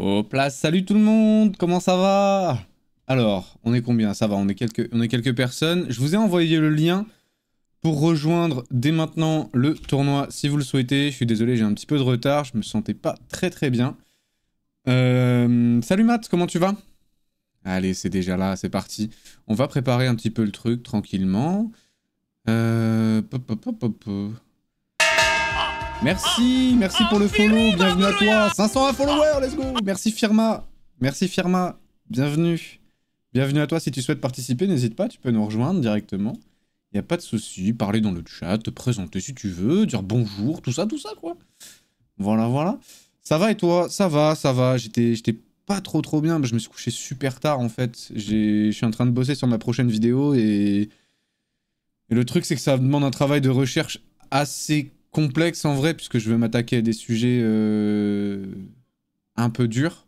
Hop place, salut tout le monde, comment ça va Alors, on est combien Ça va, on est, quelques, on quelques personnes. Je vous ai envoyé le lien pour rejoindre dès maintenant le tournoi si vous le souhaitez. Je suis désolé, j'ai un petit peu de retard, je me sentais pas très très bien. Euh, salut Matt, comment tu vas Allez, c'est déjà là, c'est parti. On va préparer un petit peu le truc tranquillement. Euh, Merci, merci pour le follow, bienvenue à toi. 500 followers, let's go Merci Firma, merci Firma, bienvenue. Bienvenue à toi, si tu souhaites participer, n'hésite pas, tu peux nous rejoindre directement. Il n'y a pas de souci, parler dans le chat, te présenter si tu veux, dire bonjour, tout ça, tout ça, quoi. Voilà, voilà. Ça va et toi Ça va, ça va, j'étais pas trop trop bien, je me suis couché super tard en fait. Je suis en train de bosser sur ma prochaine vidéo et... et le truc c'est que ça demande un travail de recherche assez complexe en vrai, puisque je vais m'attaquer à des sujets euh, un peu durs.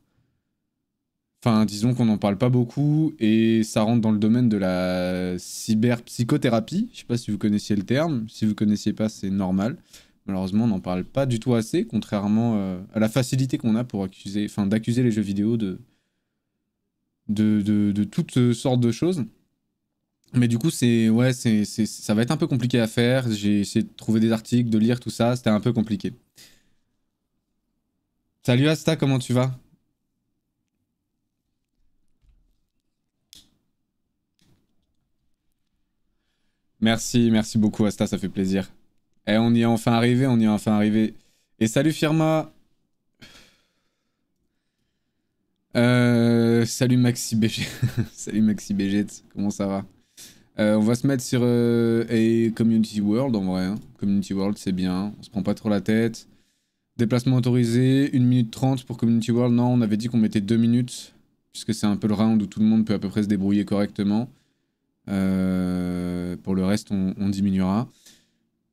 Enfin, disons qu'on n'en parle pas beaucoup, et ça rentre dans le domaine de la cyberpsychothérapie. Je sais pas si vous connaissiez le terme. Si vous connaissiez pas, c'est normal. Malheureusement, on n'en parle pas du tout assez, contrairement euh, à la facilité qu'on a pour accuser, enfin, d'accuser les jeux vidéo de, de, de toutes sortes de choses. Mais du coup, c'est ouais, c'est ça va être un peu compliqué à faire. J'ai essayé de trouver des articles, de lire tout ça. C'était un peu compliqué. Salut Asta, comment tu vas Merci, merci beaucoup Asta, ça fait plaisir. Et eh, on y est enfin arrivé, on y est enfin arrivé. Et salut Firma euh, Salut Maxi BG. salut Maxi BG, comment ça va euh, on va se mettre sur euh, Community World en vrai. Hein. Community World, c'est bien. On se prend pas trop la tête. Déplacement autorisé, 1 minute 30 pour Community World. Non, on avait dit qu'on mettait 2 minutes. Puisque c'est un peu le round où tout le monde peut à peu près se débrouiller correctement. Euh, pour le reste, on, on, diminuera.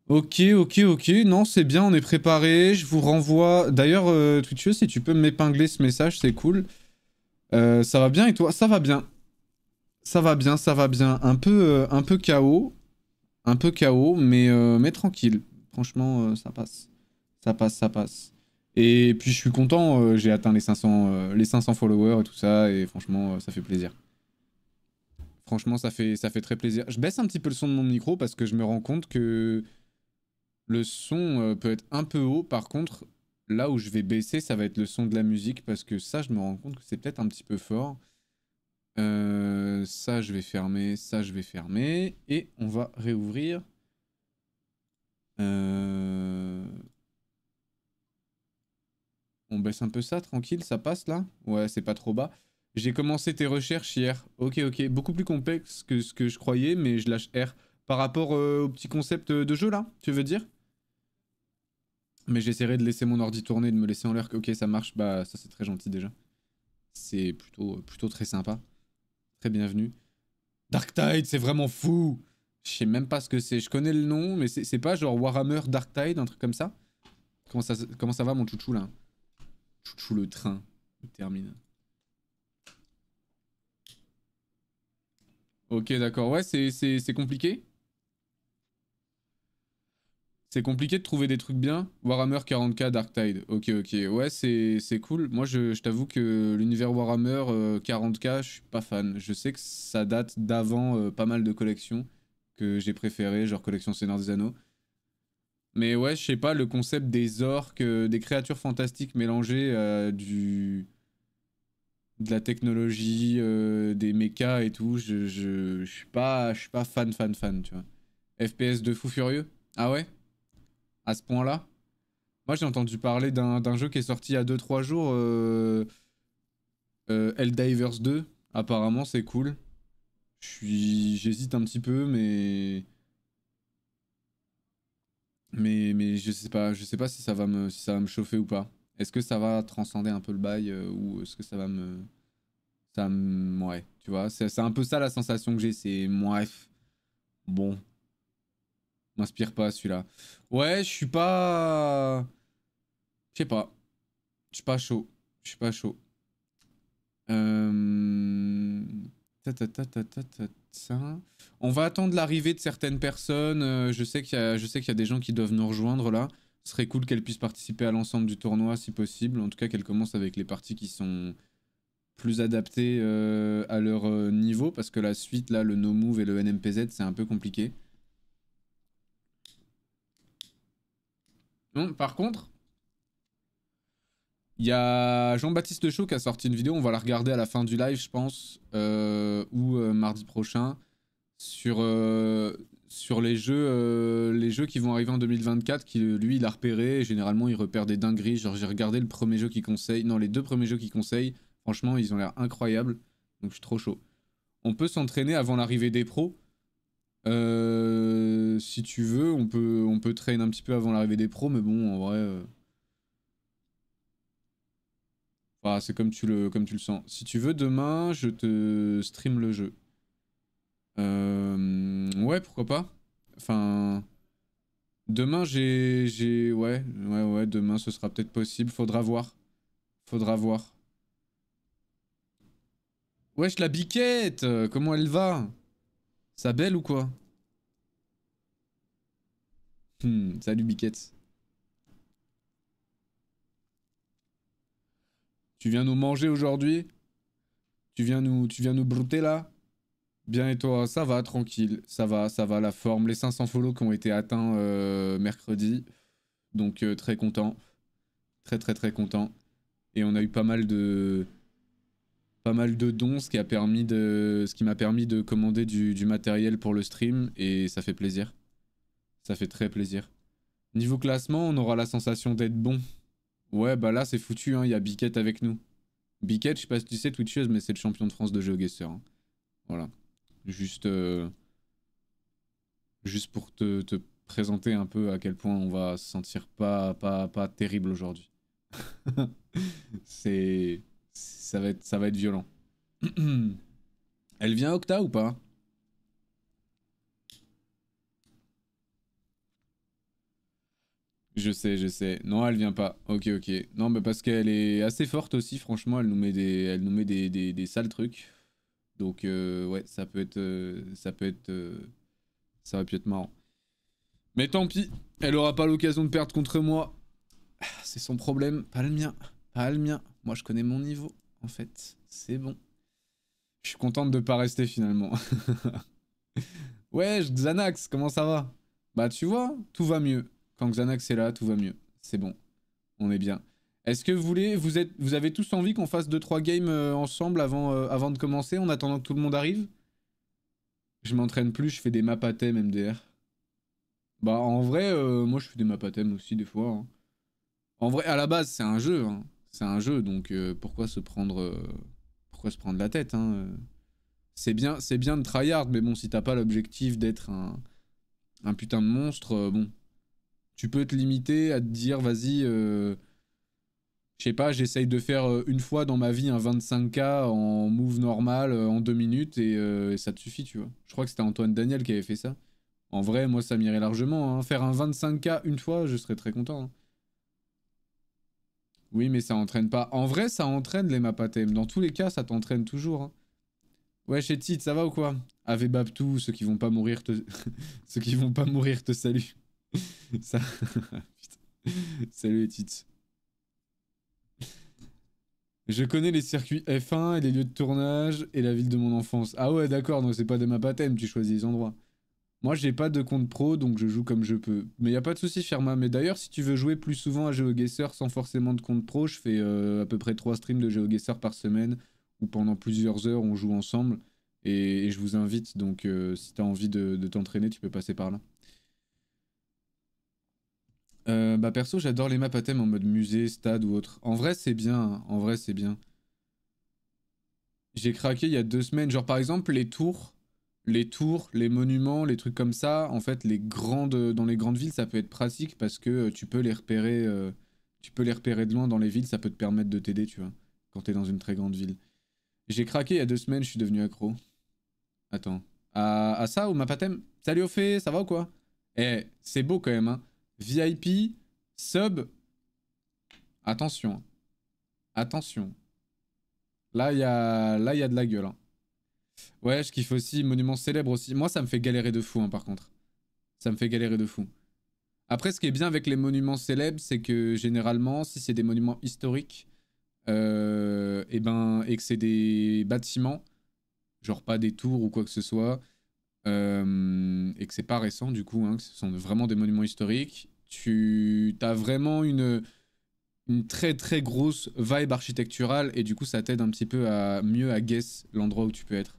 Ok, ok, ok. Non, c'est bien, on est préparé. Je vous renvoie. D'ailleurs, Twitch, si tu peux m'épingler ce message, c'est cool. ça va bien et toi Ça va bien. Ça va bien, ça va bien. Un peu, euh, un peu chaos. Un peu chaos, mais, euh, mais tranquille. Franchement, euh, ça passe. Ça passe, ça passe. Et puis je suis content, j'ai atteint les 500, les 500 followers et tout ça, et franchement, ça fait plaisir. Franchement, ça fait, ça fait très plaisir. Je baisse un petit peu le son de mon micro parce que je me rends compte que le son peut être un peu haut. Par contre, là où je vais baisser, ça va être le son de la musique parce que ça, je me rends compte que c'est peut-être un petit peu fort. Euh, ça, je vais fermer. Ça, je vais fermer. Et on va réouvrir. Euh, on baisse un peu ça, tranquille. Ça passe, là Ouais, c'est pas trop bas. J'ai commencé tes recherches hier. Ok, ok. Beaucoup plus complexe que ce que je croyais, mais je lâche R. Par rapport euh, au petit concept de jeu, là, tu veux dire mais j'essaierai de laisser mon ordi tourner, de me laisser en l'air que ok ça marche, bah ça c'est très gentil déjà. C'est plutôt, plutôt très sympa. Très bienvenue. Dark Tide, c'est vraiment fou Je sais même pas ce que c'est. Je connais le nom, mais c'est pas genre Warhammer Dark Tide, un truc comme ça comment ça, comment ça va, mon chouchou, là Chouchou le train. Je termine. Ok, d'accord. Ouais, c'est compliqué c'est compliqué de trouver des trucs bien. Warhammer 40k Tide Ok, ok. Ouais, c'est cool. Moi, je, t'avoue que l'univers Warhammer 40k, euh, je suis pas fan. Je sais que ça date d'avant euh, pas mal de collections que j'ai préférées, genre collection Seigneur des Anneaux. Mais ouais, je sais pas, le concept des orques, euh, des créatures fantastiques mélangées à du... de la technologie, des mechas et tout, je, je, suis pas, je suis pas fan, fan, fan, tu vois. FPS de fou furieux Ah ouais à ce point-là. Moi, j'ai entendu parler d'un jeu qui est sorti il y a 2-3 jours, euh, 2. Euh, Apparemment, c'est cool. J'hésite un petit peu, mais... Mais, mais je sais pas, je sais pas si ça va me, ça me chauffer ou pas. Est-ce que ça va transcender un peu le bail euh, ou est-ce que ça va me, ça me, ouais, tu vois, c'est un peu ça la sensation que j'ai, c'est bref, bon, M'inspire pas celui-là. Ouais, je suis pas... Je sais pas. Je suis pas chaud. Je suis pas chaud. Euh, On va attendre l'arrivée de certaines personnes. Euh, je sais qu'il y, a... y, a des gens qui doivent nous rejoindre là. Ce serait cool qu'elles puissent participer à l'ensemble du tournoi si possible. En tout cas, qu'elles commencent avec les parties qui sont plus adaptées euh, à leur niveau. Parce que la suite, là, le no move et le NMPZ, c'est un peu compliqué. par contre, il y a Jean-Baptiste Chaud qui a sorti une vidéo, on va la regarder à la fin du live, je pense, euh, ou euh, mardi prochain, sur, euh, sur les, jeux, les jeux qui vont arriver en 2024, qui lui, il a repéré. généralement, il repère des dingueries. Genre, j'ai regardé le premier jeu qu'il conseille. Non, les deux premiers jeux qu'il conseille. Franchement, ils ont l'air incroyables. Donc, je suis trop chaud. On peut s'entraîner avant l'arrivée des pros. Euh, si tu veux, on peut, on peut train un petit peu avant l'arrivée des pros, mais bon, en vrai... Euh, ah, c'est comme, tu le, comme tu le sens. Si tu veux, demain, je te stream le jeu. Euh, ouais, pourquoi pas Enfin... Demain, j'ai... Ouais, ouais, ouais, demain, ce sera peut-être possible. Faudra voir. Faudra voir. Wesh, la biquette Comment elle va ça belle ou quoi hmm, Salut Biquette. Tu viens nous manger aujourd'hui Tu viens nous, tu viens nous brouter là Bien et toi Ça va, tranquille. Ça va, ça va, la forme. Les 500 follow qui ont été atteints euh, mercredi. Donc euh, très content. Très très très content. Et on a eu pas mal de pas mal de dons, ce qui a permis de, ce qui m'a permis de commander du, matériel pour le stream et ça fait plaisir. Ça fait très plaisir. Niveau classement, on aura la sensation d'être bon. Ouais, bah là c'est foutu, hein. il y a Biquette avec nous. Biquette, je sais pas si tu sais, Twitcheuse, mais c'est le champion de France de GeoGuessr. Hein. Voilà. Juste, euh, juste pour te, te, présenter un peu à quel point on va se sentir pas, pas, pas terrible aujourd'hui. c'est ça va être, ça va être violent. Elle vient Octa ou pas Je sais, je sais. Non, elle vient pas. Ok, ok. Non, mais parce qu'elle est assez forte aussi, franchement. Elle nous met des, elle nous met des, sales trucs. Donc, euh, ouais, ça peut être... Euh, ça peut être... Euh, ça va pu être marrant. Mais tant pis. Elle aura pas l'occasion de perdre contre moi. Ah, c'est son problème. Pas le mien. Pas le mien. Moi, je connais mon niveau, en fait. C'est bon. Je suis contente de ne pas rester, finalement. Ouais, Xanax, comment ça va Bah, tu vois, tout va mieux. Quand Xanax est là, tout va mieux. C'est bon. On est bien. Est-ce que vous voulez, vous, êtes, vous avez tous envie qu'on fasse 2-3 games euh, ensemble avant, euh, avant de commencer, en attendant que tout le monde arrive Je m'entraîne plus, je fais des maps à thème MDR. Bah en vrai, euh, moi je fais des maps à thème aussi des fois. Hein. En vrai, à la base, c'est un jeu. Hein c'est un jeu, donc euh, pourquoi se prendre, euh, pourquoi se prendre la tête hein, euh. C'est bien, c'est bien de tryhard, mais bon, si t'as pas l'objectif d'être un, un, putain de monstre, bon, tu peux te limiter à te dire, vas-y, je sais pas, j'essaye de faire une fois dans ma vie un 25k en move normal en deux minutes et, ça te suffit, tu vois. Je crois que c'était Antoine Daniel qui avait fait ça. En vrai, moi, ça m'irait largement. Hein. Faire un 25k une fois, je serais très content. Hein. Oui, mais ça entraîne pas. En vrai, ça entraîne les maps Dans tous les cas, ça t'entraîne toujours. Hein. Ouais, chez Tite, ça va ou quoi Ave Babtou, ceux qui vont pas mourir te... ceux qui vont pas mourir te saluent. ça... Salut Tite. Je connais les circuits F1 et les lieux de tournage et la ville de mon enfance. Ah ouais, d'accord, donc c'est pas des maps tu choisis les endroits. Moi, j'ai pas de compte pro, donc je joue comme je peux. Mais il a pas de souci, Firma. Mais d'ailleurs, si tu veux jouer plus souvent à GeoGuessr sans forcément de compte pro, je fais euh, à peu près 3 streams de GeoGuessr par semaine, ou pendant plusieurs heures, on joue ensemble. Et, je vous invite, donc euh, si tu as envie de, t'entraîner, tu peux passer par là. Euh, bah perso, j'adore les maps à thème en mode musée, stade ou autre. En vrai, c'est bien. Hein. En vrai, c'est bien. J'ai craqué il y a deux semaines. Genre, par exemple, les tours les tours, les monuments, les trucs comme ça, en fait, les grandes, dans les grandes villes, ça peut être pratique parce que euh, tu peux les repérer, euh, tu peux les repérer de loin dans les villes, ça peut te permettre de t'aider, tu vois, quand t'es dans une très grande ville. J'ai craqué il y a deux semaines, je suis devenu accro. Attends, à, ça ou ma patem? Salut au fait, ça va ou quoi Eh, c'est beau quand même, hein. VIP, sub, attention, attention. Là, il y là, il y a de la gueule, hein. Ouais, je kiffe aussi. Monuments célèbres aussi. Moi, ça me fait galérer de fou, hein, par contre. Ça me fait galérer de fou. Après, ce qui est bien avec les monuments célèbres, c'est que généralement, si c'est des monuments historiques, et, euh, eh ben, et que c'est des bâtiments, genre pas des tours ou quoi que ce soit, euh, et que c'est pas récent du coup, hein, que ce sont vraiment des monuments historiques, tu as vraiment une, une très très grosse vibe architecturale et du coup ça t'aide un petit peu à mieux à guess l'endroit où tu peux être.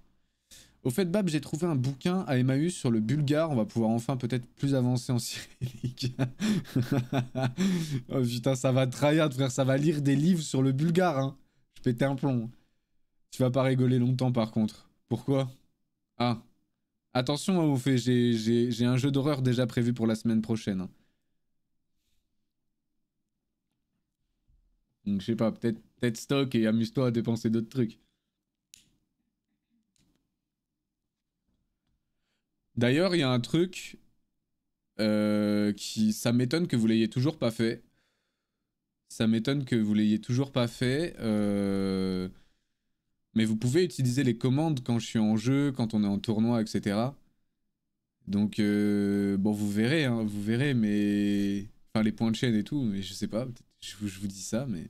Au fait, Bab, j'ai trouvé un bouquin à Emmaüs sur le bulgare. On va pouvoir enfin peut-être plus avancer en cyrillique. oh putain, ça va tryhard, frère. Ça va lire des livres sur le bulgare. Hein. Je pétais un plomb. Tu vas pas rigoler longtemps, par contre. Pourquoi Ah. Attention, hein, au fait, j'ai un jeu d'horreur déjà prévu pour la semaine prochaine. Hein. Donc, je sais pas, peut-être stock et amuse-toi à dépenser d'autres trucs. D'ailleurs, il y a un truc euh, qui... Ça m'étonne que vous l'ayez toujours pas fait. Ça m'étonne que vous l'ayez toujours pas fait. Euh, mais vous pouvez utiliser les commandes quand je suis en jeu, quand on est en tournoi, etc. Donc, euh, bon, vous verrez, hein, vous verrez, mais... Enfin, les points de chaîne et tout, mais je sais pas, je vous, dis ça, mais...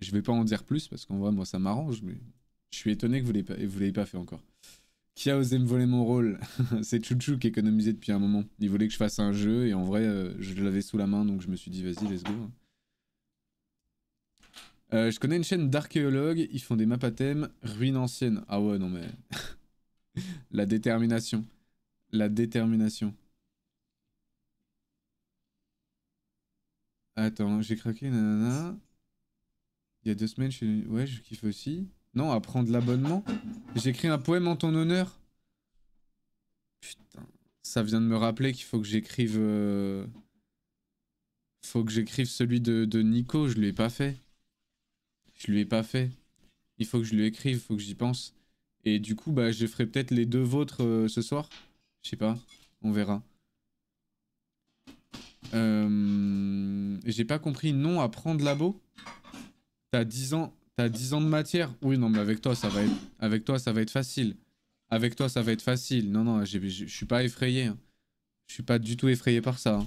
Je vais pas en dire plus, parce qu'en vrai, moi, ça m'arrange, mais... Je suis étonné que vous ne l'ayez pas fait encore. Qui a osé me voler mon rôle C'est Chouchou qui économisait depuis un moment. Il voulait que je fasse un jeu et en vrai, euh, je l'avais sous la main donc je me suis dit vas-y, let's go. Euh, je connais une chaîne d'archéologues, ils font des maps à thème, ruines anciennes. Ah ouais, non mais. la détermination. La détermination. Attends, j'ai craqué, nanana. Il y a deux semaines, je suis... Ouais, je kiffe aussi. Non, à prendre l'abonnement. J'écris un poème en ton honneur. Putain, ça vient de me rappeler qu'il faut que j'écrive... Euh, faut que j'écrive celui de, Nico, je ne l'ai pas fait. Je lui ai pas fait. Il faut que je lui écrive, faut que j'y pense. Et du coup, bah, je ferai peut-être les deux vôtres euh, ce soir. Je sais pas, on verra. Euh, j'ai pas compris, non à prendre labo T'as 10 ans T'as 10 ans de matière Oui, non, mais avec toi, ça va être, avec toi, ça va être facile. Avec toi, ça va être facile. Non, non, je suis pas effrayé. Hein. Je suis pas du tout effrayé par ça. Hein.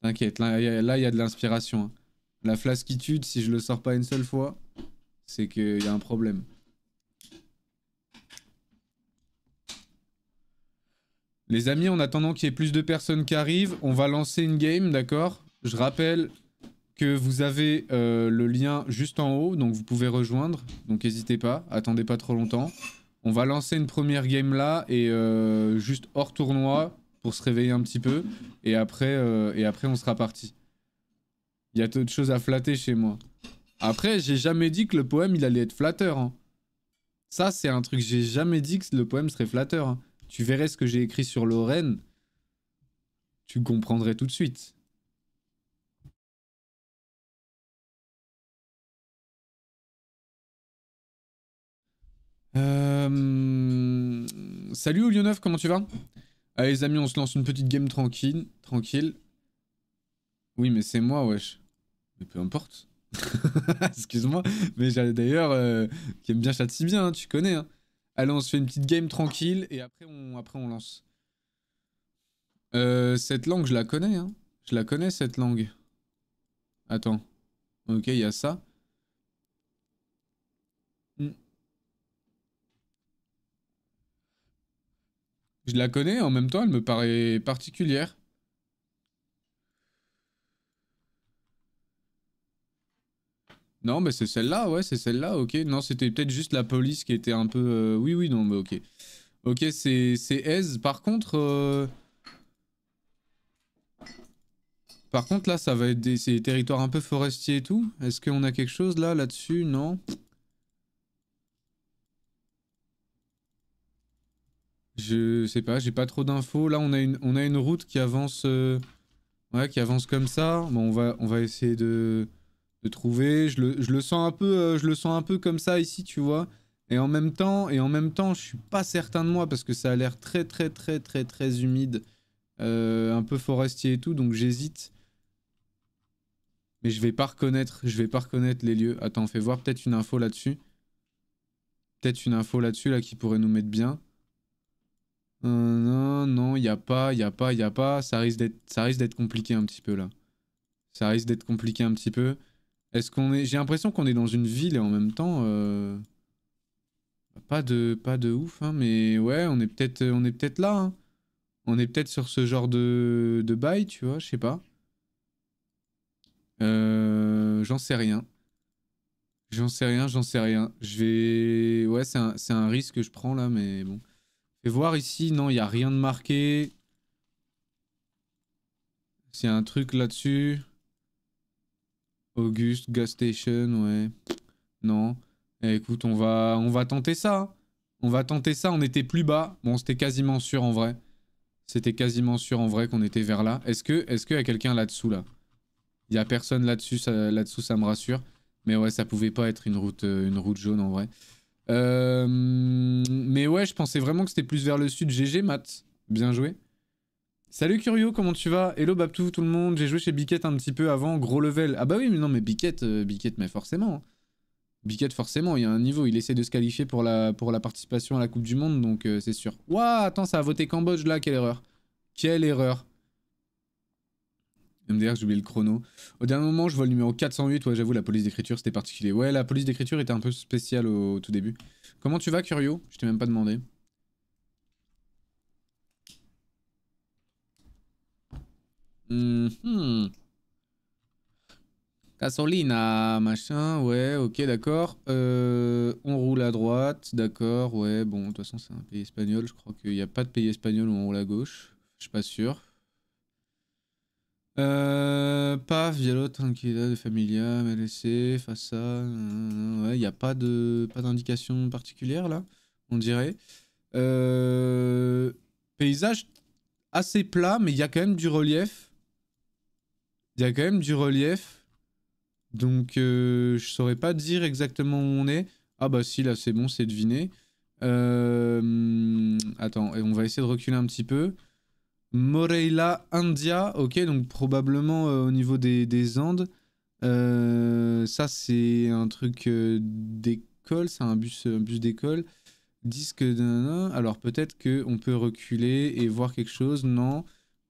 T'inquiète, là, il y, a de l'inspiration. Hein. La flasquitude, si je le sors pas une seule fois, c'est qu'il y a un problème. Les amis, en attendant qu'il y ait plus de personnes qui arrivent, on va lancer une game, d'accord Je rappelle, vous avez euh, le lien juste en haut, donc vous pouvez rejoindre. Donc n'hésitez pas, attendez pas trop longtemps. On va lancer une première game là et euh, juste hors tournoi pour se réveiller un petit peu. Et après, euh, et après on sera parti. Il y a d'autres choses à flatter chez moi. Après, j'ai jamais dit que le poème il allait être flatteur. Hein. Ça, c'est un truc, j'ai jamais dit que le poème serait flatteur. Hein. Tu verrais ce que j'ai écrit sur Lorraine, tu comprendrais tout de suite. Euh, salut Olio comment tu vas Allez ah, les amis, on se lance une petite game tranquille. tranquille. Oui, mais c'est moi, wesh. Mais peu importe. Excuse-moi, mais j'allais d'ailleurs, euh, qui aime bien si bien, hein, tu connais. Hein. Allez, on se fait une petite game tranquille et après on, après on lance. Euh, cette langue, je la connais. Hein. Je la connais, cette langue. Attends. Ok, il y a ça. Je la connais, en même temps, elle me paraît particulière. Non, mais c'est celle-là, ouais, c'est celle-là, ok. Non, c'était peut-être juste la police qui était un peu... Euh, oui, oui, non, mais ok. Ok, c'est Aise. Par contre... Euh, par contre, là, ça va être des, territoires un peu forestiers et tout. Est-ce qu'on a quelque chose, là, là-dessus Non Je sais pas, j'ai pas trop d'infos. Là, on a, une, on a une route qui avance, euh, ouais, qui avance comme ça. Bon, on va, on va essayer de, de trouver. Je le, sens un peu, euh, je le sens un peu comme ça ici, tu vois. Et en même temps, et en même temps, je suis pas certain de moi parce que ça a l'air très, très, très, très, très humide, euh, un peu forestier et tout. Donc j'hésite. Mais je vais pas reconnaître, je vais pas reconnaître les lieux. Attends, fais voir peut-être une info là-dessus. Peut-être une info là-dessus là qui pourrait nous mettre bien. Euh, non, non, il n'y a pas, il n'y a pas, il n'y a pas. Ça risque d'être compliqué un petit peu là. Ça risque d'être compliqué un petit peu. Est-ce qu'on est... J'ai l'impression qu'on est dans une ville et en même temps... Euh, pas, de, pas de ouf, hein, mais ouais, on est peut-être on est peut là. Hein. On est peut-être sur ce genre de, bail, tu vois, je sais pas. Euh, j'en sais rien. J'en sais rien, j'en sais rien. Je vais... Ouais, c'est un, un risque que je prends là, mais bon. Fais voir ici, non, il n'y a rien de marqué. C'est un truc là-dessus. Auguste, gas station, ouais. Non. Eh, écoute, on va, on va tenter ça. Hein. On va tenter ça, on était plus bas. Bon, c'était quasiment sûr en vrai. C'était quasiment sûr en vrai qu'on était vers là. Est-ce que, est-ce qu'il y a quelqu'un là-dessous là Il n'y a personne là-dessus, ça, là-dessous ça me rassure. Mais ouais, ça pouvait pas être une route, euh, une route jaune en vrai. Euh, mais ouais, je pensais vraiment que c'était plus vers le sud. GG, Matt. Bien joué. Salut Curio, comment tu vas Hello Babtou, tout le monde. J'ai joué chez Biquette un petit peu avant, gros level. Ah bah oui, mais non, mais Biquette, euh, Biquette, mais forcément. Hein. Biquette, forcément, il y a un niveau. Il essaie de se qualifier pour la, pour la participation à la Coupe du Monde, donc euh, c'est sûr. ouah attends, ça a voté Cambodge là, quelle erreur. Quelle erreur. MDR, j'ai oublié le chrono. Au dernier moment, je vois le numéro 408. Ouais, j'avoue, la police d'écriture, c'était particulier. Ouais, la police d'écriture était un peu spéciale au, tout début. Comment tu vas, Curio Je t'ai même pas demandé. mhm. Gasolina, machin, ouais, ok, d'accord. Euh, on roule à droite, d'accord, ouais, bon, de toute façon, c'est un pays espagnol. Je crois qu'il n'y a pas de pays espagnol où on roule à gauche. Je suis pas sûr. Euh, paf, Vialo, Tranquilla, de Familia, MLC, face Euh, ouais, il n'y a pas de pas d'indication particulière là, on dirait. Euh, paysage assez plat, mais il y a quand même du relief. Il y a quand même du relief. Donc euh, je saurais pas dire exactement où on est. Ah bah si, là c'est bon, c'est deviné. attends, on va essayer de reculer un petit peu. Morella, India, ok, donc probablement euh, au niveau des, Andes. Euh, ça, c'est un truc euh, d'école, c'est un bus, bus d'école. Disque d'un. Alors peut-être qu'on peut reculer et voir quelque chose, non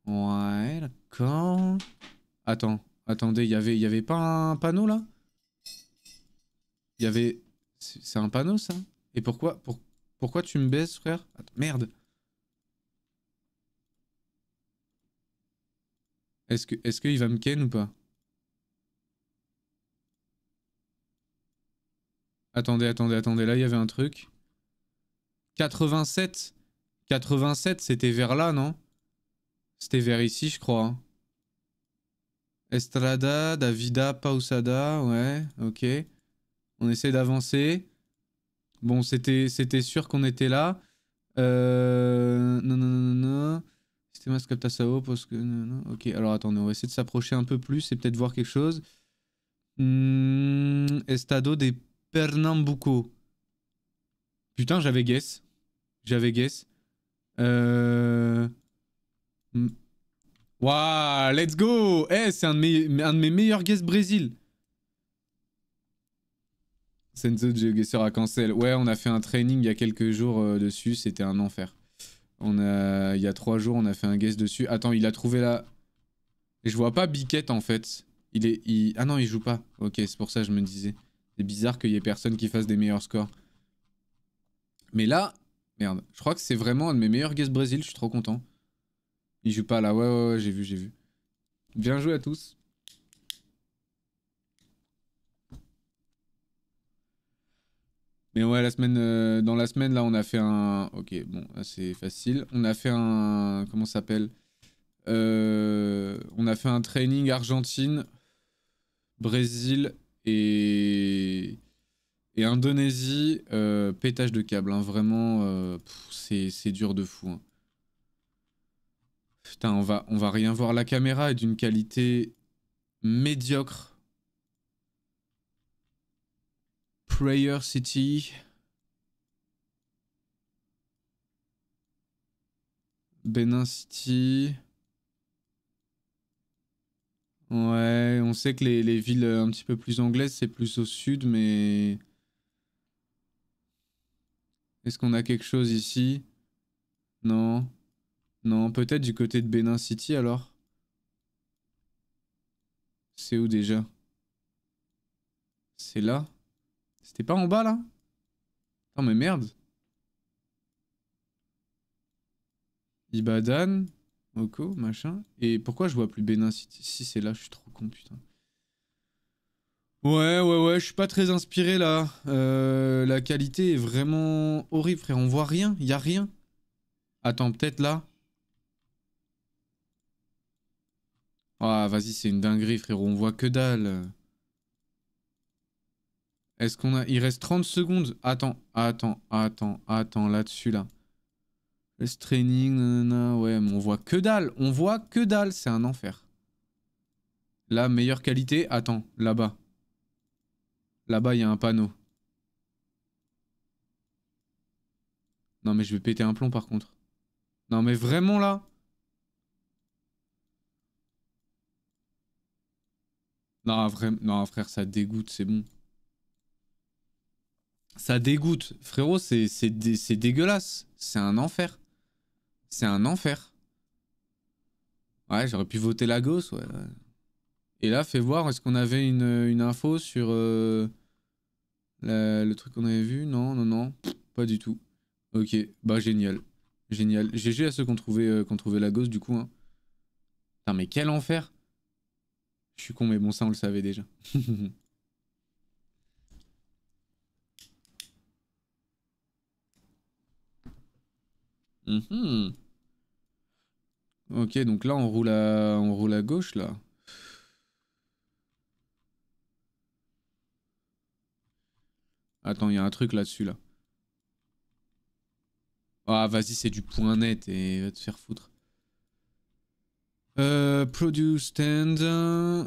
Ouais, d'accord. Attends, attendez, y il avait, y avait pas un panneau là Il y avait. C'est un panneau ça Et pourquoi, pourquoi tu me baisses, frère Merde Est-ce qu'il va me ken ou pas Attendez, attendez, attendez. Là, il y avait un truc. 87 87, c'était vers là, non C'était vers ici, je crois. Hein. Estrada, Davida, Pausada, ouais, ok. On essaie d'avancer. Bon, c'était sûr qu'on était là. Euh... non, non, non, non c'est sao parce que. Ok, alors attendez, on va essayer de s'approcher un peu plus et peut-être voir quelque chose. Hmm, Estado de Pernambuco. Putain, j'avais guess. J'avais guess. Euh, hmm. Waouh, let's go! Eh, c'est un, de mes meilleurs guess Brésil. Senzo de à Cancel. Ouais, on a fait un training il y a quelques jours euh, dessus, c'était un enfer. On a... Il y a trois jours, on a fait un guess dessus. Attends, il a trouvé la... Et je vois pas Biquette, en fait. Il est... Ah non, il joue pas. Ok, c'est pour ça que je me disais. C'est bizarre qu'il y ait personne qui fasse des meilleurs scores. Mais là... Merde. Je crois que c'est vraiment un de mes meilleurs guess Brésil. Je suis trop content. Il joue pas là. Ouais, ouais, ouais, j'ai vu, j'ai vu. Bien joué à tous. Mais ouais, la semaine, euh, dans la semaine, là, on a fait un. Ok, bon, c'est facile. On a fait un. Comment ça s'appelle euh, On a fait un training Argentine, Brésil et. Et Indonésie, euh, pétage de câble. Hein, vraiment, c'est dur de fou. Hein. Putain, on va, on va rien voir. La caméra est d'une qualité médiocre Prayer City. Benin City. Ouais, on sait que les, les villes un petit peu plus anglaises, c'est plus au sud, mais... Est-ce qu'on a quelque chose ici Non. Non, peut-être du côté de Benin City alors. C'est où déjà C'est là c'était pas en bas, là Non, mais merde. Ibadan, Moko, machin. Et pourquoi je vois plus Bénin Si c'est là, je suis trop con, putain. Ouais, ouais, ouais, je suis pas très inspiré là. Euh, la qualité est vraiment horrible, frère. On voit rien, y a rien. Attends, peut-être là. Ah, vas-y, c'est une dinguerie, frérot. On voit que dalle. Est-ce qu'on a... Il reste 30 secondes. Attends, attends, attends, attends, là-dessus, là. Le training, ouais, mais on voit que dalle. On voit que dalle, c'est un enfer. La meilleure qualité, attends, là-bas. Là-bas, il y a un panneau. Non, mais je vais péter un plomb, par contre. Non, mais vraiment, là Non, vraiment, non frère, ça dégoûte, c'est bon. Ça dégoûte. Frérot, c'est dégueulasse. C'est un enfer. C'est un enfer. Ouais, j'aurais pu voter la ouais. Et là, fais voir, est-ce qu'on avait une, info sur euh, le truc qu'on avait vu Non, non, non, pas du tout. Ok, bah génial. Génial. GG à ceux qui ont trouvé, euh, trouvait la du coup. Hein. Putain, mais quel enfer Je suis con, mais bon, ça, on le savait déjà. Mhm. Ok, donc là on roule à, on roule à gauche là. Attends, il y a un truc là-dessus là. Ah vas-y, c'est du point net et va te faire foutre. Euh, produce stand.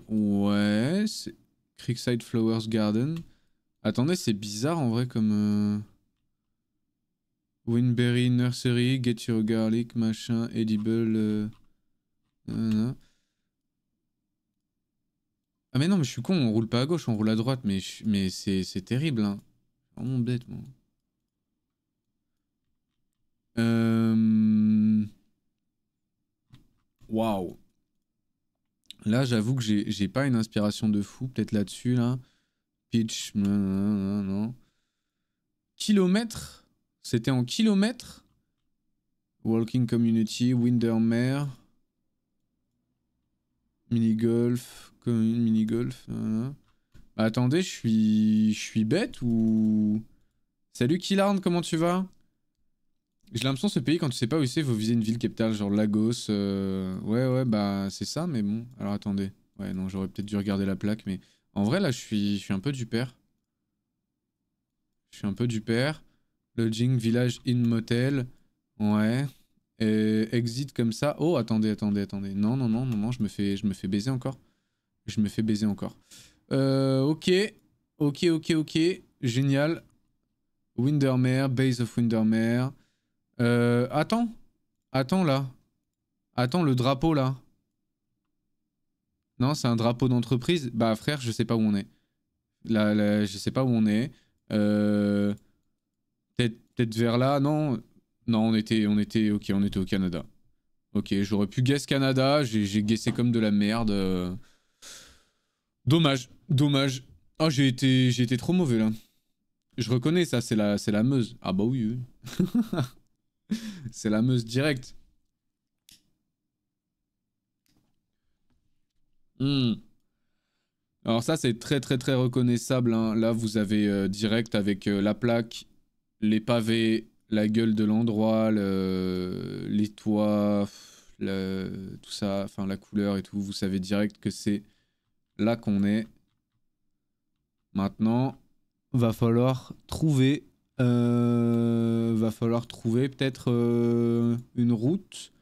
Ouais, c'est Creekside Flowers Garden. Attendez, c'est bizarre en vrai comme... Euh, Winberry Nursery, Get Your Garlic, machin, Edible. Euh, euh, euh. Ah, mais non, mais je suis con, on roule pas à gauche, on roule à droite, mais, mais c'est terrible. Hein. Vraiment bête, moi. Waouh. Là, j'avoue que j'ai pas une inspiration de fou, peut-être là-dessus, là. Pitch, non, non, non. Kilomètre c'était en kilomètres Walking Community, Windermere, mini-golf, mini-golf. Euh, euh, euh. Bah, attendez, je suis, je suis bête ou... Salut Killarn, comment tu vas J'ai l'impression ce pays, quand tu sais pas où c'est, faut viser une ville capitale, genre Lagos. Ouais, ouais, bah c'est ça, mais bon. Alors attendez. Ouais, non, j'aurais peut-être dû regarder la plaque, mais... En vrai, là, je suis, je suis un peu du père. Je suis un peu du père. Lodging, village, in motel. Ouais. Et exit comme ça. Oh, attendez, attendez, attendez. Non, non, non, non, non, je me fais, je me fais baiser encore. Je me fais baiser encore. Euh, ok. Ok, ok, ok. Génial. Windermere, Base of Windermere. Euh, attends. Attends, là. Attends, le drapeau, là. Non, c'est un drapeau d'entreprise. Bah, frère, je sais pas où on est. Là, je sais pas où on est. Euh peut-être vers là, non Non, on était, on était, ok, on était au Canada. Ok, j'aurais pu guess Canada, j'ai guessé comme de la merde. Euh. Dommage, dommage. Oh, j'ai été, j'ai été trop mauvais là. Je reconnais ça, c'est la, c'est la Meuse. Ah bah oui. c'est la Meuse directe. Hmm. Alors ça, c'est très très très reconnaissable. Hein. Là, vous avez euh, direct avec euh, la plaque les pavés, la gueule de l'endroit, les toits, tout ça, enfin la couleur et tout, vous savez direct que c'est là qu'on est. Maintenant, va falloir trouver, euh, va falloir trouver peut-être euh, une route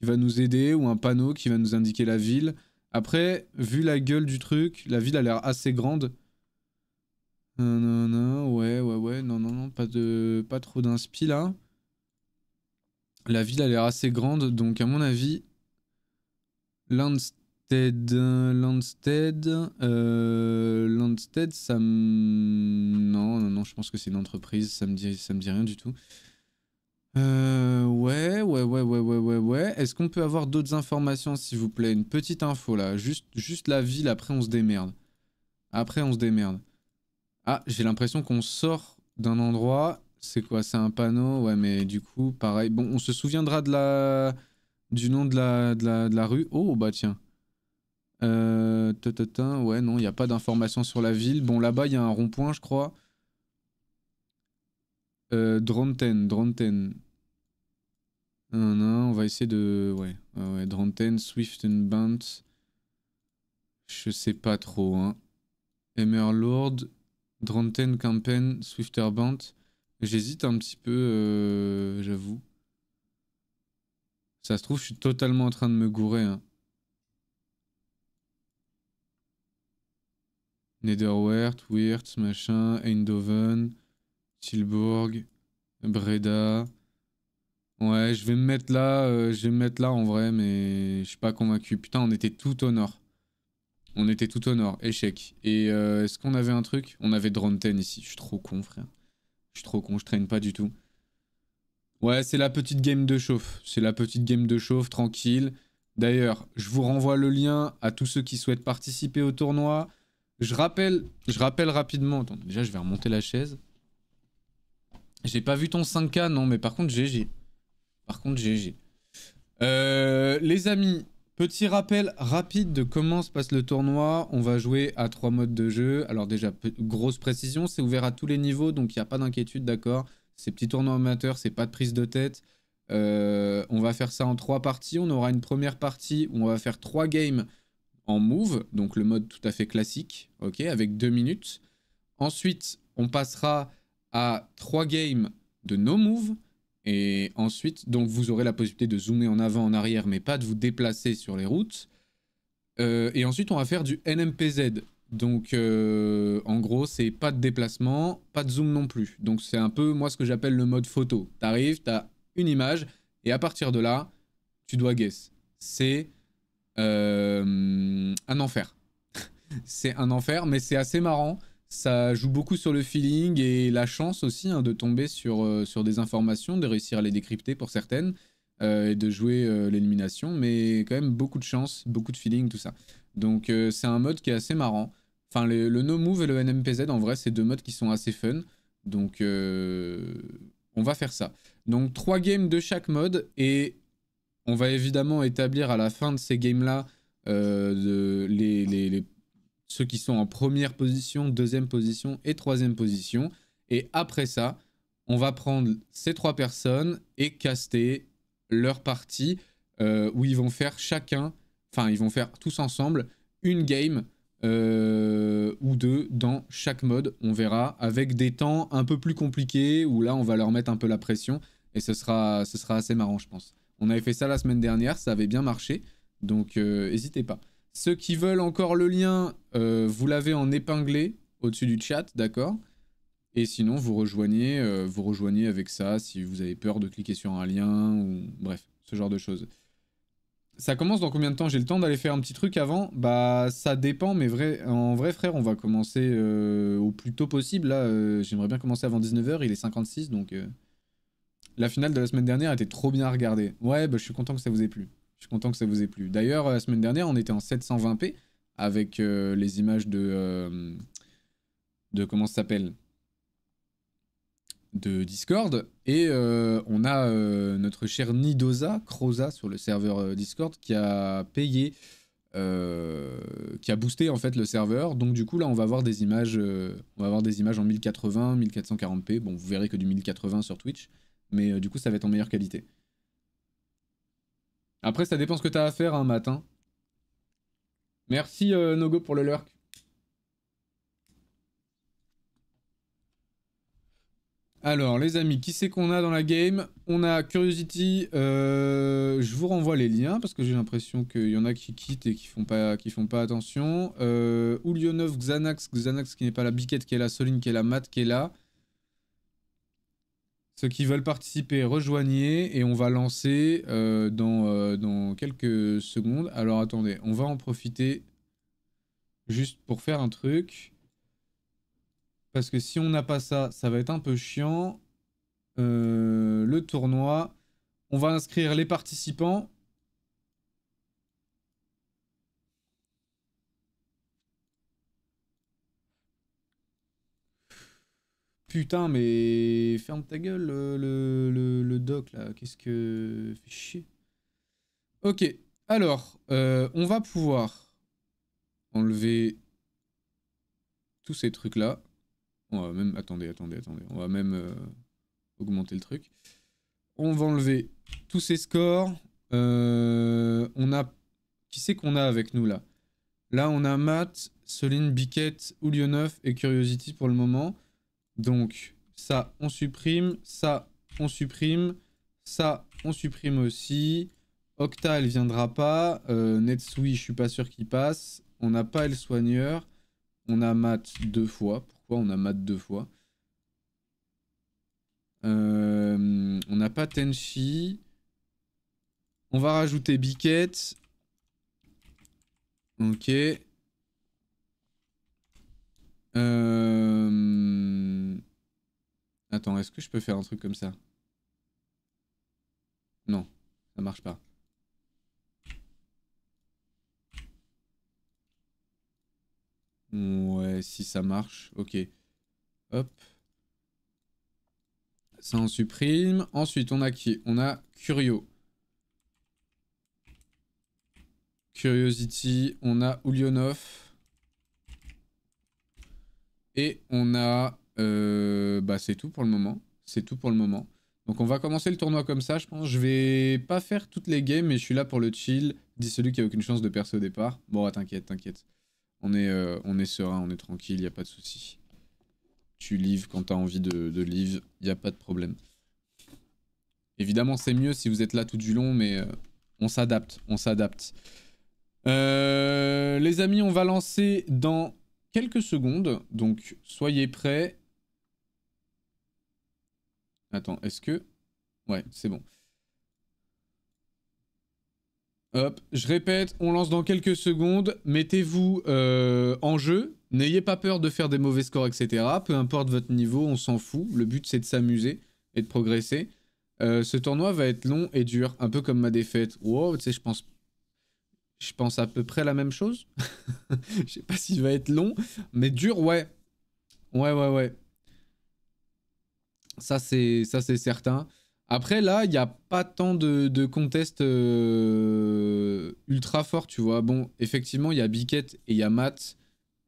qui va nous aider ou un panneau qui va nous indiquer la ville. Après, vu la gueule du truc, la ville a l'air assez grande. Non, non, non, ouais, ouais, ouais, non, non, non, pas, de, pas trop d'inspi là. La ville a l'air assez grande, donc à mon avis, Landstead, Landstead, euh, Landstead, ça me... Non, non, non, je pense que c'est une entreprise, ça me dit, ça me dit rien du tout. Euh, ouais, ouais, ouais, ouais, ouais, ouais, ouais. Est-ce qu'on peut avoir d'autres informations, s'il vous plaît Une petite info, là. Juste, juste la ville, après on se démerde. Après on se démerde. Ah, j'ai l'impression qu'on sort d'un endroit. C'est quoi C'est un panneau Ouais, mais du coup, pareil. Bon, on se souviendra de la... du nom de la, de la... rue. Oh, bah tiens. Euh... ouais, non, il n'y a pas d'informations sur la ville. Bon, là-bas, il y a un rond-point, je crois. Euh, Dronten, Dronten. Non, non, on va essayer de... Ouais, Dronten, Swift and Bunt. Je sais pas trop, hein. Emerlord, Dronten, Campen, Swifterbant. J'hésite un petit peu, euh, j'avoue. Ça se trouve, je suis totalement en train de me gourer. Hein. Netherwert, Wirtz, machin, Eindhoven, Tilburg, Breda. Ouais, je vais me mettre là, euh, je vais me mettre là en vrai, mais je suis pas convaincu. Putain, on était tout au nord. On était tout au nord, échec. Et euh, est-ce qu'on avait un truc On avait Dronten ici. Je suis trop con, frère. Je suis trop con, je traîne pas du tout. Ouais, c'est la petite game de chauffe. C'est la petite game de chauffe, tranquille. D'ailleurs, je vous renvoie le lien à tous ceux qui souhaitent participer au tournoi. Je rappelle, je rappelle rapidement. Attends, déjà, je vais remonter la chaise. J'ai pas vu ton 5K, non, mais par contre, GG. Par contre, GG. Euh, les amis, Petit rappel rapide de comment se passe le tournoi. On va jouer à trois modes de jeu. Alors déjà, grosse précision, c'est ouvert à tous les niveaux, donc il n'y a pas d'inquiétude, d'accord C'est petit tournoi amateur, c'est pas de prise de tête. Euh, on va faire ça en trois parties. On aura une première partie où on va faire trois games en move, donc le mode tout à fait classique, ok, avec deux minutes. Ensuite, on passera à trois games de no move. Et ensuite, donc vous aurez la possibilité de zoomer en avant, en arrière, mais pas de vous déplacer sur les routes. Euh, et ensuite, on va faire du NMPZ. Donc, euh, en gros, c'est pas de déplacement, pas de zoom non plus. Donc, c'est un peu, moi, ce que j'appelle le mode photo. T'arrives, t'as une image, et à partir de là, tu dois guess. C'est euh, un enfer. c'est un enfer, mais c'est assez marrant ça joue beaucoup sur le feeling et la chance aussi hein, de tomber sur, euh, sur des informations, de réussir à les décrypter pour certaines euh, et de jouer euh, l'élimination, mais quand même beaucoup de chance, beaucoup de feeling, tout ça. Donc c'est un mode qui est assez marrant. Enfin, le, No Move et le NMPZ, en vrai, c'est deux modes qui sont assez fun. Donc on va faire ça. Donc trois games de chaque mode et on va évidemment établir à la fin de ces games-là les, les, les ceux qui sont en première position, deuxième position et troisième position. Et après ça, on va prendre ces trois personnes et caster leur partie euh, où ils vont faire chacun, enfin ils vont faire tous ensemble une game euh, ou deux dans chaque mode. On verra avec des temps un peu plus compliqués où là on va leur mettre un peu la pression et ce sera, ce sera assez marrant je pense. On avait fait ça la semaine dernière, ça avait bien marché, donc n'hésitez euh, pas. Ceux qui veulent encore le lien, euh, vous l'avez en épinglé au-dessus du chat, d'accord Et sinon, vous rejoignez, euh, vous rejoignez avec ça si vous avez peur de cliquer sur un lien ou bref, ce genre de choses. Ça commence dans combien de temps J'ai le temps d'aller faire un petit truc avant Bah, ça dépend, mais vrai, en vrai, frère, on va commencer euh, au plus tôt possible. Là, j'aimerais bien commencer avant 19h, il est 56, donc... La finale de la semaine dernière était trop bien regardée. Ouais, bah, je suis content que ça vous ait plu content que ça vous ait plu. D'ailleurs, la semaine dernière, on était en 720p avec euh, les images de. Euh, de comment ça s'appelle de Discord et euh, on a notre cher Nidosa Croza sur le serveur Discord qui a payé qui a boosté en fait le serveur donc du coup là on va avoir des images on va avoir des images en 1080 1440p bon vous verrez que du 1080 sur Twitch mais du coup ça va être en meilleure qualité après, ça dépend ce que t'as à faire un hein, matin. Hein. Merci euh, Nogo pour le lurk. Alors, les amis, qui c'est qu'on a dans la game On a Curiosity. Euh, je vous renvoie les liens parce que j'ai l'impression qu'il y en a qui quittent et qui font pas, qui font pas attention. Oulionov, euh, Xanax, Xanax qui n'est pas la Biquette qui est la Soline qui est la Matt qui est là. Ceux qui veulent participer, rejoignez et on va lancer euh, dans, euh, dans, quelques secondes. Alors attendez, on va en profiter juste pour faire un truc. Parce que si on n'a pas ça, ça va être un peu chiant. Euh, le tournoi. On va inscrire les participants Putain, mais ferme ta gueule, euh, le, le, doc, là. Qu'est-ce que... Fais chier. Ok, alors, euh, on va pouvoir enlever tous ces trucs-là. On va même... Attendez, attendez, attendez. On va même euh, augmenter le truc. On va enlever tous ces scores. on a... Qui c'est qu'on a avec nous, là Là, on a Matt, Soline Biquette, Oulionov et Curiosity pour le moment. Donc, ça, on supprime. Ça, on supprime. Ça, on supprime aussi. Octa, elle viendra pas. Euh, Netsui, je suis pas sûr qu'il passe. On n'a pas El Soigneur. On a Mat deux fois. Pourquoi on a Mat deux fois euh, On n'a pas Tenchi. On va rajouter Biquette. Ok. Euh... Attends, est-ce que je peux faire un truc comme ça Non, ça marche pas. Ouais, si ça marche, ok. Hop. Ça, en supprime. Ensuite, on a qui On a Curio. Curiosity, on a Ulionov. Et on a euh, bah, c'est tout pour le moment. C'est tout pour le moment. Donc on va commencer le tournoi comme ça, je pense. Je vais pas faire toutes les games, mais je suis là pour le chill. Dis celui qui a aucune chance de percer au départ. Bon, t'inquiète, t'inquiète. On est, euh, on est serein, on est tranquille, y a pas de souci. Tu livres quand t'as envie de, de il y a pas de problème. Évidemment, c'est mieux si vous êtes là tout du long, mais euh, on s'adapte, on s'adapte. les amis, on va lancer dans quelques secondes, donc soyez prêts. Attends, est-ce que... Ouais, c'est bon. Hop, je répète, on lance dans quelques secondes. Mettez-vous euh, en jeu. N'ayez pas peur de faire des mauvais scores, etc. Peu importe votre niveau, on s'en fout. Le but, c'est de s'amuser et de progresser. Euh, ce tournoi va être long et dur, un peu comme ma défaite. Wow, tu sais, je pense... Je pense à peu près la même chose. Je sais pas s'il va être long, mais dur, ouais. Ouais, ouais, ouais. Ça, c'est certain. Après, là, il n'y a pas tant de, de contests euh, ultra forts, tu vois. Bon, effectivement, il y a Biquette et il y a Matt.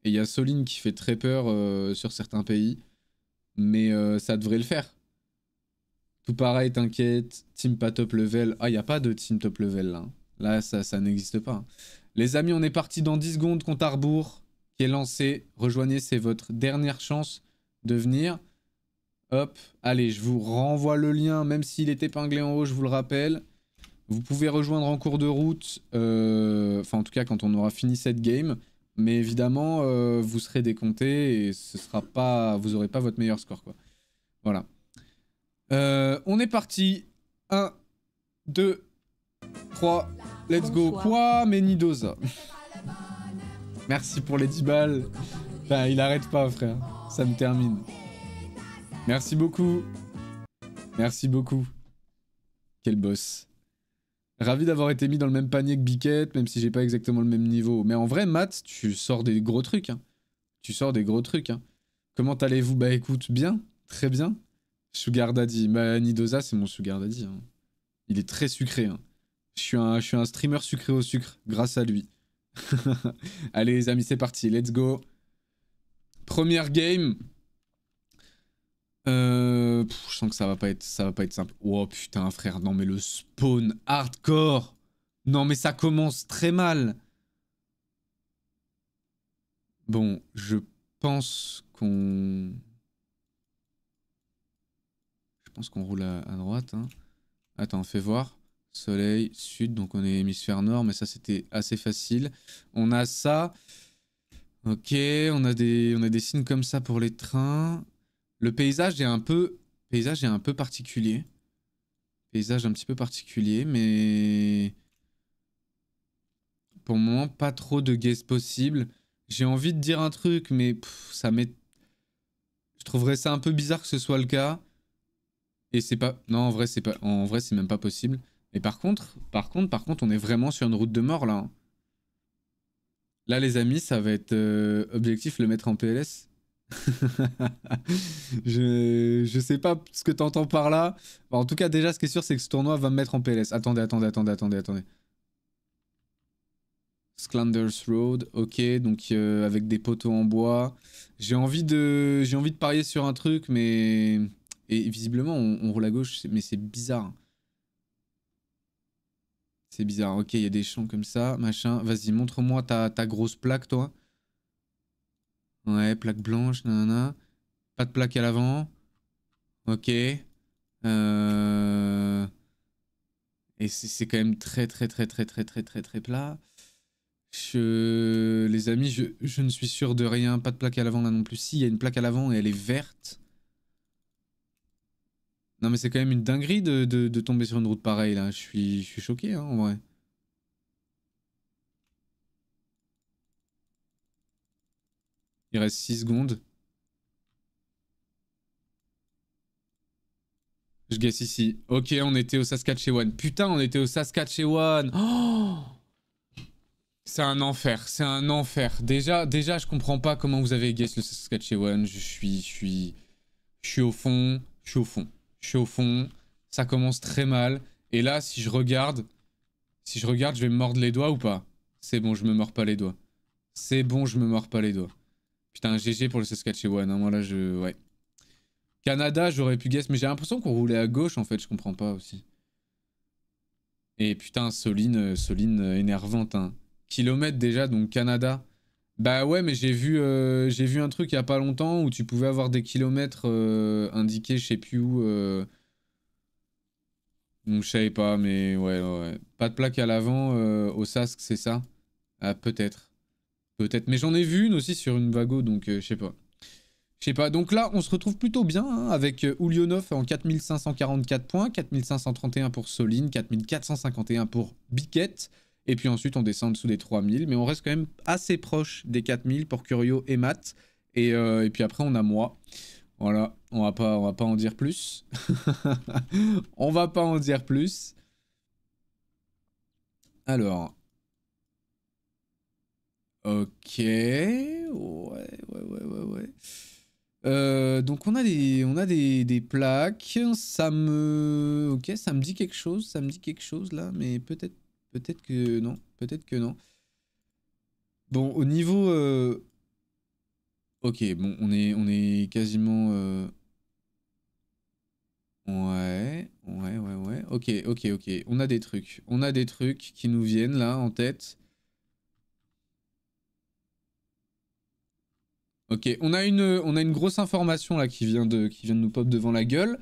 Et il y a Soline qui fait très peur euh, sur certains pays. Mais euh, ça devrait le faire. Tout pareil, t'inquiète. Team pas top level. Ah, il n'y a pas de team top level, là. Là, ça, ça n'existe pas. Les amis, on est parti dans 10 secondes. Compte à rebours qui est lancé. Rejoignez, c'est votre dernière chance de venir. Hop, allez, je vous renvoie le lien, même s'il est épinglé en haut, je vous le rappelle. Vous pouvez rejoindre en cours de route, euh, enfin en tout cas quand on aura fini cette game. Mais évidemment, euh, vous serez décompté et ce sera pas, vous n'aurez pas votre meilleur score. Quoi. Voilà. Euh, on est parti. 1, 2, 3, let's go. Quoi, Menidosa Merci pour les 10 balles. Bah, il arrête pas, frère. Ça me termine. Merci beaucoup. Merci beaucoup. Quel boss. Ravi d'avoir été mis dans le même panier que Biquette, même si j'ai pas exactement le même niveau. Mais en vrai, Matt, tu sors des gros trucs. Hein. Tu sors des gros trucs. Hein. Comment allez-vous Bah écoute, bien. Très bien. Sugar Daddy. Bah, Nidosa, c'est mon Sugar Daddy. Hein. Il est très sucré. Je suis, un, je suis un streamer sucré au sucre, grâce à lui. Allez les amis, c'est parti, let's go. Première game, euh, je sens que ça va pas être, ça va pas être simple. Oh putain frère, non mais le spawn hardcore. Non mais ça commence très mal. Bon, je pense qu'on... Je pense qu'on roule à, droite. Hein. Attends, fait voir. Soleil, sud, donc on est hémisphère nord, mais ça c'était assez facile. On a ça. Ok, on a, des, on a des signes comme ça pour les trains. Le paysage est un peu, paysage est un peu particulier. Paysage un petit peu particulier, mais pour le moment, pas trop de guess possible. J'ai envie de dire un truc, mais ça m'est. Je trouverais ça un peu bizarre que ce soit le cas. Et c'est pas. Non, en vrai, c'est pas. En vrai, c'est même pas possible. Mais par contre, par contre, par contre, on est vraiment sur une route de mort là. Hein. Là, les amis, ça va être euh, objectif le mettre en PLS. je, je sais pas ce que t'entends par là. en tout cas, déjà, ce qui est sûr, c'est que ce tournoi va me mettre en PLS. Attendez, attendez, attendez, attendez, attendez. Sclanders Road, ok, donc euh, avec des poteaux en bois. J'ai envie de, j'ai envie de parier sur un truc, mais et visiblement on, on roule à gauche, mais c'est bizarre. C'est bizarre. Ok, il y a des champs comme ça, machin. Vas-y, montre-moi ta, ta, grosse plaque, toi. Ouais, plaque blanche, nanana. Pas de plaque à l'avant. Ok. Euh, et c'est quand même très très très très très très très très plat. Je... Les amis, je... ne suis sûr de rien. Pas de plaque à l'avant là non plus. Si, il y a une plaque à l'avant et elle est verte. Non mais c'est quand même une dinguerie de, tomber sur une route pareille là. Je suis, je suis choqué hein, en vrai. Il reste 6 secondes. Je guess ici. Ok, on était au Saskatchewan. Putain, on était au Saskatchewan. Oh c'est un enfer, c'est un enfer. Déjà, déjà, je comprends pas comment vous avez guess le Saskatchewan. Je suis, je suis, suis au fond, je suis au fond, je suis au fond. Ça commence très mal. Et là, si je regarde, si je regarde, je vais me mordre les doigts ou pas C'est bon, je me mords pas les doigts. C'est bon, je me mords pas les doigts. Putain, GG pour le Saskatchewan. Hein. Moi là, je. Ouais. Canada, j'aurais pu guess, mais j'ai l'impression qu'on roulait à gauche en fait, je comprends pas aussi. Et putain, Soline, euh, Soline euh, énervante. Hein. Kilomètre déjà, donc Canada. Bah ouais, mais j'ai vu, euh, vu un truc il y a pas longtemps où tu pouvais avoir des kilomètres indiqués, je sais plus où. je savais pas, mais ouais, ouais. Pas de plaque à l'avant au Sask, c'est ça Ah, peut-être. Peut-être. Mais j'en ai vu une aussi sur une Vago, donc euh, je sais pas. Je sais pas. Donc là, on se retrouve plutôt bien hein, avec Oulionov euh, en 4544 points, 4531 pour Soline, 4451 pour Biquette. Et puis ensuite, on descend en dessous des 3000. Mais on reste quand même assez proche des 4000 pour Curio et Matt. Et, euh, et puis après, on a moi. Voilà, on va pas, on va pas en dire plus. on va pas en dire plus. Alors, Ok, ouais, ouais, ouais, ouais, ouais. Euh, donc on a des, on a des, plaques. Ça me, ok, ça me dit quelque chose, ça me dit quelque chose là, mais peut-être, peut-être que non, peut-être que non. Bon, au niveau, euh, ok, bon, on est, on est quasiment, euh, ouais, ouais, ouais, ouais. Ok, ok, ok. On a des trucs, on a des trucs qui nous viennent là en tête. Ok, on a une, on a une grosse information là qui vient de, qui nous pop devant la gueule.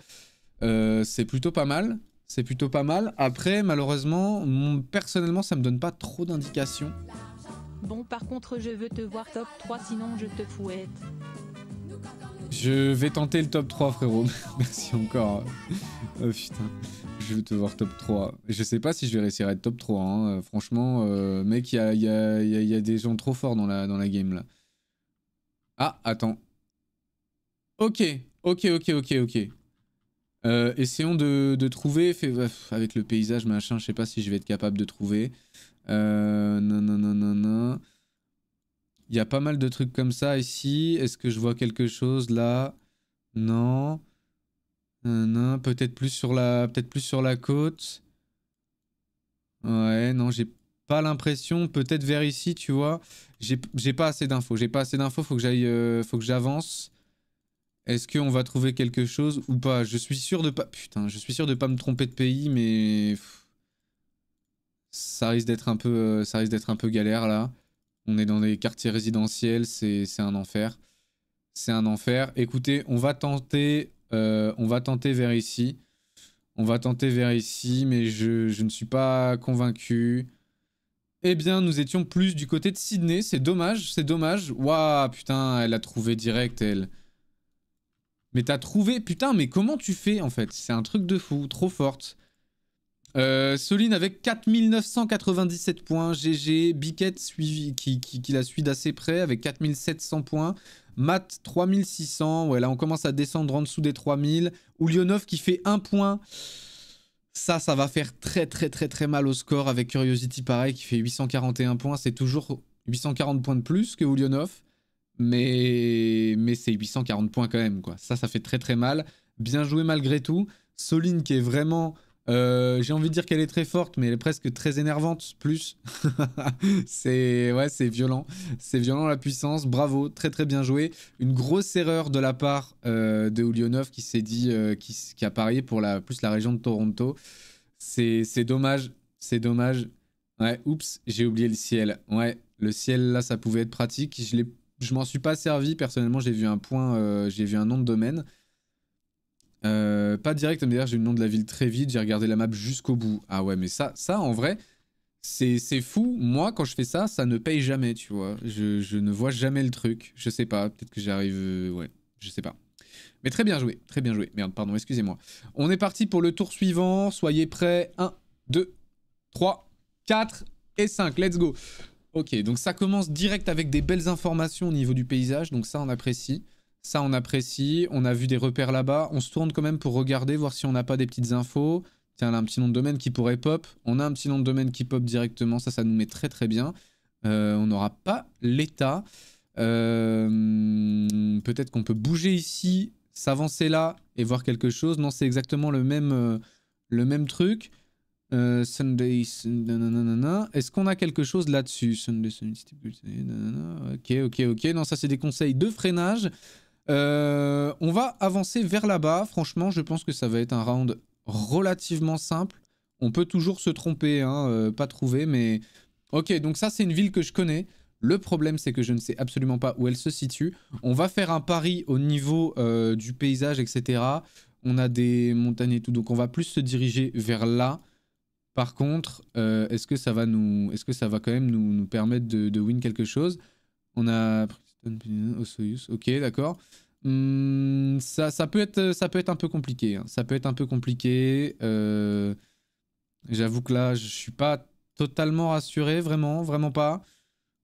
Euh, c'est plutôt pas mal. C'est plutôt pas mal. Après, malheureusement, personnellement, ça me donne pas trop d'indications. Bon, par contre, je veux te voir top 3, sinon je te fouette. Je vais tenter le top 3, frérot. Merci encore. oh putain, je veux te voir top 3. Je sais pas si je vais réussir à être top 3. Franchement, mec, il y a, des gens trop forts dans la, dans la game là. Ah, attends. Ok, ok, ok, ok, ok. essayons de, trouver, avec le paysage machin, je sais pas si je vais être capable de trouver. non, non, non, non, non. Il y a pas mal de trucs comme ça ici. Est-ce que je vois quelque chose là Non. Non, non. Peut-être plus sur la, peut plus sur la côte. Ouais, non, j'ai pas l'impression, peut-être vers ici, tu vois. J'ai pas assez d'infos, j'ai pas assez d'infos, faut que j'aille, euh, faut que j'avance. Est-ce qu'on va trouver quelque chose ou pas Je suis sûr de pas, putain, je suis sûr de pas me tromper de pays, mais ça risque d'être un peu, euh, ça risque d'être un peu galère là. On est dans des quartiers résidentiels, c'est un enfer, c'est un enfer. Écoutez, on va tenter, euh, on va tenter vers ici, on va tenter vers ici, mais je, je ne suis pas convaincu. Eh bien, nous étions plus du côté de Sydney. C'est dommage, c'est dommage. Waouh, putain, elle a trouvé direct, elle. Mais t'as trouvé... Putain, mais comment tu fais, en fait C'est un truc de fou, trop forte. Euh, Soline avec 4997 points. GG. Biquette suivi, qui, qui, qui la suit d'assez près avec 4700 points. Matt 3600. Ouais, là, on commence à descendre en dessous des 3000. Oulionov qui fait 1 point. Ça, ça va faire très très très très mal au score avec Curiosity pareil qui fait 841 points. C'est toujours 840 points de plus que Ulyanov, mais, mais c'est 840 points quand même. quoi. Ça, ça fait très très mal. Bien joué malgré tout. Soline qui est vraiment euh, j'ai envie de dire qu'elle est très forte, mais elle est presque très énervante, plus. c'est ouais, c'est violent. C'est violent la puissance. Bravo, très très bien joué. Une grosse erreur de la part euh, de Ulionov qui s'est dit, euh, qui, a parié pour la, plus la région de Toronto. C'est dommage, c'est dommage. Ouais, oups, j'ai oublié le ciel. Ouais, le ciel là, ça pouvait être pratique. Je l'ai m'en suis pas servi personnellement j'ai vu un point j'ai vu un nom de domaine euh, pas direct, mais d'ailleurs j'ai eu le nom de la ville très vite, j'ai regardé la map jusqu'au bout. Ah ouais, mais ça, ça en vrai, c'est fou. Moi, quand je fais ça, ça ne paye jamais, tu vois. Je, ne vois jamais le truc. Je sais pas, peut-être que j'arrive... Euh, ouais, je sais pas. Mais très bien joué, très bien joué. Merde, pardon, excusez-moi. On est parti pour le tour suivant. Soyez prêts. 1, 2, 3, 4 et 5. Let's go. Ok, donc ça commence direct avec des belles informations au niveau du paysage, donc ça on apprécie ça on apprécie, on a vu des repères là-bas, on se tourne quand même pour regarder, voir si on n'a pas des petites infos. Tiens, là, un petit nom de domaine qui pourrait pop. On a un petit nom de domaine qui pop directement, ça, ça nous met très très bien. Euh, on n'aura pas l'état. Euh, peut-être qu'on peut bouger ici, s'avancer là et voir quelque chose. Non, c'est exactement le même, euh, le même truc. Sunday, Est-ce qu'on a quelque chose là-dessus Sunday, Ok, ok, ok. Non, ça, c'est des conseils de freinage. Euh, on va avancer vers là-bas. Franchement, je pense que ça va être un round relativement simple. On peut toujours se tromper, hein, euh, pas trouver, mais... Ok, donc ça, c'est une ville que je connais. Le problème, c'est que je ne sais absolument pas où elle se situe. On va faire un pari au niveau euh, du paysage, etc. On a des montagnes et tout, donc on va plus se diriger vers là. Par contre, est-ce que ça va nous, est-ce que ça va quand même nous, permettre de, de win quelque chose On a Soyuz. ok, d'accord. Hmm, ça, ça, peut être, ça peut être un peu compliqué. Hein. Ça peut être un peu compliqué. Euh, j'avoue que là, je suis pas totalement rassuré, vraiment, vraiment pas.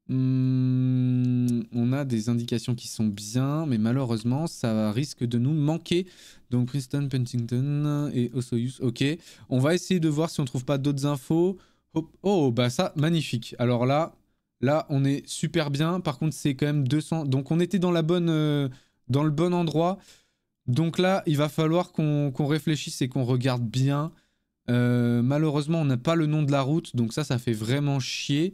Hmm, on a des indications qui sont bien, mais malheureusement, ça risque de nous manquer. Donc, Princeton, Pentington et Osoyus, ok. On va essayer de voir si on trouve pas d'autres infos. oh, bah ça, magnifique. Alors là, Là, on est super bien. Par contre, c'est quand même 200. Donc, on était dans, la bonne, euh, dans le bon endroit. Donc là, il va falloir qu'on réfléchisse et qu'on regarde bien. Euh, malheureusement, on n'a pas le nom de la route. Donc ça, ça fait vraiment chier.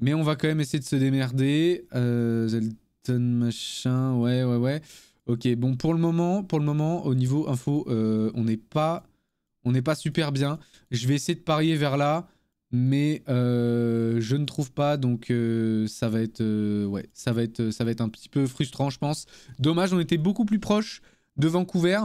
Mais on va quand même essayer de se démerder. Euh, Zelton machin, ouais, ouais, ouais. Ok, bon, pour le moment, pour le moment, au niveau info, euh, on n'est pas, on n'est pas super bien. Je vais essayer de parier vers là mais euh, je ne trouve pas donc euh, ça va être euh, ouais ça va être ça va être un petit peu frustrant je pense dommage on était beaucoup plus proche de Vancouver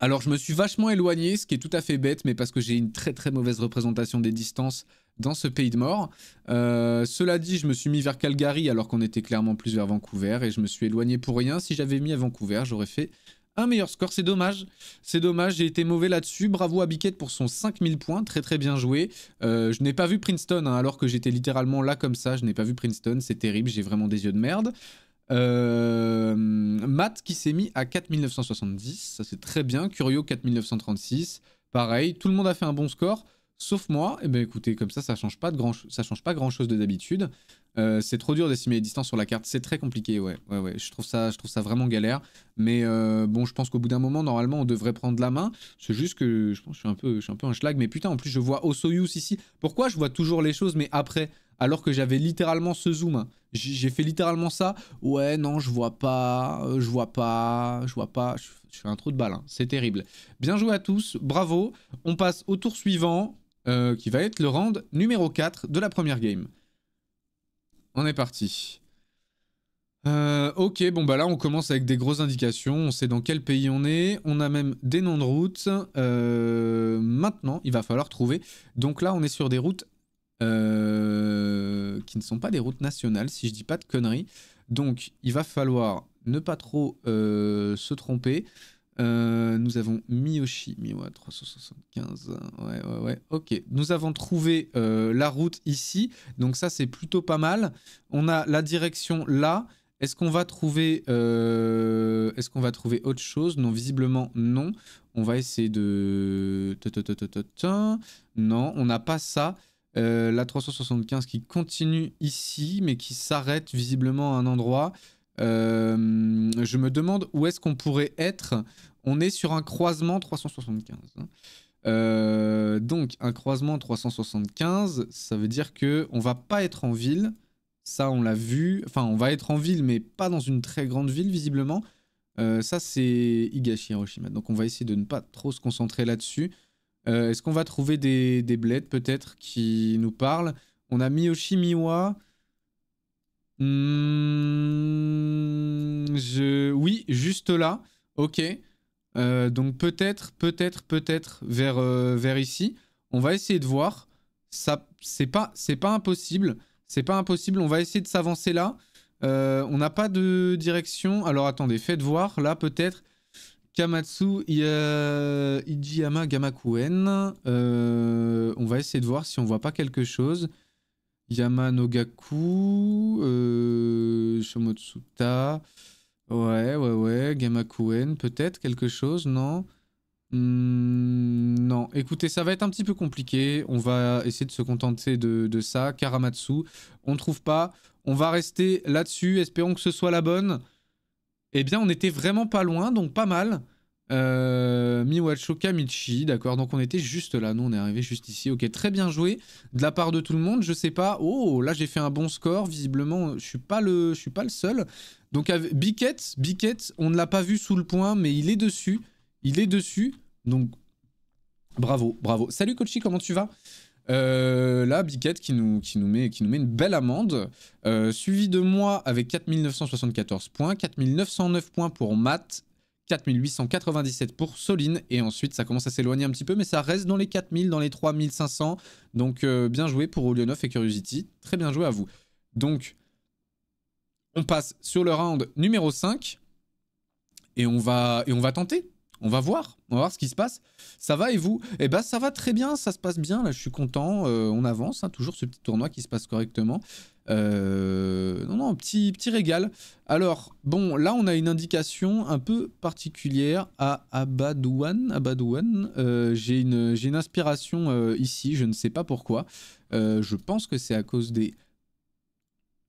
alors je me suis vachement éloigné ce qui est tout à fait bête mais parce que j'ai une très très mauvaise représentation des distances dans ce pays de mort. cela dit, je me suis mis vers Calgary alors qu'on était clairement plus vers Vancouver et je me suis éloigné pour rien. Si j'avais mis à Vancouver, j'aurais fait un meilleur score. C'est dommage. C'est dommage. J'ai été mauvais là-dessus. Bravo à Biquette pour son 5000 points. Très, très bien joué. Euh, je n'ai pas vu Princeton, hein, alors que j'étais littéralement là comme ça. Je n'ai pas vu Princeton. C'est terrible. J'ai vraiment des yeux de merde. Euh, Matt qui s'est mis à 4970. Ça, c'est très bien. Curio, 4936. Pareil. Tout le monde a fait un bon score. Sauf moi, et eh ben écoutez, comme ça, ça change pas de grand, ça change pas grand chose de d'habitude. Euh, c'est trop dur d'estimer les distances sur la carte, c'est très compliqué, ouais, ouais, ouais. Je trouve ça, je trouve ça vraiment galère. Mais euh, bon, je pense qu'au bout d'un moment, normalement, on devrait prendre la main. C'est juste que je pense, suis un peu, je un schlag. Mais putain, en plus, je vois Osoyus ici. Pourquoi je vois toujours les choses, mais après, alors que j'avais littéralement ce zoom. Hein. J'ai fait littéralement ça. Ouais, non, je vois pas, euh, je vois pas, je vois pas. Je, fais un trou de balle, hein. c'est terrible. Bien joué à tous, bravo. On passe au tour suivant. Euh, qui va être le round numéro 4 de la première game. On est parti. Euh, ok, bon bah là on commence avec des grosses indications, on sait dans quel pays on est, on a même des noms de routes. Euh, maintenant, il va falloir trouver. Donc là on est sur des routes qui ne sont pas des routes nationales, si je dis pas de conneries. Donc il va falloir ne pas trop se tromper. Euh, nous avons Miyoshi, Miwa 375. Ouais, ouais, ouais. Ok. Nous avons trouvé euh, la route ici. Donc, ça, c'est plutôt pas mal. On a la direction là. Est-ce qu'on va trouver euh, est-ce qu'on va trouver autre chose Non, visiblement non. On va essayer de non, on n'a pas ça. la 375 qui continue ici mais qui s'arrête visiblement à un endroit. Euh, je me demande où est-ce qu'on pourrait être. On est sur un croisement 375. Hein. Euh, donc un croisement 375, ça veut dire que on va pas être en ville. Ça, on l'a vu. Enfin, on va être en ville, mais pas dans une très grande ville, visiblement. Euh, ça, c'est Higashi Hiroshima. Donc, on va essayer de ne pas trop se concentrer là-dessus. Est-ce qu'on va trouver des, des bleds, peut-être, qui nous parlent On a Miyoshi Miwa. Hmm, oui, juste là. Ok. Euh, donc peut-être, peut-être, peut-être vers, euh, vers ici. On va essayer de voir. Ça, c'est pas, c'est pas impossible. C'est pas impossible. On va essayer de s'avancer là. Euh, on n'a pas de direction. Alors attendez, faites voir. Là peut-être. Kamatsu Ijiyama Gamakuen. on va essayer de voir si on voit pas quelque chose. Yama euh, Shomotsuta, ouais, ouais, ouais, Gamakuen, peut-être quelque chose, non hmm, Non, écoutez, ça va être un petit peu compliqué, on va essayer de se contenter de, de ça, Karamatsu, on ne trouve pas, on va rester là-dessus, espérons que ce soit la bonne. Eh bien, on était vraiment pas loin, donc pas mal. Euh, Miwacho d'accord. Donc on était juste là, nous on est arrivé juste ici. Ok, très bien joué de la part de tout le monde. Je sais pas. Oh, là j'ai fait un bon score. Visiblement, je suis pas le, je suis pas le seul. Donc Biquette, Biquette, on ne l'a pas vu sous le point, mais il est dessus. Il est dessus. Donc bravo, bravo. Salut Kochi, comment tu vas euh, là, Biquette qui nous, qui, nous met, qui nous met une belle amende. Euh, suivi de moi avec 4974 points, 4909 points pour Matt 4897 pour Soline. Et ensuite, ça commence à s'éloigner un petit peu, mais ça reste dans les 4000, dans les 3500. Donc, euh, bien joué pour Olionov et Curiosity. Très bien joué à vous. Donc, on passe sur le round numéro 5. Et on va, et on va tenter. On va voir, on va voir ce qui se passe. Ça va et vous Eh ben ça va très bien, ça se passe bien, là je suis content, euh, on avance, hein, toujours ce petit tournoi qui se passe correctement. Euh, non, non, petit, petit régal. Alors, bon, là on a une indication un peu particulière à Abadouan. Euh, j'ai une, une inspiration ici, je ne sais pas pourquoi. je pense que c'est à cause des...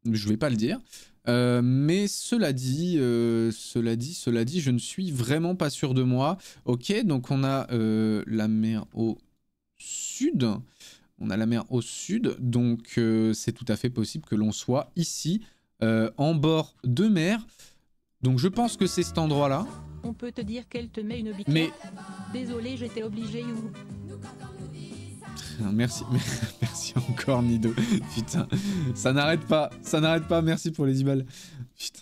Je ne vais pas le dire. Euh, mais cela dit, euh, cela dit, cela dit, je ne suis vraiment pas sûr de moi. Ok, donc on a euh, la mer au sud. On a la mer au sud, donc c'est tout à fait possible que l'on soit ici, en bord de mer. Donc je pense que c'est cet endroit-là. On peut te dire qu'elle te met une Mais... Désolé, j'étais obligé. Merci, merci encore Nido. Putain, ça n'arrête pas, ça n'arrête pas. Merci pour les 10 balles. Putain,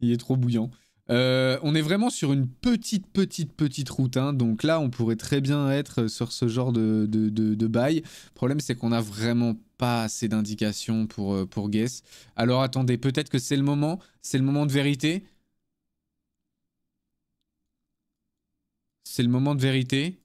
il est trop bouillant. Euh, on est vraiment sur une petite, petite, petite route. Hein. Donc là, on pourrait très bien être sur ce genre de, bail. Le problème, c'est qu'on n'a vraiment pas assez d'indications pour, euh, pour Guess. Alors attendez, peut-être que c'est le moment. C'est le moment de vérité. C'est le moment de vérité.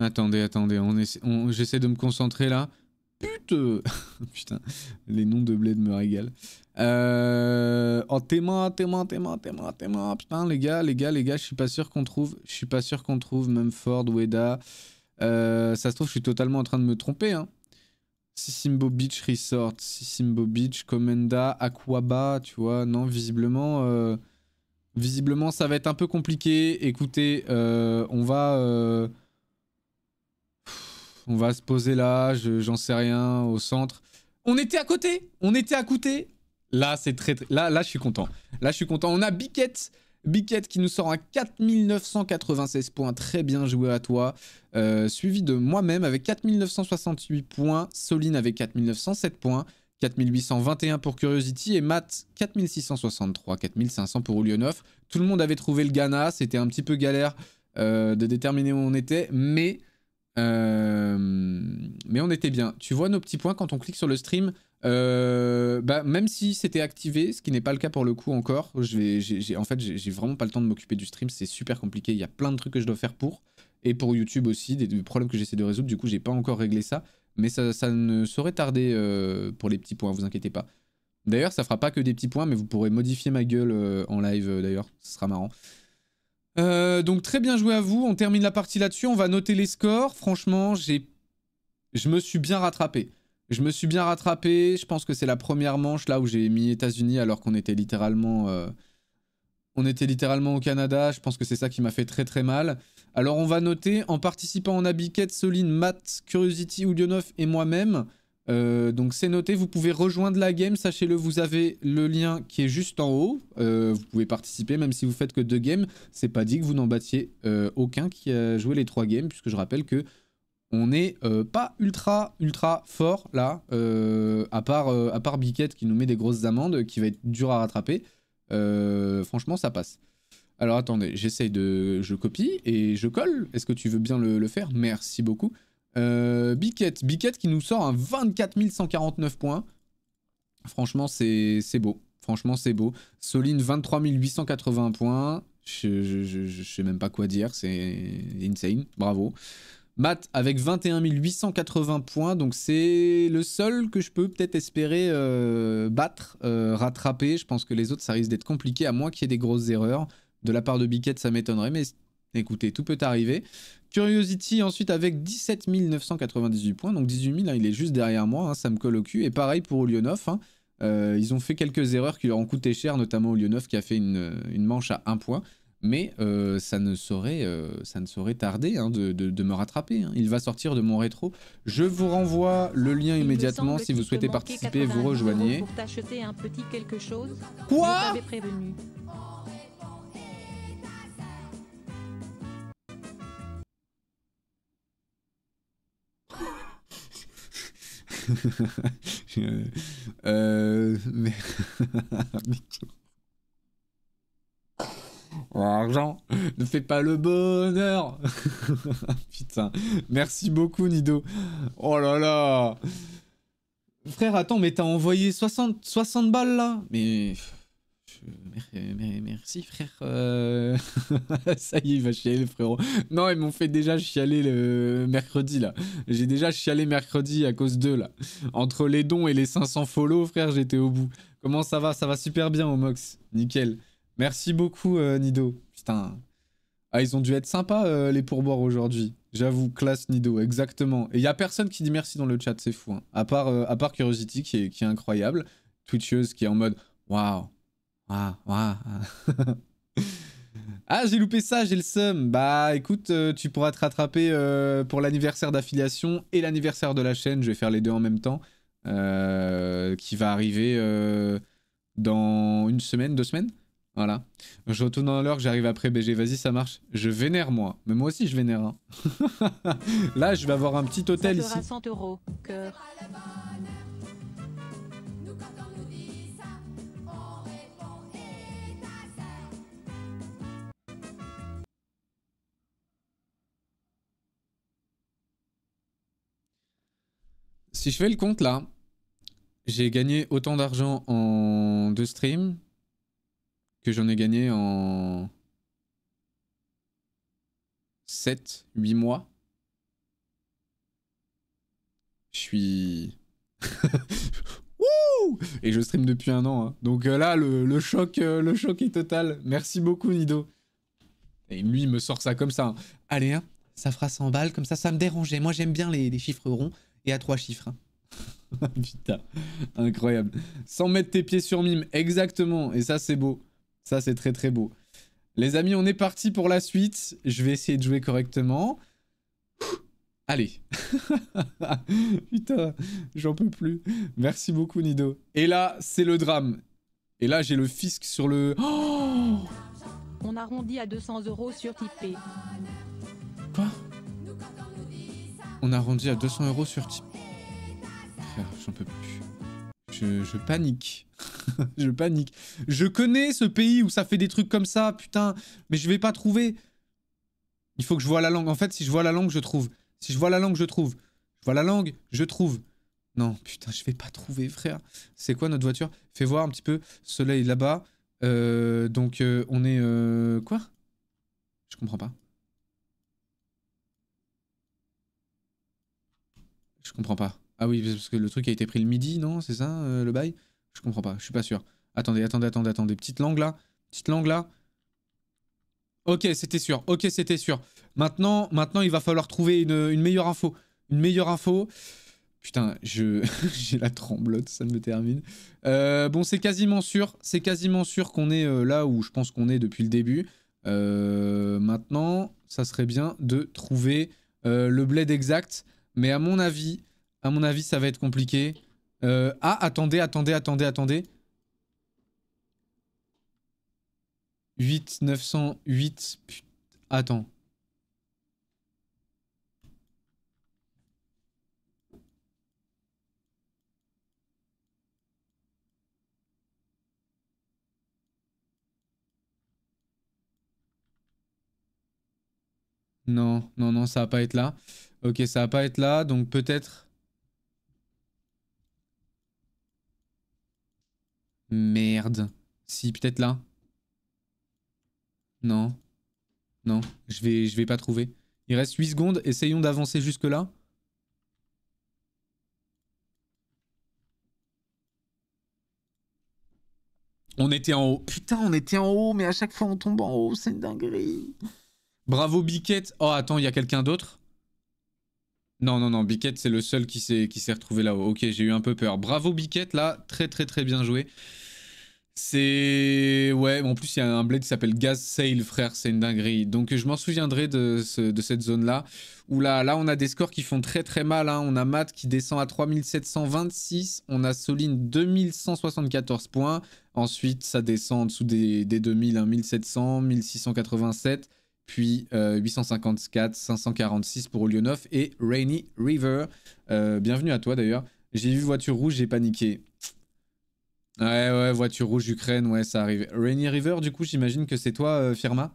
Attendez, attendez, on j'essaie de me concentrer là. Putain, euh, Putain, les noms de bled me régalent. Euh... Oh, témoin témoin, témoin, témoin, témoin. Putain, les gars, les gars, les gars, je suis pas sûr qu'on trouve. Je suis pas sûr qu'on trouve même Ford, Weda. Euh, ça se trouve, je suis totalement en train de me tromper. Hein. Sissimbo Beach Resort, Sissimbo Beach, Comenda, Aquaba, tu vois. Non, visiblement, euh, visiblement, ça va être un peu compliqué. Écoutez, on va on va se poser là, j'en sais rien, au centre. On était à côté, on était à côté. Là, c'est très, là, là, je suis content. Là, je suis content. On a Biquette. Biquette qui nous sort à 4996 points. Très bien joué à toi. Euh, suivi de moi-même avec 4968 points. Soline avec 4907 points. 4821 pour Curiosity et Matt 4663, 4500 pour Oulionov. Tout le monde avait trouvé le Ghana, c'était un petit peu galère euh, de déterminer où on était, mais euh, mais on était bien. Tu vois nos petits points quand on clique sur le stream euh, bah, Même si c'était activé, ce qui n'est pas le cas pour le coup encore, je vais, en fait, j'ai vraiment pas le temps de m'occuper du stream. C'est super compliqué. Il y a plein de trucs que je dois faire pour. Et pour YouTube aussi, des, problèmes que j'essaie de résoudre. Du coup, j'ai pas encore réglé ça. Mais ça, ne saurait tarder euh, pour les petits points, vous inquiétez pas. D'ailleurs, ça fera pas que des petits points, mais vous pourrez modifier ma gueule en live d'ailleurs. Ce sera marrant. Euh, donc très bien joué à vous, on termine la partie là-dessus, on va noter les scores. Franchement, j'ai, je me suis bien rattrapé. Je me suis bien rattrapé, je pense que c'est la première manche là où j'ai mis États-Unis alors qu'on était littéralement... Euh, on était littéralement au Canada, je pense que c'est ça qui m'a fait très très mal. Alors on va noter, en participant en Abiquette, Soline, Matt, Curiosity, Oulionov et moi-même, euh, donc c'est noté, vous pouvez rejoindre la game, sachez-le, vous avez le lien qui est juste en haut, euh, vous pouvez participer même si vous faites que deux games, c'est pas dit que vous n'en battiez euh, aucun qui a joué les trois games, puisque je rappelle que on n'est pas ultra ultra fort là, à part, à part Biquette qui nous met des grosses amendes, qui va être dur à rattraper, franchement ça passe. Alors attendez, j'essaye de... je copie et je colle, est-ce que tu veux bien le faire Merci beaucoup. Euh, Biquette. Biquette qui nous sort un 24 149 points. Franchement, c'est beau. Franchement, c'est beau. Soline, 23 880 points. Je, je, sais même pas quoi dire. C'est insane. Bravo. Matt avec 21 880 points. Donc, c'est le seul que je peux peut-être espérer euh, battre, euh, rattraper. Je pense que les autres, ça risque d'être compliqué, à moins qu'il y ait des grosses erreurs. De la part de Biquette, ça m'étonnerait. Mais écoutez, tout peut arriver. Curiosity ensuite avec 17 998 points, donc 18 000, hein, il est juste derrière moi, ça hein, me colle au cul. Et pareil pour Olyonov. Hein. Euh, ils ont fait quelques erreurs qui leur ont coûté cher, notamment Olyonov qui a fait une, une manche à 1 point. Mais euh, ça, ne saurait, euh, ça ne tarder de, me rattraper. Il va sortir de mon rétro. Je vous renvoie le lien immédiatement si vous souhaitez participer, vous rejoignez. Quoi Euh, argent, ne fais pas le bonheur. Putain, merci beaucoup Nido. Oh là là. Frère, attends, mais t'as envoyé 60, 60 balles là Mais merci frère. Euh, ça y est, il va chialer le frérot. Non, ils m'ont fait déjà chialer le mercredi là. J'ai déjà chialé mercredi à cause d'eux là. Entre les dons et les 500 follow, frère, j'étais au bout. Comment ça va Ça va super bien, mox Nickel. Merci beaucoup, euh, Nido. Putain. Ah, ils ont dû être sympas, euh, les pourboires aujourd'hui. J'avoue, classe Nido, exactement. Et il y a personne qui dit merci dans le chat, c'est fou. Hein. À, part, à part Curiosity qui est, qui est incroyable. Twitcheuse qui est en mode Waouh, ah, ah. Ah. ah j'ai loupé ça, j'ai le seum. Bah écoute, euh, tu pourras te rattraper euh, pour l'anniversaire d'affiliation et l'anniversaire de la chaîne. Je vais faire les deux en même temps. Euh, qui va arriver dans une semaine, deux semaines. Voilà. Je retourne dans l'heure, j'arrive après BG. Vas-y, ça marche. Je vénère, moi. Mais moi aussi, je vénère. Hein. Là, je vais avoir un petit hôtel ça ici. 100 euros. Cœur. Si je fais le compte là, j'ai gagné autant d'argent en deux streams que j'en ai gagné en 7, 8 mois. Je suis... Et je stream depuis un an. Hein. Donc euh, là, le, choc, euh, le choc est total. Merci beaucoup, Nido. Et lui, il me sort ça comme ça. Hein. Allez, hein, ça fera 100 balles, comme ça, ça me dérangeait. Moi, j'aime bien les chiffres ronds et à trois chiffres. Hein. Putain, incroyable. Sans mettre tes pieds sur mime, exactement. Et ça, c'est beau. Ça, c'est très très beau. Les amis, on est parti pour la suite. Je vais essayer de jouer correctement. Allez. Putain, j'en peux plus. Merci beaucoup, Nido. Et là, c'est le drame. Et là, j'ai le fisc sur le... on arrondit à 200 euros sur Tipeee. Quoi on a rendu à 200 euros sur Tipeee. Frère, j'en peux plus. Je, panique. je panique. Je connais ce pays où ça fait des trucs comme ça, putain. Mais je vais pas trouver. Il faut que je vois la langue. En fait, si je vois la langue, je trouve. Si je vois la langue, je trouve. Je vois la langue, je trouve. Non, putain, je vais pas trouver, frère. C'est quoi notre voiture Fais voir un petit peu. Soleil là-bas. Euh, donc, euh, on est... Euh, quoi Je comprends pas. Je comprends pas. Ah oui, parce que le truc a été pris le midi, non C'est ça, euh, le bail Je comprends pas, je suis pas sûr. Attendez, attendez, attendez, attendez. Petite langue là Petite langue là Ok, c'était sûr. Ok, c'était sûr. Maintenant, maintenant, il va falloir trouver une, meilleure info. Une meilleure info. Putain, je j'ai la tremblote, ça me termine. Euh, bon, c'est quasiment sûr. C'est quasiment sûr qu'on est euh, là où je pense qu'on est depuis le début. maintenant, ça serait bien de trouver le bled exact. Mais à mon avis, à mon avis, ça va être compliqué. Euh, ah, attendez, attendez, attendez, attendez. 8, 908. Putain, attends. Non, non, non, ça va pas être là. Ok, ça va pas être là, donc peut-être... Merde. Si, peut-être là. Non. Non, je vais, je vais pas trouver. Il reste 8 secondes, essayons d'avancer jusque là. On était en haut. Putain, on était en haut, mais à chaque fois on tombe en haut, c'est une dinguerie. Bravo Biquette. Oh, attends, il y a quelqu'un d'autre non, non, non, Biquette, c'est le seul qui s'est retrouvé là-haut. Ok, j'ai eu un peu peur. Bravo Biquette, là, très très très bien joué. C'est... Ouais, en plus, il y a un blade qui s'appelle Gaz Sail, frère, c'est une dinguerie. Donc je m'en souviendrai de, ce, de cette zone-là. Où là, là, on a des scores qui font très très mal. Hein. On a Matt qui descend à 3726, on a Soline 2174 points. Ensuite, ça descend en dessous des, 2000, 1700, 1687 puis 854, euh, 546 pour Olionov et Rainy River. Euh, bienvenue à toi d'ailleurs. J'ai vu voiture rouge, j'ai paniqué. Ouais, ouais, voiture rouge Ukraine, ouais, ça arrive. Rainy River, du coup, j'imagine que c'est toi, euh, Firma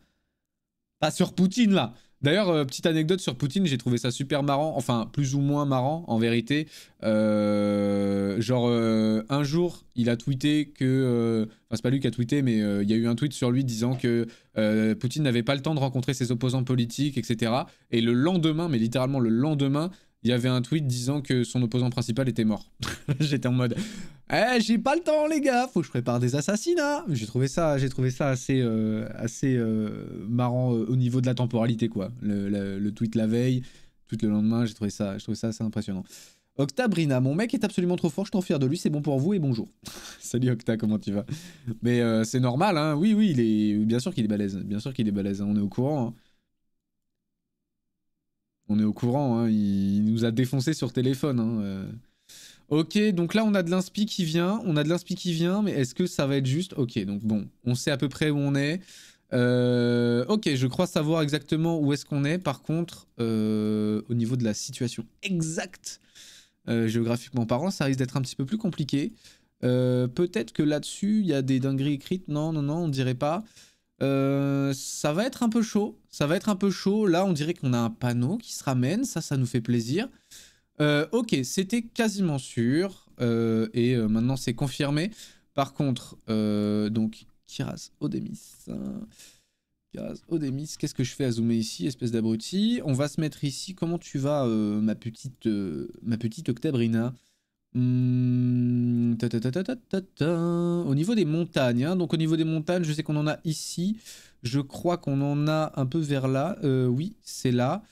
pas sur Poutine, là. D'ailleurs, euh, petite anecdote sur Poutine, j'ai trouvé ça super marrant, enfin plus ou moins marrant en vérité. Euh, genre, euh, un jour, il a tweeté que... Enfin, c'est pas lui qui a tweeté, mais il y a eu un tweet sur lui disant que Poutine n'avait pas le temps de rencontrer ses opposants politiques, etc. Et le lendemain, mais littéralement le lendemain, il y avait un tweet disant que son opposant principal était mort. J'étais en mode Eh, j'ai pas le temps les gars, faut que je prépare des assassinats. J'ai trouvé ça j'ai trouvé ça assez euh, assez euh, marrant euh, au niveau de la temporalité quoi. Le, tweet la veille, tout le lendemain, j'ai trouvé ça j'ai trouvé ça assez impressionnant. Octa mon mec est absolument trop fort, je t'en fier de lui, c'est bon pour vous et bonjour. Salut Octa, comment tu vas Mais c'est normal, hein oui, oui, il est... bien sûr qu'il est balèze, bien sûr qu'il est balèze, hein, on est au courant. Hein. On est au courant, hein, il nous a défoncé sur téléphone. Hein, euh. Ok, donc là on a de l'inspi qui vient, on a de l'inspi qui vient, mais est-ce que ça va être juste Ok, donc bon, on sait à peu près où on est. Euh, ok, je crois savoir exactement où est-ce qu'on est. Par contre, euh, au niveau de la situation exacte, géographiquement parlant, ça risque d'être un petit peu plus compliqué. Peut-être que là-dessus, il y a des dingueries écrites. Non, non, non, on dirait pas. Euh, ça va être un peu chaud. Ça va être un peu chaud. Là, on dirait qu'on a un panneau qui se ramène. Ça, ça nous fait plaisir. Euh, ok, c'était quasiment sûr. Euh, et euh, maintenant, c'est confirmé. Par contre, donc, Kiras Odemis. Kiras Odemis, qu'est-ce que je fais à zoomer ici, espèce d'abruti On va se mettre ici. Comment tu vas, ma petite ma petite Octabrina Hmm, au niveau des montagnes, hein. donc au niveau des montagnes, je sais qu'on en a ici. Je crois qu'on en a un peu vers là. Euh, oui, c'est là.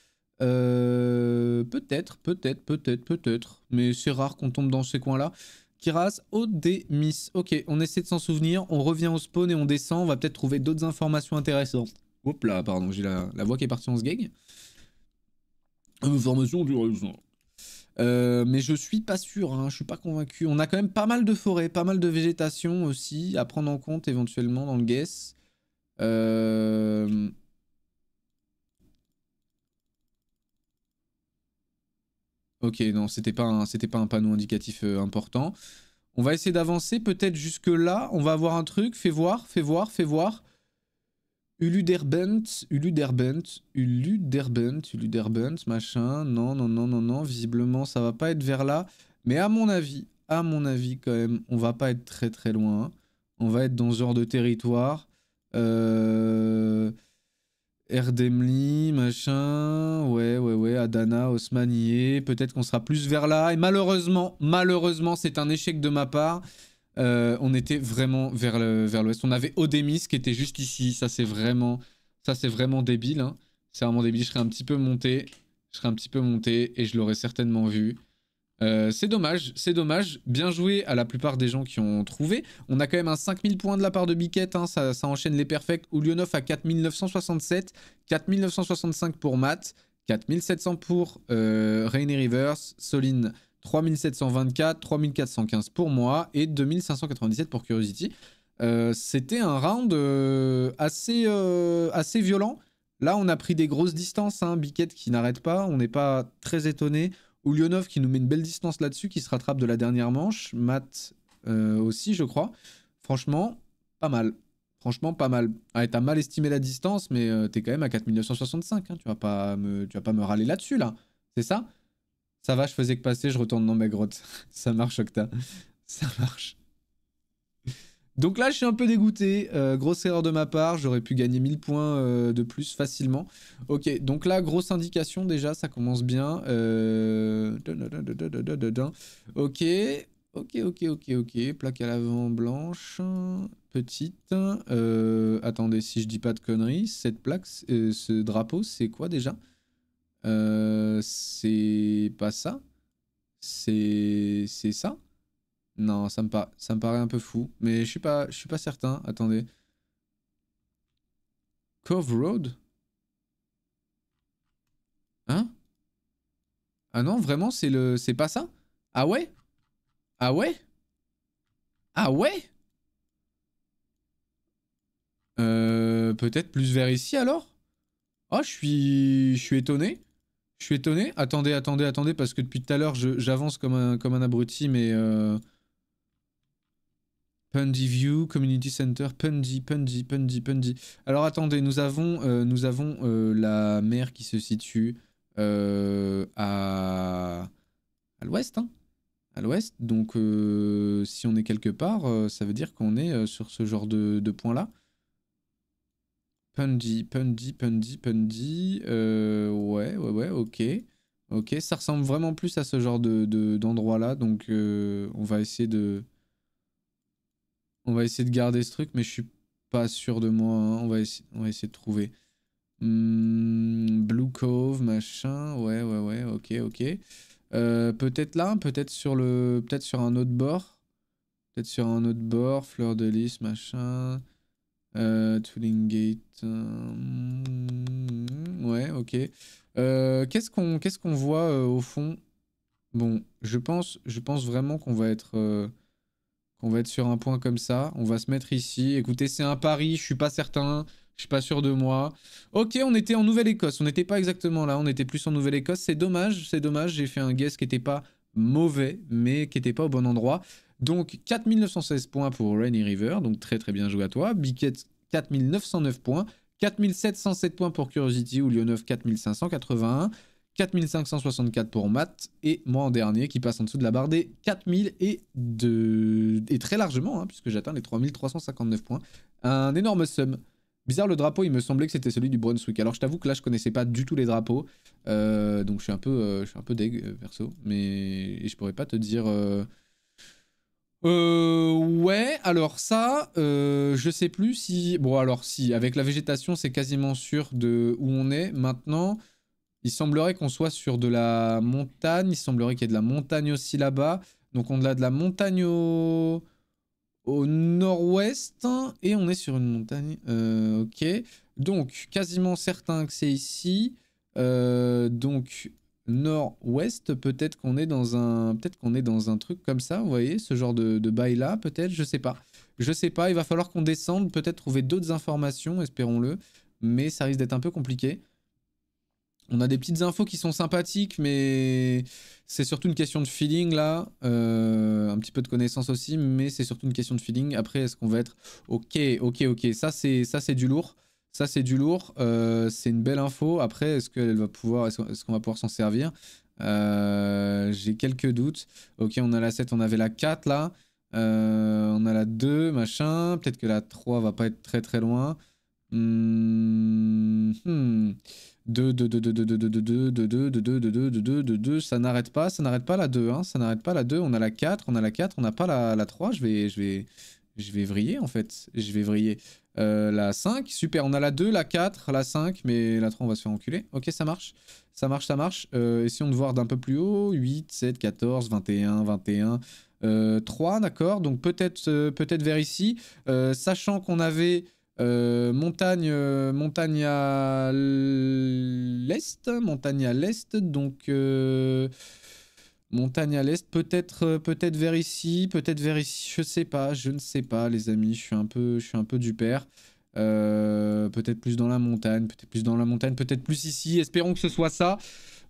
Euh, peut-être, peut-être, peut-être, peut-être. Mais c'est rare qu'on tombe dans ces coins-là. Kiras, miss Ok, on essaie de s'en souvenir. On revient au spawn et on descend. On va peut-être trouver d'autres informations intéressantes. Hop là, pardon, j'ai la, voix qui est partie en se gag. Information euh, du euh, mais je suis pas sûr, hein, je suis pas convaincu. On a quand même pas mal de forêts, pas mal de végétation aussi à prendre en compte éventuellement dans le guess. Euh, ok, non, c'était pas, pas un panneau indicatif euh, important. On va essayer d'avancer peut-être jusque là. On va avoir un truc, fais voir, fais voir, fais voir. Ulu Derbent, Ulu Derbent, machin. Non, non, non, non, non. Visiblement, ça va pas être vers là. Mais à mon avis, à mon avis, quand même, on va pas être très très loin. On va être dans ce genre de territoire. Euh, Erdemli, machin. Ouais, ouais, ouais. Adana, Osmaniye. Peut-être qu'on sera plus vers là. Et malheureusement, malheureusement, c'est un échec de ma part. Euh, on était vraiment vers l'ouest. Vers on avait Odemis qui était juste ici. Ça, c'est vraiment, ça, vraiment débile. Hein. C'est vraiment débile. Je serais un petit peu monté. Je serais un petit peu monté et je l'aurais certainement vu. Euh, c'est dommage, c'est dommage. Bien joué à la plupart des gens qui ont trouvé. On a quand même un 5000 points de la part de Biquette, hein. ça, ça, enchaîne les perfects. Oulionov à 4967, 4965 pour Matt, 4700 pour euh, Rainy Rivers, Soline 3724, 3415 pour moi et 2597 pour Curiosity. Euh, c'était un round euh, assez, euh, assez violent. Là, on a pris des grosses distances. Hein. Biquette qui n'arrête pas. On n'est pas très étonné. Oulionov qui nous met une belle distance là-dessus, qui se rattrape de la dernière manche. Matt aussi, je crois. Franchement, pas mal. Franchement, pas mal. Ah, tu t'as mal estimé la distance, mais t'es quand même à 4965. Hein. Tu, vas pas me, tu vas pas me râler là-dessus, là. C'est ça ça va, je faisais que passer, je retourne dans ma grotte. Ça marche, Octa. Ça marche. Donc là, je suis un peu dégoûté. Euh, grosse erreur de ma part. J'aurais pu gagner 1000 points euh, de plus facilement. Ok, donc là, grosse indication déjà. Ça commence bien. Euh, ok. Ok, ok, ok, ok. Plaque à l'avant blanche. Petite. attendez, si je dis pas de conneries, cette plaque, ce drapeau, c'est quoi déjà euh, c'est pas ça C'est ça Non, ça me, ça me paraît un peu fou, mais je suis pas je suis pas certain. Attendez. Cove Road Hein Ah non, vraiment c'est le c'est pas ça Ah ouais Ah ouais Ah ouais euh, peut-être plus vers ici alors Oh, je suis, je suis étonné. Je suis étonné. Attendez, attendez, attendez, parce que depuis tout à l'heure, j'avance comme un, comme un abruti, mais... Euh... View, Community Center, Pundi, Pundi, Pundi, Pundi. Alors attendez, nous avons, euh, nous avons euh, la mer qui se situe euh, à, l'ouest, hein à l'ouest. Donc si on est quelque part, ça veut dire qu'on est sur ce genre de, de point-là. Pundi, pundi, pundi, pundi... Euh, ouais, ouais, ouais, ok. Ok, ça ressemble vraiment plus à ce genre d'endroit de, là. Donc euh, on va essayer de... On va essayer de garder ce truc, mais je suis pas sûr de moi. Hein. On, va on va essayer de trouver. Hmm, Blue Cove, machin. Ouais, ouais, ouais, ok, ok. Euh, peut-être là, peut-être sur le, peut-être sur un autre bord, peut-être sur un autre bord, fleur de lys, machin. Euh, euh mm, ouais, ok. Euh, qu'est-ce qu'on qu'est-ce qu'on voit euh, au fond Bon, je pense, je pense vraiment qu'on va être... qu'on va être sur un point comme ça. On va se mettre ici. Écoutez, c'est un pari, je suis pas certain. Je suis pas sûr de moi. Ok, on était en Nouvelle-Écosse. On n'était pas exactement là. On était plus en Nouvelle-Écosse. C'est dommage, c'est dommage. J'ai fait un guess qui n'était pas mauvais, mais qui n'était pas au bon endroit. Donc 4916 points pour Rainy River, donc très très bien joué à toi. Biquette 4909 points, 4707 points pour Curiosity ou Lyonov 4581, 4564 pour Matt et moi en dernier qui passe en dessous de la barre des 4000 et, de... et très largement hein, puisque j'atteins les 3359 points. Un énorme sum. Bizarre le drapeau, il me semblait que c'était celui du Brunswick. Alors je t'avoue que là je connaissais pas du tout les drapeaux, euh, donc je suis un peu, euh, je suis un peu deg euh, perso, mais je pourrais pas te dire. Euh, ouais, alors ça, euh, je sais plus si... Bon, alors si, avec la végétation, c'est quasiment sûr de où on est. Maintenant, il semblerait qu'on soit sur de la montagne. Il semblerait qu'il y ait de la montagne aussi là-bas. Donc on a de la montagne au, au nord-ouest. Et on est sur une montagne. Euh, ok. Donc, quasiment certain que c'est ici. Euh, donc, nord-ouest, peut-être qu'on est dans un, peut-être qu'on est dans un truc comme ça, vous voyez, ce genre de, de bail là, peut-être, je sais pas, je sais pas. Il va falloir qu'on descende, peut-être trouver d'autres informations, espérons-le, mais ça risque d'être un peu compliqué. On a des petites infos qui sont sympathiques, mais c'est surtout une question de feeling là, euh, un petit peu de connaissance aussi, mais c'est surtout une question de feeling. Après, est-ce qu'on va être ok, ok, ok, ça c'est ça c'est du lourd. Ça, c'est du lourd. c'est une belle info. Après, est-ce qu'elle va pouvoir, qu'on va pouvoir s'en servir J'ai quelques doutes. Ok, on a la 7, on avait la 4 là. on a la 2, machin. Peut-être que la 3 va pas être très très loin. 2, 2, 2, 2, 2, 2, 2, 2, 2, 2, 2, 2, 2, 2, ça n'arrête pas, ça n'arrête pas la 2, ça n'arrête pas la 2, on a la 4, on a la 4, on n'a pas la, la 3, je vais, je vais, je vais vriller en fait, je vais vriller. Euh, la 5, super, on a la 2, la 4, la 5, mais la 3 on va se faire enculer. Ok, ça marche, ça marche, ça marche. essayons euh, de voir d'un peu plus haut, 8, 7, 14, 21, 21, 3, d'accord. Donc peut-être euh, peut vers ici, sachant qu'on avait montagne, montagne à l'est, montagne à l'est, donc... Montagne à l'est, peut-être euh, peut-être vers ici, peut-être vers ici, je sais pas, je ne sais pas les amis, je suis un peu, je suis un peu du père. Euh, peut-être plus dans la montagne, peut-être plus dans la montagne, peut-être plus ici, espérons que ce soit ça.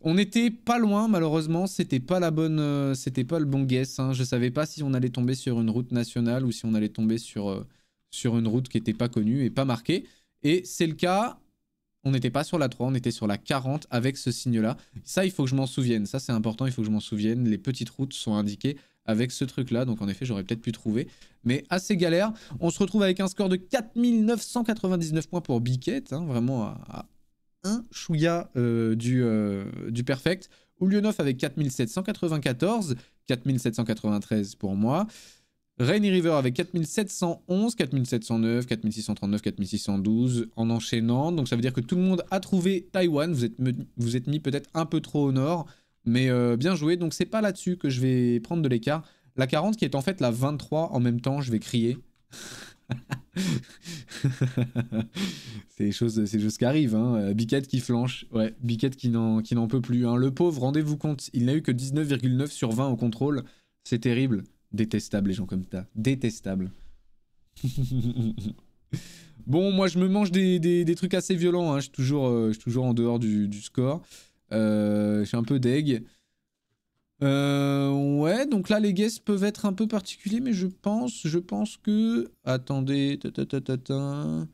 On n'était pas loin malheureusement, c'était pas la bonne, euh, c'était pas le bon guess. je hein. Je savais pas si on allait tomber sur une route nationale ou si on allait tomber sur, sur une route qui n'était pas connue et pas marquée. Et c'est le cas, on n'était pas sur la 3, on était sur la 40 avec ce signe-là. Ça, il faut que je m'en souvienne. Ça, c'est important, il faut que je m'en souvienne. Les petites routes sont indiquées avec ce truc-là. Donc, en effet, j'aurais peut-être pu trouver. Mais assez galère. On se retrouve avec un score de 4999 points pour Biquette. Hein, vraiment à, un chouïa euh, du, euh, du perfect. Oulionov avec 4794. 4793 pour moi. Rainy River avec 4711, 4709, 4639, 4612 en enchaînant. Donc ça veut dire que tout le monde a trouvé Taïwan. Vous êtes, vous êtes mis peut-être un peu trop au nord, mais euh, bien joué. Donc c'est pas là-dessus que je vais prendre de l'écart. La 40 qui est en fait la 23 en même temps, je vais crier. c'est des choses, c'est qui arrivent. Hein. Biquette qui flanche. Ouais, Biquette qui n'en peut plus. Hein. Le pauvre, rendez-vous compte, il n'a eu que 19,9 sur 20 au contrôle. C'est terrible. Détestable les gens comme ça. Détestable. bon, moi je me mange des, trucs assez violents. Hein. Je, suis toujours, euh, je toujours en dehors du, score. Euh, je suis un peu deg. Euh, ouais, donc là les guests peuvent être un peu particuliers, mais je pense, je pense que. Attendez. Ta, ta,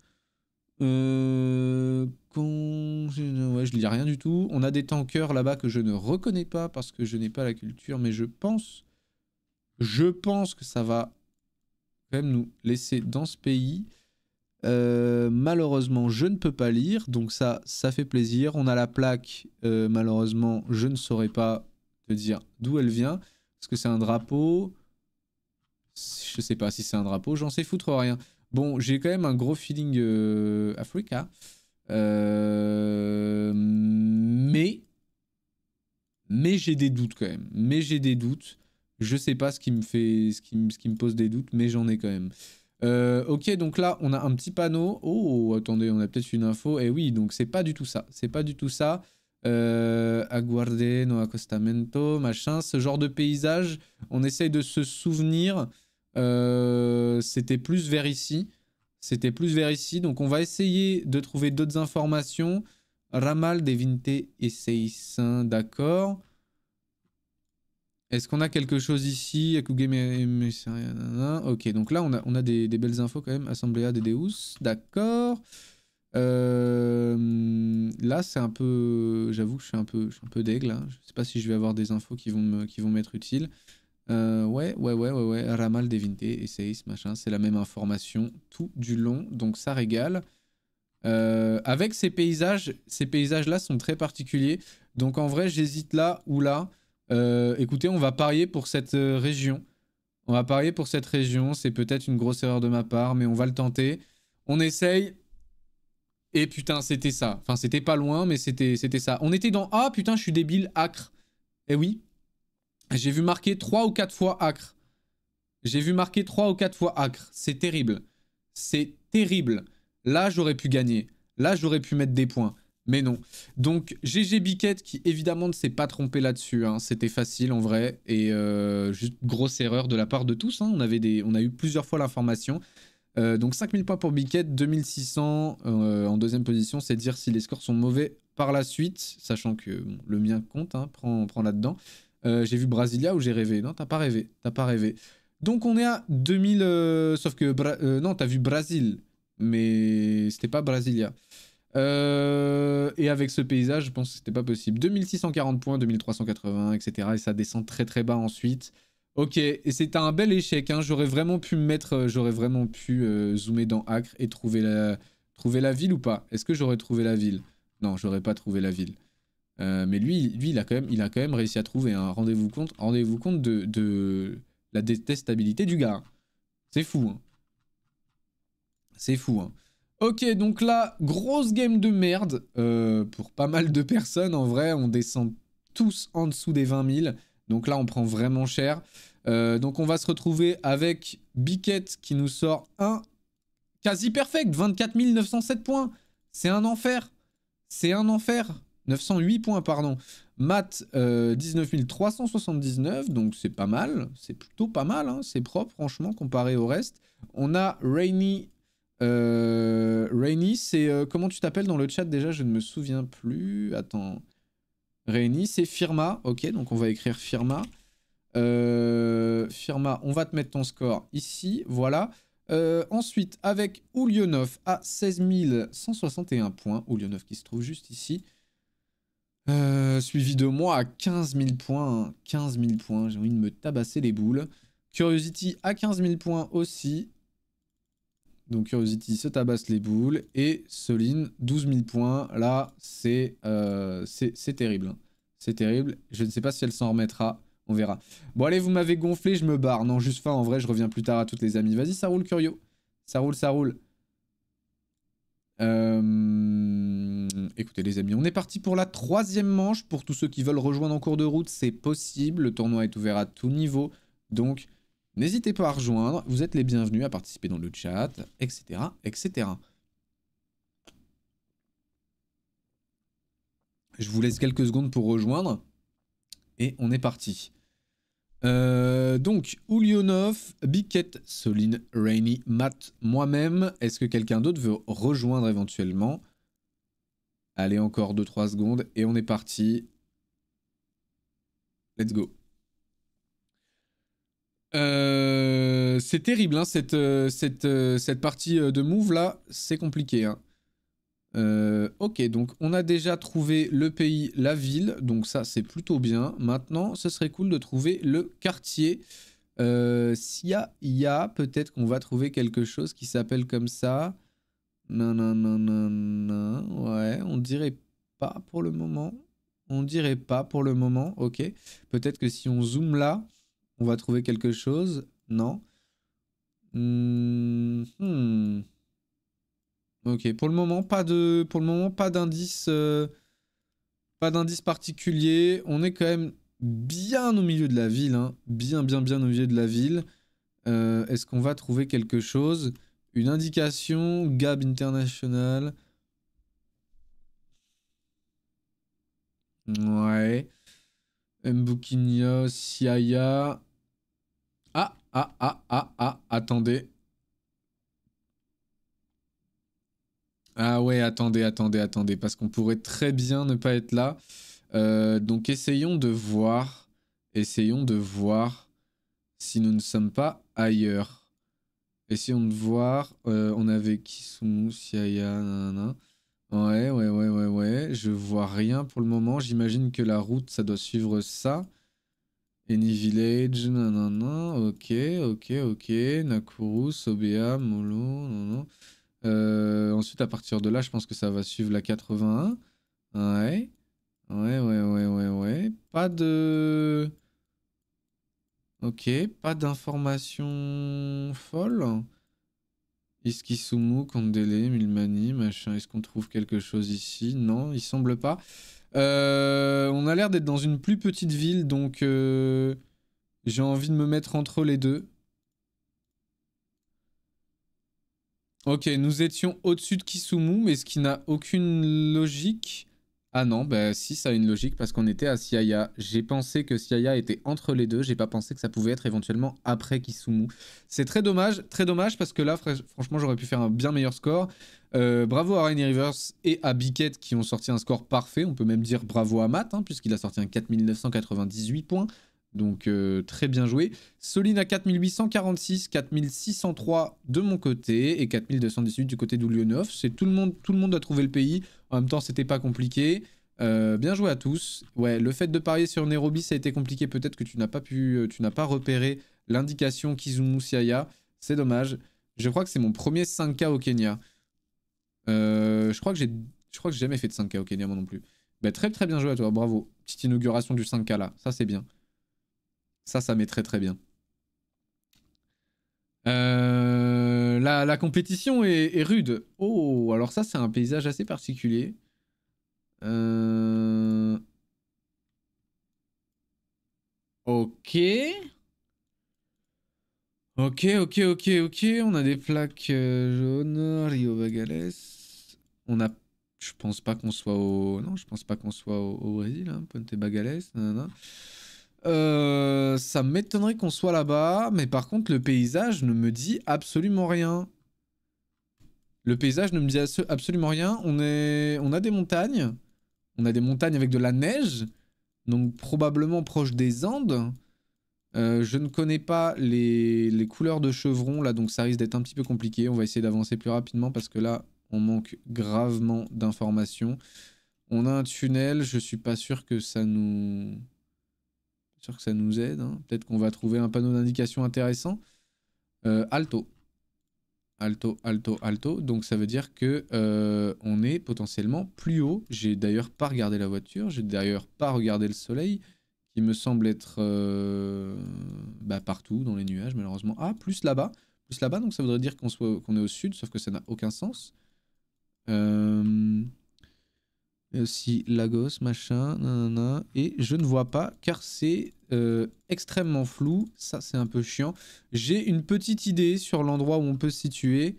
euh, ouais, je lis rien du tout. On a des tankers là-bas que je ne reconnais pas parce que je n'ai pas la culture, mais je pense je pense que ça va quand même nous laisser dans ce pays. Euh, malheureusement, je ne peux pas lire, donc ça, ça fait plaisir. On a la plaque, euh, malheureusement, je ne saurais pas te dire d'où elle vient. Est-ce que c'est un drapeau Je ne sais pas si c'est un drapeau, j'en sais foutre rien. Bon, j'ai quand même un gros feeling euh, Africa. mais... Mais j'ai des doutes quand même. Mais j'ai des doutes. Je sais pas ce qui me fait, ce qui, ce qui me pose des doutes, mais j'en ai quand même. Euh, ok, donc là, on a un petit panneau. Oh, attendez, on a peut-être une info. eh oui, donc c'est pas du tout ça. C'est pas du tout ça. Euh, no accostamento, machin. Ce genre de paysage, on essaye de se souvenir. Euh, c'était plus vers ici. C'était plus vers ici. Donc on va essayer de trouver d'autres informations. Ramal de 26, d'accord. Est-ce qu'on a quelque chose ici Ok, donc là, on a, on a des, belles infos quand même. Assemblée des Deus, d'accord. Euh, là, c'est un peu... J'avoue que je suis un peu, un peu d'aigle. Hein. Je sais pas si je vais avoir des infos qui vont m'être utiles. Euh, ouais, ouais, ouais, ouais, Ramal, Devinte, Essays, machin. C'est la même information tout du long. Donc ça régale. Euh, avec ces paysages, ces paysages-là sont très particuliers. Donc en vrai, j'hésite là ou là. Euh, écoutez, on va parier pour cette euh, région. On va parier pour cette région. C'est peut-être une grosse erreur de ma part, mais on va le tenter. On essaye. Et putain, c'était ça. Enfin, c'était pas loin, mais c'était ça. On était dans... Ah, putain, je suis débile. Acre. Eh oui. J'ai vu marquer 3 ou 4 fois Acre. J'ai vu marquer 3 ou 4 fois Acre. C'est terrible. C'est terrible. Là, j'aurais pu gagner. Là, j'aurais pu mettre des points. Mais non. Donc GG Biquette qui évidemment ne s'est pas trompé là-dessus. Hein. C'était facile en vrai et euh, juste grosse erreur de la part de tous. Hein. On, avait des, on a eu plusieurs fois l'information. Euh, donc 5000 points pour Biquette, 2600 euh, en deuxième position. C'est dire si les scores sont mauvais par la suite, sachant que le mien compte, hein, prends, là-dedans. j'ai vu Brasilia où j'ai rêvé. Non, t'as pas rêvé. pas rêvé. Donc on est à 2000. sauf que. non, t'as vu Brasil. Mais c'était pas Brasilia. Euh, et avec ce paysage, je pense que c'était pas possible. 2640 points, 2380, etc. Et ça descend très très bas ensuite. Ok, et c'est un bel échec. Hein. J'aurais vraiment pu me mettre, euh, j'aurais vraiment pu euh, zoomer dans Acre et trouver la, trouver la ville ou pas. Est-ce que j'aurais trouvé la ville Non, j'aurais pas trouvé la ville. mais lui, lui, il a quand même, il a quand même réussi à trouver. un Rendez-vous compte, rendez-vous compte de, de, la détestabilité du gars. C'est fou. Hein. C'est fou. Hein. Ok, donc là, grosse game de merde euh, pour pas mal de personnes. En vrai, on descend tous en dessous des 20 000. Donc là, on prend vraiment cher. Euh, donc on va se retrouver avec Biquette qui nous sort un quasi perfect, 24 907 points. C'est un enfer. C'est un enfer. 908 points, pardon. Matt, 19 euh, 379, donc c'est pas mal. C'est plutôt pas mal, hein. c'est propre, franchement, comparé au reste. On a Rainy euh, Rainy, c'est... Euh, comment tu t'appelles dans le chat déjà Je ne me souviens plus. Attends. Rainy, c'est Firma. Ok, donc on va écrire Firma. Euh, Firma, on va te mettre ton score ici. Voilà. ensuite, avec Oulionov à 16 161 points. Oulionov qui se trouve juste ici. suivi de moi à 15 000 points. 15 000 points, j'ai envie de me tabasser les boules. Curiosity à 15 000 points aussi. Donc Curiosity se tabasse les boules. Et Soline, 12 000 points. Là, c'est euh, terrible. Hein. C'est terrible. Je ne sais pas si elle s'en remettra. On verra. Bon allez, vous m'avez gonflé, je me barre. Non, juste fin, en vrai, je reviens plus tard à toutes les amis. Vas-y, ça roule, Curio. Ça roule, ça roule. Euh, écoutez les amis, on est parti pour la troisième manche. Pour tous ceux qui veulent rejoindre en cours de route, c'est possible. Le tournoi est ouvert à tout niveau. Donc, N'hésitez pas à rejoindre, vous êtes les bienvenus à participer dans le chat, etc. etc. Je vous laisse quelques secondes pour rejoindre. Et on est parti. Euh, donc, Oulionov, Biquette, Soline, Rainy, Matt, moi-même. Est-ce que quelqu'un d'autre veut rejoindre éventuellement Allez, encore 2-3 secondes et on est parti. Let's go. Euh, c'est terrible, hein, cette, euh, euh, partie de move là, c'est compliqué. Hein. ok, donc on a déjà trouvé le pays, la ville, donc ça c'est plutôt bien. Maintenant, ce serait cool de trouver le quartier. S'il y a, y a peut-être qu'on va trouver quelque chose qui s'appelle comme ça. Non, non, non, non, non. Ouais, on dirait pas pour le moment. On dirait pas pour le moment, ok. Peut-être que si on zoome là, on va trouver quelque chose Non. Hmm, hmm. Ok, pour le moment, pas de, pour le moment, pas d'indice, euh, pas d'indice particulier. On est quand même bien au milieu de la ville, hein. bien, bien, bien au milieu de la ville. Euh, est-ce qu'on va trouver quelque chose Une indication, Gab International. Ouais. Mbukinia, Siaya. Ah, ah, ah, ah, ah, attendez. Ah ouais, attendez, attendez, attendez, parce qu'on pourrait très bien ne pas être là. Euh, donc essayons de voir, essayons de voir si nous ne sommes pas ailleurs. Essayons de voir, euh, on avait Kisumu, Siaya, nanana. Ouais, ouais, ouais, ouais, ouais. Je vois rien pour le moment. J'imagine que la route, ça doit suivre ça. Any Village, non. ok, ok, ok, Nakuru, Sobea, Molo, non euh, ensuite, à partir de là, je pense que ça va suivre la 81. Ouais, ouais, ouais, ouais, ouais, ouais. Pas de... Ok, pas d'informations folles. Iskisumu, Kandele, Milmani, machin. Est-ce qu'on trouve quelque chose ici Non, il semble pas. Euh, on a l'air d'être dans une plus petite ville, donc euh, j'ai envie de me mettre entre les deux. Ok, nous étions au-dessus de Kisumu, mais ce qui n'a aucune logique. Ah non, bah si, ça a une logique parce qu'on était à Siaya. J'ai pensé que Siaya était entre les deux, j'ai pas pensé que ça pouvait être éventuellement après Kisumu. C'est très dommage, très dommage parce que là, franchement, j'aurais pu faire un bien meilleur score. Euh, bravo à Rainy Rivers et à Biquette qui ont sorti un score parfait. On peut même dire bravo à Matt, hein, puisqu'il a sorti un 4998 points. Donc euh, très bien joué. Soline à 4846, 4603 de mon côté et 4218 du côté d'Oulionov. C'est tout le monde, tout le monde a trouvé le pays. En même temps, c'était pas compliqué. Euh, bien joué à tous. Ouais, le fait de parier sur Nairobi, ça a été compliqué. Peut-être que tu n'as pas pu, euh, tu n'as pas repéré l'indication Kizumu Siaya. C'est dommage. Je crois que c'est mon premier 5K au Kenya. Euh, je crois que j'ai, je crois que jamais fait de 5K au Kenya moi non plus. Bah, très très bien joué à toi, bravo. Petite inauguration du 5K là, ça c'est bien. Ça, ça met très très bien. Euh, la, compétition est, rude. Oh, alors ça, c'est un paysage assez particulier. Euh, ok. Ok, ok, ok, ok. On a des plaques euh, jaunes. Rio Bagales. On a. Je pense pas qu'on soit au. Non, je pense pas qu'on soit au, Brésil. Hein, Ponte Bagales. non. Euh, ça m'étonnerait qu'on soit là-bas, mais par contre, le paysage ne me dit absolument rien. Le paysage ne me dit absolument rien. On, est... on a des montagnes. On a des montagnes avec de la neige, donc probablement proche des Andes. Euh, je ne connais pas les... couleurs de chevrons, là, donc ça risque d'être un petit peu compliqué. On va essayer d'avancer plus rapidement parce que là, on manque gravement d'informations. On a un tunnel, je ne suis pas sûr que ça nous sûr que ça nous aide. Hein. Peut-être qu'on va trouver un panneau d'indication intéressant. Euh, alto. Alto, alto, alto. Donc ça veut dire que euh, on est potentiellement plus haut. J'ai d'ailleurs pas regardé la voiture. J'ai d'ailleurs pas regardé le soleil qui me semble être euh, bah, partout dans les nuages malheureusement. Ah, plus là-bas. Plus là-bas, donc ça voudrait dire qu'on soit qu'on est au sud, sauf que ça n'a aucun sens. Euh si Lagos, machin, nanana. Et je ne vois pas car c'est euh, extrêmement flou. Ça, c'est un peu chiant. J'ai une petite idée sur l'endroit où on peut se situer.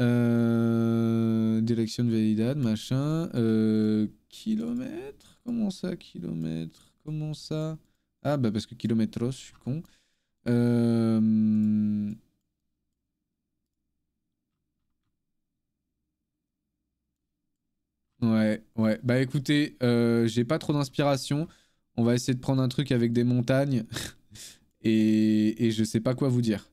Euh, direction de Validad, machin. Euh, kilomètre Comment ça, kilomètre Comment ça Ah, bah parce que kilomètre, je suis con. Euh... Ouais, ouais. Bah écoutez, euh, j'ai pas trop d'inspiration. On va essayer de prendre un truc avec des montagnes. et, et, je sais pas quoi vous dire.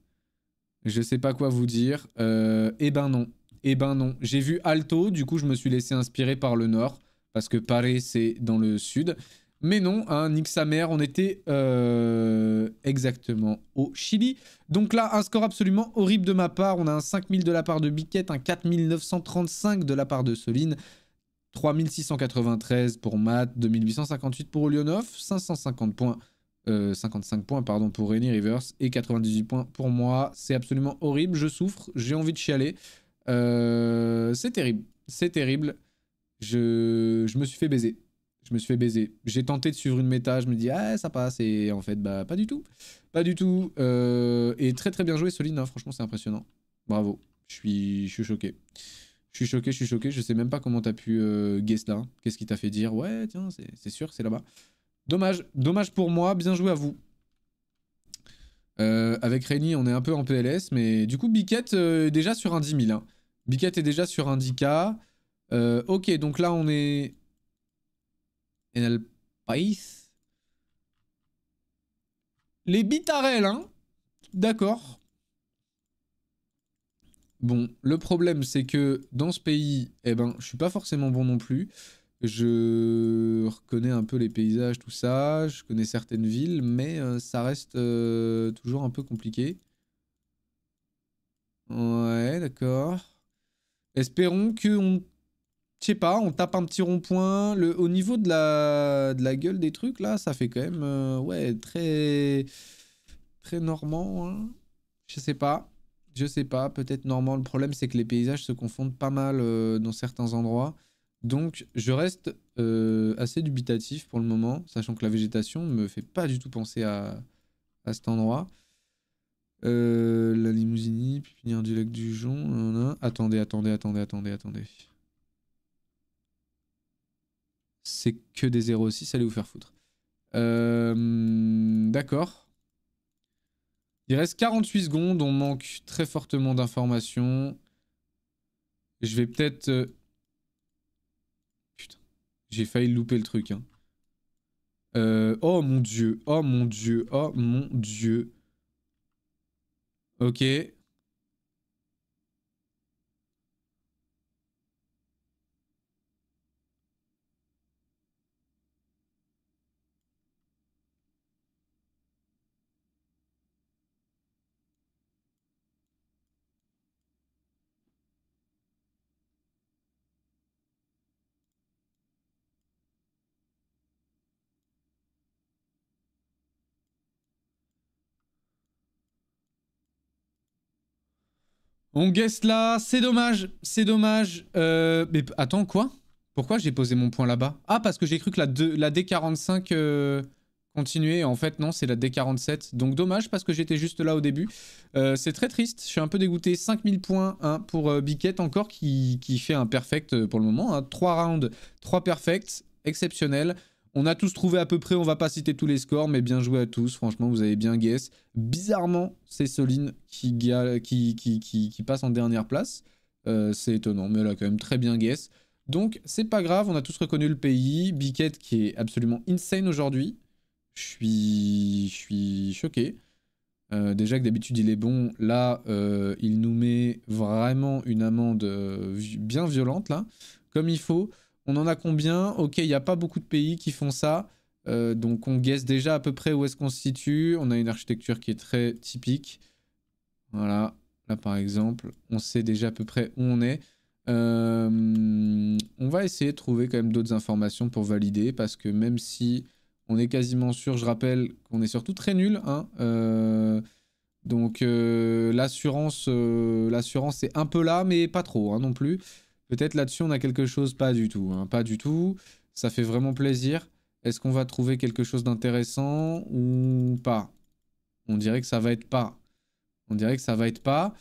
Je sais pas quoi vous dire. Euh, eh ben non. Eh ben non. J'ai vu Alto, du coup je me suis laissé inspirer par le nord. Parce que Paris, c'est dans le sud. Mais non, hein, nique sa mère, on était euh, exactement au Chili. Donc là, un score absolument horrible de ma part. On a un 5000 de la part de Biquette, un 4935 de la part de Soline. 3693 pour Matt, 2858 pour Olionov, 550 points, 55 euh, points pardon, pour Rainy Rivers et 98 points pour moi. C'est absolument horrible, je souffre, j'ai envie de chialer. Euh, c'est terrible, c'est terrible. Je, me suis fait baiser. Je me suis fait baiser. J'ai tenté de suivre une méta, je me dis, ah, ça passe, et en fait, bah, pas du tout. Pas du tout. Euh, et très très bien joué, Solina, franchement, c'est impressionnant. Bravo, je suis, je suis choqué. Je suis choqué, je suis choqué, je sais même pas comment t'as pu guesser euh, guess là. Qu'est-ce qui t'a fait dire Ouais, tiens, c'est sûr, c'est là-bas. Dommage, dommage pour moi, bien joué à vous. Euh, avec Reni, on est un peu en PLS, mais du coup, euh, hein. Biquette est déjà sur un 10 000. Biquette est déjà sur un 10K. ok, donc là, on est... En Les bitarelles, hein D'accord. Bon, le problème, c'est que dans ce pays, eh ben, je suis pas forcément bon non plus. Je reconnais un peu les paysages, tout ça. Je connais certaines villes, mais euh, ça reste euh, toujours un peu compliqué. Ouais, d'accord. Espérons que on... Je sais pas, on tape un petit rond-point. Au niveau de la... la gueule des trucs, là, ça fait quand même... Euh, ouais, très... Très normand, hein. Je sais pas. Je sais pas, peut-être normal. Le problème, c'est que les paysages se confondent pas mal euh, dans certains endroits. Donc, je reste euh, assez dubitatif pour le moment, sachant que la végétation ne me fait pas du tout penser à, à cet endroit. Euh, la puis finir du lac du Jon. Attendez, attendez, attendez, attendez, attendez. C'est que des 06, allez vous faire foutre. Euh, d'accord. Il reste 48 secondes, on manque très fortement d'informations. Je vais peut-être... Euh, putain, j'ai failli louper le truc. Hein. Euh, oh mon dieu, oh mon dieu, oh mon dieu. Ok, On guess là, c'est dommage, c'est dommage. Euh, mais attends, quoi Pourquoi j'ai posé mon point là-bas Ah, parce que j'ai cru que la, D45 euh, continuait. En fait, non, c'est la D47. Donc dommage, parce que j'étais juste là au début. Euh, c'est très triste, je suis un peu dégoûté. 5000 points hein, pour Biquette encore, qui, qui, fait un perfect pour le moment. Hein. 3 rounds, 3 perfects, exceptionnel. On a tous trouvé à peu près, on va pas citer tous les scores, mais bien joué à tous. Franchement, vous avez bien guess. Bizarrement, c'est Soline qui, passe en dernière place. Euh, c'est étonnant, mais elle a quand même très bien guess. Donc, c'est pas grave, on a tous reconnu le pays. Biquette qui est absolument insane aujourd'hui. Je suis, choqué. Euh, déjà que d'habitude il est bon, là euh, il nous met vraiment une amende bien violente là, comme il faut. On en a combien Ok, il n'y a pas beaucoup de pays qui font ça. Euh, donc on guesse déjà à peu près où est-ce qu'on se situe. On a une architecture qui est très typique. Voilà, là par exemple, on sait déjà à peu près où on est. Euh, on va essayer de trouver quand même d'autres informations pour valider parce que même si on est quasiment sûr, je rappelle qu'on est surtout très nul. Hein, euh, donc l'assurance, est un peu là, mais pas trop hein, non plus. Peut-être là-dessus, on a quelque chose, pas du tout. Hein, pas du tout. Ça fait vraiment plaisir. Est-ce qu'on va trouver quelque chose d'intéressant ou pas On dirait que ça va être pas. On dirait que ça va être pas.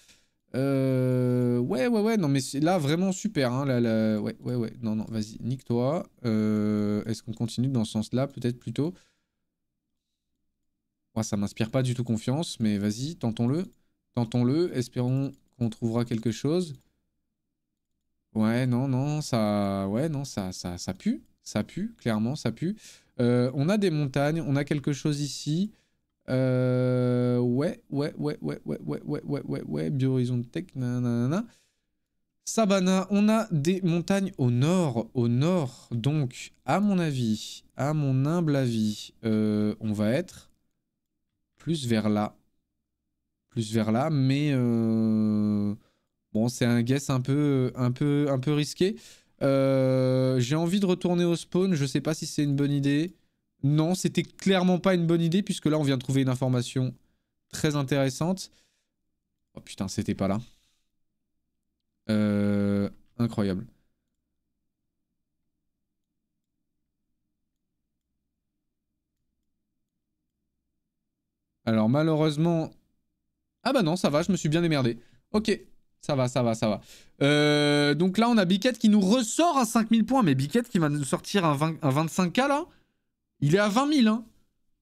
Euh, ouais, ouais, ouais. Non, mais là, vraiment super. Hein, là, Ouais, ouais, ouais. Non, non, vas-y, nique-toi. Euh, est-ce qu'on continue dans ce sens-là Peut-être plutôt. Ouais, ça m'inspire pas du tout confiance, mais vas-y, tentons-le. Tentons-le. Espérons qu'on trouvera quelque chose. Ouais, non, non, ça, ouais, non, ça, ça, ça pue, ça pue, clairement, ça pue. on a des montagnes, on a quelque chose ici. Euh, ouais, ouais, ouais, ouais, ouais, ouais, ouais, ouais, ouais, ouais, Biohorizon Tech, nanana. Sabana, on a des montagnes au nord, au nord. Donc, à mon avis, à mon humble avis, on va être plus vers là. Plus vers là, mais... Bon, c'est un guess un peu, un peu, un peu risqué. Euh, j'ai envie de retourner au spawn. Je sais pas si c'est une bonne idée. Non, c'était clairement pas une bonne idée puisque là, on vient de trouver une information très intéressante. Oh putain, c'était pas là. Euh, incroyable. Alors malheureusement... Ah bah non, ça va, je me suis bien émerdé. Ok, ça va, ça va, ça va. Euh, donc là, on a Biquette qui nous ressort à 5000 points. Mais Biquette qui va nous sortir un, 25K là. Il est à 20 000. Hein.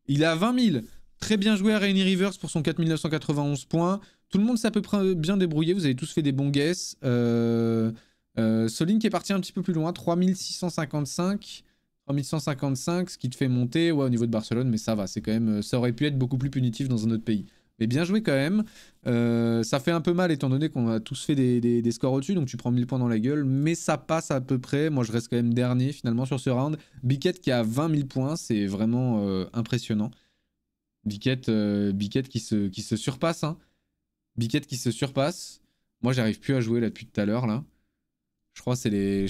Il est à 20 000. Très bien joué à Rainy Rivers pour son 4991 points. Tout le monde s'est à peu près euh, bien débrouillé. Vous avez tous fait des bons guesses. Euh, euh Soline qui est parti un petit peu plus loin. 3655. 3655 ce qui te fait monter ouais, au niveau de Barcelone, mais ça va, c'est quand même. Ça aurait pu être beaucoup plus punitif dans un autre pays. Mais bien joué quand même. Euh, ça fait un peu mal étant donné qu'on a tous fait des, scores au-dessus, donc tu prends 1000 points dans la gueule, mais ça passe à peu près. Moi, je reste quand même dernier finalement sur ce round. Biquette qui a 20 000 points, c'est vraiment euh, impressionnant. Euh, Biquette, qui, se, qui se surpasse. Hein. Biquette qui se surpasse. Moi, j'arrive plus à jouer là depuis tout à l'heure. là. Je crois que c'est les,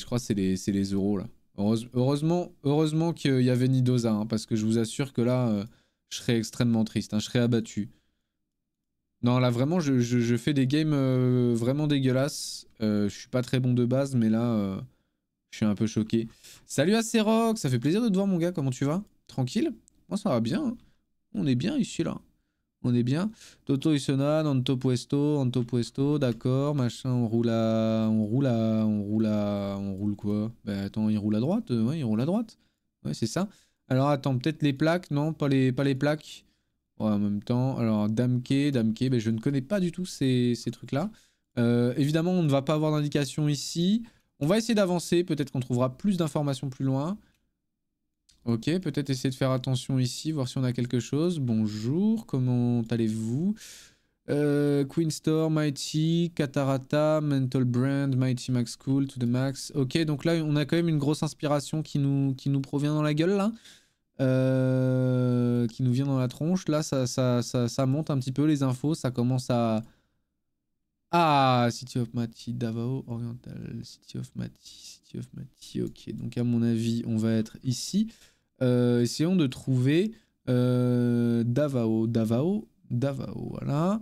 les, euros là. heureusement, heureusement qu'il y avait Nidosa, hein, parce que je vous assure que là, je serais extrêmement triste. Hein. je serais abattu. Non, là vraiment, je, fais des games euh, vraiment dégueulasses. Euh, je suis pas très bon de base, mais là, euh, je suis un peu choqué. Salut à C-Rock ça fait plaisir de te voir, mon gars. Comment tu vas Tranquille Moi, ça va bien. Hein. On est bien ici, là. On est bien. Toto Isonan, Anto Puesto, Anto Puesto, d'accord, machin, on roule à. On roule à. On roule à. On roule quoi Bah attends, il roule à droite, ouais, il roule à droite. Ouais, c'est ça. Alors attends, peut-être les plaques, non, pas les, pas les plaques en même temps, alors Damke, Damke, mais ben, je ne connais pas du tout ces, trucs-là. Euh, évidemment, on ne va pas avoir d'indication ici. On va essayer d'avancer, peut-être qu'on trouvera plus d'informations plus loin. Ok, peut-être essayer de faire attention ici, voir si on a quelque chose. Bonjour, comment allez-vous euh, Queen Store, Mighty, Katarata, Mental Brand, Mighty Max Cool, To The Max. Ok, donc là, on a quand même une grosse inspiration qui nous, qui nous provient dans la gueule, là. Euh, qui nous vient dans la tronche. Là, ça, ça, ça, monte un petit peu les infos. Ça commence à. Ah, City of Mati, Davao, Oriental, City of Mati, City of Mati. Ok, donc à mon avis, on va être ici. Euh, essayons de trouver euh, Davao, Davao, Davao. Voilà.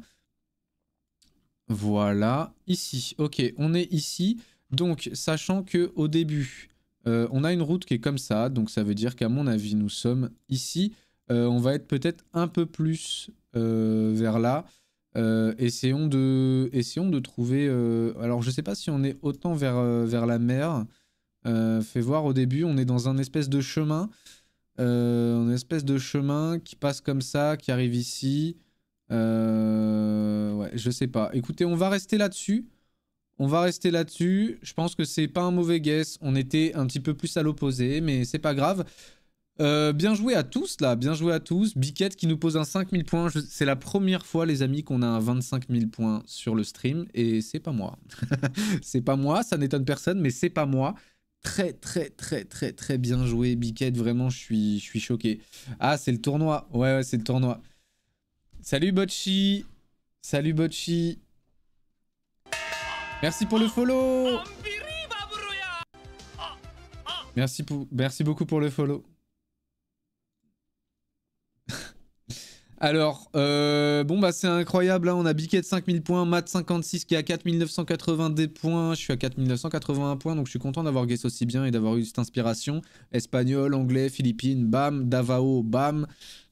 Voilà, ici. Ok, on est ici. Donc, sachant que au début, euh, on a une route qui est comme ça, donc ça veut dire qu'à mon avis, nous sommes ici. Euh, on va être peut-être un peu plus euh, vers là. essayons, de, essayons de trouver... alors, je sais pas si on est autant vers, vers la mer. fais voir, au début, on est dans un espèce de chemin. un espèce de chemin qui passe comme ça, qui arrive ici. ouais, je sais pas. Écoutez, on va rester là-dessus. On va rester là-dessus. Je pense que c'est pas un mauvais guess. On était un petit peu plus à l'opposé, mais c'est pas grave. Euh, bien joué à tous, là. Bien joué à tous. Biquette qui nous pose un 5000 points. C'est la première fois, les amis, qu'on a un 25000 points sur le stream. Et c'est pas moi. c'est pas moi. Ça n'étonne personne, mais c'est pas moi. Très, très, très, très, très bien joué, Biquette. Vraiment, je suis, je suis choqué. Ah, c'est le tournoi. Ouais, ouais, c'est le tournoi. Salut, Botchi. Salut, Botchi. Merci pour le follow Merci, pour, merci beaucoup pour le follow. Alors, euh, bon bah c'est incroyable, hein. on a Biquet de 5000 points, Matt 56 qui est à 4980 des points, je suis à 4981 points, donc je suis content d'avoir guess aussi bien et d'avoir eu cette inspiration. Espagnol, anglais, philippines, bam, Davao, bam,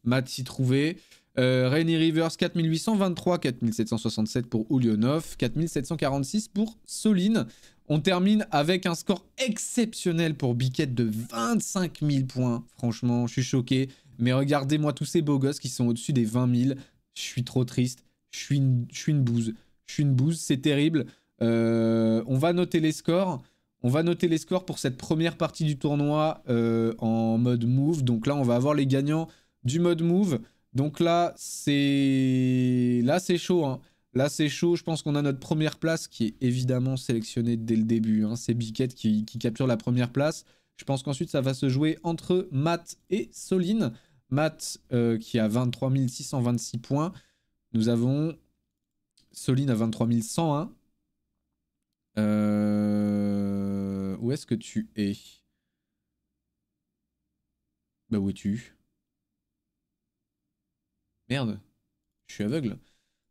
Matt s'y trouvait. Euh, Rainy Rivers 4823, 4767 pour Ulionov, 4746 pour Soline. On termine avec un score exceptionnel pour Biquette de 25 000 points. Franchement, je suis choqué. Mais regardez-moi tous ces beaux gosses qui sont au-dessus des 20 000. Je suis trop triste. Je suis une, bouse. Je suis une bouse, c'est terrible. Euh, on va noter les scores. On va noter les scores pour cette première partie du tournoi euh, en mode move. Donc là, on va avoir les gagnants du mode move. Donc là, c'est là c'est chaud. Hein. Là, c'est chaud. Je pense qu'on a notre première place qui est évidemment sélectionnée dès le début. Hein. C'est Biquette qui, capture la première place. Je pense qu'ensuite, ça va se jouer entre Matt et Soline. Matt euh, qui a 23 626 points. Nous avons Soline à 23 101. Euh, où est-ce que tu es Bah, où es-tu Merde, je suis aveugle.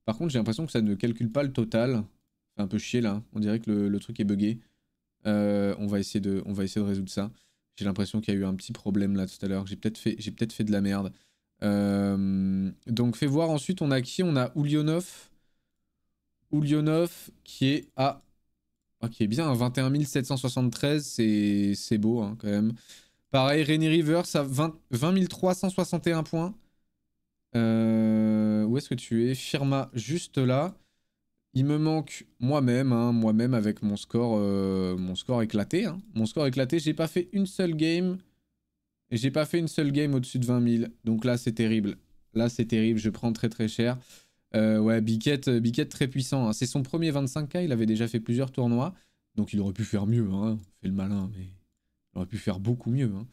Par contre, j'ai l'impression que ça ne calcule pas le total. C'est un peu chier là. On dirait que le, truc est buggé. Euh, on, va essayer de, on va essayer de résoudre ça. J'ai l'impression qu'il y a eu un petit problème là tout à l'heure. J'ai peut-être fait, peut fait de la merde. Euh, donc fais voir ensuite, on a qui On a Oulionov. Oulionov qui est à... Ok ah, bien, 21 773, c'est beau hein, quand même. Pareil, René Rivers à 20, 20 361 points. Euh, où est-ce que tu es Firma, juste là. Il me manque moi-même, hein, moi-même avec mon score, euh, mon score éclaté. Hein. Mon score éclaté, j'ai pas fait une seule game. Et j'ai pas fait une seule game au-dessus de 20 000. Donc là, c'est terrible. Là, c'est terrible. Je prends très très cher. Euh, ouais, Biquette, Biquette très puissant. Hein. C'est son premier 25K. Il avait déjà fait plusieurs tournois. Donc il aurait pu faire mieux. Hein. Fait le malin, mais il aurait pu faire beaucoup mieux. Hein.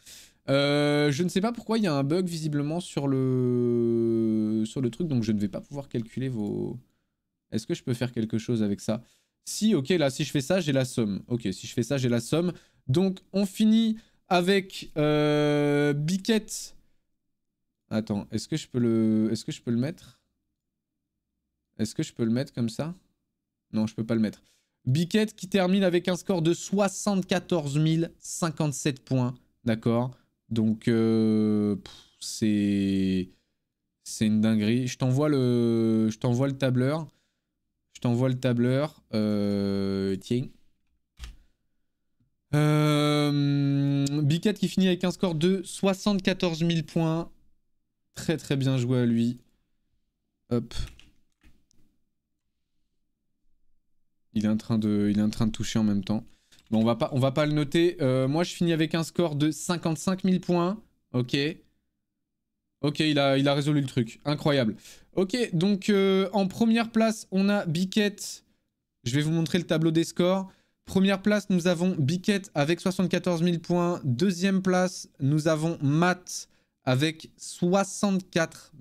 Euh, je ne sais pas pourquoi il y a un bug visiblement sur le... sur le truc, donc je ne vais pas pouvoir calculer vos... Est-ce que je peux faire quelque chose avec ça Si, ok, là, si je fais ça, j'ai la somme. Ok, si je fais ça, j'ai la somme. Donc, on finit avec euh, Biquette. Attends, est-ce que je peux le, est-ce que je peux le mettre Est-ce que je peux le mettre comme ça Non, je peux pas le mettre. Biquette qui termine avec un score de 74 057 points, d'accord donc, euh, c'est c'est une dinguerie. Je t'envoie le, je t'envoie le tableur. Je t'envoie le tableur. Euh, tiens. b euh, Bicat qui finit avec un score de 74 000 points. Très très bien joué à lui. Hop. Il est en train de, il est en train de toucher en même temps on va pas, on va pas le noter. Euh, moi, je finis avec un score de 55 000 points. Ok. Ok, il a, il a résolu le truc. Incroyable. Ok, donc euh, en première place, on a Biquette. Je vais vous montrer le tableau des scores. Première place, nous avons Biquette avec 74 000 points. Deuxième place, nous avons Matt avec 64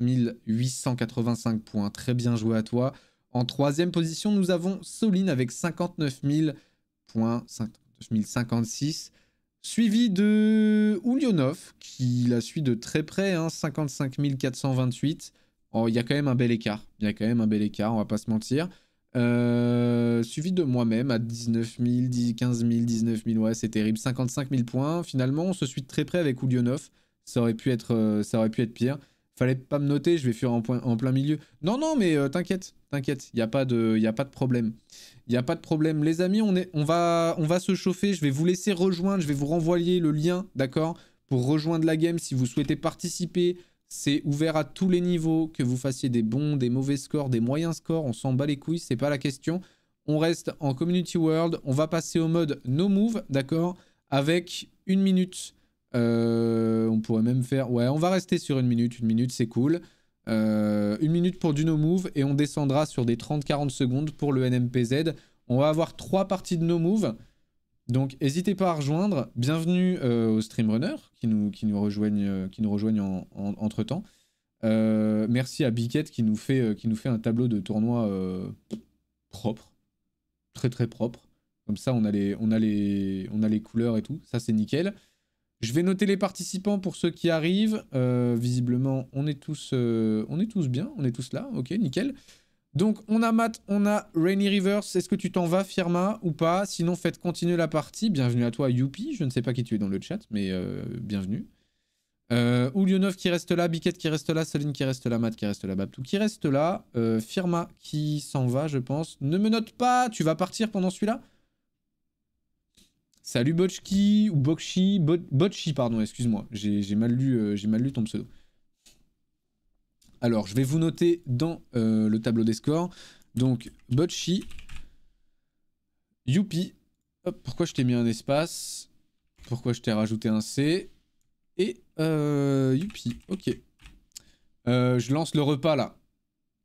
885 points. Très bien joué à toi. En troisième position, nous avons Soline avec 59 000 points. 1056. Suivi de Oulionov qui la suit de très près, hein, 55 428. Il y a quand même un bel écart. Il y a quand même un bel écart, on va pas se mentir. Euh, suivi de moi-même à 19 000, 10, 15 000, 19 000, ouais, c'est terrible. 55 000 points. Finalement, on se suit de très près avec Oulionov Ça aurait pu être, euh, ça aurait pu être pire fallait pas me noter, je vais fuir en, plein milieu. Non, non, mais euh, t'inquiète, t'inquiète, il n'y a, pas de, y a pas de problème. Il n'y a pas de problème. Les amis, on, est, on, va, on va se chauffer, je vais vous laisser rejoindre, je vais vous renvoyer le lien, d'accord Pour rejoindre la game si vous souhaitez participer. C'est ouvert à tous les niveaux, que vous fassiez des bons, des mauvais scores, des moyens scores, on s'en bat les couilles, c'est pas la question. On reste en Community World, on va passer au mode No Move, d'accord Avec une minute euh, on pourrait même faire... Ouais, on va rester sur une minute. Une minute, c'est cool. Euh, une minute pour du no move et on descendra sur des 30-40 secondes pour le NMPZ. On va avoir trois parties de no move. Donc n'hésitez pas à rejoindre. Bienvenue euh, aux streamrunners qui nous, qui nous rejoignent, euh, qui nous rejoignent en, entre temps. merci à Biquette qui nous fait, qui nous fait un tableau de tournoi propre. Très très propre. Comme ça on a on a on a les couleurs et tout. Ça c'est nickel. Je vais noter les participants pour ceux qui arrivent. Euh, visiblement, on est, tous, euh, on est tous bien, on est tous là. Ok, nickel. Donc, on a Matt, on a Rainy Rivers. Est-ce que tu t'en vas, Firma, ou pas Sinon, faites continuer la partie. Bienvenue à toi, Youpi. Je ne sais pas qui tu es dans le chat, mais euh, bienvenue. Euh, Oulionov qui reste là, Biquette qui reste là, Soline qui reste là, Matt qui reste là, Babtou qui reste là, Firma qui s'en va, je pense. Ne me note pas, tu vas partir pendant celui-là Salut Botchki ou Bocchi... pardon, excuse-moi, j'ai mal lu, euh, j'ai mal lu ton pseudo. Alors, je vais vous noter dans euh, le tableau des scores. Donc, Botchi, Youpi. pourquoi je t'ai mis un espace Pourquoi je t'ai rajouté un C Et euh, Youpi, ok. Euh, je lance le repas là.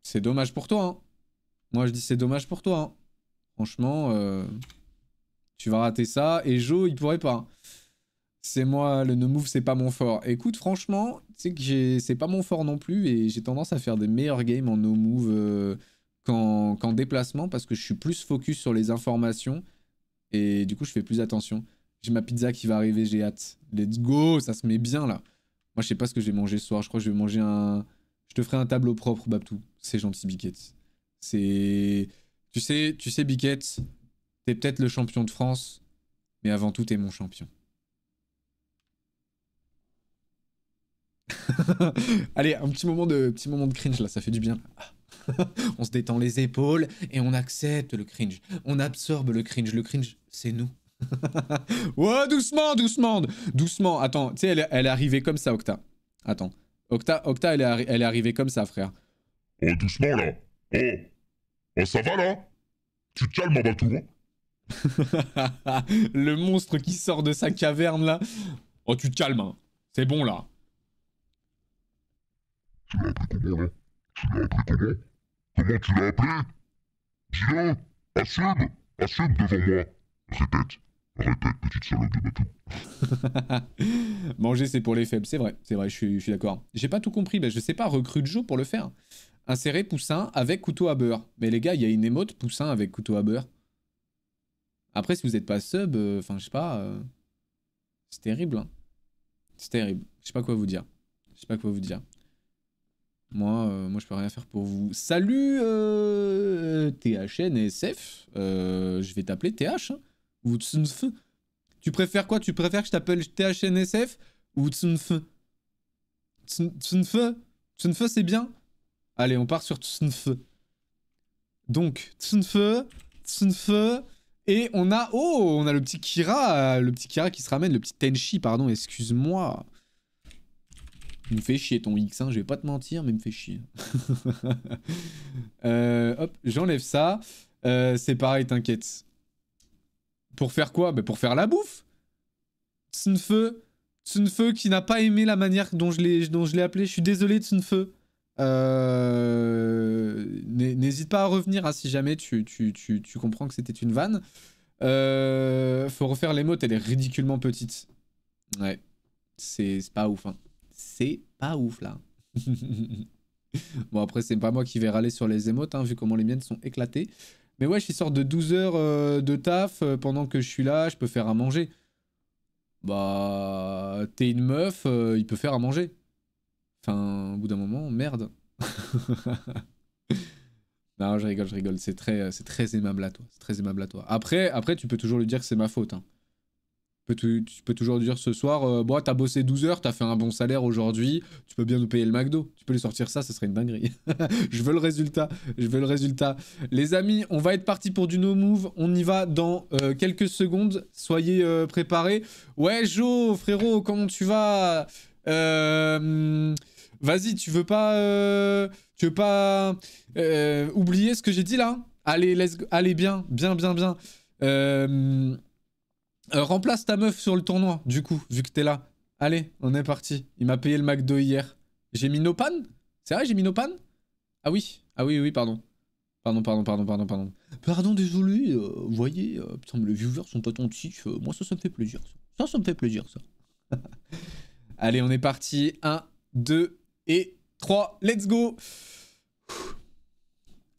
C'est dommage pour toi. Hein. Moi, je dis c'est dommage pour toi. Hein. Franchement. Tu vas rater ça. Et Joe, il pourrait pas. C'est moi, le no move, c'est pas mon fort. Écoute, franchement, c'est que c'est pas mon fort non plus. Et j'ai tendance à faire des meilleurs games en no move euh, qu'en déplacement parce que je suis plus focus sur les informations. Et du coup, je fais plus attention. J'ai ma pizza qui va arriver, j'ai hâte. Let's go, ça se met bien là. Moi, je sais pas ce que j'ai mangé ce soir. Je crois que je vais manger un. Je te ferai un tableau propre, Babtou. C'est gentil, Biquette. C'est. Tu sais, tu sais, Biquette, T'es peut-être le champion de France, mais avant tout, t'es mon champion. Allez, un petit moment, de, petit moment de cringe là, ça fait du bien. on se détend les épaules et on accepte le cringe. On absorbe le cringe. Le cringe, c'est nous. ouais, doucement, doucement, doucement. Attends, tu sais, elle, est arrivée comme ça, Octa. Attends. Octa, Octa elle, est arrivée comme ça, frère. Oh, doucement là. Oh. Oh, ça va là Tu te calmes en bas tout. Hein. le monstre qui sort de sa caverne là. Oh, tu te calmes, hein. c'est bon là. Tu hein? comment Tu l'as appelé comment tu Dis-le Assume devant moi Répète. Répète, petite salope de bateau. Manger, c'est pour les faibles. C'est vrai, c'est vrai, je suis, d'accord. J'ai pas tout compris, mais je sais pas, recrute Joe pour le faire. Insérer poussin avec couteau à beurre. Mais les gars, il y a une émote poussin avec couteau à beurre. Après, si vous n'êtes pas sub, euh, enfin, je sais pas. Euh, c'est terrible. Hein. C'est terrible. Je sais pas quoi vous dire. Je sais pas quoi vous dire. Moi, euh, moi, je peux rien faire pour vous. Salut THNSF. je vais t'appeler TH. ou hein. Tsunf. Tu préfères quoi Tu préfères que je t'appelle THNSF ou Tsunf Tsunf Tsunf, c'est bien Allez, on part sur Tsunf. Donc, Tsunf, Tsunf, et on a, oh, on a le petit Kira, le petit Kira qui se ramène, le petit Tenchi, pardon, excuse-moi. Il me fait chier ton X, hein, je vais pas te mentir, mais il me fait chier. Euh, hop, j'enlève ça. Euh, c'est pareil, t'inquiète. Pour faire quoi bah Pour faire la bouffe Tsunfeu Tsunfeu qui n'a pas aimé la manière dont je l'ai appelé. Je suis désolé, Tsunfeu. Euh, n'hésite pas à revenir hein, si jamais tu, comprends que c'était une vanne. Euh, faut refaire l'émote, elle est ridiculement petite. Ouais, c'est pas ouf. Hein. C'est pas ouf là. bon après c'est pas moi qui vais râler sur les émotes hein, vu comment les miennes sont éclatées. Mais ouais, je sort de 12 heures euh, de taf pendant que je suis là, je peux faire à manger. Bah, t'es une meuf, il peut faire à manger. Enfin, au bout d'un moment, merde. non, je rigole, je rigole. C'est très, euh, très aimable à toi. C'est très aimable à toi. Après, après, tu peux toujours lui dire que c'est ma faute. Hein. Tu, peux toujours lui dire ce soir, euh, bon, t'as bossé 12 heures, t'as fait un bon salaire aujourd'hui, tu peux bien nous payer le McDo. Tu peux lui sortir ça, ce serait une dinguerie. je veux le résultat, je veux le résultat. Les amis, on va être parti pour du no move. On y va dans euh, quelques secondes. Soyez préparés. Ouais, Joe, frérot, comment tu vas euh, vas-y, tu veux pas, euh, tu veux pas euh, oublier ce que j'ai dit là Allez, let's allez bien, bien, bien, bien. remplace ta meuf sur le tournoi, du coup, vu que t'es là. Allez, on est parti. Il m'a payé le McDo hier. J'ai mis nos pannes C'est vrai, j'ai mis nos pannes Ah oui, ah oui, oui, pardon. Pardon, pardon, pardon, pardon, pardon. Pardon, désolé, vous voyez, putain, mais les viewers sont pas si. moi, ça, ça me fait plaisir. Ça, ça, ça me fait plaisir, ça. Allez, on est parti. 1, 2 et 3. Let's go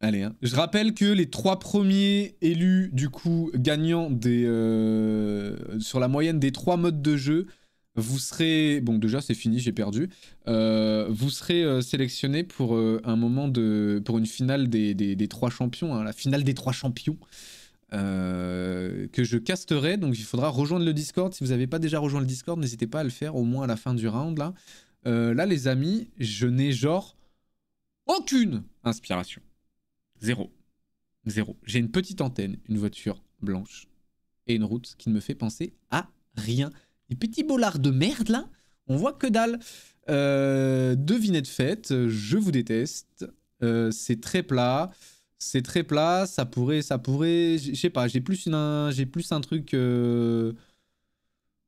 Allez, hein. je rappelle que les trois premiers élus, du coup, gagnants des, euh, sur la moyenne des trois modes de jeu, vous serez... Bon, déjà, c'est fini, j'ai perdu. Euh, vous serez euh, sélectionnés pour un moment de... pour une finale des, des, trois champions, hein, la finale des trois champions. Euh, que je casterai. Donc il faudra rejoindre le Discord. Si vous n'avez pas déjà rejoint le Discord, n'hésitez pas à le faire au moins à la fin du round. Là, euh, là les amis, je n'ai genre aucune inspiration. Zéro. Zéro. J'ai une petite antenne, une voiture blanche et une route qui ne me fait penser à rien. Les petits bolards de merde là, on voit que dalle. Euh, devinez de fête, je vous déteste. Euh, c'est très plat c'est très plat, ça pourrait, ça pourrait, je sais pas, j'ai plus, j'ai plus un truc euh,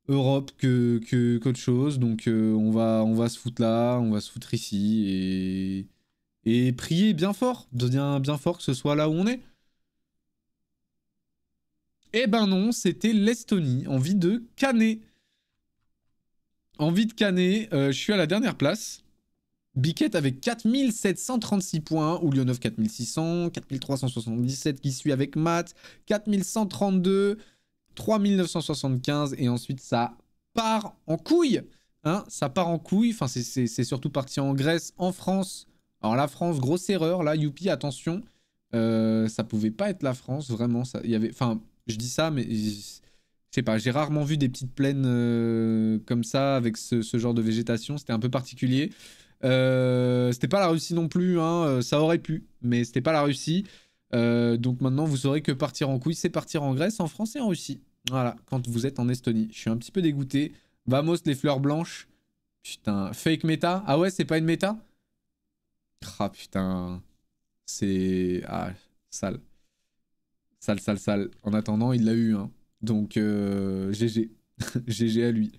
Europe que, que, qu'autre chose, donc euh, on, va, on va se foutre là, on va se foutre ici, et, et prier bien fort, bien, bien fort que ce soit là où on est. Eh ben non, c'était l'Estonie, envie de canner. Envie de canner, euh, je suis à la dernière place. Biquette avec 4736 points, Oulionov 4600, 4377 qui suit avec Matt, 4132, 3975 et ensuite ça part en couille. Hein, ça part en couille, enfin c'est surtout parti en Grèce, en France. Alors la France, grosse erreur, là, youpi, attention. Euh, ça pouvait pas être la France, vraiment. Ça, y avait, enfin, je dis ça, mais je sais pas, j'ai rarement vu des petites plaines euh, comme ça, avec ce, ce genre de végétation, c'était un peu particulier. Euh, c'était pas la Russie non plus, hein, euh, ça aurait pu, mais c'était pas la Russie. Euh, donc maintenant, vous saurez que partir en couille, c'est partir en Grèce, en France et en Russie. Voilà, quand vous êtes en Estonie. Je suis un petit peu dégoûté. Vamos, les fleurs blanches. Putain, fake méta. Ah ouais, c'est pas une méta Ah putain. C'est. Ah, sale. Sale, sale, sale. En attendant, il l'a eu. Hein. Donc, GG. GG à lui.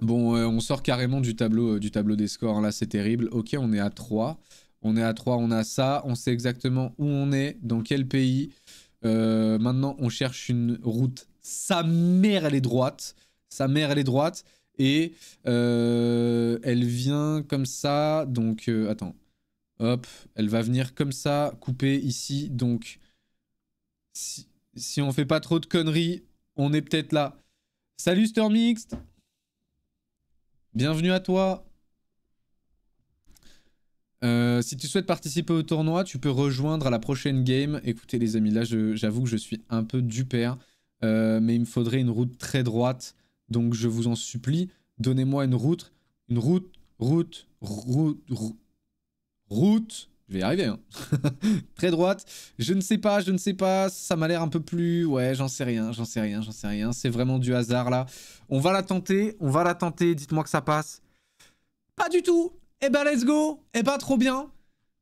Bon, euh, on sort carrément du tableau, euh, du tableau des scores. Hein. Là, c'est terrible. Ok, on est à 3. On est à 3, on a ça. On sait exactement où on est, dans quel pays. Euh, maintenant, on cherche une route. Sa mère, elle est droite. Sa mère, elle est droite. Et elle vient comme ça. Donc, attends. Hop, elle va venir comme ça, couper ici. Donc, si, si on fait pas trop de conneries, on est peut-être là. Salut Stormix Bienvenue à toi. Euh, si tu souhaites participer au tournoi, tu peux rejoindre à la prochaine game. Écoutez les amis, là j'avoue que je suis un peu du père, euh, mais il me faudrait une route très droite. Donc je vous en supplie, donnez-moi une route, une route, route, route, route je vais y arriver. Hein. Très droite. Je ne sais pas, je ne sais pas. Ça m'a l'air un peu plus... Ouais, j'en sais rien, j'en sais rien, j'en sais rien. C'est vraiment du hasard là. On va la tenter, on va la tenter. Dites-moi que ça passe. Pas du tout. Eh ben, let's go. Eh ben, trop bien.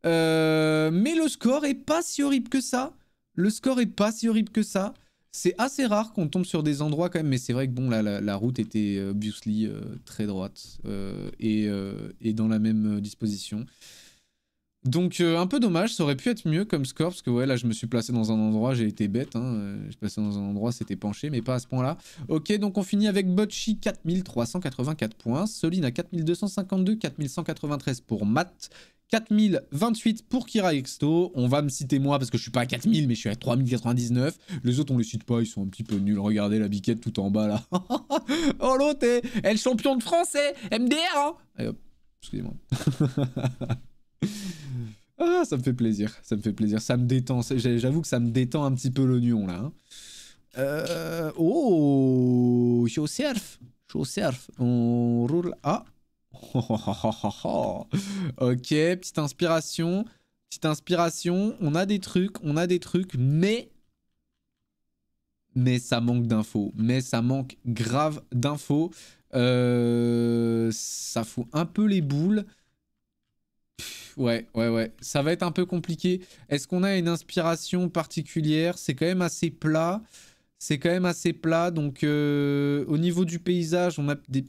Euh, mais le score est pas si horrible que ça. Le score est pas si horrible que ça. C'est assez rare qu'on tombe sur des endroits quand même, mais c'est vrai que bon, la, route était obviously euh, euh, très droite et, et, dans la même disposition. Donc euh, un peu dommage, ça aurait pu être mieux comme score, parce que ouais là je me suis placé dans un endroit, j'ai été bête, hein, euh, passé dans un endroit, c'était penché, mais pas à ce point-là. Ok, donc on finit avec Botchi 4384 points, Soline à 4252, 4193 pour Matt, 4028 pour Kira Exto. On va me citer moi parce que je suis pas à 4000 mais je suis à 3099. Les autres on les cite pas, ils sont un petit peu nuls. Regardez la biquette tout en bas là. oh l'autre, elle champion de français eh, MDR hein Excusez-moi. ah, ça me fait plaisir, ça me fait plaisir, ça me détend. J'avoue que ça me détend un petit peu l'oignon là. Hein. Euh, oh, show surf, show surf. On roule. Ah. ok, petite inspiration, petite inspiration. On a des trucs, on a des trucs, mais mais ça manque d'infos. Mais ça manque grave d'infos. Euh, ça fout un peu les boules. Ouais, ouais, ouais. Ça va être un peu compliqué. Est-ce qu'on a une inspiration particulière C'est quand même assez plat. C'est quand même assez plat. Donc, euh, au niveau du paysage, on a des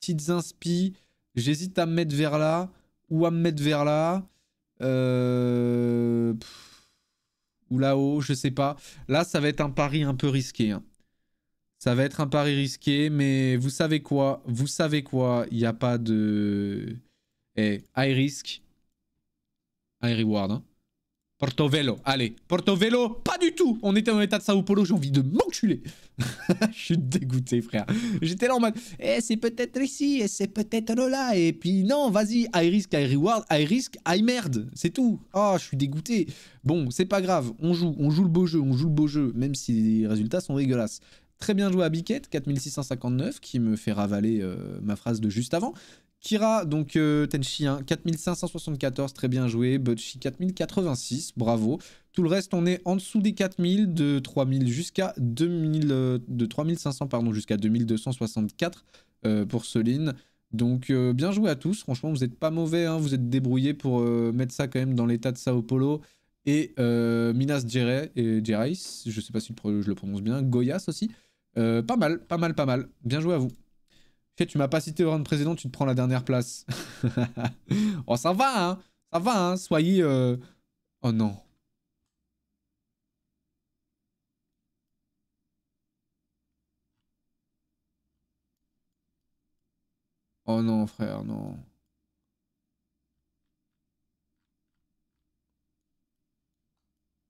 petites inspi. J'hésite à me mettre vers là ou à me mettre vers là. Euh, ou là-haut, je sais pas. Là, ça va être un pari un peu risqué. Hein. Ça va être un pari risqué, mais vous savez quoi Vous savez quoi Il n'y a pas de... Eh, high risk, reward. Hein. Porto Velo, allez. Porto Velo, pas du tout On était en état de Sao Paulo, j'ai envie de m'enculer. je suis dégoûté, frère. J'étais là en mode, eh, c'est peut-être ici, et eh, c'est peut-être là, et puis non, vas-y, high risk, high reward, high risk, high merde, c'est tout. Oh, je suis dégoûté. Bon, c'est pas grave, on joue, on joue le beau jeu, on joue le beau jeu, même si les résultats sont rigolasses. Très bien joué à Biquette, 4659, qui me fait ravaler euh, ma phrase de juste avant. Kira, donc euh, Tenchi, 4574, hein, très bien joué. Butchi, 4086, bravo. Tout le reste, on est en dessous des 4000, de 3000 jusqu'à 2000, euh, de 3500, pardon, jusqu'à 2264 euh, pour Celine. Donc bien joué à tous, franchement vous n'êtes pas mauvais, hein. vous êtes débrouillés pour mettre ça quand même dans l'état de Sao Paulo. Et Minas Gerais, et Gerais, je sais pas si je le prononce bien, Goyas aussi. pas mal, pas mal, pas mal. Bien joué à vous. Fait, tu m'as pas cité au président, tu te prends la dernière place. oh, ça va, hein Ça va, hein Soyez... Euh, oh non. Oh non, frère, non.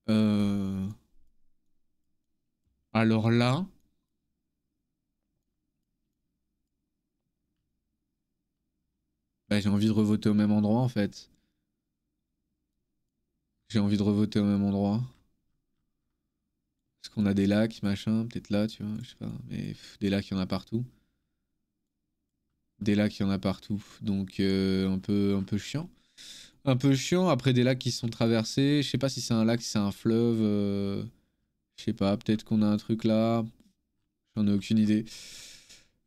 Euh... Alors là... Bah, j'ai envie de revoter au même endroit en fait. J'ai envie de revoter au même endroit. Parce qu'on a des lacs, machin, peut-être là, tu vois, je sais pas. Mais des lacs, il y en a partout. Des lacs, il y en a partout. Donc euh, un, peu, un peu chiant. Un peu chiant, après des lacs qui sont traversés. Je sais pas si c'est un lac, si c'est un fleuve. Euh, je sais pas, peut-être qu'on a un truc là. J'en ai aucune idée.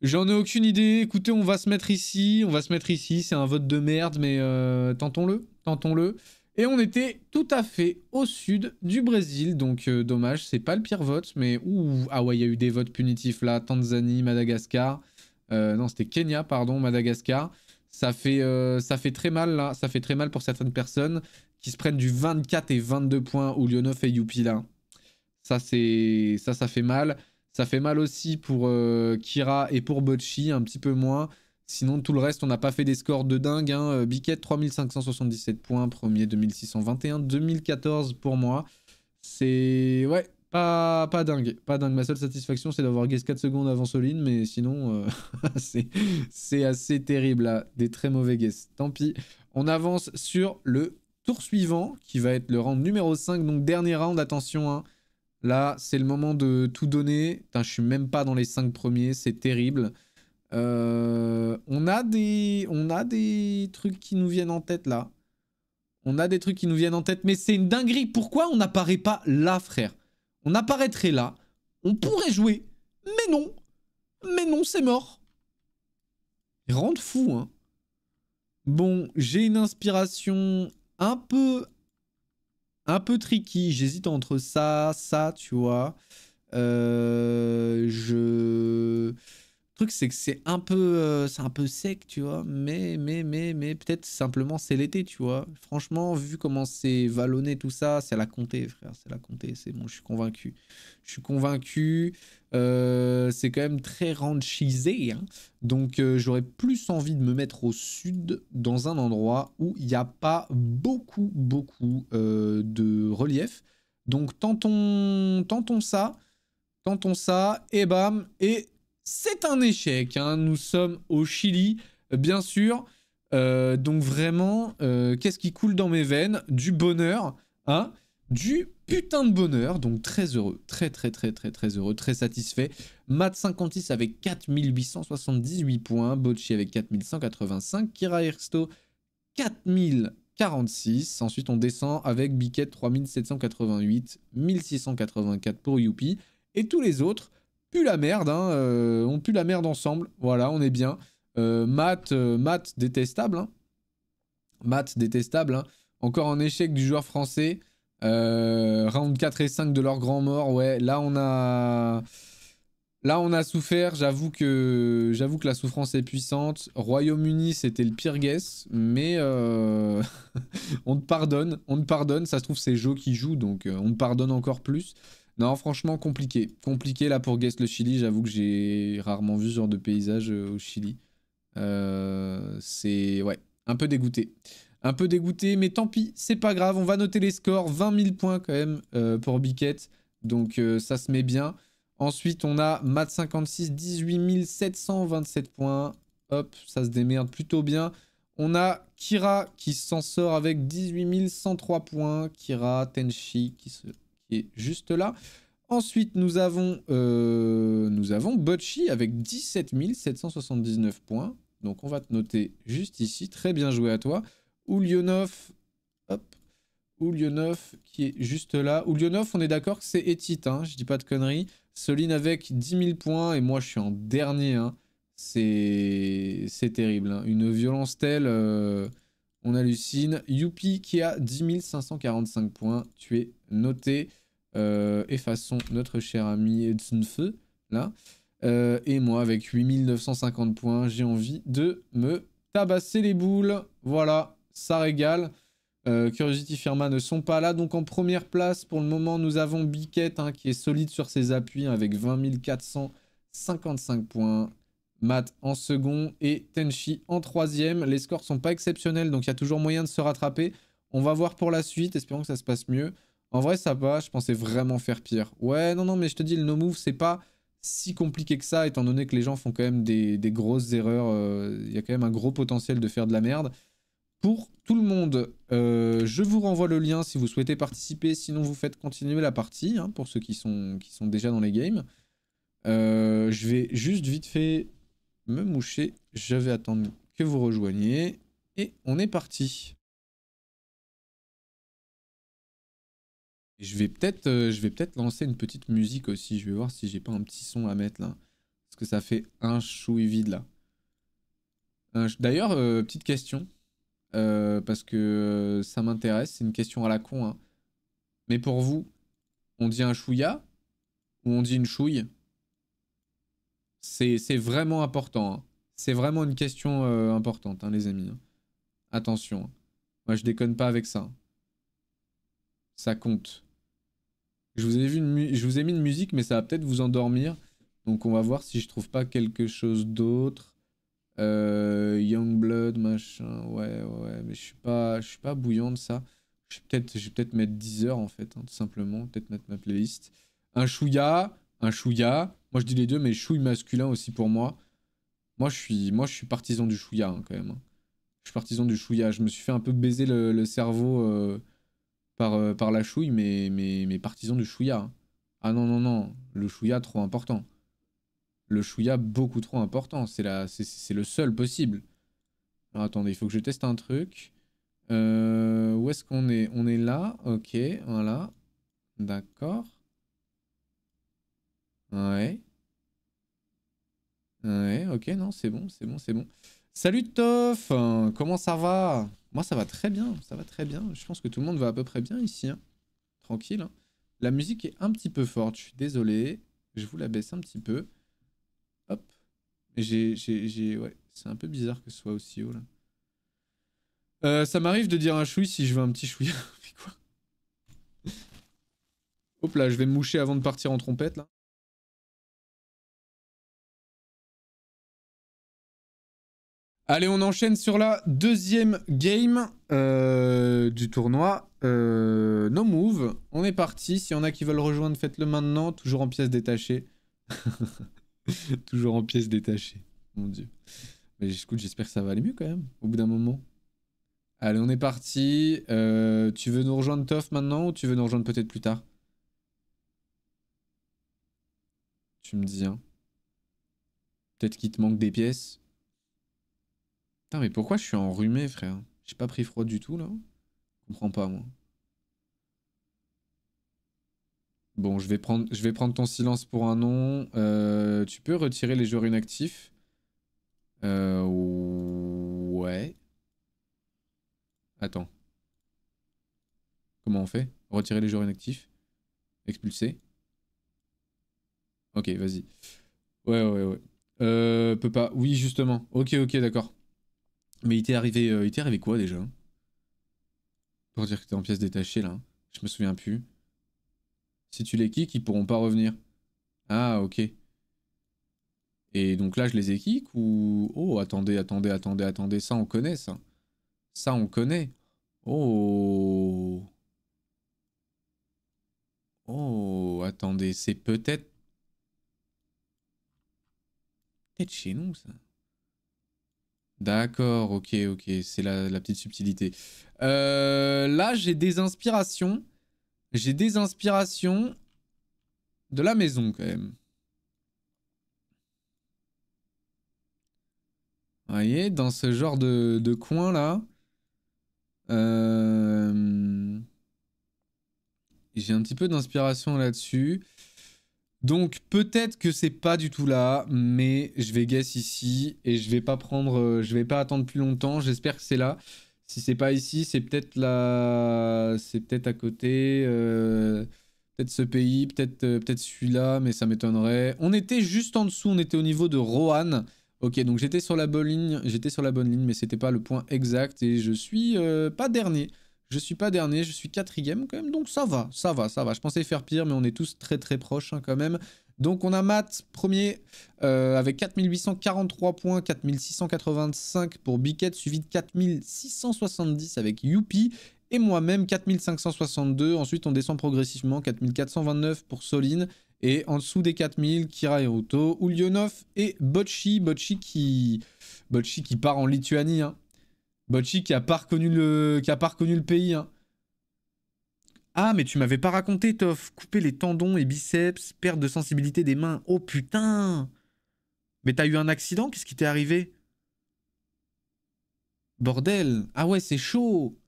J'en ai aucune idée. Écoutez, on va se mettre ici. On va se mettre ici. C'est un vote de merde, mais euh, tentons-le. Tentons-le. Et on était tout à fait au sud du Brésil. Donc, euh, dommage, c'est pas le pire vote. Mais, ah ouais, il y a eu des votes punitifs là. Tanzanie, Madagascar. Euh, non, c'était Kenya, pardon, Madagascar. Ça fait, ça fait très mal là. Ça fait très mal pour certaines personnes qui se prennent du 24 et 22 points au Lionov et Youpi, là. Ça, ça, ça fait mal. Ça fait mal aussi pour euh, Kira et pour Bocci, un petit peu moins. Sinon, tout le reste, on n'a pas fait des scores de dingue. Hein. Euh, Biquette, 3577 points, premier 2621, 2014 pour moi. C'est... Ouais, pas, pas dingue. Pas dingue. Ma seule satisfaction, c'est d'avoir guess 4 secondes avant Soline, mais sinon, euh, c'est assez terrible, Des très mauvais guess. Tant pis. On avance sur le tour suivant, qui va être le round numéro 5. Donc, dernier round, attention, hein. Là, c'est le moment de tout donner. Je je suis même pas dans les 5 premiers, c'est terrible. Euh, on, a des, on a des trucs qui nous viennent en tête là. On a des trucs qui nous viennent en tête, mais c'est une dinguerie. Pourquoi on n'apparaît pas là, frère On apparaîtrait là, on pourrait jouer, mais non. Mais non, c'est mort. Ils fou, hein. Bon, j'ai une inspiration un peu un peu tricky. J'hésite entre ça, ça, tu vois. Euh, je truc, c'est que c'est un peu, euh, c'est un peu sec, tu vois. Mais, mais, mais, mais peut-être simplement c'est l'été, tu vois. Franchement, vu comment c'est vallonné tout ça, c'est la comté, frère. C'est la comté. C'est bon, je suis convaincu. Je suis convaincu. Euh, c'est quand même très ranchisé, hein. donc euh, j'aurais plus envie de me mettre au sud, dans un endroit où il n'y a pas beaucoup, beaucoup de relief. Donc tant tant on ça. on ça, et bam, et c'est un échec. Hein. Nous sommes au Chili, bien sûr. Euh, donc vraiment, euh, qu'est-ce qui coule dans mes veines Du bonheur, hein. Du putain de bonheur. Donc très heureux, très très très très très heureux, très satisfait. Mat 56 avec 4878 points, Bocci avec 4185, Kira Ersto 4046. Ensuite on descend avec Biquet 3788, 1684 pour Youpi. Et tous les autres, pue la merde, hein, euh, on pue la merde ensemble, voilà, on est bien. Euh, euh, Matt, détestable, hein. Matt détestable, hein. encore un échec du joueur français, round 4 et 5 de leur grand mort, ouais, là on a... Là, on a souffert. J'avoue que, que la souffrance est puissante. Royaume-Uni, c'était le pire guess, mais on te pardonne. On te pardonne. Ça se trouve, c'est Joe qui joue, donc on te pardonne encore plus. Non, franchement, compliqué. Compliqué là pour Guest le Chili. J'avoue que j'ai rarement vu ce genre de paysage euh, au Chili. Euh, c'est. Ouais, un peu dégoûté. Un peu dégoûté, mais tant pis, c'est pas grave. On va noter les scores. 20 000 points quand même euh, pour Biquette. Donc ça se met bien. Ensuite, on a Mat 56, 18 727 points. Hop, ça se démerde plutôt bien. On a Kira qui s'en sort avec 18 103 points. Kira, Tenchi qui se juste là. Ensuite, nous avons, euh, nous avons Bocci avec 17 779 points. Donc, on va te noter juste ici. Très bien joué à toi. Oulionov, hop, Oulionov qui est juste là. Oulionov, on est d'accord que c'est Etit, hein, je dis pas de conneries. Soline avec 10 000 points et moi, je suis en dernier. Hein. C'est terrible. Hein. Une violence telle, euh, on hallucine. Youpi qui a 10 545 points. Tu es noté. Euh, effaçons notre cher ami Feu là. Euh, et moi, avec 8950 points, j'ai envie de me tabasser les boules. Voilà, ça régale. Euh, Curiosity Firma ne sont pas là. Donc en première place, pour le moment, nous avons Biquette hein, qui est solide sur ses appuis hein, avec 20 455 points. Matt en second et Tenchi en troisième. Les scores sont pas exceptionnels, donc il y a toujours moyen de se rattraper. On va voir pour la suite, espérons que ça se passe mieux. En vrai, ça va, je pensais vraiment faire pire. Ouais, non, non, mais je te dis, le no-move, c'est pas si compliqué que ça, étant donné que les gens font quand même des, grosses erreurs. Euh, il y a quand même un gros potentiel de faire de la merde. Pour tout le monde, euh, je vous renvoie le lien si vous souhaitez participer. Sinon, vous faites continuer la partie, hein, pour ceux qui sont, qui sont déjà dans les games. Euh, je vais juste vite fait me moucher. Je vais attendre que vous rejoigniez. Et on est parti. Je vais peut-être euh, je vais peut-être lancer une petite musique aussi. Je vais voir si j'ai pas un petit son à mettre là. Parce que ça fait un chouï vide là. D'ailleurs, euh, petite question. Euh, parce que ça m'intéresse. C'est une question à la con. Hein. Mais pour vous, on dit un chouïa ou on dit une chouille C'est vraiment important. Hein. C'est vraiment une question importante, hein, les amis. Hein. Attention. Moi, je déconne pas avec ça. Ça compte. Je vous, ai une je vous ai mis une musique, mais ça va peut-être vous endormir. Donc on va voir si je trouve pas quelque chose d'autre. Euh, Blood, machin. Ouais, ouais, mais je suis pas, je suis pas bouillant de ça. Je vais peut-être, peut-être mettre 10 heures en fait, hein, tout simplement. Peut-être mettre ma playlist. Un Chouya. un Chouya. Moi je dis les deux, mais chouille masculin aussi pour moi. Moi je suis, moi je suis partisan du Chouya, hein, quand même. Hein. Je suis partisan du Chouya. Je me suis fait un peu baiser le, cerveau. Euh, euh, par, la chouille, mais, mes partisans du chouïa. Hein. Ah non, non, non, le chouïa trop important. Le chouïa beaucoup trop important, c'est c'est le seul possible. attendez, il faut que je teste un truc. Euh, où est-ce qu'on est, on, est là, ok, voilà. D'accord. Ouais. Ouais, ok, non, c'est bon, c'est bon, c'est bon. Salut Tof, comment ça va moi, ça va très bien, ça va très bien. Je pense que tout le monde va à peu près bien ici. Hein. Tranquille. Hein. La musique est un petit peu forte, je suis désolé. Je vous la baisse un petit peu. Hop. J'ai... Ouais, c'est un peu bizarre que ce soit aussi haut, là. Euh, ça m'arrive de dire un chouï, si je veux un petit quoi. Hop là, je vais me moucher avant de partir en trompette, là. Allez, on enchaîne sur la deuxième game euh, du tournoi. Euh, no move, on est parti. S'il y en a qui veulent rejoindre, faites-le maintenant. Toujours en pièces détachées. Toujours en pièces détachées. Mon dieu. Mais écoute, j'espère que ça va aller mieux quand même, au bout d'un moment. Allez, on est parti. Euh, tu veux nous rejoindre, Toff, maintenant ou tu veux nous rejoindre peut-être plus tard Tu me dis, hein. Peut-être qu'il te manque des pièces. Putain, mais pourquoi je suis enrhumé, frère J'ai pas pris froid du tout, là Je comprends pas, moi. Bon, je vais prendre, je vais prendre ton silence pour un nom. Euh, tu peux retirer les joueurs inactifs euh, Ouais. Attends. Comment on fait Retirer les joueurs inactifs Expulser Ok, vas-y. Ouais, ouais, ouais. Euh, peut pas. Oui, justement. Ok, ok, d'accord. Mais il était arrivé, euh, il était arrivé quoi déjà Pour dire que t'es en pièce détachée là, je me souviens plus. Si tu les kicks, ils pourront pas revenir. Ah, ok. Et donc là, je les ai kicks ou... Oh, attendez, attendez, attendez, attendez, ça on connaît ça. Ça on connaît. Oh... Oh, attendez, c'est peut-être... Peut-être chez nous ça. D'accord, ok, ok, c'est la, petite subtilité. Euh, là, j'ai des inspirations. J'ai des inspirations de la maison quand même. Vous voyez, dans ce genre de, coin là, euh, j'ai un petit peu d'inspiration là-dessus. Donc peut-être que c'est pas du tout là, mais je vais guess ici et je vais pas prendre, euh, je vais pas attendre plus longtemps. J'espère que c'est là. Si c'est pas ici, c'est peut-être là, c'est peut-être à côté, euh, peut-être ce pays, peut-être euh, peut-être celui-là, mais ça m'étonnerait. On était juste en dessous, on était au niveau de Rohan. Ok, donc j'étais sur la bonne ligne, j'étais sur la bonne ligne, mais c'était pas le point exact et je suis pas dernier. Je suis pas dernier, je suis quatrième quand même, donc ça va, ça va, ça va. Je pensais faire pire, mais on est tous très très proches hein, quand même. Donc on a Matt, premier, euh, avec 4843 points, 4685 pour Biquette, suivi de 4670 avec Yupi et moi-même 4562. Ensuite on descend progressivement, 4429 pour Soline, et en dessous des 4000, Kira Hiruto, Ulionov et Bocci. Bocci qui... Bocci qui part en Lituanie, hein. Bocci qui a pas reconnu le, qui a pas reconnu le pays. Hein. Ah, mais tu m'avais pas raconté, Toff. Couper les tendons et biceps, perte de sensibilité des mains. Oh putain Mais t'as eu un accident Qu'est-ce qui t'est arrivé Bordel Ah ouais, c'est chaud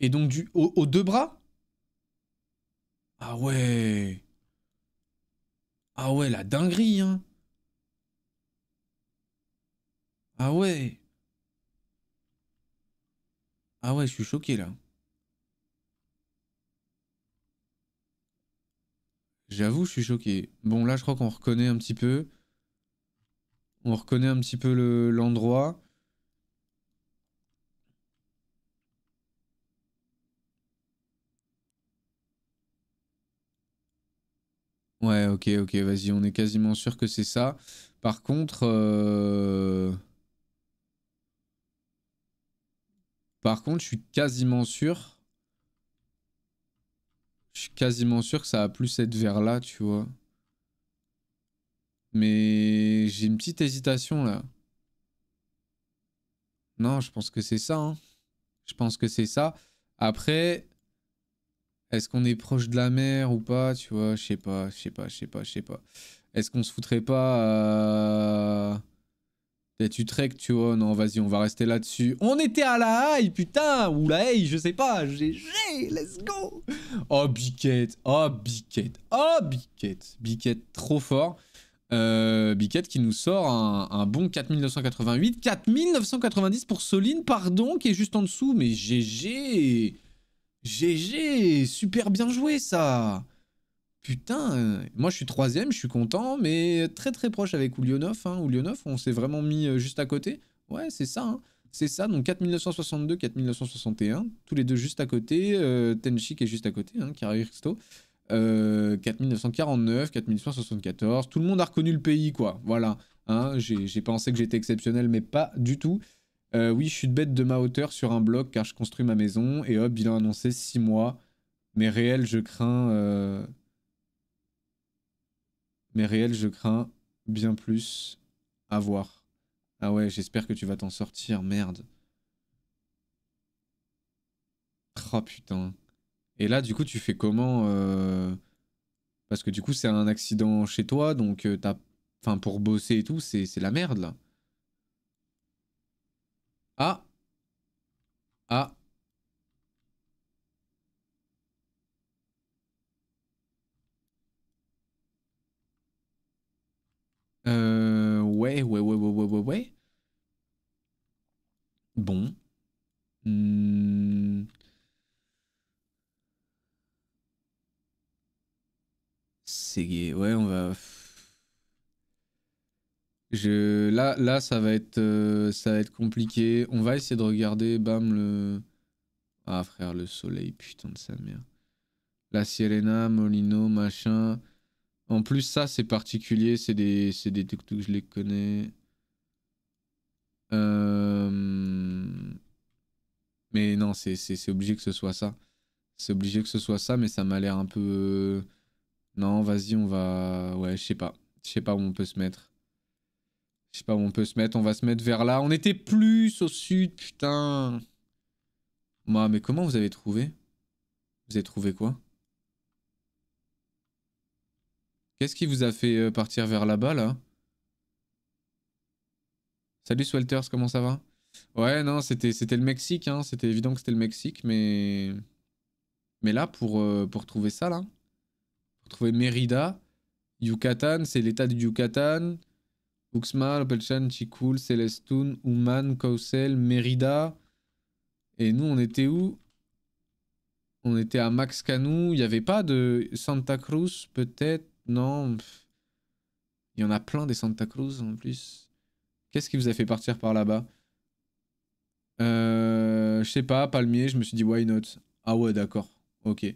Et donc, du... aux deux bras Ah ouais Ah ouais, la dinguerie, hein Ah ouais Ah ouais, je suis choqué là. J'avoue, je suis choqué. Bon, là, je crois qu'on reconnaît un petit peu. On reconnaît un petit peu l'endroit. Ouais, ok, ok, vas-y, on est quasiment sûr que c'est ça. Par contre... Euh, Par contre, je suis quasiment sûr. Je suis quasiment sûr que ça va plus être vers là, tu vois. Mais j'ai une petite hésitation là. Non, je pense que c'est ça. Hein. Je pense que c'est ça. Après, est-ce qu'on est proche de la mer ou pas Tu vois, je sais pas, je sais pas, je sais pas, je sais pas. Est-ce qu'on se foutrait pas tu trek, tu vois. Non, vas-y, on va rester là-dessus. On était à la haille, putain Ou la haille, je sais pas. GG, let's go Oh, Biquette Oh, Biquette Oh, Biquette Biquette, trop fort. Euh, Biquette qui nous sort un, un bon 4988. 4990 pour Soline, pardon, qui est juste en dessous. Mais GG GG Super bien joué, ça putain, euh, moi je suis troisième, je suis content, mais très très proche avec Oulionov. Hein. on s'est vraiment mis euh, juste à côté. Ouais, c'est ça. Hein. C'est ça, donc 4962, 4961, tous les deux juste à côté. Euh, Tenchi est juste à côté, hein, Hirsto. 4949, 4974, tout le monde a reconnu le pays, quoi. Voilà. Hein. J'ai pensé que j'étais exceptionnel, mais pas du tout. oui, je suis de bête de ma hauteur sur un bloc car je construis ma maison. Et hop, a annoncé 6 mois. Mais réel, je crains mais réel, je crains bien plus à voir. Ah ouais, j'espère que tu vas t'en sortir, merde. Oh putain. Et là, du coup, tu fais comment euh, Parce que du coup, c'est un accident chez toi, donc euh, Enfin, pour bosser et tout, c'est la merde là. Ah Ah Euh, ouais, ouais, ouais, ouais, ouais, ouais, Bon. Hmm. C'est gay. ouais, on va. Je là, là, ça va être, euh, ça va être compliqué. On va essayer de regarder, bam le. Ah frère, le soleil, putain de sa mère. La sirena, Molino, machin. En plus, ça, c'est particulier. C'est des, c'est des je les connais. Euh, mais non, c'est obligé que ce soit ça. C'est obligé que ce soit ça, mais ça m'a l'air un peu. Euh, non, vas-y, on va. Ouais, je sais pas. Je sais pas où on peut se mettre. Je sais pas où on peut se mettre. On va se mettre vers là. On était plus au sud, putain. Moi, mais comment vous avez trouvé Vous avez trouvé quoi Qu'est-ce qui vous a fait euh, partir vers là-bas, là, Salut Swelters, comment ça va Ouais, non, c'était le Mexique, hein. C'était évident que c'était le Mexique, mais... Mais là, pour, euh, pour trouver ça, là... Pour trouver Mérida, Yucatan, c'est l'état du Yucatan... Uxmal, Pelchan, Chikul, Celestun, Ouman, Kausel, Mérida. Et nous, on était où On était à Max Il n'y avait pas de Santa Cruz, peut-être non. Il y en a plein des Santa Cruz en plus. Qu'est-ce qui vous a fait partir par là-bas euh, Je sais pas, palmier, je me suis dit why not Ah ouais, d'accord. Ok.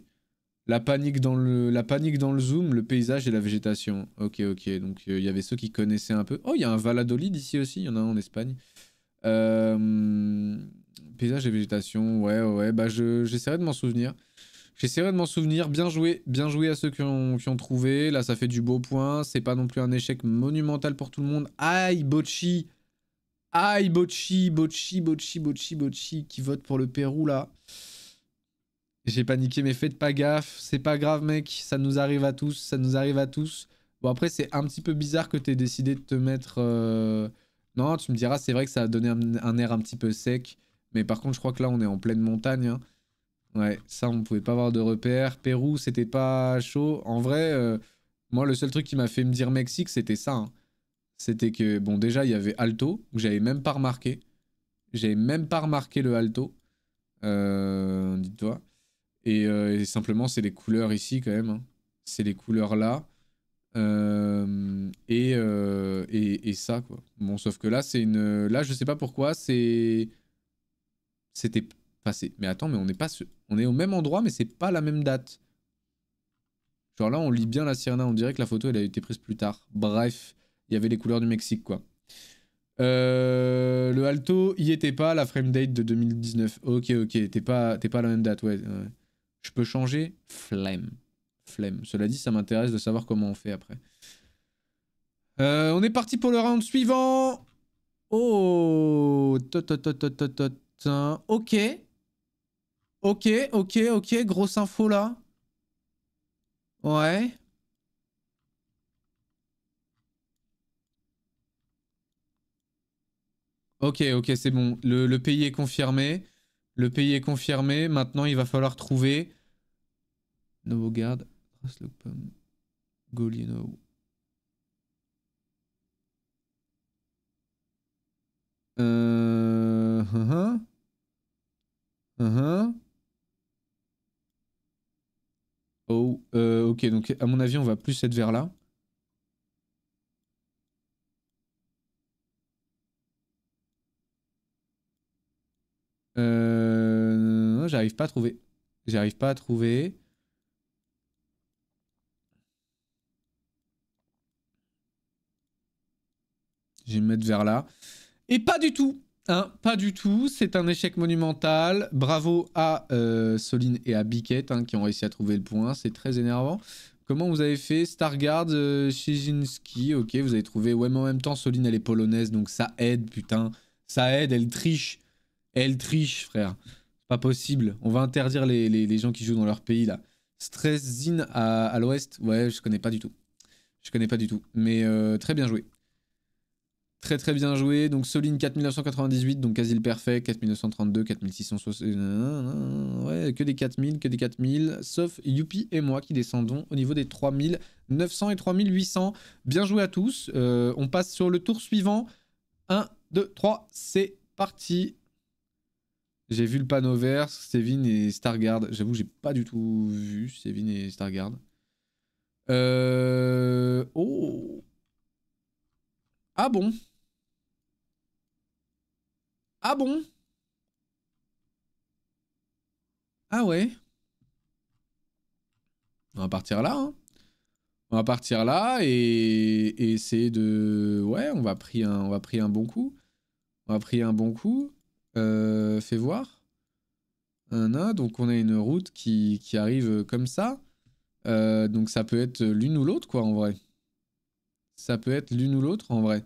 La panique, dans le, la panique dans le zoom, le paysage et la végétation. Ok, ok. Donc euh, il y avait ceux qui connaissaient un peu. Oh, il y a un Valladolid ici aussi, il y en a un en Espagne. Euh, paysage et végétation, ouais, ouais. Bah j'essaierai de m'en souvenir. J'essaierai de m'en souvenir. Bien joué. Bien joué à ceux qui ont, trouvé. Là, ça fait du beau point. C'est pas non plus un échec monumental pour tout le monde. Aïe, Bocci. Aïe, Bocci, Bocci, Bocci, Bocci, qui vote pour le Pérou, là. J'ai paniqué, mais faites pas gaffe. C'est pas grave, mec. Ça nous arrive à tous. Ça nous arrive à tous. Bon, après, c'est un petit peu bizarre que t'aies décidé de te mettre... Euh, non, tu me diras, c'est vrai que ça a donné un, air un petit peu sec. Mais par contre, je crois que là, on est en pleine montagne. Hein. Ouais, ça, on pouvait pas avoir de repère Pérou, c'était pas chaud. En vrai, euh, moi, le seul truc qui m'a fait me dire Mexique, c'était ça. Hein. C'était que, bon, déjà, il y avait alto, que j'avais même pas remarqué. J'avais même pas remarqué le alto. Euh, dites-toi. Euh, et, simplement, c'est les couleurs ici, quand même. Hein. C'est les couleurs là. Et, ça, quoi. Bon, sauf que là, c'est une. Là, je sais pas pourquoi, c'est. C'était. passé. mais attends, mais on n'est pas. On est au même endroit, mais c'est pas la même date. Genre là, on lit bien la Sirena. On dirait que la photo, elle a été prise plus tard. Bref, il y avait les couleurs du Mexique, quoi. Euh, le Alto, y était pas, la frame date de 2019. Ok, ok, t'es pas, pas à la même date, ouais. Je peux changer Flemme. Flemme. Cela dit, ça m'intéresse de savoir comment on fait après. Euh, on est parti pour le round suivant. Oh, Ok. Ok, ok, ok, grosse info là. Ouais. Ok, ok, c'est bon. Le, pays est confirmé. Le pays est confirmé. Maintenant, il va falloir trouver... Novogard, you Euh... Uh hein, -huh. Hein. Hein, Oh, euh, ok, donc à mon avis, on va plus être vers là. Euh, J'arrive pas à trouver. J'arrive pas à trouver. Je vais mettre vers là. Et pas du tout pas du tout, c'est un échec monumental. Bravo à euh, Soline et à Biquette hein, qui ont réussi à trouver le point, c'est très énervant. Comment vous avez fait Stargard, euh, ok, vous avez trouvé. Ouais, mais en même temps, Soline, elle est polonaise, donc ça aide, putain. Ça aide, elle triche. Elle triche, frère. Pas possible. On va interdire les, gens qui jouent dans leur pays, là. Stressin à, l'ouest, ouais, je connais pas du tout. Je connais pas du tout, mais euh, très bien joué. Très très bien joué. Donc Soline 4998, donc quasi le parfait. 4932, 4660. Ouais, que des 4000, que des 4000. Sauf Yupi et moi qui descendons au niveau des 3900 et 3800. Bien joué à tous. Euh, on passe sur le tour suivant. 1, 2, 3, c'est parti. J'ai vu le panneau vert, Stevin et Stargard. J'avoue, j'ai pas du tout vu Stevin et Stargard. Euh... Oh Ah bon ah bon Ah ouais On va partir là. Hein. On va partir là et, essayer de... Ouais, on va pris un, on va un bon coup. On va prendre un bon coup. Euh, fait voir. Un, a. donc on a une route qui, arrive comme ça. Euh, donc ça peut être l'une ou l'autre quoi en vrai. Ça peut être l'une ou l'autre en vrai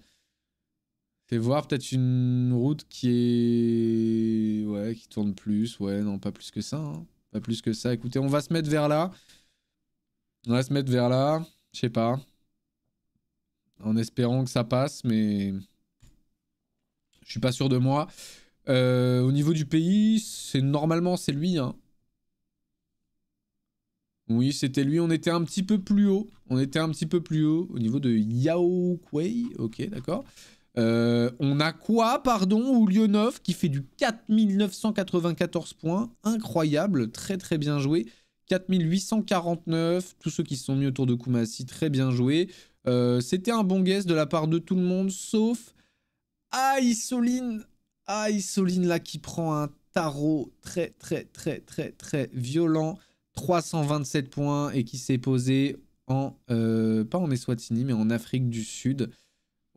voir peut-être une route qui est... Ouais, qui tourne plus. Ouais, non, pas plus que ça. Hein. Pas plus que ça. Écoutez, on va se mettre vers là. On va se mettre vers là. Je sais pas. En espérant que ça passe, mais... Je suis pas sûr de moi. Euh, au niveau du pays, c'est normalement c'est lui. Hein. Oui, c'était lui. On était un petit peu plus haut. On était un petit peu plus haut au niveau de Kuei. Ok, d'accord. Euh, on a quoi, pardon, Oulionov qui fait du 4994 points. Incroyable, très très bien joué. 4849, tous ceux qui sont mis autour de Kumasi très bien joué. Euh, c'était un bon guess de la part de tout le monde, sauf Isoline. Ah, Isoline là qui prend un tarot très très très très très violent. 327 points et qui s'est posé en, euh, pas en Eswatini, mais en Afrique du Sud.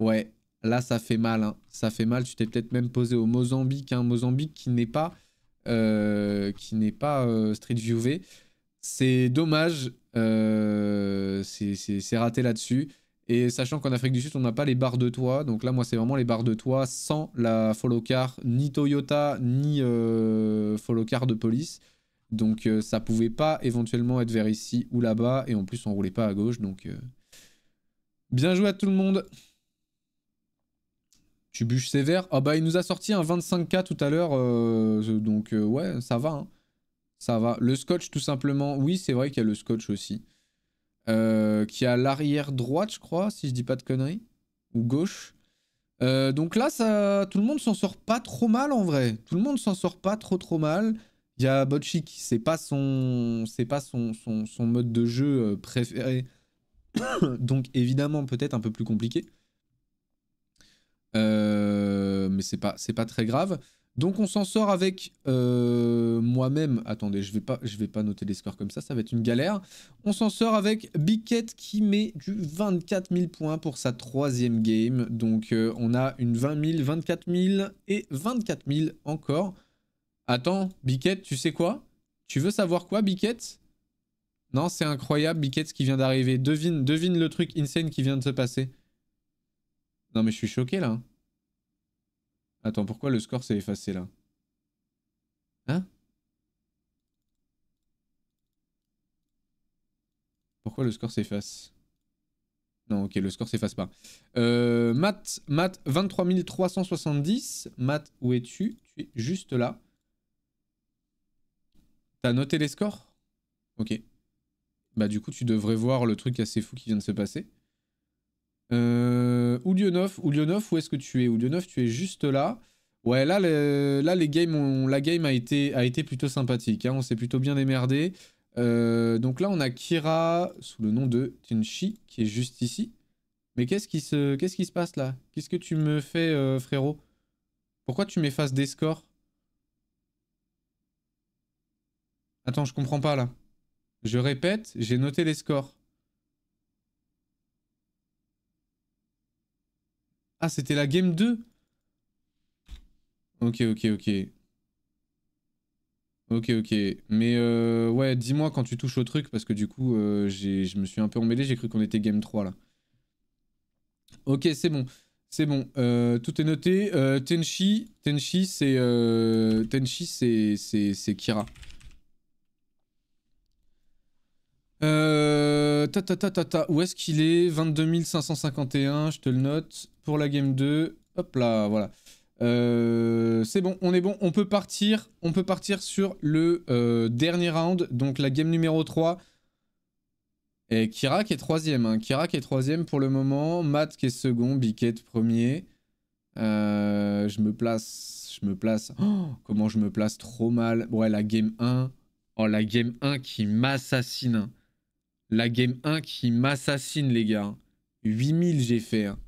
Ouais, Là, ça fait mal. Hein. Ça fait mal. Tu t'es peut-être même posé au Mozambique. un hein. Mozambique qui n'est pas, euh, qui n'est pas euh, Street View V. C'est dommage. Euh, c'est raté là-dessus. Et sachant qu'en Afrique du Sud, on n'a pas les barres de toit. Donc là, moi, c'est vraiment les barres de toit sans la follow car, ni Toyota, ni follow car de police. Donc ça pouvait pas éventuellement être vers ici ou là-bas. Et en plus, on roulait pas à gauche. Donc bien joué à tout le monde. Tu bûches sévère. Ah bah il nous a sorti un 25k tout à l'heure, euh, donc euh, ouais, ça va. Hein. Ça va. Le scotch tout simplement, oui c'est vrai qu'il y a le scotch aussi. Euh, qui a l'arrière droite je crois, si je dis pas de conneries. Ou gauche. donc là, ça, tout le monde s'en sort pas trop mal en vrai. Tout le monde s'en sort pas trop trop mal. Il y a Botchik, c'est pas, son, pas son, son mode de jeu préféré. donc évidemment peut-être un peu plus compliqué. Euh, mais c'est pas, pas très grave. Donc on s'en sort avec euh, moi-même. Attendez, je vais pas, je vais pas noter les scores comme ça, ça va être une galère. On s'en sort avec Biquette qui met du 24 000 points pour sa troisième game. Donc euh, on a une 20 000, 24 000 et 24 000 encore. Attends, Biquette, tu sais quoi Tu veux savoir quoi, Biquette Non, c'est incroyable, Biquette qui vient d'arriver. Devine, devine le truc insane qui vient de se passer. Non mais je suis choqué là. Attends, pourquoi le score s'est effacé là Hein Pourquoi le score s'efface Non, ok, le score s'efface pas. Euh, Matt, Matt, 23 370. Matt, où es-tu Tu es juste là. T'as noté les scores Ok. Bah du coup, tu devrais voir le truc assez fou qui vient de se passer. Euh, Oulionov, Oulionov, où est-ce que tu es Oulionov, tu es juste là. Ouais, là, là les la game a été, a été plutôt sympathique. Hein. on s'est plutôt bien démerdé. Euh, donc là, on a Kira sous le nom de Tenshi, qui est juste ici. Mais qu'est-ce qui, se, qu'est-ce qui se passe là Qu'est-ce que tu me fais, euh, frérot Pourquoi tu m'effaces des scores Attends, je comprends pas là. Je répète, j'ai noté les scores. Ah, c'était la game 2 Ok, ok, ok. Ok, ok. Mais euh, ouais, dis-moi quand tu touches au truc, parce que du coup, euh, je me suis un peu emmêlé, j'ai cru qu'on était game 3 là. Ok, c'est bon. C'est bon, euh, tout est noté. Tenchi, Tenchi c'est Tenchi c'est Kira. Euh, ta, ta, ta, ta, Où est-ce qu'il est, 22 551, je te le note. Pour la game 2. Hop là, voilà. Euh, c'est bon, on est bon. On peut partir, on peut partir sur le euh, dernier round. Donc la game numéro 3. Et Kira qui est troisième. Hein. Kira qui est troisième pour le moment. Matt qui est second. Biquet premier. Euh, je me place. Je me place. Oh, comment je me place trop mal. Ouais, la game 1. Oh, la game 1 qui m'assassine. Hein. La game 1 qui m'assassine, les gars. 8000 j'ai fait. Hein.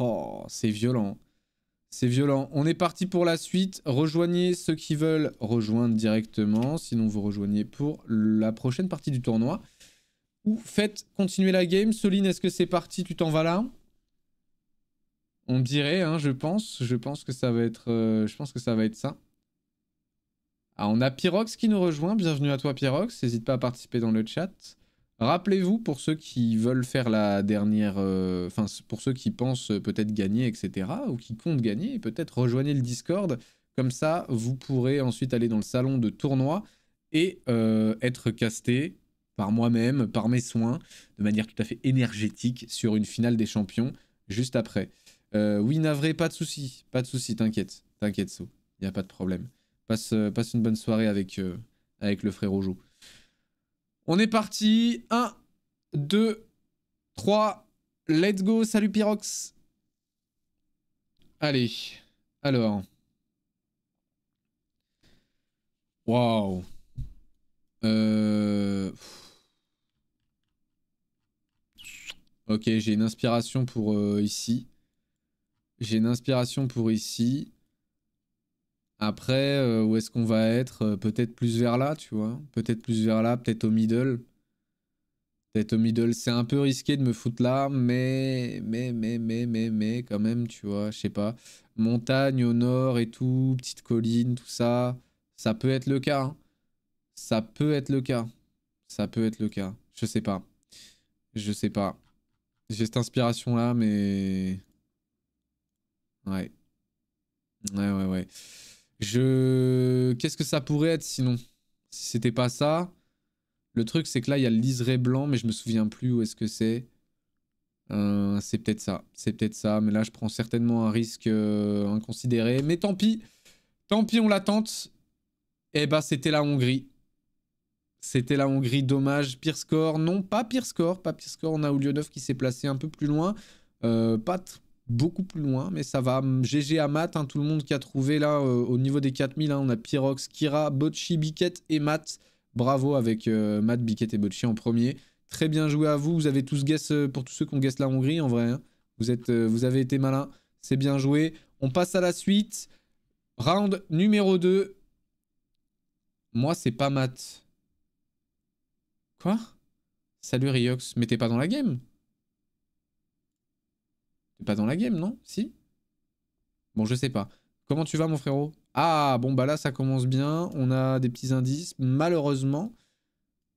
Oh, c'est violent. C'est violent. On est parti pour la suite. Rejoignez ceux qui veulent rejoindre directement. Sinon, vous rejoignez pour la prochaine partie du tournoi. Ou faites continuer la game. Soline, est-ce que c'est parti Tu t'en vas là On dirait, hein, je pense. Je pense que ça va être, euh, je pense que ça, va être ça. Ah, on a Pyrox qui nous rejoint. Bienvenue à toi, Pyrox. N'hésite pas à participer dans le chat. Rappelez-vous, pour ceux qui veulent faire la dernière... Euh, enfin, pour ceux qui pensent euh, peut-être gagner, etc., ou qui comptent gagner, peut-être rejoignez le Discord. Comme ça, vous pourrez ensuite aller dans le salon de tournoi et euh, être casté par moi-même, par mes soins, de manière tout à fait énergétique sur une finale des champions juste après. oui, navré, pas de souci, pas de souci, t'inquiète, t'inquiète, So, y a pas de problème. Passe, passe une bonne soirée avec, avec le frère Ojo. On est parti. 1, 2, 3. Let's go. Salut Pyrox. Allez. Alors. Waouh. Euh, ok, j'ai une inspiration pour euh, ici. J'ai une inspiration pour ici. Après, euh, où est-ce qu'on va être euh, Peut-être plus vers là, tu vois. Peut-être plus vers là, peut-être au middle. Peut-être au middle. C'est un peu risqué de me foutre là, mais, mais, mais, mais, mais, mais, quand même, tu vois, je sais pas. Montagne au nord et tout, petite colline, tout ça. Ça peut être le cas. Hein. Ça peut être le cas. Ça peut être le cas. Je sais pas. Je sais pas. J'ai cette inspiration là, mais. Ouais. Ouais, ouais, ouais. Je... Qu'est-ce que ça pourrait être sinon Si c'était pas ça... Le truc, c'est que là, il y a le liseré blanc, mais je me souviens plus où est-ce que c'est. Euh, c'est peut-être ça. C'est peut-être ça. Mais là, je prends certainement un risque euh, inconsidéré. Mais tant pis. Tant pis, on l'attente. Eh ben, c'était la Hongrie. C'était la Hongrie, dommage. Pire score, non, pas pire score. Pas pire score, on a Oulionov qui s'est placé un peu plus loin. Euh, beaucoup plus loin, mais ça va. GG à Matt, hein. tout le monde qui a trouvé là euh, au niveau des 4000, hein, on a Pyrox, Kira, Botchi Biquette et Matt. Bravo avec euh, Matt, Biquette et Botchi en premier. Très bien joué à vous, vous avez tous guess, euh, pour tous ceux qui ont guess la Hongrie en vrai. Hein. Vous, êtes, vous avez été malin, c'est bien joué. On passe à la suite. Round numéro 2. Moi, c'est pas Matt. Quoi Salut Riox, mettez pas dans la game pas dans la game, non Si Bon, je sais pas. Comment tu vas, mon frérot Ah, bon, bah là, ça commence bien. On a des petits indices. Malheureusement,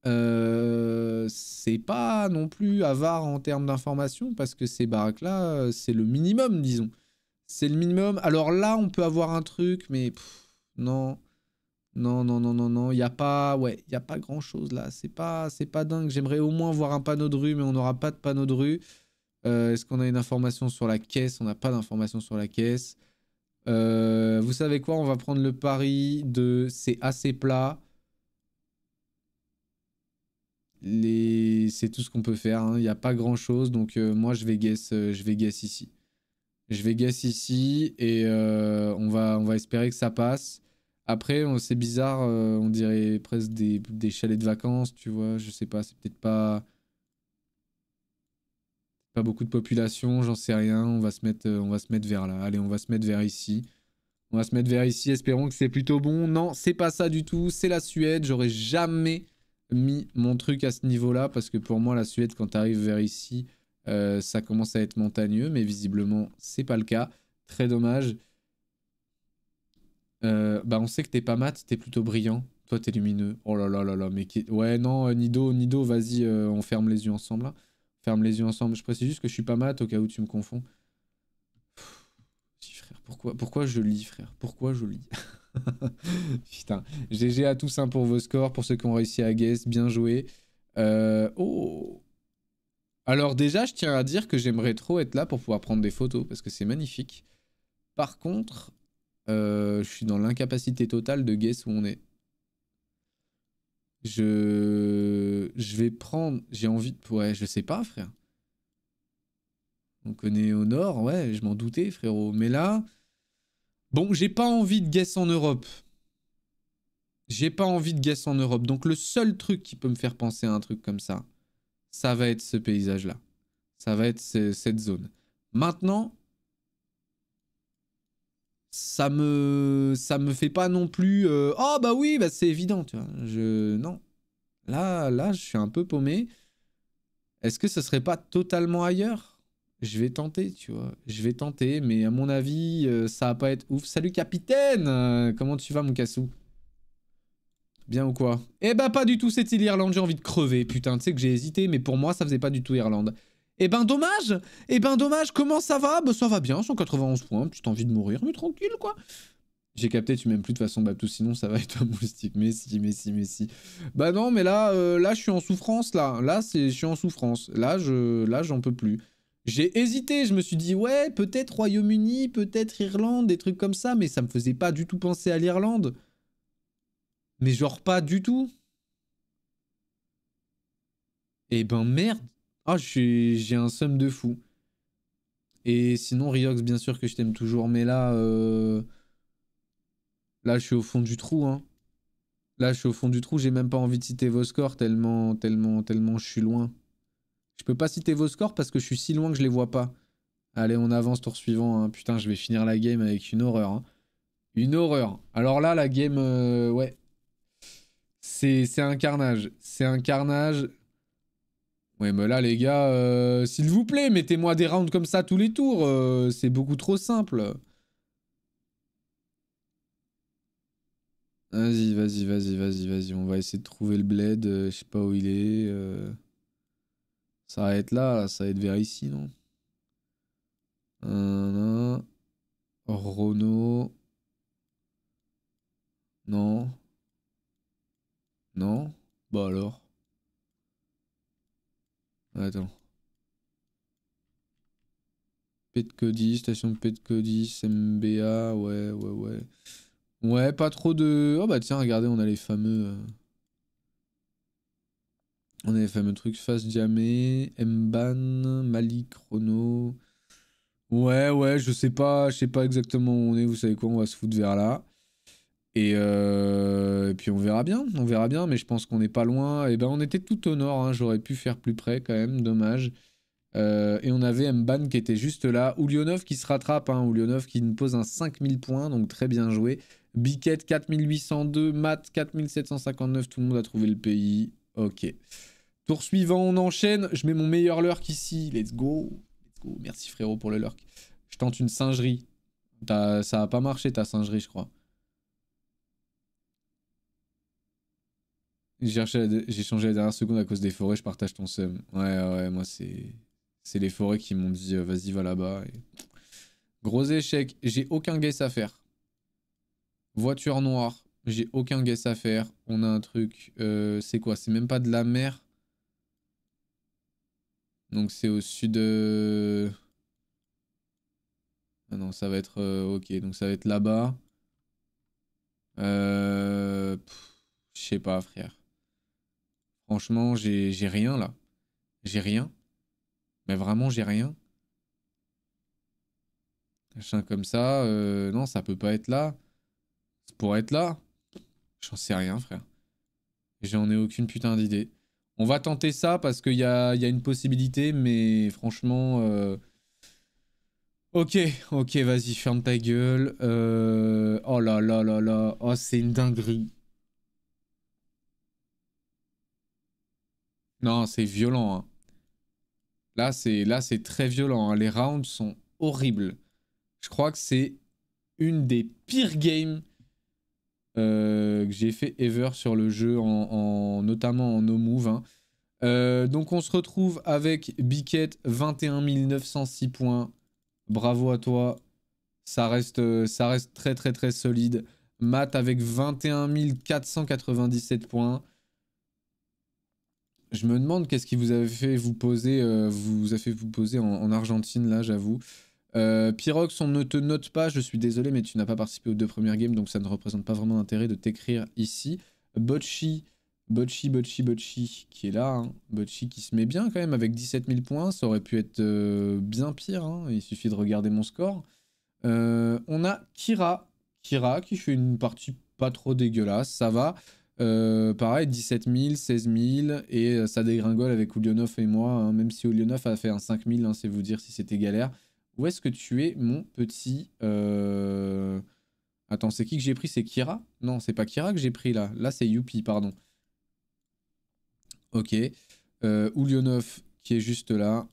euh, c'est pas non plus avare en termes d'informations parce que ces baraques-là, c'est le minimum, disons. C'est le minimum. Alors là, on peut avoir un truc, mais non. Non, non, non, non, non. Il n'y a pas, ouais, il a pas grand-chose là. C'est pas, c'est pas dingue. J'aimerais au moins voir un panneau de rue, mais on n'aura pas de panneau de rue. Euh, est-ce qu'on a une information sur la caisse On n'a pas d'information sur la caisse. Euh, vous savez quoi On va prendre le pari de c'est assez plat. C'est tout ce qu'on peut faire. Hein. Il n'y a pas grand chose. Donc euh, moi je vais guess, je vais guess ici. Je vais guess ici et on, va, on va espérer que ça passe. Après, c'est bizarre, on dirait presque des, des, chalets de vacances, tu vois. Je sais pas, c'est peut-être pas pas beaucoup de population, j'en sais rien. On va, se mettre, euh, on va se mettre vers là. Allez, on va se mettre vers ici. On va se mettre vers ici. Espérons que c'est plutôt bon. Non, c'est pas ça du tout. C'est la Suède. J'aurais jamais mis mon truc à ce niveau-là parce que pour moi, la Suède, quand tu arrives vers ici, euh, ça commence à être montagneux. Mais visiblement, c'est pas le cas. Très dommage. Euh, bah on sait que t'es pas mat, t'es plutôt brillant. Toi, t'es lumineux. Oh là là là là, mais ouais non, Nido, Nido, vas-y, on ferme les yeux ensemble. Là. Hein. Ferme les yeux ensemble. Je précise juste que je suis pas mat au cas où tu me confonds. frère, pourquoi, pourquoi je lis frère Pourquoi je lis Putain. GG à tous hein, pour vos scores, pour ceux qui ont réussi à guess, bien joué. Euh, oh Alors déjà, je tiens à dire que j'aimerais trop être là pour pouvoir prendre des photos, parce que c'est magnifique. Par contre, euh, je suis dans l'incapacité totale de guess où on est. Je, je vais prendre. J'ai envie de. Ouais, je sais pas, frère. On connaît au nord, ouais, je m'en doutais, frérot. Mais là. Bon, j'ai pas envie de guess en Europe. J'ai pas envie de guess en Europe. Donc le seul truc qui peut me faire penser à un truc comme ça, ça va être ce paysage-là. Ça va être cette zone. Maintenant, ça me ça me fait pas non plus euh, oh bah oui bah c'est évident tu vois je non là là je suis un peu paumé est-ce que ce serait pas totalement ailleurs je vais tenter tu vois je vais tenter mais à mon avis euh, ça va pas être ouf salut capitaine euh, comment tu vas mon cassou Bien ou quoi Eh bah pas du tout, c'est-il l'Irlande, j'ai envie de crever, putain, tu sais que j'ai hésité, mais pour moi ça faisait pas du tout Irlande. Eh ben dommage Eh ben dommage, comment ça va Bah ça va bien, 191 points, tu as envie de mourir, mais tranquille quoi j'ai capté, tu m'aimes plus de façon Babtou, sinon ça va être un moustique. Mais si, mais si, mais si. Bah non, mais là, euh, là, je suis en souffrance, là. Là, je suis en souffrance. Là, je, là, j'en peux plus. J'ai hésité, je me suis dit, ouais, peut-être Royaume-Uni, peut-être Irlande, des trucs comme ça, mais ça me faisait pas du tout penser à l'Irlande. Mais genre pas du tout. Eh ben merde, ah, j'ai un somme de fou. Et sinon, Riox, bien sûr que je t'aime toujours, mais là, euh, là, je suis au fond du trou. Hein. Là, je suis au fond du trou, j'ai même pas envie de citer vos scores, tellement, tellement, tellement je suis loin. Je peux pas citer vos scores parce que je suis si loin que je les vois pas. Allez, on avance, tour suivant. Hein. Putain, je vais finir la game avec une horreur. Hein. Une horreur. Alors là, la game, euh, ouais. C'est un carnage. C'est un carnage mais là, les gars, euh, s'il vous plaît, mettez-moi des rounds comme ça tous les tours. Euh, c'est beaucoup trop simple. Vas-y, vas-y, vas-y, vas-y, vas-y. On va essayer de trouver le bled. Euh, je sais pas où il est. Ça va être là, ça va être vers ici, non Renault. Non. Non Bah alors. Attends. Petcodis, station Petcodis, MBA, ouais, ouais, ouais. Ouais, pas trop de... Oh bah tiens, regardez, on a les fameux... Euh, on a les fameux trucs Face Diamé, Mban, Mali Chrono. Ouais, ouais, je sais pas, je sais pas exactement où on est, vous savez quoi, on va se foutre vers là. Euh, et, puis on verra bien, on verra bien, mais je pense qu'on n'est pas loin. Et eh ben on était tout au nord, hein. j'aurais pu faire plus près quand même, dommage. Euh, et on avait Mban qui était juste là. Oulionov qui se rattrape, Oulionov hein. qui nous pose un 5000 points, donc très bien joué. Biquette 4802, Matt 4759, tout le monde a trouvé le pays. Ok. Tour suivant, on enchaîne. Je mets mon meilleur lurk ici. Let's go. Let's go. Merci frérot pour le lurk. Je tente une singerie. Ça a pas marché ta singerie, je crois. J'ai changé la dernière seconde à cause des forêts, je partage ton seum. Ouais, ouais, moi c'est. C'est les forêts qui m'ont dit euh, vas-y, va là-bas. Gros échec, j'ai aucun guess à faire. Voiture noire, j'ai aucun guess à faire. On a un truc. Euh, c'est quoi C'est même pas de la mer. Donc c'est au sud. Euh, ah non, ça va être. ok, donc ça va être là-bas. Je sais pas, frère. Franchement, j'ai rien là. J'ai rien. Mais vraiment, j'ai rien. chien comme ça. Euh, non, ça peut pas être là. Ça pourrait être là. J'en sais rien, frère. J'en ai aucune putain d'idée. On va tenter ça parce qu'il y a, y une possibilité, mais franchement... Euh, ok, ok, vas-y, ferme ta gueule. Euh, oh là là là là. Oh, c'est une dinguerie. Non, c'est violent. Hein. Là, c'est là, c'est très violent. Hein. Les rounds sont horribles. Je crois que c'est une des pires games euh, que j'ai fait ever sur le jeu, en, notamment en no move. Hein. Euh, donc on se retrouve avec Biquette, 21 906 points. Bravo à toi. Ça reste, ça reste très très très solide. Matt avec 21 497 points. Je me demande qu'est-ce qui vous fait vous poser, euh, vous a fait vous poser en, Argentine, là, j'avoue. Euh, Pyrox, on ne te note pas, je suis désolé, mais tu n'as pas participé aux deux premières games, donc ça ne représente pas vraiment d'intérêt de t'écrire ici. Bocci, Bocci, Bocci, Bocci, qui est là, hein. Botchi qui se met bien quand même, avec 17 000 points, ça aurait pu être euh, bien pire, hein. il suffit de regarder mon score. Euh, on a Kira, Kira qui fait une partie pas trop dégueulasse, ça va. Euh, pareil, 17 000, 16 000, et euh, ça dégringole avec Oulionov et moi, hein. même si Oulionov a fait un 5 000, hein, c'est vous dire si c'était galère. Où est-ce que tu es, mon petit... Euh, attends, c'est qui que j'ai pris C'est Kira Non, c'est pas Kira que j'ai pris là. Là, c'est Youpi, pardon. Ok. Euh, Oulionov qui est juste là.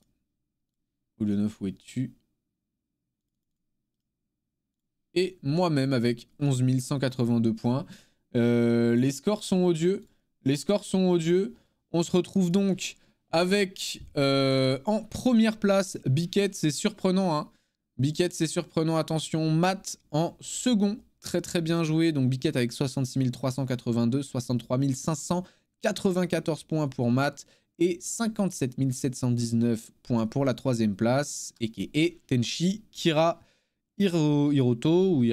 Oulionov, où es-tu Et moi-même avec 11 182 points. Euh, les scores sont odieux. Les scores sont odieux. On se retrouve donc avec euh, en première place Biquette, c'est surprenant. Hein. Biquette, c'est surprenant, attention. Matt en second, très très bien joué. Donc Biquette avec 66 382, 63 594 points pour Matt et 57 719 points pour la troisième place, et qui Tenshi Kira Hiroto ou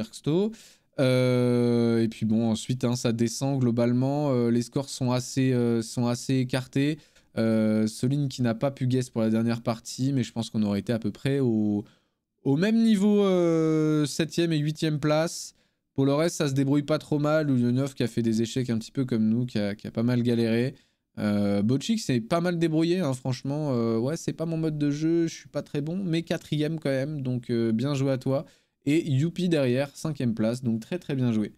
euh, et puis bon, ensuite, hein, ça descend globalement. Euh, les scores sont assez, euh, sont assez écartés. Soline qui n'a pas pu guess pour la dernière partie, mais je pense qu'on aurait été à peu près au, même niveau 7ème et 8ème place. Pour le reste, ça se débrouille pas trop mal. Ulyanov qui a fait des échecs un petit peu comme nous, qui a, pas mal galéré. Euh, s'est pas mal débrouillé, hein, franchement. ouais, c'est pas mon mode de jeu, je suis pas très bon, mais 4 quatrième quand même, donc bien joué à toi. Et Youpi derrière, cinquième place, donc très très bien joué.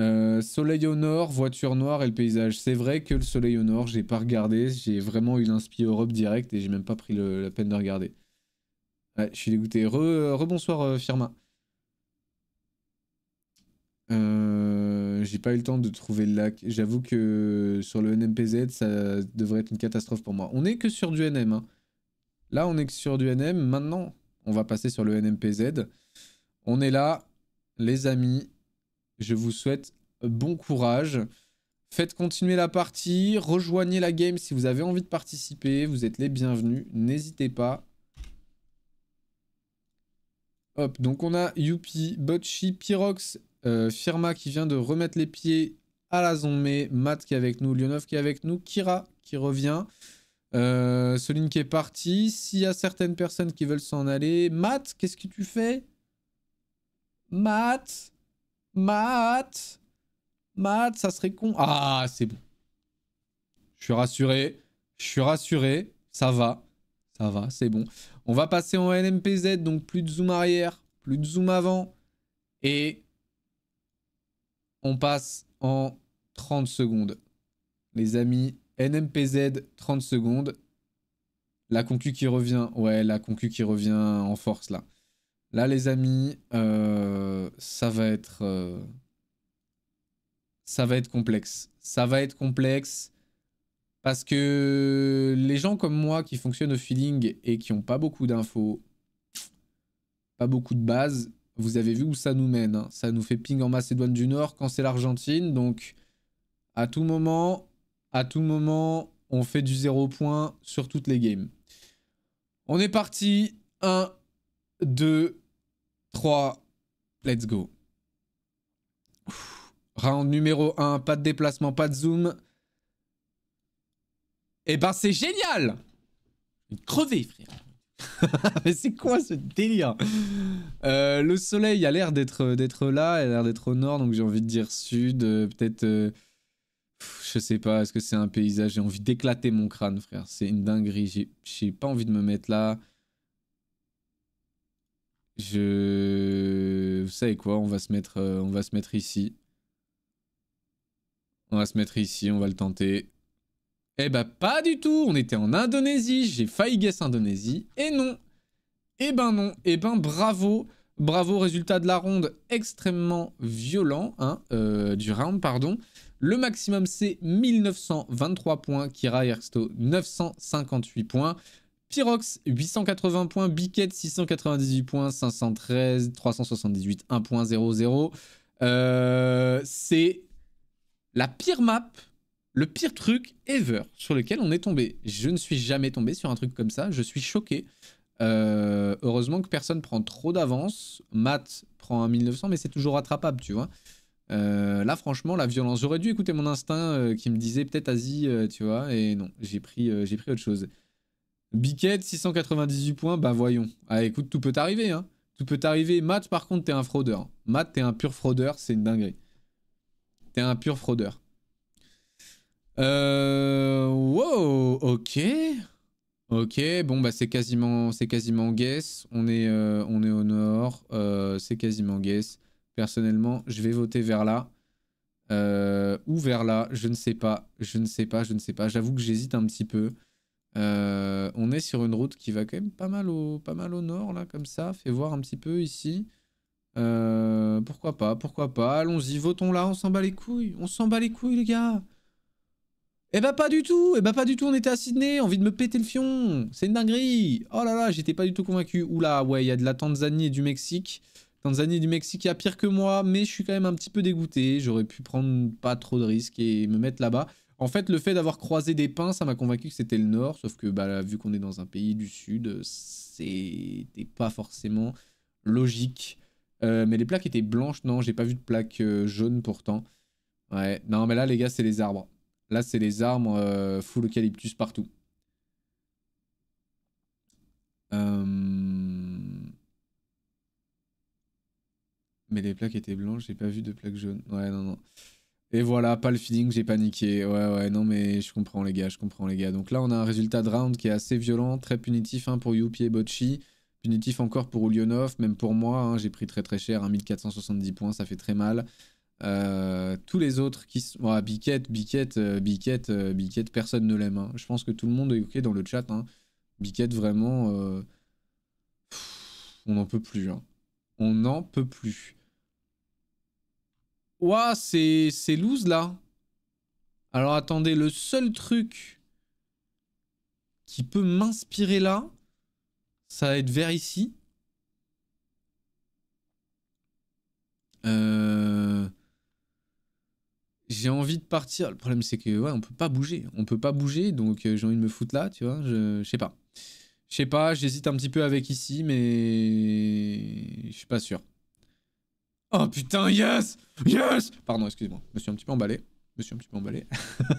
Euh, soleil au nord, voiture noire et le paysage. C'est vrai que le soleil au nord, j'ai pas regardé, j'ai vraiment eu l'inspire Europe direct et j'ai même pas pris la peine de regarder. Ouais, je suis dégoûté. Rebonsoir euh, Firma. Euh, j'ai pas eu le temps de trouver le lac. J'avoue que sur le NMPZ, ça devrait être une catastrophe pour moi. On est que sur du NM. Hein. Là, on est que sur du NM. Maintenant, on va passer sur le NMPZ. On est là, les amis. Je vous souhaite bon courage. Faites continuer la partie, rejoignez la game si vous avez envie de participer, vous êtes les bienvenus, n'hésitez pas. Hop, donc on a Yupi, Botchi, Pyrox, euh, Firma qui vient de remettre les pieds à la zombie. Matt qui est avec nous, Lionov qui est avec nous, Kira qui revient. Euh, Soline qui est partie. S'il y a certaines personnes qui veulent s'en aller. Matt, qu'est-ce que tu fais Matt Matt Matt, ça serait con. Ah, c'est bon. Je suis rassuré. Je suis rassuré. Ça va. Ça va, c'est bon. On va passer en NMPZ, donc plus de zoom arrière, plus de zoom avant. Et on passe en 30 secondes. Les amis, NMPZ 30 secondes. La concu qui revient. Ouais, la concu qui revient en force là. Là les amis, euh, ça va être... Euh, ça va être complexe. Ça va être complexe parce que les gens comme moi qui fonctionnent au feeling et qui n'ont pas beaucoup d'infos, pas beaucoup de bases, vous avez vu où ça nous mène. Hein. Ça nous fait ping en Macédoine du Nord quand c'est l'Argentine. Donc à tout moment, à tout moment, on fait du zéro point sur toutes les games. On est parti. 1, 2, 3. Let's go. Round numéro 1. Pas de déplacement, pas de zoom. Eh ben, c'est génial Crevé, frère. Mais c'est quoi ce délire euh, Le soleil a l'air d'être là, il a l'air d'être au nord, donc j'ai envie de dire sud, euh, peut-être... Euh, je sais pas, est-ce que c'est un paysage J'ai envie d'éclater mon crâne, frère. C'est une dinguerie. J'ai pas envie de me mettre là. Je... Vous savez quoi on va, se mettre, euh, on va se mettre ici. On va se mettre ici, on va le tenter. Eh ben pas du tout On était en Indonésie, j'ai failli guess Indonésie. Et non Eh ben non Eh ben bravo Bravo, résultat de la ronde extrêmement violent, hein, euh, du round, pardon. Le maximum, c'est 1923 points. Kira Erksto, 958 points. Pyrox, 880 points. Biquette, 698 points. 513, 378, 1.00. c'est la pire map, le pire truc ever sur lequel on est tombé. Je ne suis jamais tombé sur un truc comme ça. Je suis choqué. Euh, heureusement que personne prend trop d'avance. Matt prend un 1900, mais c'est toujours rattrapable, tu vois. Euh, là, franchement, la violence. J'aurais dû écouter mon instinct euh, qui me disait peut-être Asie, euh, tu vois, et non, j'ai pris, j'ai pris autre chose. Biquette, 698 points, bah voyons. Ah, écoute, tout peut t'arriver, hein. Tout peut t'arriver. Matt, par contre, t'es un fraudeur. Matt, t'es un pur fraudeur, c'est une dinguerie. T'es un pur fraudeur. Euh. Wow, ok. Ok, bon, bah c'est quasiment, C'est quasiment guess. On est, on est au nord, c'est quasiment guess. Personnellement, je vais voter vers là. Euh, ou vers là, je ne sais pas, je ne sais pas, je ne sais pas. J'avoue que j'hésite un petit peu. Euh, on est sur une route qui va quand même pas mal au, pas mal au nord, là, comme ça. Fais voir un petit peu ici. Euh, pourquoi pas, pourquoi pas. Allons-y, votons là, on s'en bat les couilles. On s'en bat les couilles, les gars. Eh ben, pas du tout, eh bah pas du tout, on était à Sydney, envie de me péter le fion. C'est une dinguerie. Oh là là, j'étais pas du tout convaincu. Oula, ouais, il y a de la Tanzanie et du Mexique. Tanzanie du Mexique, il y a pire que moi, mais je suis quand même un petit peu dégoûté. J'aurais pu prendre pas trop de risques et me mettre là-bas. En fait, le fait d'avoir croisé des pins, ça m'a convaincu que c'était le nord, sauf que bah, vu qu'on est dans un pays du sud, euh, c'était pas forcément logique. Euh, mais les plaques étaient blanches, non, j'ai pas vu de plaques euh, jaunes pourtant. Ouais, non, mais là, les gars, c'est les arbres. Là, c'est les arbres, full eucalyptus partout. Mais les plaques étaient blanches, j'ai pas vu de plaques jaunes. Ouais, non, non. Et voilà, pas le feeling, j'ai paniqué. Ouais, ouais, non, mais je comprends, les gars, je comprends, les gars. Donc là, on a un résultat de round qui est assez violent, très punitif hein, pour Youpi et Bocci. Punitif encore pour Ulionov, même pour moi. Hein, j'ai pris très très cher, 1470 hein, points, ça fait très mal. Euh, tous les autres qui sont. Biquette, Biquette, euh, Biquette, euh, Biquette, personne ne l'aime. Hein. Je pense que tout le monde est OK dans le chat. Biquette, vraiment. on n'en peut plus. On n'en peut plus. Ouah, c'est loose là. Alors attendez, le seul truc qui peut m'inspirer là, ça va être vers ici. Euh, j'ai envie de partir. Le problème c'est que ouais, on peut pas bouger. On peut pas bouger, donc euh, j'ai envie de me foutre là, tu vois. Je sais pas. Je sais pas, j'hésite un petit peu avec ici, mais je suis pas sûr. Oh putain, yes Yes Pardon, excusez-moi. Je me suis un petit peu emballé. Je me suis un petit peu emballé.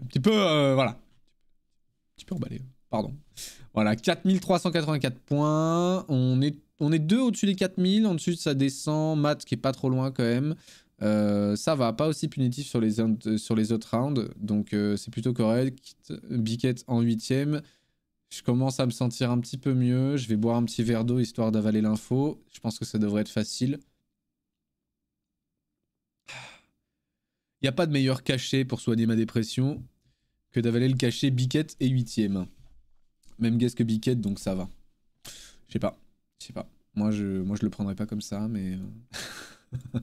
un petit peu, euh, voilà. Un petit peu emballé, pardon. Voilà, 4384 points. On est, on est deux au-dessus des 4000. En dessus, ça descend. Matt qui est pas trop loin quand même. Euh, ça va, pas aussi punitif sur les, sur les autres rounds. Donc euh, c'est plutôt correct. Biquette en huitième. Je commence à me sentir un petit peu mieux. Je vais boire un petit verre d'eau histoire d'avaler l'info. Je pense que ça devrait être facile. Il n'y a pas de meilleur cachet pour soigner ma dépression que d'avaler le cachet biquette et huitième. Même guess que biquette, donc ça va. Je sais pas. Je sais pas. Moi je, moi, je le prendrais pas comme ça, mais... Euh,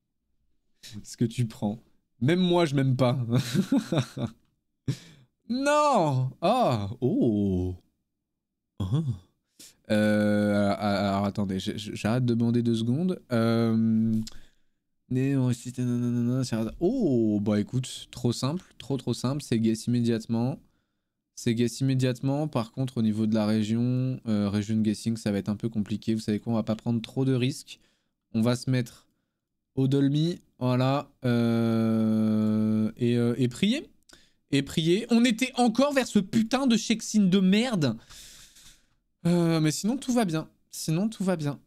ce que tu prends. Même moi, je m'aime pas. Non Ah Oh, oh. alors, attendez, j'arrête de demander deux secondes. Euh... Oh, bah écoute, trop simple, trop trop simple, c'est guess immédiatement. C'est guess immédiatement, par contre au niveau de la région, euh, région guessing ça va être un peu compliqué, vous savez quoi, on va pas prendre trop de risques. On va se mettre au dolmi. voilà, euh, et prier et prier. On était encore vers ce putain de check-in de merde. Euh, mais sinon, tout va bien. Sinon, tout va bien.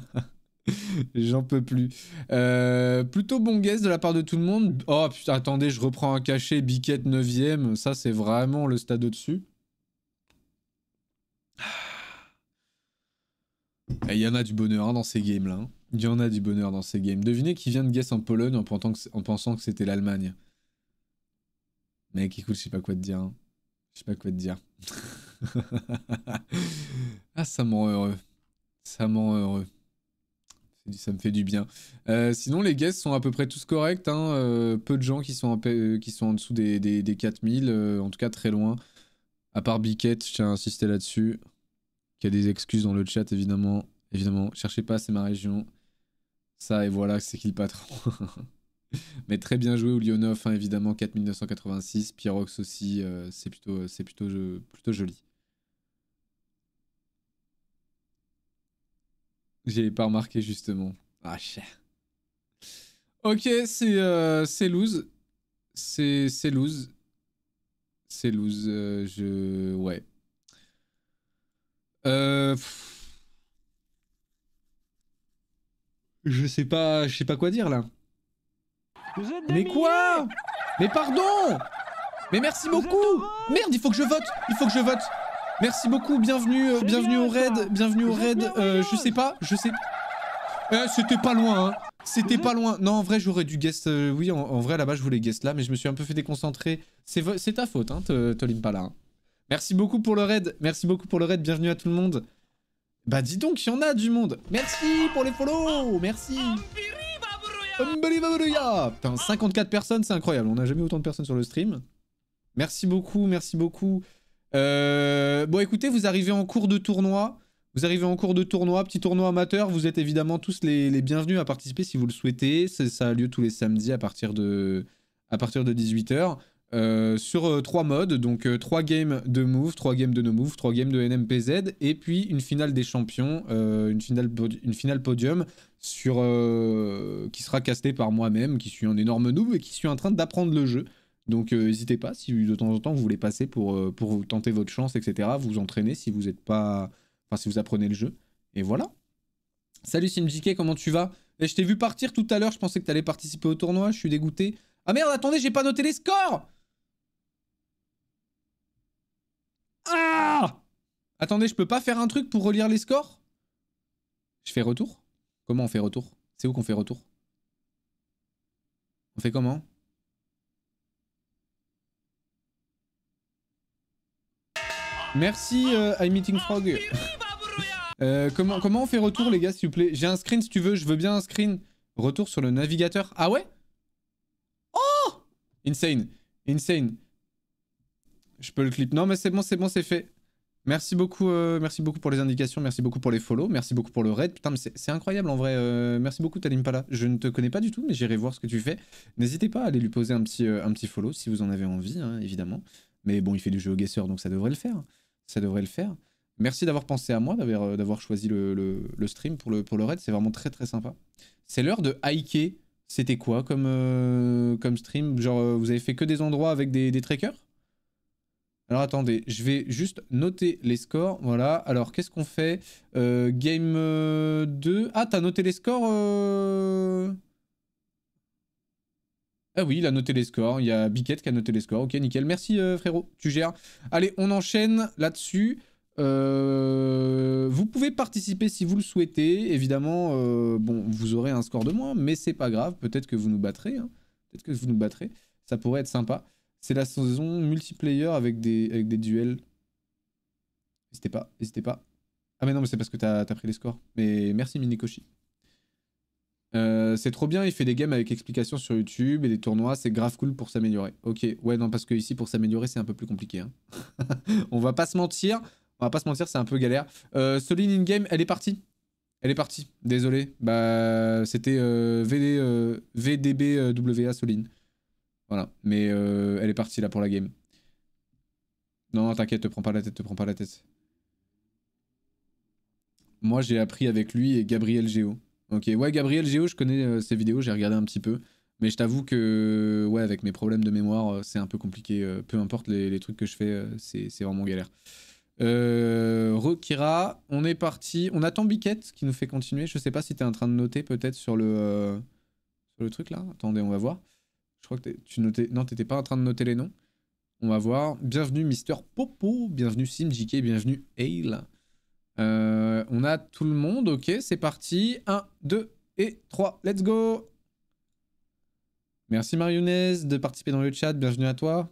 J'en peux plus. Euh, plutôt bon guess de la part de tout le monde. Oh putain, attendez, je reprends un cachet. Biquette 9 Ça, c'est vraiment le stade au-dessus. Il y en a du bonheur hein, dans ces games-là. Hein. Il y en a du bonheur dans ces games. Devinez qui vient de guess en Pologne en pensant que c'était l'Allemagne. Mec, écoute, je sais pas quoi te dire. Je sais pas quoi te dire. ah, ça m'en heureux. Ça me heureux. Ça me fait du bien. Euh, sinon, les guests sont à peu près tous corrects. Hein. Euh, peu de gens qui sont en, euh, qui sont en dessous des, des, 4000, en tout cas très loin. À part Biquette, je tiens à insister là-dessus. Il y a des excuses dans le chat, évidemment. Évidemment, cherchez pas, c'est ma région. Ça, et voilà, c'est qui le patron. Mais très bien joué, Oulionov, hein, évidemment, 4986. Pyrox aussi, euh, c'est plutôt, euh, c'est plutôt, plutôt joli. J'ai pas remarqué, justement. Ah, cher. Ok, c'est euh, c'est loose. C'est loose. C'est loose. je... Ouais. Je sais pas, je sais pas quoi dire là. Mais quoi Mais pardon Mais merci beaucoup Merde, il faut que je vote Il faut que je vote Merci beaucoup, bienvenue, euh, bienvenue au raid, bienvenue au raid, euh, je sais pas, je sais... Eh, c'était pas loin, hein C'était pas loin Non, en vrai, j'aurais dû guest... Euh, oui, en, vrai, là-bas, je voulais guest là, mais je me suis un peu fait déconcentrer. C'est ta faute, hein, Tolimpala. là. Hein. Merci beaucoup pour le raid, merci beaucoup pour le raid, bienvenue à tout le monde. Bah dis donc, il y en a du monde Merci pour les follow Merci oh, 54 personnes, c'est incroyable. On n'a jamais autant de personnes sur le stream. Merci beaucoup, merci beaucoup. Euh, bon, écoutez, vous arrivez en cours de tournoi. Vous arrivez en cours de tournoi, petit tournoi amateur. Vous êtes évidemment tous les, bienvenus à participer si vous le souhaitez. Ça a lieu tous les samedis à partir de, à partir de 18h. Euh, sur 3 euh, trois modes, donc 3 euh, trois games de move, trois games de no move, trois games de NMPZ, et puis une finale des champions, une, finale une finale podium sur, qui sera castée par moi-même, qui suis un énorme noob et qui suis en train d'apprendre le jeu. Donc n'hésitez pas, si de temps en temps vous voulez passer pour, pour tenter votre chance, etc., vous entraînez si vous êtes pas... Enfin, si vous apprenez le jeu. Et voilà. Salut Simjike, comment tu vas et eh, Je t'ai vu partir tout à l'heure, je pensais que t'allais participer au tournoi, je suis dégoûté. Ah merde, attendez, j'ai pas noté les scores Ah Attendez, je peux pas faire un truc pour relire les scores Je fais retour Comment on fait retour C'est où qu'on fait retour On fait comment Merci euh, I'm meeting Frog. Euh, comment, comment on fait retour les gars s'il vous plaît J'ai un screen si tu veux, je veux bien un screen. Retour sur le navigateur. Ah ouais Oh Insane. Insane. Je peux le clip. Non, mais c'est bon, c'est bon, c'est fait. Merci beaucoup, euh, merci beaucoup pour les indications, merci beaucoup pour les follow, merci beaucoup pour le raid. Putain, mais c'est incroyable en vrai. Euh, merci beaucoup, Talimpala. là Je ne te connais pas du tout, mais j'irai voir ce que tu fais. N'hésitez pas à aller lui poser un petit, euh, un petit follow si vous en avez envie, hein, évidemment. Mais bon, il fait du jeu au guesseur, donc ça devrait le faire. Ça devrait le faire. Merci d'avoir pensé à moi, d'avoir choisi le, stream pour le, raid. C'est vraiment très très sympa. C'est l'heure de hiker. C'était quoi comme, comme stream Genre, vous avez fait que des endroits avec des, des alors attendez, je vais juste noter les scores. Voilà, alors qu'est-ce qu'on fait euh, Game 2. Euh, ah, t'as noté les scores euh Ah oui, il a noté les scores. Il y a Biquette qui a noté les scores. Ok, nickel. Merci frérot, tu gères. Allez, on enchaîne là-dessus. vous pouvez participer si vous le souhaitez. Évidemment, bon, vous aurez un score de moins, mais c'est pas grave. Peut-être que vous nous battrez. Hein. Peut-être que vous nous battrez. Ça pourrait être sympa. C'est la saison multiplayer avec des, duels. N'hésitez pas, n'hésitez pas. Ah mais non, mais c'est parce que t'as as pris les scores. Mais merci Minikoshi. Euh, c'est trop bien, il fait des games avec explications sur YouTube et des tournois, c'est grave cool pour s'améliorer. Ok, ouais, non, parce que ici, pour s'améliorer, c'est un peu plus compliqué. Hein. on va pas se mentir, on va pas se mentir, c'est un peu galère. Euh, Soline in-game, elle est partie. Elle est partie, désolé. Bah, c'était euh, VDBWA Soline. Voilà. Mais euh, elle est partie là pour la game. Non, t'inquiète, te prends pas la tête, te prends pas la tête. Moi, j'ai appris avec lui et Gabriel Géo. Ok, ouais, Gabriel Géo, je connais euh, ses vidéos, j'ai regardé un petit peu. Mais je t'avoue que, ouais, avec mes problèmes de mémoire, euh, c'est un peu compliqué. peu importe les, trucs que je fais, c'est vraiment galère. Rokira, on est parti. On attend Biquette qui nous fait continuer. Je sais pas si t'es en train de noter peut-être sur sur le truc là. Attendez, on va voir. Je crois que tu notais... Non, t'étais pas en train de noter les noms. On va voir. Bienvenue Mister Popo, bienvenue SimJK, bienvenue Ale. Euh, on a tout le monde, ok, c'est parti. 1, 2 et 3, let's go Merci Marionnaise de participer dans le chat, bienvenue à toi.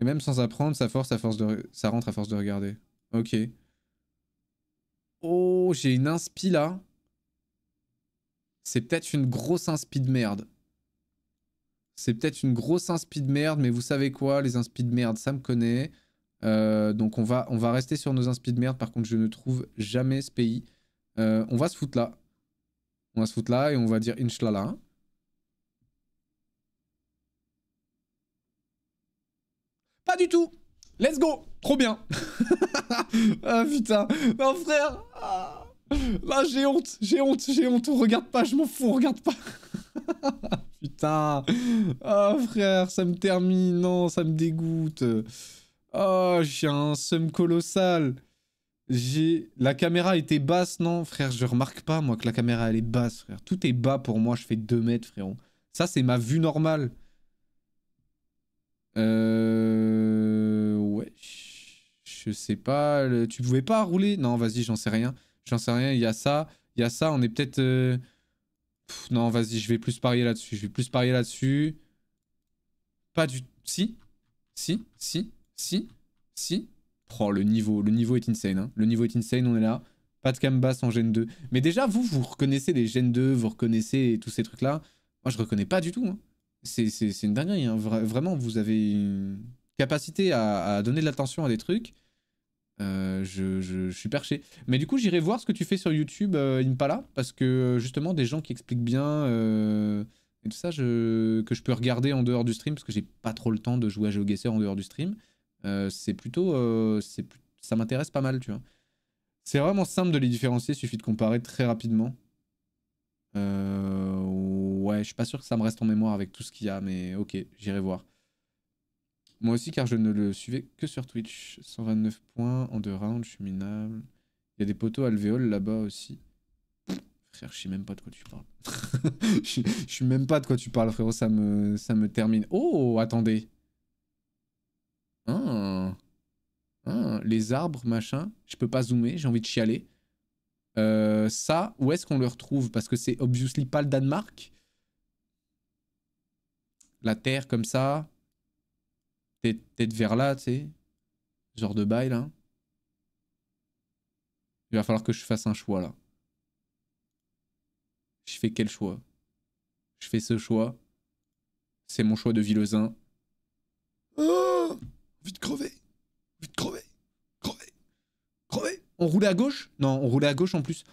Et même sans apprendre, ça, force à force de... ça rentre à force de regarder. Ok. Oh, j'ai une inspi là. C'est peut-être une grosse inspi de merde. C'est peut-être une grosse inspi de merde, mais vous savez quoi, les inspi de merde, ça me connaît. Euh, donc on va, on va rester sur nos inspi de merde. Par contre, je ne trouve jamais ce pays. Euh, on va se foutre là. On va se foutre là et on va dire Inch'lala. Pas du tout Let's go Trop bien Ah putain Non frère ah. Là j'ai honte J'ai honte J'ai honte On regarde pas, je m'en fous, on regarde pas Putain. Oh frère, ça me termine. Non, ça me dégoûte. Oh, j'ai un sum colossal. J'ai... La caméra était basse, non Frère, je remarque pas, moi, que la caméra, elle est basse, frère. Tout est bas pour moi, je fais 2 mètres, frérot. Ça, c'est ma vue normale. Euh... Ouais. Je sais pas. Tu pouvais pas rouler Non, vas-y, j'en sais rien. J'en sais rien, il y a ça. Il y a ça, on est peut-être... Euh, non, vas-y, je vais plus parier là-dessus. Je vais plus parier là-dessus. Pas du... Si Si Si Si Si Oh, le niveau. Le niveau est insane. Hein. Le niveau est insane, on est là. Pas de cam en Gen 2. Mais déjà, vous, vous reconnaissez les Gen 2, vous reconnaissez tous ces trucs-là. Moi, je reconnais pas du tout. Hein. C'est, C'est une dinguerie. Hein. vraiment, vous avez une capacité à donner de l'attention à des trucs euh, je, suis perché. Mais du coup, j'irai voir ce que tu fais sur YouTube, euh, Impala, parce que euh, justement, des gens qui expliquent bien et tout ça, je, que je peux regarder en dehors du stream, parce que j'ai pas trop le temps de jouer à GeoGuessr en dehors du stream. c'est plutôt. c'est ça m'intéresse pas mal, tu vois. C'est vraiment simple de les différencier, suffit de comparer très rapidement. ouais, je suis pas sûr que ça me reste en mémoire avec tout ce qu'il y a, mais ok, j'irai voir. Moi aussi, car je ne le suivais que sur Twitch. 129 points en deux rounds, je suis Il y a des poteaux alvéoles là-bas aussi. Frère, je sais même pas de quoi tu parles. je, ne sais même pas de quoi tu parles, frérot. Ça me, ça me termine. Oh, attendez. Ah. Ah, les arbres, machin. Je peux pas zoomer, j'ai envie de chialer. Euh, ça, où est-ce qu'on le retrouve Parce que c'est obviously pas le Danemark. La terre comme ça. Tête vers là, tu sais. Genre de bail, là. Il va falloir que je fasse un choix, là. Je fais quel choix Je fais ce choix. C'est mon choix de vilezin. Oh ah Vite crever Vite crever Crever Crever On roulait à gauche Non, on roulait à gauche en plus.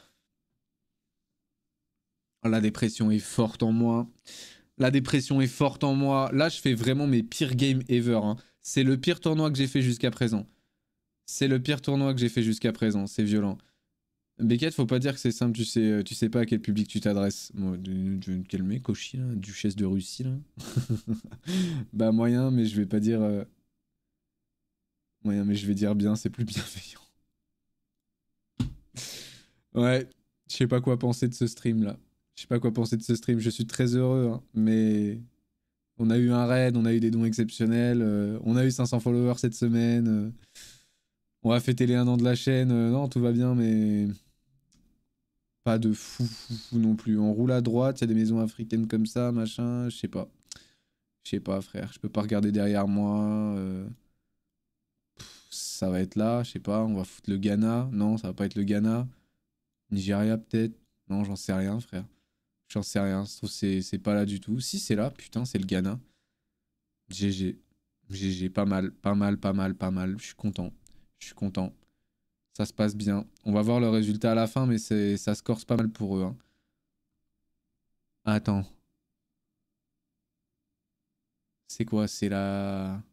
Ah, la dépression est forte en moi. La dépression est forte en moi. Là, je fais vraiment mes pires games ever. Hein. C'est le pire tournoi que j'ai fait jusqu'à présent. C'est le pire tournoi que j'ai fait jusqu'à présent. C'est violent. Beckett, faut pas dire que c'est simple. Tu sais, tu sais pas à quel public tu t'adresses. Moi, bon, je me calmer, duchesse de Russie, là. bah, moyen, mais je vais pas dire. Euh, moyen, mais je vais dire bien, c'est plus bienveillant. ouais, je sais pas quoi penser de ce stream là. Je sais pas quoi penser de ce stream, je suis très heureux, hein, mais on a eu un raid, on a eu des dons exceptionnels, euh, on a eu 500 followers cette semaine, euh, on va fêter les 1 an de la chaîne, euh, non, tout va bien, mais pas de fou, non plus. On roule à droite, il y a des maisons africaines comme ça, machin, je sais pas. Je sais pas, frère, je peux pas regarder derrière moi. ça va être là, je sais pas, on va foutre le Ghana, non, ça va pas être le Ghana. Nigeria peut-être, non, j'en sais rien, frère. J'en sais rien. c'est pas là du tout. Si, c'est là. Putain, c'est le Ghana. GG. GG. Pas mal. Pas mal, pas mal, pas mal. Je suis content. Je suis content. Ça se passe bien. On va voir le résultat à la fin, mais ça se corse pas mal pour eux. Hein. Attends. C'est quoi C'est la...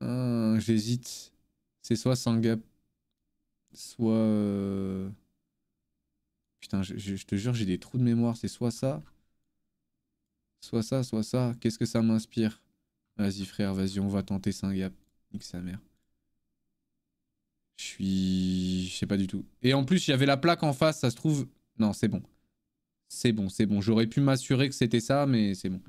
Ah, j'hésite. C'est soit Sangap, soit... Euh, Putain, je, te jure, j'ai des trous de mémoire. C'est soit ça, soit ça, soit ça. Qu'est-ce que ça m'inspire Vas-y, frère, vas-y, on va tenter gap. Nique sa mère. Je suis... Je sais pas du tout. Et en plus, il y avait la plaque en face, ça se trouve... Non, c'est bon. C'est bon, c'est bon. J'aurais pu m'assurer que c'était ça, mais c'est bon.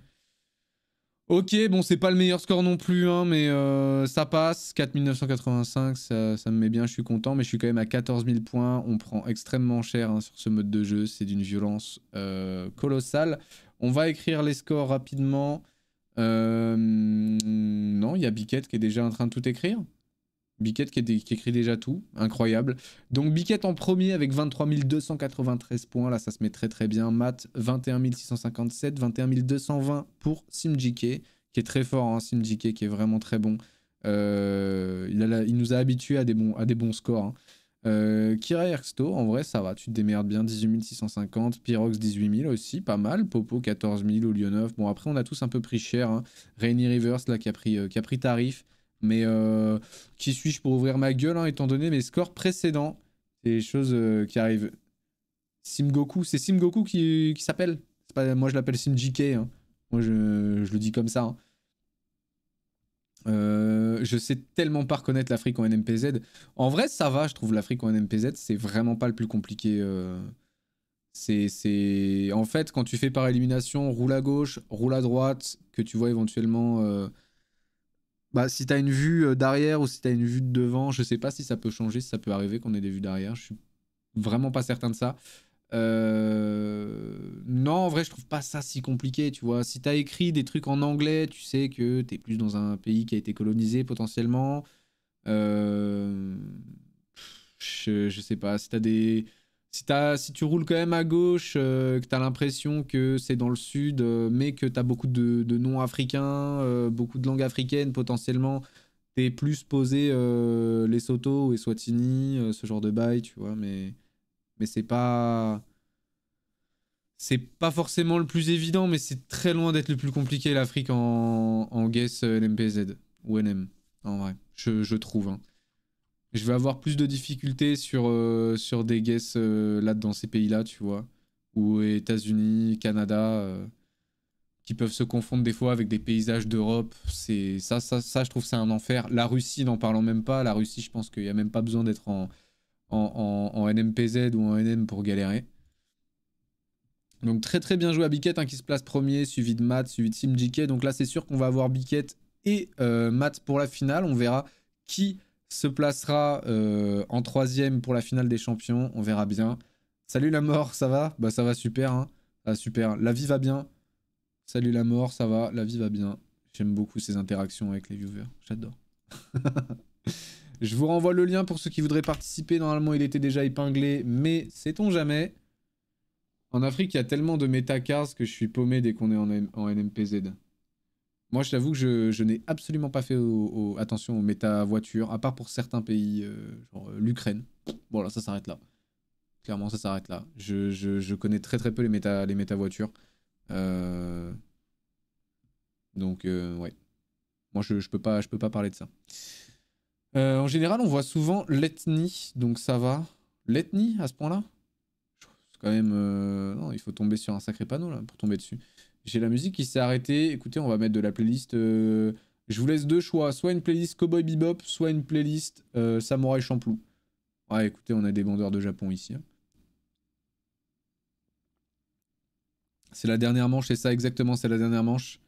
Ok, bon, c'est pas le meilleur score non plus, hein, mais euh, ça passe. 4985, ça, me met bien, je suis content, mais je suis quand même à 14 000 points. On prend extrêmement cher hein, sur ce mode de jeu, c'est d'une violence euh, colossale. On va écrire les scores rapidement. Euh, non, il y a Biquette qui est déjà en train de tout écrire. Biquette qui, qui, écrit déjà tout, incroyable. Donc Biquette en premier avec 23 293 points, là ça se met très très bien. Matt 21 657, 21 220 pour Simjike, qui est très fort, hein, Simjike qui est vraiment très bon. Euh, il, nous a habitués à des bons, scores. Hein. Euh, Kira en vrai ça va, tu te démerdes bien, 18 650, Pyrox 18 000 aussi, pas mal, Popo 14 000, 9. bon après on a tous un peu pris cher, hein. Rainy Rivers là qui a pris euh, tarif, mais euh, qui suis-je pour ouvrir ma gueule, hein, étant donné mes scores précédents C'est des choses euh, qui arrivent. Sim Goku, c'est sim qui, qui s'appelle pas, Moi, je l'appelle JK. Hein. Moi, je, je, le dis comme ça. Hein. Euh, je sais tellement pas reconnaître l'Afrique en NMPZ. En vrai, ça va, je trouve l'Afrique en NMPZ, c'est vraiment pas le plus compliqué. Euh... C'est en fait quand tu fais par élimination, roule à gauche, roule à droite, que tu vois éventuellement bah, si t'as une vue euh, d'arrière ou si t'as une vue de devant, je sais pas si ça peut changer, si ça peut arriver qu'on ait des vues d'arrière. Je suis vraiment pas certain de ça. Euh... Non, en vrai, je trouve pas ça si compliqué, tu vois. Si t'as écrit des trucs en anglais, tu sais que t'es plus dans un pays qui a été colonisé potentiellement. Euh... Je, je sais pas. Si t'as des si, tu roules quand même à gauche, euh, que tu as l'impression que c'est dans le sud, euh, mais que tu as beaucoup de, noms africains, euh, beaucoup de langues africaines potentiellement, tu es plus posé les Soto et Swatini, ce genre de bail, tu vois, mais, c'est pas. C'est pas forcément le plus évident, mais c'est très loin d'être le plus compliqué l'Afrique en, guess LMPZ ou NM, en vrai, je, trouve. Hein je vais avoir plus de difficultés sur, euh, sur des guesses euh, là dans ces pays-là, tu vois. Ou États-Unis, Canada, euh, qui peuvent se confondre des fois avec des paysages d'Europe. C'est ça, ça, ça, je trouve c'est un enfer. La Russie, n'en parlons même pas. La Russie, je pense qu'il n'y a même pas besoin d'être en, en, NMPZ ou en NM pour galérer. Donc très très bien joué à Biquette hein, qui se place premier, suivi de Matt, suivi de JK. Donc là c'est sûr qu'on va avoir Biquette et Matt pour la finale. On verra qui se placera euh, en troisième pour la finale des champions. On verra bien. Salut la mort, ça va Bah ça va super, hein. Ah, super. La vie va bien. Salut la mort, ça va. La vie va bien. J'aime beaucoup ces interactions avec les viewers. J'adore. Je vous renvoie le lien pour ceux qui voudraient participer. Normalement, il était déjà épinglé, mais sait-on jamais En Afrique, il y a tellement de métacars que je suis paumé dès qu'on est en, en NMPZ. Moi, je t'avoue que je, n'ai absolument pas fait attention aux méta voitures, à part pour certains pays, euh, genre euh, l'Ukraine. Bon, là, ça s'arrête là. Clairement, ça s'arrête là. Je, connais très très peu les méta, les méta voitures. Euh, donc, ouais. Moi, je, je, peux pas, peux pas parler de ça. en général, on voit souvent l'ethnie, donc ça va. L'ethnie, à ce point-là C'est quand même... Non, il faut tomber sur un sacré panneau, là, pour tomber dessus. J'ai la musique qui s'est arrêtée. Écoutez, on va mettre de la playlist. Euh, je vous laisse deux choix. Soit une playlist Cowboy Bebop, soit une playlist euh, Samouraï Champlou. Ouais, écoutez, on a des vendeurs de Japon ici. Hein. C'est la dernière manche, C'est ça exactement, c'est la dernière manche.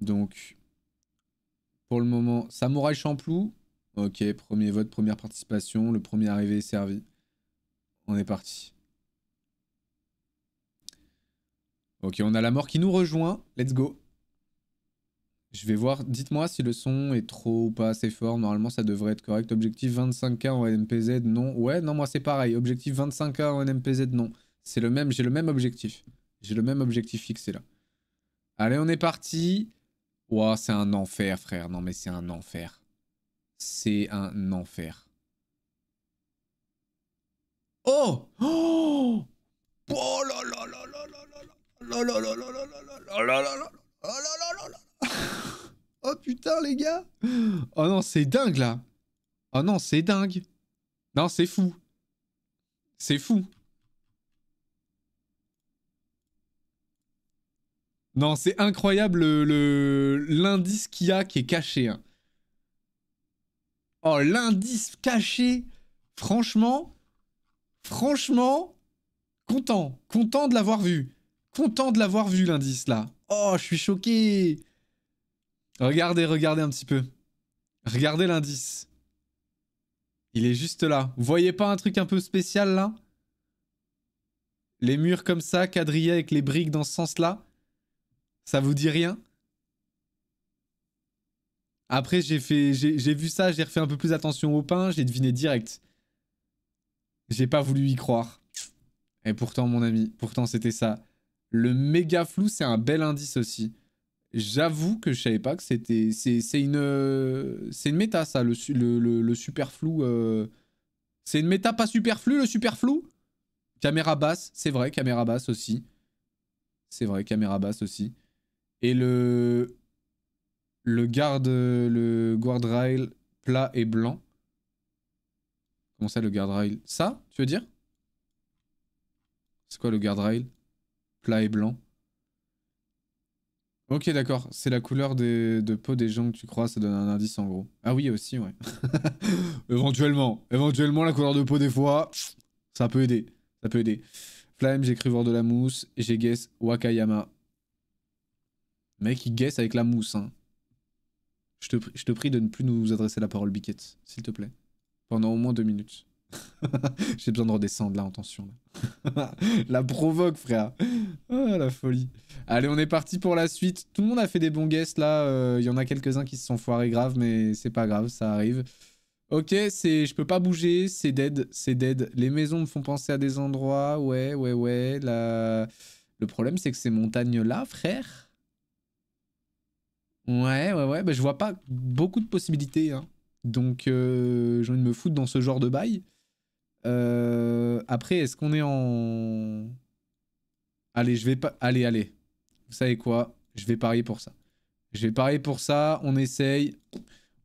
Donc, pour le moment, Samouraï Champlou. Ok, premier vote, première participation. Le premier arrivé est servi. On est parti. Ok, on a la mort qui nous rejoint. Let's go. Je vais voir. Dites-moi si le son est trop ou pas assez fort. Normalement, ça devrait être correct. Objectif 25K en NMPZ, non. Ouais, non, moi c'est pareil. Objectif 25K en MPZ, non. C'est le même. J'ai le même objectif. J'ai le même objectif fixé là. Allez, on est parti. Ouah, c'est un enfer, frère. Non, mais c'est un enfer. C'est un enfer. Oh Oh Oh là là Oh putain, les gars Oh non, c'est dingue, là Oh non, c'est dingue Non, c'est fou C'est fou Non, c'est incroyable l'indice le, qu'il y a qui est caché. Oh, l'indice caché Franchement, franchement, content, content de l'avoir vu content de l'avoir vu l'indice là. Oh, je suis choqué. Regardez, regardez un petit peu. Regardez l'indice. Il est juste là. Vous voyez pas un truc un peu spécial là Les murs comme ça, quadrillés avec les briques dans ce sens-là Ça vous dit rien Après, j'ai fait, j'ai vu ça, j'ai refait un peu plus attention au pain, j'ai deviné direct. J'ai pas voulu y croire. Et pourtant, mon ami, pourtant c'était ça. Le méga flou, c'est un bel indice aussi. J'avoue que je savais pas que c'était. C'est une. Euh, c'est une méta, ça, le, le, super flou. Euh. C'est une méta pas superflu le super flou Caméra basse, c'est vrai, caméra basse aussi. C'est vrai, caméra basse aussi. Et le. Le garde. Le guardrail plat et blanc. Comment ça, le guardrail Ça, tu veux dire C'est quoi le guardrail plat et blanc. Ok, d'accord. C'est la couleur de peau des gens que tu crois, ça donne un indice en gros. Ah oui, aussi, ouais. éventuellement. Éventuellement, la couleur de peau des fois, ça peut aider. Ça peut aider. Flame, j'ai cru voir de la mousse. J'ai guess Wakayama. mec, il guess avec la mousse. Hein. Je, te, je te prie de ne plus nous adresser la parole, Biquette, s'il te plaît. Pendant au moins deux minutes. J'ai besoin de redescendre là en tension. la provoque, frère. Ah, la folie. Allez, on est parti pour la suite. Tout le monde a fait des bons guests là. Il euh, y en a quelques-uns qui se sont foirés grave, mais c'est pas grave, ça arrive. Ok, c'est, je peux pas bouger, c'est dead, c'est dead. Les maisons me font penser à des endroits, ouais, ouais, ouais. La... Le problème, c'est que ces montagnes-là, frère. Ouais, ouais, ouais, bah, je vois pas beaucoup de possibilités. Hein. Donc, euh, j'ai envie de me foutre dans ce genre de bail. Euh, après, est-ce qu'on est en... Allez, je vais pas... Allez, allez. Vous savez quoi Je vais parier pour ça. Je vais parier pour ça. On essaye.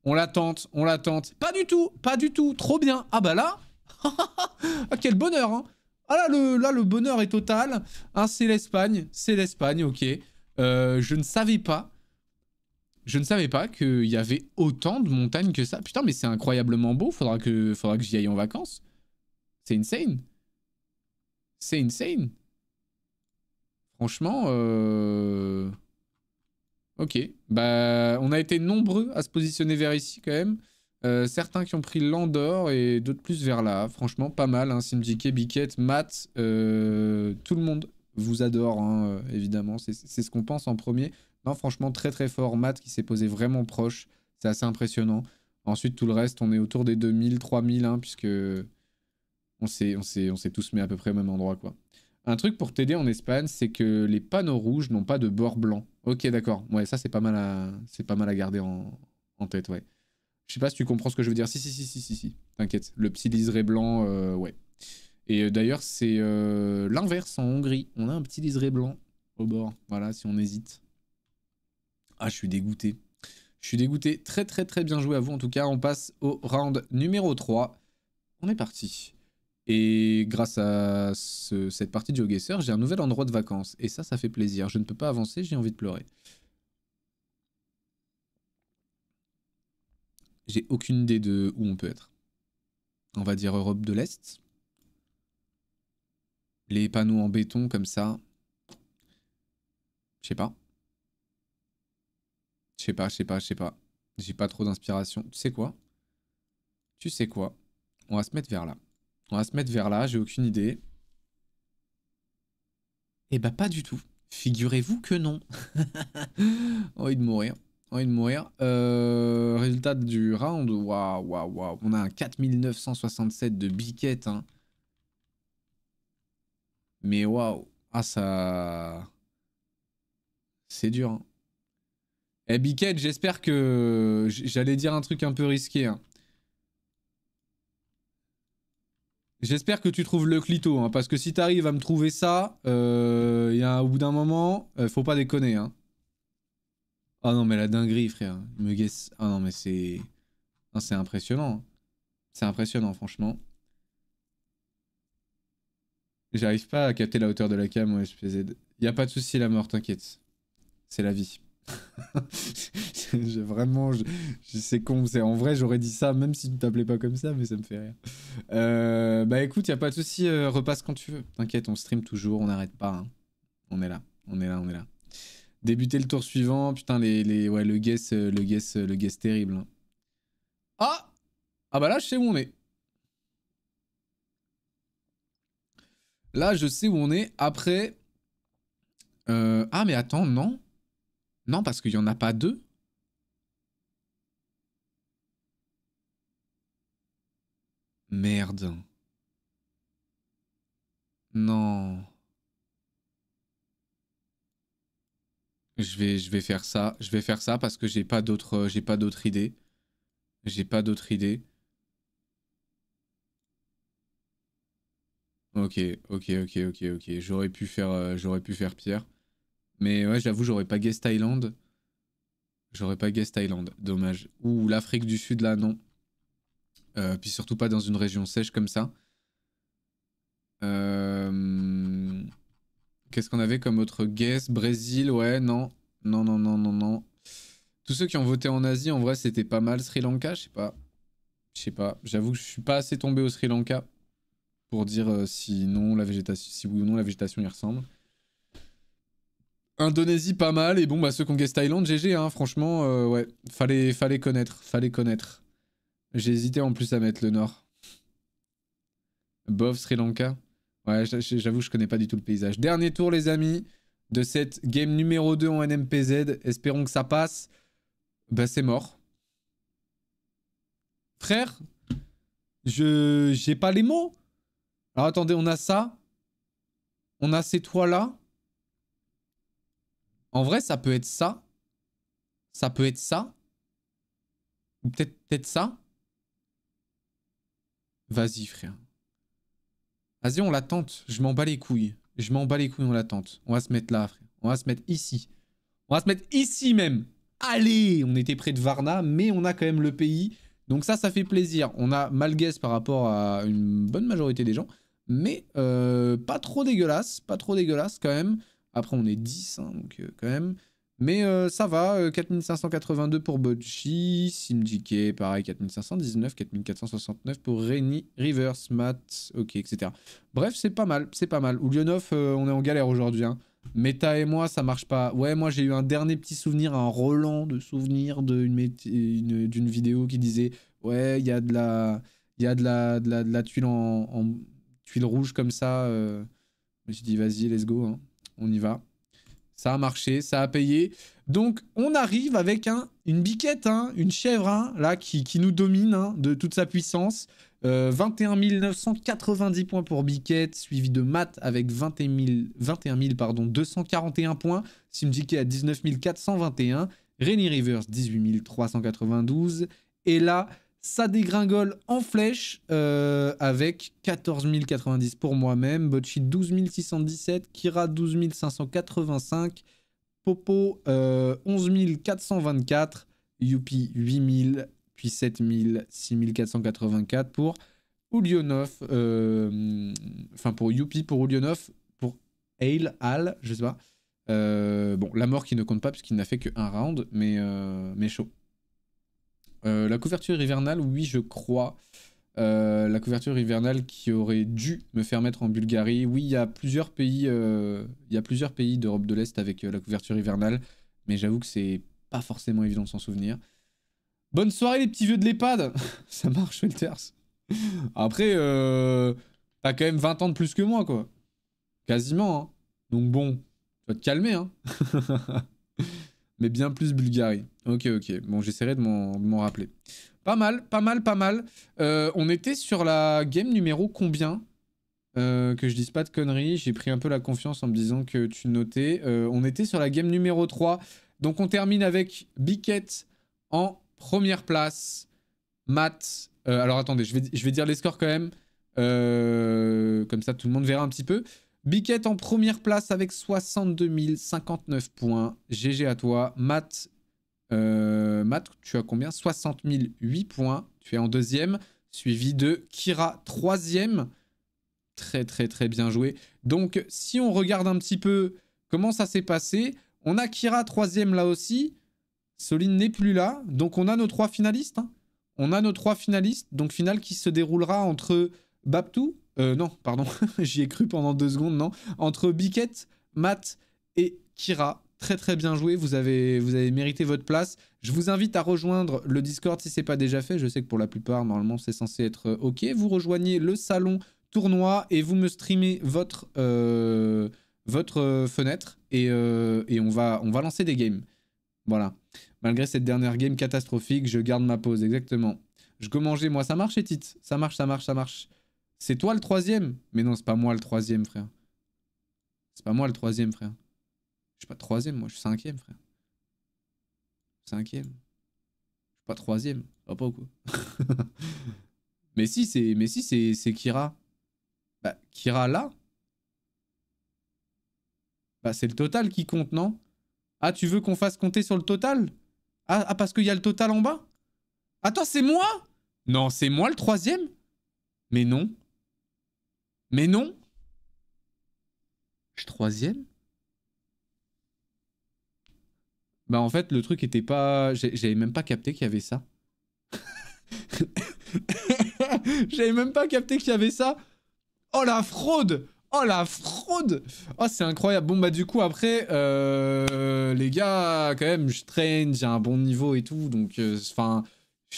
On la tente. On la tente. Pas du tout. Pas du tout. Trop bien. Ah bah là... Ah, quel bonheur, hein. Ah là, le, là, le bonheur est total. Ah, c'est l'Espagne. C'est l'Espagne, ok. Euh, je ne savais pas. Je ne savais pas qu'il y avait autant de montagnes que ça. Putain, mais c'est incroyablement beau. Faudra que, faudra que j'y aille en vacances. C'est insane. C'est insane. Franchement, euh, ok. Bah, on a été nombreux à se positionner vers ici quand même. Euh, certains qui ont pris l'Andorre et d'autres plus vers là. Franchement, pas mal. Hein. Biquette, Matt, euh, tout le monde vous adore, hein, évidemment. C'est ce qu'on pense en premier. Non, franchement, très très fort. Matt qui s'est posé vraiment proche. C'est assez impressionnant. Ensuite, tout le reste, on est autour des 2000, 3000, hein, puisque on s'est tous mis à peu près au même endroit, quoi. Un truc pour t'aider en Espagne, c'est que les panneaux rouges n'ont pas de bord blanc. Ok, d'accord. Ouais, ça, c'est pas, mal à... pas mal à garder en, tête, ouais. Je sais pas si tu comprends ce que je veux dire. Si, si, si, si, si, si. T'inquiète. Le petit liseré blanc, euh, ouais. Et euh, d'ailleurs, c'est euh, l'inverse en Hongrie. On a un petit liseré blanc au bord. Voilà, si on hésite. Ah, je suis dégoûté. Je suis dégoûté. Très, très, très bien joué à vous, en tout cas. On passe au round numéro 3. On est parti. Et grâce à cette partie de j'ai un nouvel endroit de vacances. Et ça, ça fait plaisir. Je ne peux pas avancer, j'ai envie de pleurer. J'ai aucune idée de où on peut être. On va dire Europe de l'Est. Les panneaux en béton comme ça. Je sais pas. Je sais pas, je sais pas, je sais pas. J'ai pas trop d'inspiration. Tu sais quoi Tu sais quoi On va se mettre vers là. On va se mettre vers là, j'ai aucune idée. Eh bah pas du tout. Figurez-vous que non. envie de mourir. Envie de mourir. Euh, résultat du round. Waouh, waouh, waouh. On a un 4967 de biquette. Hein. Mais waouh. Ah, ça. C'est dur. Hein. Eh, Biquette, j'espère que. J'allais dire un truc un peu risqué. Hein. J'espère que tu trouves le clito, hein, parce que si t'arrives à me trouver ça, il euh, y a, au bout d'un moment, euh, faut pas déconner. Hein. Ah non, mais la dinguerie, frère. me Ah non, mais c'est. C'est impressionnant. Hein. C'est impressionnant, franchement. J'arrive pas à capter la hauteur de la cam au SPZ. Y a pas de souci, la mort, t'inquiète. C'est la vie. j'ai vraiment, c'est con, c'est en vrai j'aurais dit ça même si tu t'appelais pas comme ça, mais ça me fait rire. Euh, bah écoute, y a pas de souci, euh, repasse quand tu veux. T'inquiète, on stream toujours, on n'arrête pas. Hein. On est là, on est là, on est là. Débuter le tour suivant, putain les, ouais le guess, euh, le guess, le terrible. Hein. Ah ah bah là je sais où on est. Là je sais où on est. Après, ah mais attends non. Non, parce qu'il n'y en a pas deux. Merde. Non. Je vais, je vais faire ça. Je vais faire ça parce que j'ai pas d'autres j'ai pas d'autre idée. J'ai pas d'autres idées. Ok, ok, ok, ok, ok. J'aurais pu faire, euh, j'aurais pu faire Pierre. Mais ouais, j'avoue, j'aurais pas guest Thaïlande. J'aurais pas guest Thaïlande, dommage. Ou l'Afrique du Sud, là, non. Euh, puis surtout pas dans une région sèche comme ça. Euh, qu'est-ce qu'on avait comme autre guest Brésil, ouais, non. Non, non, non, non, non. Tous ceux qui ont voté en Asie, en vrai, c'était pas mal. Sri Lanka, je sais pas. Je sais pas. J'avoue que je suis pas assez tombé au Sri Lanka pour dire euh, la végétation, si oui ou non la végétation y ressemble. Indonésie pas mal et bon bah ceux qui ont Thaïlande GG hein, franchement euh, ouais fallait fallait connaître fallait connaître j'ai hésité en plus à mettre le nord bof Sri Lanka ouais j'avoue je connais pas du tout le paysage dernier tour les amis de cette game numéro 2 en NMPZ espérons que ça passe bah c'est mort frère je j'ai pas les mots alors attendez on a ça on a ces toits là en vrai, ça peut être ça. Ça peut être ça. Peut-être ça. Vas-y, frère. Vas-y, on l'attente. Je m'en bats les couilles. Je m'en bats les couilles, on l'attente. On va se mettre là, frère. On va se mettre ici. On va se mettre ici même. Allez On était près de Varna, mais on a quand même le pays. Donc ça, ça fait plaisir. On a Malgaise par rapport à une bonne majorité des gens. Mais euh, pas trop dégueulasse. Pas trop dégueulasse quand même. Après, on est 10, hein, donc euh, quand même. Mais euh, ça va, 4582 euh, pour Bocci, Syndiqué, pareil, 4519, 4469 pour Renny, Rivers, Matt, ok, etc. Bref, c'est pas mal, c'est pas mal. Oulionov, on est en galère aujourd'hui. Hein. Meta et moi, ça marche pas. Ouais, moi j'ai eu un dernier petit souvenir, un Roland de souvenir d'une vidéo qui disait Ouais, il y a de la, il y a de la, de la, tuile en, tuile rouge comme ça. Je me suis dit, vas-y, let's go. Hein on y va. Ça a marché, ça a payé. Donc, on arrive avec un, une biquette, hein, une chèvre, hein, là, qui, nous domine hein, de toute sa puissance. 21 euh, 990 points pour Biquette, suivi de Matt avec 21 000, pardon, 241 points. Simjiki à 19 421. Rainy Rivers, 18 392. Et là, ça dégringole en flèche euh, avec 14 090 pour moi-même, Bocci 12 617, Kira 12 585, Popo 11 424, 8 000, puis 7000, 6484 pour euh, enfin pour Yupi pour Ulionov, pour Hale, Al, je sais pas. Euh, bon, la mort qui ne compte pas puisqu'il n'a fait qu'un round, mais, mais chaud. Euh, la couverture hivernale, oui, je crois. Euh, la couverture hivernale qui aurait dû me faire mettre en Bulgarie. Oui, il y a plusieurs pays, euh, il y a plusieurs pays d'Europe de l'Est avec la couverture hivernale, mais j'avoue que c'est pas forcément évident de s'en souvenir. Bonne soirée les petits vieux de l'EHPAD Ça marche, Welters. Après, t'as quand même 20 ans de plus que moi, quoi. Quasiment, hein. Donc bon, tu vas te calmer, hein. mais bien plus Bulgarie. Ok, ok. Bon, j'essaierai de m'en rappeler. Pas mal, pas mal, pas mal. Euh, on était sur la game numéro combien euh, Que je dise pas de conneries. J'ai pris un peu la confiance en me disant que tu notais. Euh, on était sur la game numéro 3. Donc on termine avec Biquette en première place. Matt. alors attendez, je vais, je vais dire les scores quand même. comme ça, tout le monde verra un petit peu. Biquette en première place avec 62 059 points. GG à toi. Matt, euh, Matt tu as combien 60 008 points. Tu es en deuxième, suivi de Kira, troisième. Très, très, très bien joué. Donc, si on regarde un petit peu comment ça s'est passé, on a Kira, troisième là aussi. Soline n'est plus là. Donc, on a nos trois finalistes. Hein. On a nos trois finalistes. Donc, finale qui se déroulera entre Baptou... Euh, non, pardon, j'y ai cru pendant deux secondes, non. Entre Biquette, Matt et Kira. Très très bien joué, vous avez, vous avez mérité votre place. Je vous invite à rejoindre le Discord si ce n'est pas déjà fait. Je sais que pour la plupart, normalement, c'est censé être euh, OK. Vous rejoignez le salon tournoi et vous me streamez votre, euh, votre fenêtre et, on, va, on va lancer des games. Voilà. Malgré cette dernière game catastrophique, je garde ma pause, exactement. Je go manger, moi. Ça marche, titre Ça marche, ça marche, ça marche. C'est toi le troisième Mais non, c'est pas moi le troisième, frère. C'est pas moi le troisième, frère. Je suis pas troisième, moi, je suis cinquième, frère. Cinquième. Je suis pas troisième. Ah, pas Mais si, c'est mais si, c'est Kira. Bah, Kira là Bah, c'est le total qui compte, non Ah, tu veux qu'on fasse compter sur le total ah, ah, parce qu'il y a le total en bas Attends, c'est moi Non, c'est moi le troisième Mais non. Mais non Je suis troisième Bah en fait le truc était pas... J'avais même pas capté qu'il y avait ça. J'avais même pas capté qu'il y avait ça. Oh la fraude Oh la fraude Oh c'est incroyable. Bon bah du coup après, euh, les gars, quand même, je traîne, j'ai un bon niveau et tout, donc euh, enfin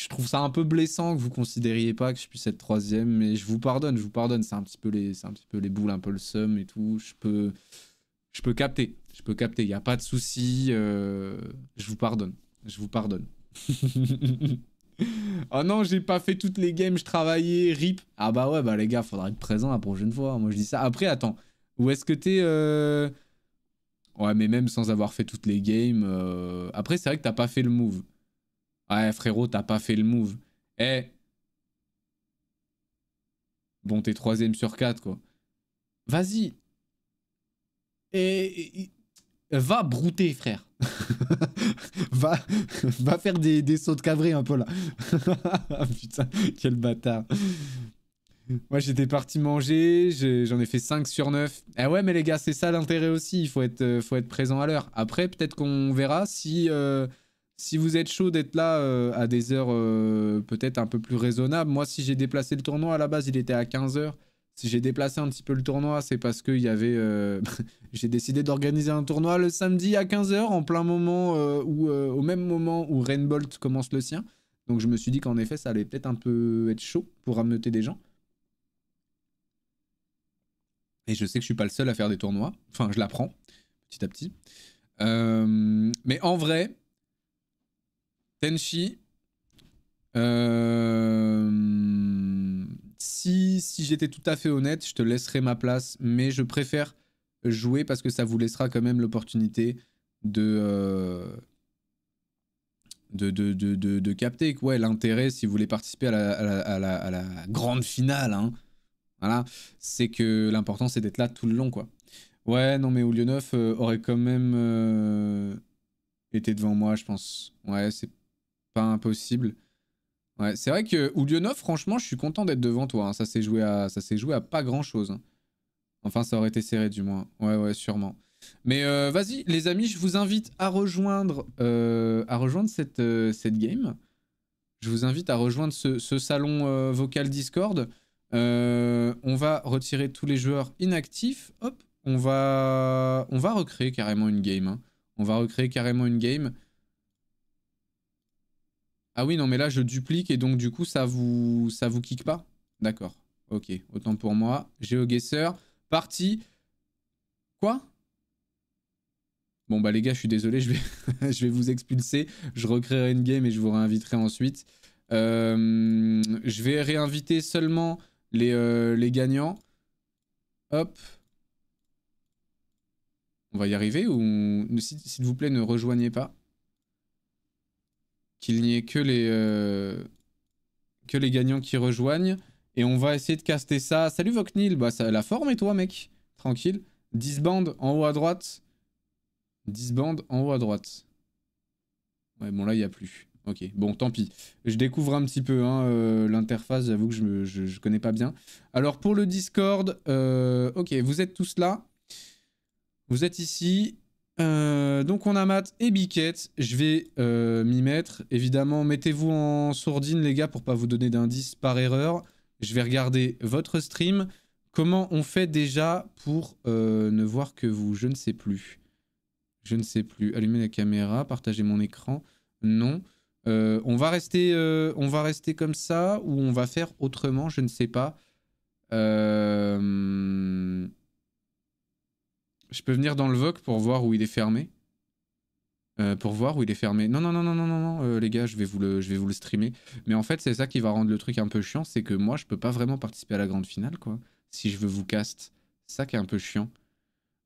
je trouve ça un peu blessant que vous considériez pas que je puisse être troisième, mais je vous pardonne, je vous pardonne. C'est un petit peu les, un petit peu les boules, un peu le seum et tout. Je peux, je peux capter, je peux capter. Il y a pas de souci. Euh, je vous pardonne, je vous pardonne. oh non, j'ai pas fait toutes les games, je travaillais, rip. Ah bah ouais, bah les gars, faudra être présent la prochaine fois. Hein. Moi je dis ça. Après, attends, où est-ce que t'es euh... Ouais, mais même sans avoir fait toutes les games. Euh, après, c'est vrai que t'as pas fait le move. Ouais, frérot, t'as pas fait le move. Eh. Bon, t'es troisième sur quatre, quoi. Vas-y. Et, va brouter, frère. va, va faire des, sauts de cavré un peu là. Putain, quel bâtard. Moi, j'étais parti manger, j'en ai fait 5 sur 9. Eh ouais, mais les gars, c'est ça l'intérêt aussi, il faut être, euh, faut être présent à l'heure. Après, peut-être qu'on verra si euh, si vous êtes chaud d'être là euh, à des heures euh, peut-être un peu plus raisonnables, moi si j'ai déplacé le tournoi à la base, il était à 15h. Si j'ai déplacé un petit peu le tournoi, c'est parce que y avait, euh, j'ai décidé d'organiser un tournoi le samedi à 15h, en plein moment où, au même moment où Rainbolt commence le sien. Donc je me suis dit qu'en effet, ça allait peut-être un peu être chaud pour amener des gens. Et je sais que je suis pas le seul à faire des tournois. Enfin, je l'apprends petit à petit. mais en vrai, Tenchi. Euh, si, j'étais tout à fait honnête, je te laisserai ma place, mais je préfère jouer parce que ça vous laissera quand même l'opportunité de, euh, de, capter ouais, l'intérêt si vous voulez participer à la, grande finale. Hein. Voilà, c'est que l'important c'est d'être là tout le long quoi. Ouais, non mais Oulio 9 euh, aurait quand même été devant moi, je pense. Ouais, c'est pas impossible. Ouais, c'est vrai que Oulionov, franchement, je suis content d'être devant toi. Hein. Ça s'est joué, à... Ça joué à pas grand-chose. Hein. Enfin, ça aurait été serré du moins. Ouais, ouais, sûrement. Mais euh, vas-y, les amis, je vous invite à rejoindre, euh, à rejoindre cette, euh, cette game. Je vous invite à rejoindre ce, salon vocal Discord. on va retirer tous les joueurs inactifs. Hop, on va, on va recréer carrément une game. Hein. On va recréer carrément une game. Ah oui, non, mais là, je duplique et donc, du coup, ça vous, ça vous kick pas D'accord. Ok, autant pour moi. GeoGuessr, parti. Quoi Bon, bah, les gars, je suis désolé, je vais, je vais vous expulser. Je recréerai une game et je vous réinviterai ensuite. Euh, je vais réinviter seulement les, euh, les gagnants. Hop. On va y arriver ou... S'il vous plaît, ne rejoignez pas qu'il n'y ait que les, euh, que les gagnants qui rejoignent. Et on va essayer de caster ça. Salut Voknil, bah ça la forme et toi mec Tranquille. Disband en haut à droite. Disband en haut à droite. Ouais bon là il n'y a plus. Ok, bon tant pis. Je découvre un petit peu hein, euh, l'interface, j'avoue que je, ne connais pas bien. Alors pour le Discord, euh, ok vous êtes tous là. Vous êtes ici. Euh, donc on a Matt et Biquette, je vais euh, m'y mettre. Évidemment, mettez-vous en sourdine les gars pour pas vous donner d'indices par erreur. Je vais regarder votre stream. Comment on fait déjà pour euh, ne voir que vous Je ne sais plus. Je ne sais plus. Allumer la caméra, partager mon écran. Non. on, va rester, on va rester comme ça ou on va faire autrement, je ne sais pas. Euh... Je peux venir dans le VOC pour voir où il est fermé. Euh, pour voir où il est fermé. Non, non, non, non, non, non, euh, les gars, je vais, vous le, je vais vous le streamer. Mais en fait, c'est ça qui va rendre le truc un peu chiant, c'est que moi, je peux pas vraiment participer à la grande finale, quoi. Si je veux vous cast. C'est ça qui est un peu chiant.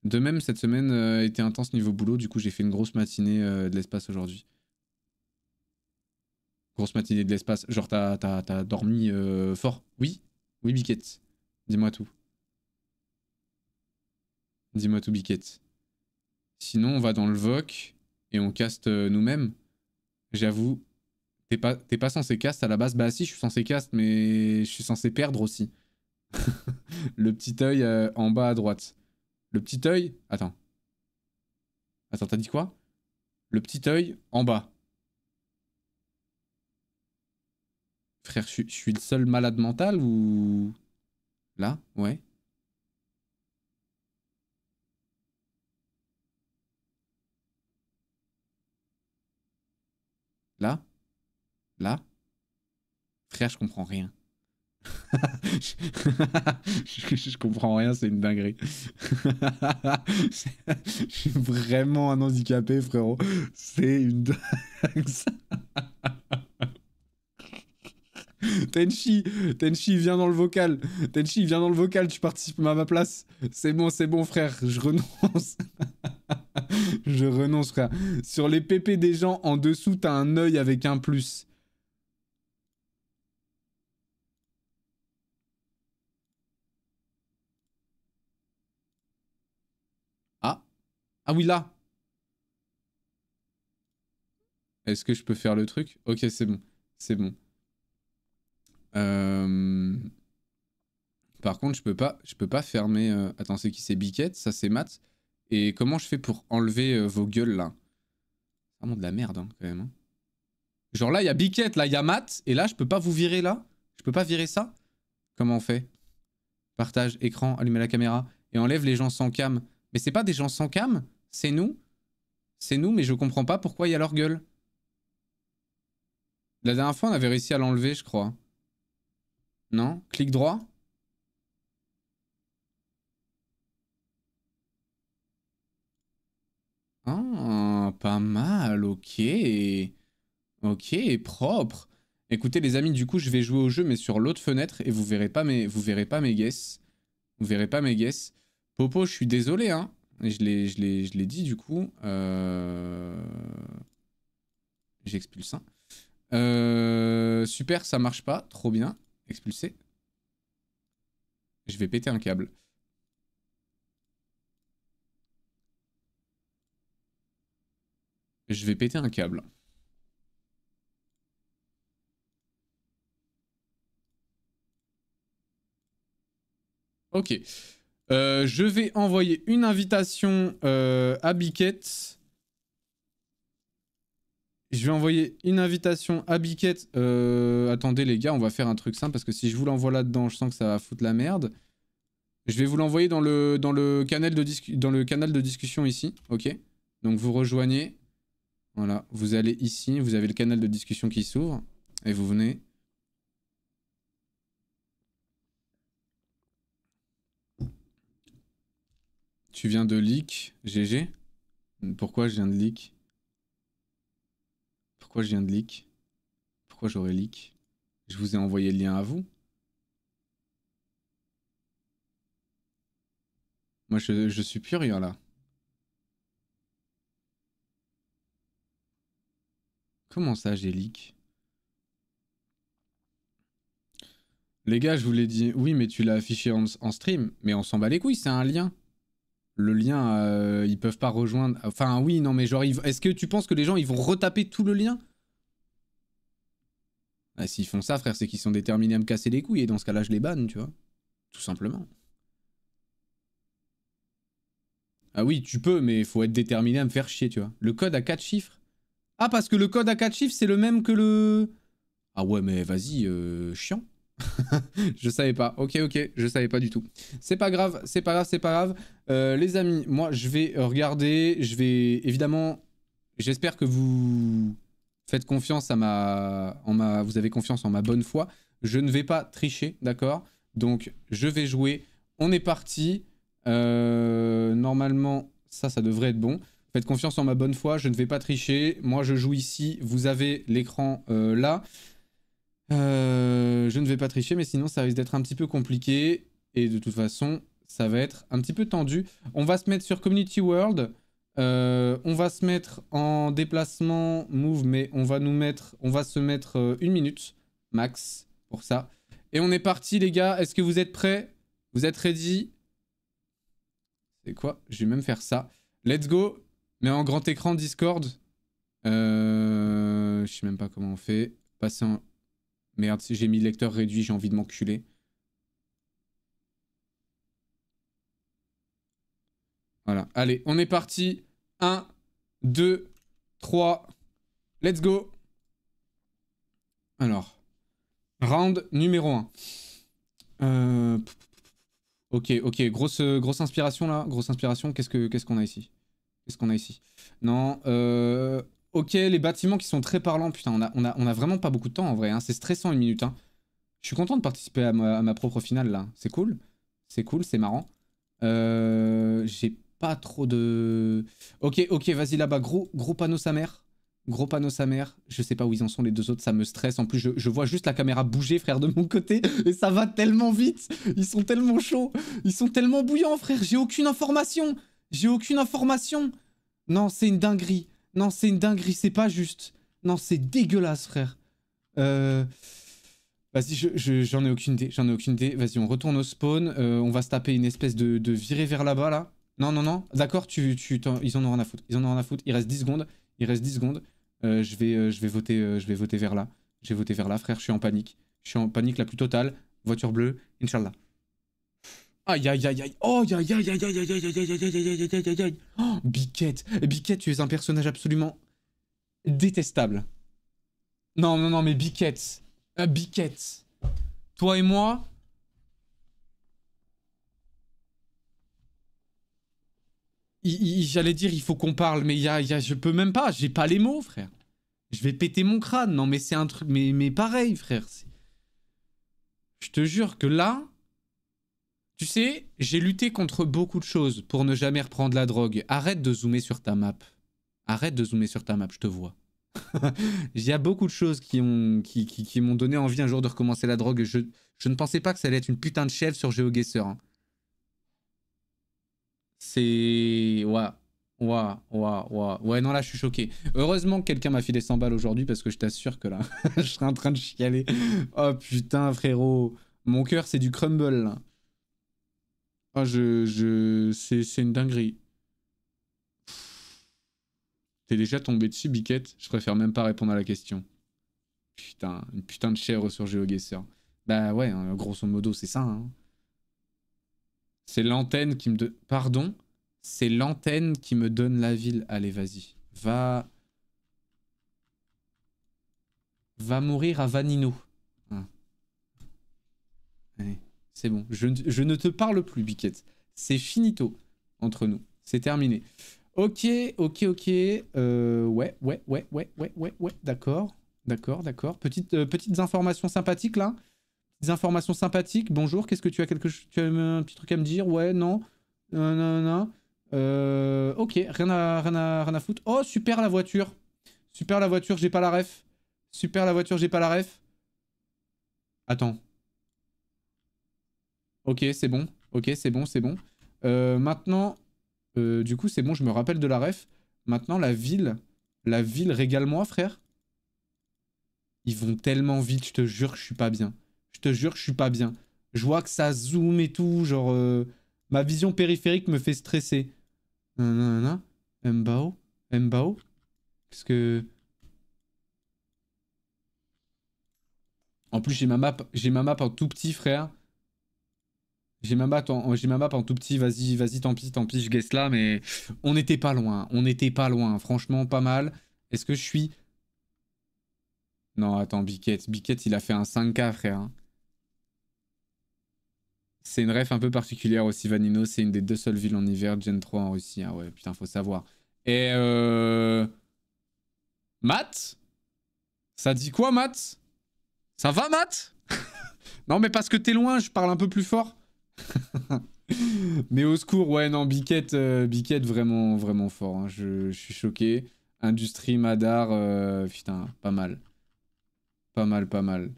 De même, cette semaine euh, était intense niveau boulot, du coup, j'ai fait une grosse matinée euh, de l'espace aujourd'hui. Grosse matinée de l'espace. Genre, t'as dormi fort Oui Oui, Biquette Dis-moi tout dis-moi tout biquette. Sinon, on va dans le VOC et on caste euh, nous-mêmes. J'avoue, t'es pas, pas censé caster à la base. Bah si, je suis censé caster, mais je suis censé perdre aussi. le petit œil euh, en bas à droite. Le petit œil... Attends. Attends, t'as dit quoi Le petit œil en bas. Frère, je suis le seul malade mental ou... Là Ouais. Là Là Frère, je comprends rien. je, comprends rien, c'est une dinguerie. je suis vraiment un handicapé, frérot. C'est une dingue. Tenchi, Tenchi, viens dans le vocal. Tenchi, viens dans le vocal, tu participes à ma place. C'est bon, c'est bon, frère, je renonce. je renonce, frère. Sur les PP des gens, en dessous, t'as un œil avec un plus. Ah. Ah oui, là. Est-ce que je peux faire le truc Ok, c'est bon. C'est bon. Euh, par contre, je peux pas, je peux pas fermer... Euh, attends, c'est qui C'est Biquette Ça, c'est Matt et comment je fais pour enlever euh, vos gueules là C'est vraiment de la merde hein, quand même. Hein. Genre là, il y a Biquette, là, il y a Matt. Et là, je peux pas vous virer là Je peux pas virer ça Comment on fait Partage, écran, allumer la caméra. Et enlève les gens sans cam. Mais c'est pas des gens sans cam C'est nous C'est nous, mais je comprends pas pourquoi il y a leur gueule. La dernière fois, on avait réussi à l'enlever, je crois. Non Clic droit Ah, pas mal, ok. Ok, propre. Écoutez les amis, du coup je vais jouer au jeu mais sur l'autre fenêtre et vous verrez pas mes, vous verrez pas mes guesses. Vous verrez pas mes guesses. Popo, je suis désolé, hein. Je l'ai, dit du coup. Euh, j'expulse un. Hein. Euh, super, ça marche pas. Trop bien. Expulsé. Je vais péter un câble. je vais péter un câble. Ok. Euh, je vais envoyer une invitation euh, à Biquette. Je vais envoyer une invitation à Biquette. Euh, attendez les gars, on va faire un truc simple parce que si je vous l'envoie là-dedans, je sens que ça va foutre la merde. Je vais vous l'envoyer dans le, dans, le canal de dans le canal de discussion ici. Ok. Donc vous rejoignez. Voilà, vous allez ici, vous avez le canal de discussion qui s'ouvre, et vous venez. Tu viens de leak, GG Pourquoi je viens de leak Pourquoi je viens de leak Pourquoi j'aurais leak Je vous ai envoyé le lien à vous Moi, je, je suis pur, là. Comment ça, j'ai leak Les gars, je vous l'ai dit, oui, mais tu l'as affiché en, stream. Mais on s'en bat les couilles, c'est un lien. Le lien, euh, ils peuvent pas rejoindre. Enfin, oui, non, mais genre, est-ce que tu penses que les gens, ils vont retaper tout le lien ah, S'ils font ça, frère, c'est qu'ils sont déterminés à me casser les couilles. Et dans ce cas-là, je les banne, tu vois. Tout simplement. Ah oui, tu peux, mais il faut être déterminé à me faire chier, tu vois. Le code à quatre chiffres ah, parce que le code à 4 chiffres, c'est le même que le... Ah ouais, mais vas-y, euh, chiant. je savais pas. Ok, ok, je savais pas du tout. C'est pas grave, c'est pas grave, c'est pas grave. Euh, les amis, moi, je vais regarder. Je vais, évidemment, j'espère que vous faites confiance à ma... En ma... Vous avez confiance en ma bonne foi. Je ne vais pas tricher, d'accord Donc, je vais jouer. On est parti. Euh, normalement, ça, ça devrait être bon. Faites confiance en ma bonne foi, je ne vais pas tricher. Moi, je joue ici, vous avez l'écran euh, là. Euh, je ne vais pas tricher, mais sinon, ça risque d'être un petit peu compliqué. Et de toute façon, ça va être un petit peu tendu. On va se mettre sur Community World. Euh, on va se mettre en déplacement move, mais on va nous mettre, on va se mettre une minute max pour ça. Et on est parti, les gars. Est-ce que vous êtes prêts Vous êtes ready C'est quoi Je vais même faire ça. Let's go mais en grand écran Discord, euh, je sais même pas comment on fait. Passer en... Merde, j'ai mis le lecteur réduit, j'ai envie de m'enculer. Voilà, allez, on est parti. 1, 2, 3, let's go. Alors, round numéro 1. Euh, ok, ok, grosse, grosse inspiration là, grosse inspiration, qu'est-ce qu'on ce qu'on a ici Qu'est-ce qu'on a ici Non. Euh, ok, les bâtiments qui sont très parlants. Putain, on a, on a, vraiment pas beaucoup de temps en vrai. Hein. C'est stressant une minute. Hein. Je suis content de participer à ma, propre finale là. C'est cool. C'est cool, c'est marrant. Euh, j'ai pas trop de... Ok, ok, vas-y là-bas. Gros, gros panneau sa mère. Gros panneau sa mère. Je sais pas où ils en sont les deux autres, ça me stresse. En plus, je vois juste la caméra bouger, frère, de mon côté. Et ça va tellement vite. Ils sont tellement chauds. Ils sont tellement bouillants, frère. J'ai aucune information. J'ai aucune information. Non, c'est une dinguerie. Non, c'est une dinguerie. C'est pas juste. Non, c'est dégueulasse, frère. Euh... Vas-y, j'en ai aucune idée. J'en ai aucune idée. Vas-y, on retourne au spawn. Euh, on va se taper une espèce de, de virée vers là-bas, là. Non, non, non. D'accord, tu, ils en ont rien à foutre. Ils en ont rien à foutre. Il reste 10 secondes. Il reste 10 secondes. Euh, je, vais, euh, je, vais voter, je vais voter vers là. J'ai voté vers là, frère. Je suis en panique. Je suis en panique la plus totale. Voiture bleue. Inch'Allah. Aïe aïe aïe aïe Oh Biquette Biquette tu es un personnage absolument détestable. Non non non mais Biquette Biquette Toi et moi J'allais dire il faut qu'on parle mais y a, y a, je peux même pas, j'ai pas les mots frère. Je vais péter mon crâne, non mais c'est un truc, mais, mais pareil frère. Je te jure que là, tu sais, j'ai lutté contre beaucoup de choses pour ne jamais reprendre la drogue. Arrête de zoomer sur ta map. Arrête de zoomer sur ta map, je te vois. Il y a beaucoup de choses qui m'ont qui, qui, donné envie un jour de recommencer la drogue. Je, ne pensais pas que ça allait être une putain de chèvre sur GeoGuessr. Hein. C'est... Ouais. Ouais, ouais, ouais. Ouais, non, là, je suis choqué. Heureusement que quelqu'un m'a filé 100 balles aujourd'hui parce que je t'assure que là, je serais en train de chialer. Oh putain, frérot. Mon cœur, c'est du crumble, là. Ah, je, je... C'est une dinguerie. T'es déjà tombé dessus, Biquette Je préfère même pas répondre à la question. Putain, une putain de chèvre sur GeoGuessr. Bah ouais, hein, grosso modo, c'est ça. Hein. C'est l'antenne qui me... Pardon C'est l'antenne qui me donne la ville. Allez, vas-y. Va... Va mourir à Vanino. C'est bon. Je, ne te parle plus, Biquette. C'est finito entre nous. C'est terminé. Ok, ok, ok. Euh, ouais, ouais, ouais, ouais, ouais, ouais, ouais. D'accord, d'accord, d'accord. Petite, euh, petites informations sympathiques là. Petites informations sympathiques. Bonjour, qu'est-ce que tu as quelque Tu as un petit truc à me dire Ouais, non Non, non, non. Euh, ok, rien à, rien, à, rien à foutre. Oh, super la voiture. Super la voiture, j'ai pas la ref. Super la voiture, j'ai pas la ref. Attends. Ok, c'est bon. Ok, c'est bon, c'est bon. Euh, maintenant, euh, du coup, c'est bon, je me rappelle de la ref. Maintenant, la ville, la ville, régale-moi, frère. Ils vont tellement vite, je te jure que je suis pas bien. Je te jure que je suis pas bien. Je vois que ça zoom et tout, genre... Euh, ma vision périphérique me fait stresser. Nanana, Mbao, Mbao. Parce que... En plus, j'ai ma j'ai ma map en tout petit, frère. J'ai même map en tout petit, vas-y, vas-y, tant pis, tant pis, je guesse là, mais on n'était pas loin, on n'était pas loin, franchement, pas mal. Est-ce que je suis... Non, attends, Biquette, Biquette, il a fait un 5K, frère. C'est une ref un peu particulière aussi, Vanino, c'est une des deux seules villes en hiver Gen 3 en Russie. Ah ouais, putain, faut savoir. Et euh... Matt Ça dit quoi, Matt Ça va, Matt Non, mais parce que t'es loin, je parle un peu plus fort. Mais au secours, ouais, non, Biquette, euh, Biquette vraiment, vraiment fort. Hein. Je, suis choqué. Industrie, Madar, euh, putain, pas mal. Pas mal, pas mal.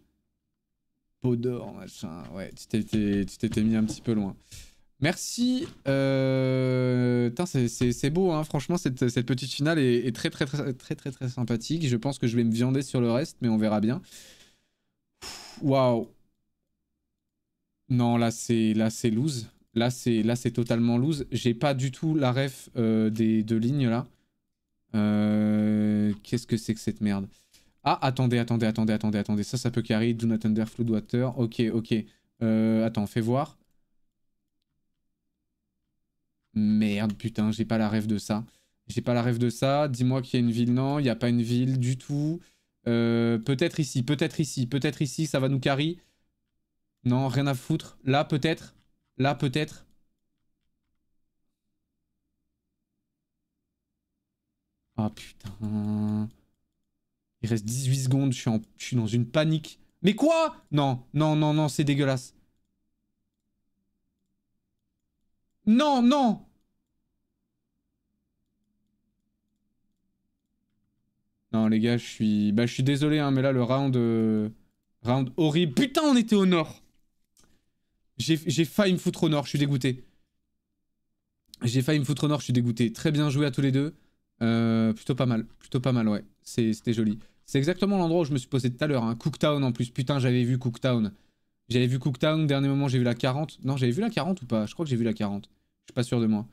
Peau machin. Ouais, tu t'étais mis un petit peu loin. Merci. Euh, c'est beau, hein. franchement, cette, petite finale est, est très, très, très, très, très, très sympathique. Je pense que je vais me viander sur le reste, mais on verra bien. Waouh. Non, là c'est là c'est loose. Là c'est là c'est totalement loose. J'ai pas du tout la ref euh, des deux lignes là. Euh, qu'est-ce que c'est que cette merde Ah attendez attendez attendez attendez attendez ça ça peut carry. Do not under water. Ok ok. Euh, attends fais voir. Merde putain j'ai pas la ref de ça. J'ai pas la rêve de ça. Dis-moi qu'il y a une ville. Non, il n'y a pas une ville du tout. peut-être ici, peut-être ici, peut-être ici, ça va nous carry. Non, rien à foutre. Là, peut-être. Là, peut-être. Ah, putain. Il reste 18 secondes. Je suis, je suis dans une panique. Mais quoi Non, non, non, non, c'est dégueulasse. Non, non Non, les gars, je suis... Bah, je suis désolé, hein, mais là, le round... Euh, round horrible. Putain, on était au nord j'ai failli me foutre au nord, je suis dégoûté. J'ai failli me foutre au nord, je suis dégoûté. Très bien joué à tous les deux. Euh, plutôt pas mal, plutôt pas mal, ouais. C'était joli. C'est exactement l'endroit où je me suis posé tout à l'heure. Hein. Cooktown en plus, putain, j'avais vu Cooktown. J'avais vu Cooktown, dernier moment j'ai vu la 40. Non, j'avais vu la 40 ou pas Je crois que j'ai vu la 40. Je suis pas sûr de moi.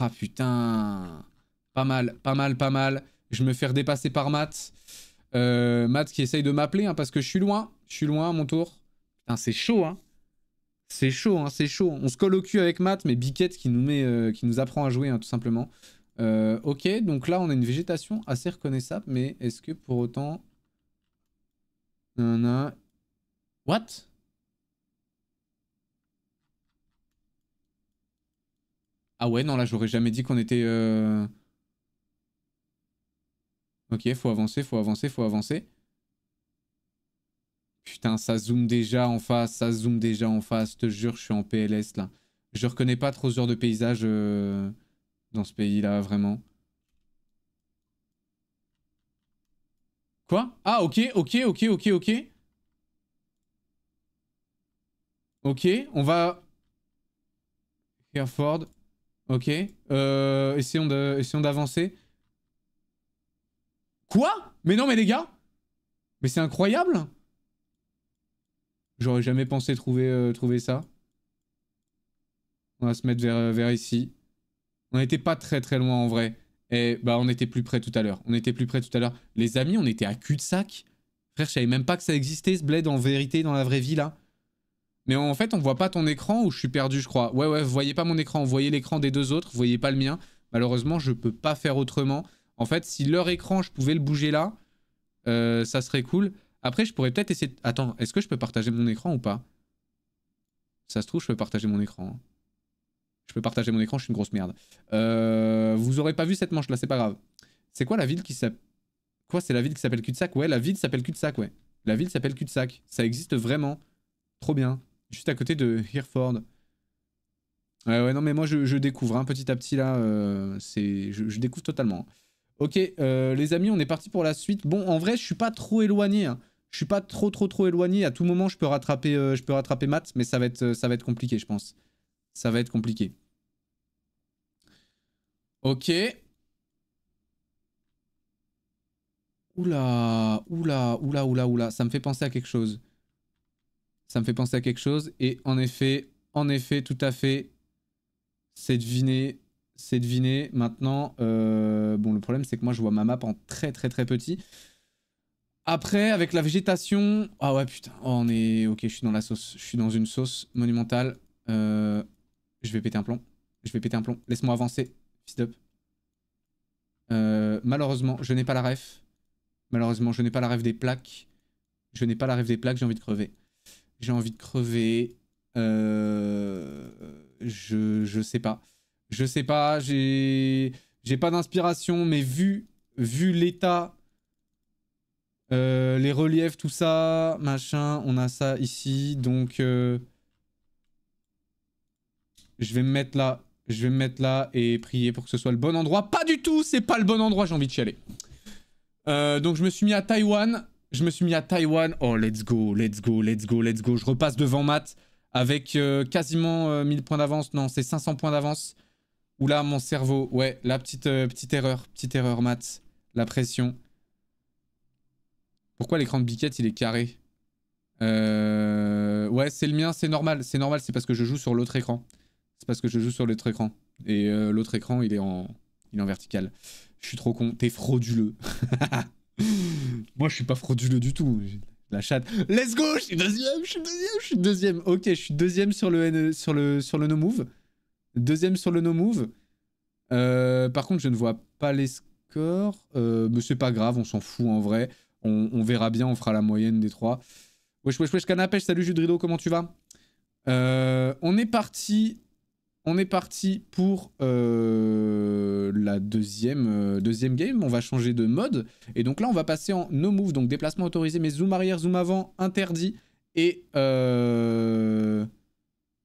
Ah putain. Pas mal, pas mal, pas mal. Je me fais dépasser par Matt. Euh, Matt qui essaye de m'appeler hein, parce que je suis loin. Je suis loin à mon tour. Putain, c'est chaud, hein. C'est chaud, hein, c'est chaud. On se colle au cul avec Matt, mais Biquette qui nous, met, euh, qui nous apprend à jouer, hein, tout simplement. Euh, ok, donc là, on a une végétation assez reconnaissable, mais est-ce que pour autant... On a... What Ah ouais, non, là, j'aurais jamais dit qu'on était... Euh, ok, faut avancer, faut avancer, faut avancer. Putain, ça zoome déjà en face, ça zoome déjà en face. te jure, je suis en PLS là. Je reconnais pas trop ce genre de paysage euh, dans ce pays là, vraiment. Quoi Ah, ok, ok, ok, ok, ok. Ok, on va... Hereford. Ok. Euh, essayons d'avancer. Quoi Mais non, mais les gars Mais c'est incroyable J'aurais jamais pensé trouver, euh, trouver ça. On va se mettre vers, euh, ici. On n'était pas très très loin en vrai. Et bah on était plus près tout à l'heure. On était plus près tout à l'heure. Les amis, on était à cul-de-sac. Frère, je savais même pas que ça existait ce bled en vérité dans la vraie vie là. Mais en fait, on voit pas ton écran ou je suis perdu, je crois. Ouais, ouais, vous voyez pas mon écran, vous voyez l'écran des deux autres, vous voyez pas le mien. Malheureusement, je peux pas faire autrement. En fait, si leur écran, je pouvais le bouger là, euh, ça serait cool. Après, je pourrais peut-être essayer... Attends, est-ce que je peux partager mon écran ou pas Ça se trouve, je peux partager mon écran. Hein. Je peux partager mon écran, je suis une grosse merde. Euh, vous aurez pas vu cette manche-là, c'est pas grave. C'est quoi la ville qui s'appelle... Quoi, c'est la ville qui s'appelle cul sac Ouais, la ville s'appelle cul sac ouais. La ville s'appelle cul sac Ça existe vraiment. Trop bien. Juste à côté de Hereford. Ouais, ouais, non, mais moi, je, découvre un hein, petit à petit, là. Euh, c'est, je, découvre totalement. Hein. Ok, euh, les amis, on est parti pour la suite. Bon, en vrai, je suis pas trop éloigné. Je suis pas trop trop trop éloigné. À tout moment, je peux rattraper, euh, je peux rattraper Matt, mais ça va être, euh, ça va être compliqué, je pense. Ça va être compliqué. Ok. Oula, oula, oula, oula, oula. Ça me fait penser à quelque chose. Ça me fait penser à quelque chose. Et en effet, en effet, tout à fait. C'est deviné. C'est deviné. Maintenant, euh, bon, le problème, c'est que moi, je vois ma map en très, très, très petit. Après, avec la végétation... Ah ouais, putain. Oh, on est... Ok, je suis dans la sauce. Je suis dans une sauce monumentale. Euh, je vais péter un plomb. Je vais péter un plomb. Laisse-moi avancer. Fist up. Euh, malheureusement, je n'ai pas la ref. Malheureusement, je n'ai pas la ref des plaques. Je n'ai pas la ref des plaques, j'ai envie de crever. J'ai envie de crever. Euh, je, je sais pas. Je sais pas, j'ai pas d'inspiration, mais vu, vu l'état euh, les reliefs, tout ça, machin, on a ça ici, donc euh, je vais me mettre là, je vais me mettre là et prier pour que ce soit le bon endroit. Pas du tout, c'est pas le bon endroit, j'ai envie de chialer. Euh, donc je me suis mis à Taïwan, je me suis mis à Taïwan, oh let's go, let's go, let's go, let's go, je repasse devant Matt avec euh, quasiment 1000 points d'avance, non c'est 500 points d'avance. Oula mon cerveau, ouais, la petite, petite erreur, petite erreur Matt, la pression. Pourquoi l'écran de biquette il est carré euh, Ouais, c'est le mien, c'est normal. C'est normal, c'est parce que je joue sur l'autre écran. C'est parce que je joue sur l'autre écran. Et euh, l'autre écran, il est en, en vertical. Je suis trop con. T'es frauduleux. Moi, je suis pas frauduleux du tout. La chatte. Let's go Je suis deuxième, je suis deuxième, je suis deuxième. Ok, je suis deuxième sur le, sur le, sur le no move. Deuxième sur le no move. Euh, par contre, je ne vois pas les scores. Euh, mais c'est pas grave, on s'en fout en vrai. On, verra bien, on fera la moyenne des trois. Wesh, wesh, wesh, canapèche, salut Judrido, comment tu vas euh, On est parti. On est parti pour euh, la deuxième, euh, deuxième game. On va changer de mode. Et donc là, on va passer en no move. Donc déplacement autorisé, mais zoom arrière, zoom avant, interdit. Et...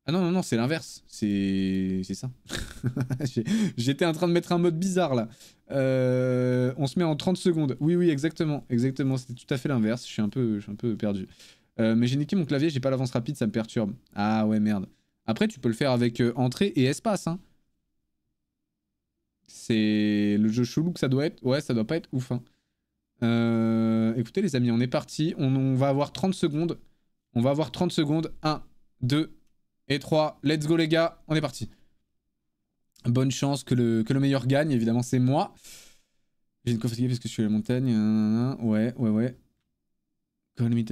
Ah non, non, non, c'est l'inverse. C'est ça. J'étais en train de mettre un mode bizarre là. Euh, on se met en 30 secondes. Oui, oui, exactement. Exactement, c'était tout à fait l'inverse. Je suis un peu, un peu perdu. Euh, mais j'ai niqué mon clavier, j'ai pas l'avance rapide, ça me perturbe. Ah ouais, merde. Après, tu peux le faire avec euh, entrée et espace. Hein. C'est le jeu chelou que ça doit être. Ouais, ça doit pas être ouf. Hein. écoutez les amis, on est parti. On, on, va avoir 30 secondes. On va avoir 30 secondes. 1, 2, et 3. Let's go les gars, on est parti. Bonne chance que le, que le meilleur gagne, évidemment c'est moi. J'ai une confiance parce que je suis à la montagne. Ouais, ouais, ouais. Stone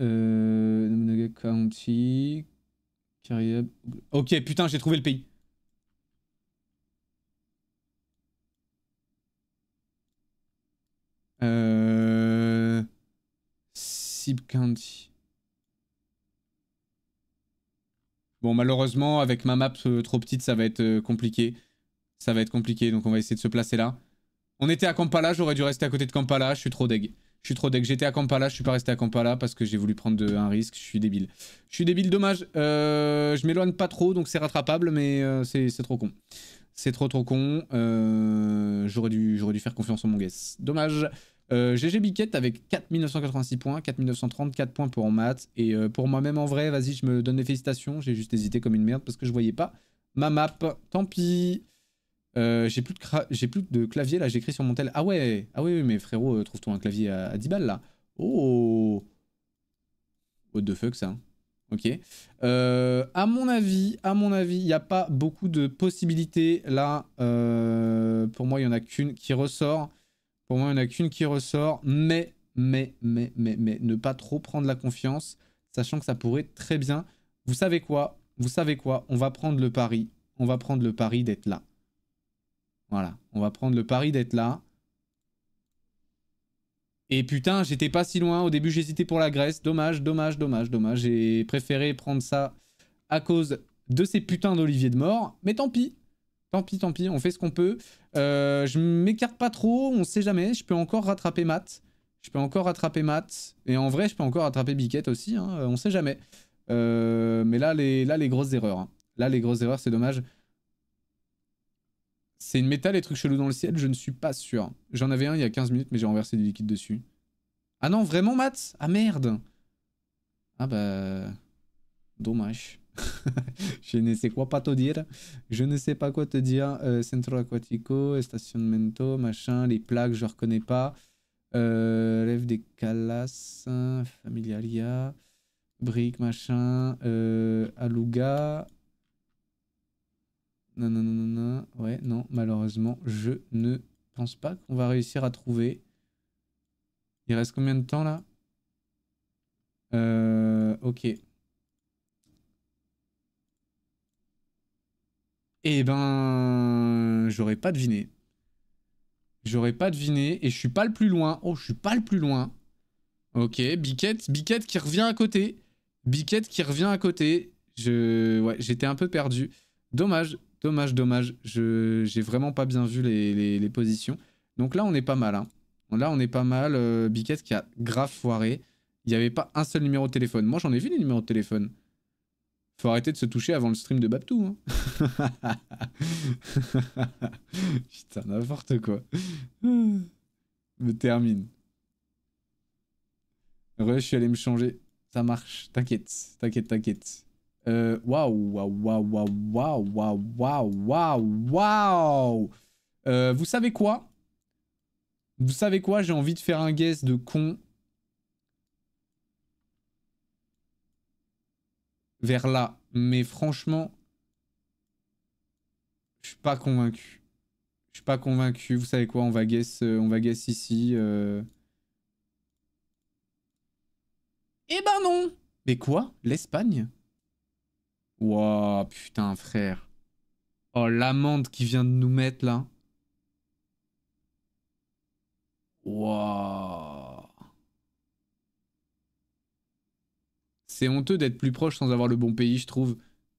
Euh, County. Carrier. Ok, putain, j'ai trouvé le pays. Euh... Sib County. Bon, malheureusement, avec ma map euh, trop petite, ça va être euh, compliqué. Ça va être compliqué, donc on va essayer de se placer là. On était à Kampala, j'aurais dû rester à côté de Kampala, je suis trop deg. Je suis trop deg, j'étais à Kampala, je suis pas resté à Kampala parce que j'ai voulu prendre un risque, je suis débile. Je suis débile, dommage. Euh, je m'éloigne pas trop, donc c'est rattrapable, mais c'est trop con. C'est trop trop con. j'aurais dû, dû faire confiance en mon guess. Dommage. Euh, GG Biquette avec 4986 points, 4934 points pour en maths. Et euh, pour moi-même en vrai, vas-y, je me donne des félicitations. J'ai juste hésité comme une merde parce que je voyais pas ma map. Tant pis. Euh, j'ai plus, de plus de clavier là, j'écris sur mon tel. Ah ouais, ah ouais, mais frérot, euh, trouve-toi un clavier à, 10 balles là. Oh. What the fuck ça hein. Ok. à mon avis, à mon avis, il n'y a pas beaucoup de possibilités là. pour moi, il n'y en a qu'une qui ressort. Pour moi, il n'y en a qu'une qui ressort, mais, mais, mais, mais, mais, ne pas trop prendre la confiance, sachant que ça pourrait très bien. Vous savez quoi Vous savez quoi On va prendre le pari. On va prendre le pari d'être là. Voilà, on va prendre le pari d'être là. Et putain, j'étais pas si loin. Au début, j'hésitais pour la Grèce. Dommage, dommage, dommage, dommage. J'ai préféré prendre ça à cause de ces putains d'olivier de mort. Mais tant pis, Tant pis, tant pis, on fait ce qu'on peut. Euh, je m'écarte pas trop, on sait jamais. Je peux encore rattraper Matt. Je peux encore rattraper Matt. Et en vrai, je peux encore rattraper Biquette aussi, hein, on sait jamais. Euh, mais là les, là, les grosses erreurs. Hein. Là, les grosses erreurs, c'est dommage. C'est une métal les trucs chelous dans le ciel, je ne suis pas sûr. J'en avais un il y a 15 minutes, mais j'ai renversé du liquide dessus. Ah non, vraiment, Matt Ah merde Ah bah... Dommage. je ne sais quoi pas te dire. Je ne sais pas quoi te dire. Euh, centro Aquatico, Estacionamento, machin, les plaques, je reconnais pas. Euh, Rêve des Calas, Familiaria, Brick, machin, euh, Aluga. Non, non, non, non, non. Ouais, non, malheureusement, je ne pense pas qu'on va réussir à trouver. Il reste combien de temps là euh, Ok. Eh ben, j'aurais pas deviné. J'aurais pas deviné et je suis pas le plus loin. Oh, je suis pas le plus loin. Ok, Biquette, Biquette qui revient à côté. Biquette qui revient à côté. Je, j'étais un peu perdu. Dommage, dommage, dommage. Je, j'ai vraiment pas bien vu les, positions. Donc là, on est pas mal. Hein. Là, on est pas mal. Euh, Biquette qui a grave foiré. Il n'y avait pas un seul numéro de téléphone. Moi, j'en ai vu des numéros de téléphone. Faut arrêter de se toucher avant le stream de Baptou. Hein. Putain, n'importe quoi. me termine. je suis allé me changer. Ça marche. T'inquiète, t'inquiète, t'inquiète. Euh, waouh, waouh, waouh, waouh, waouh, waouh, waouh, waouh. Euh, vous savez quoi Vous savez quoi J'ai envie de faire un guess de con vers là. Mais franchement, je suis pas convaincu. Je suis pas convaincu. Vous savez quoi On va guess, euh, on va guess ici. Euh. Eh ben non Mais quoi L'Espagne Wow, putain, frère. Oh, l'amende qui vient de nous mettre, là. Wow. C'est honteux d'être plus proche sans avoir le bon pays, je trouve.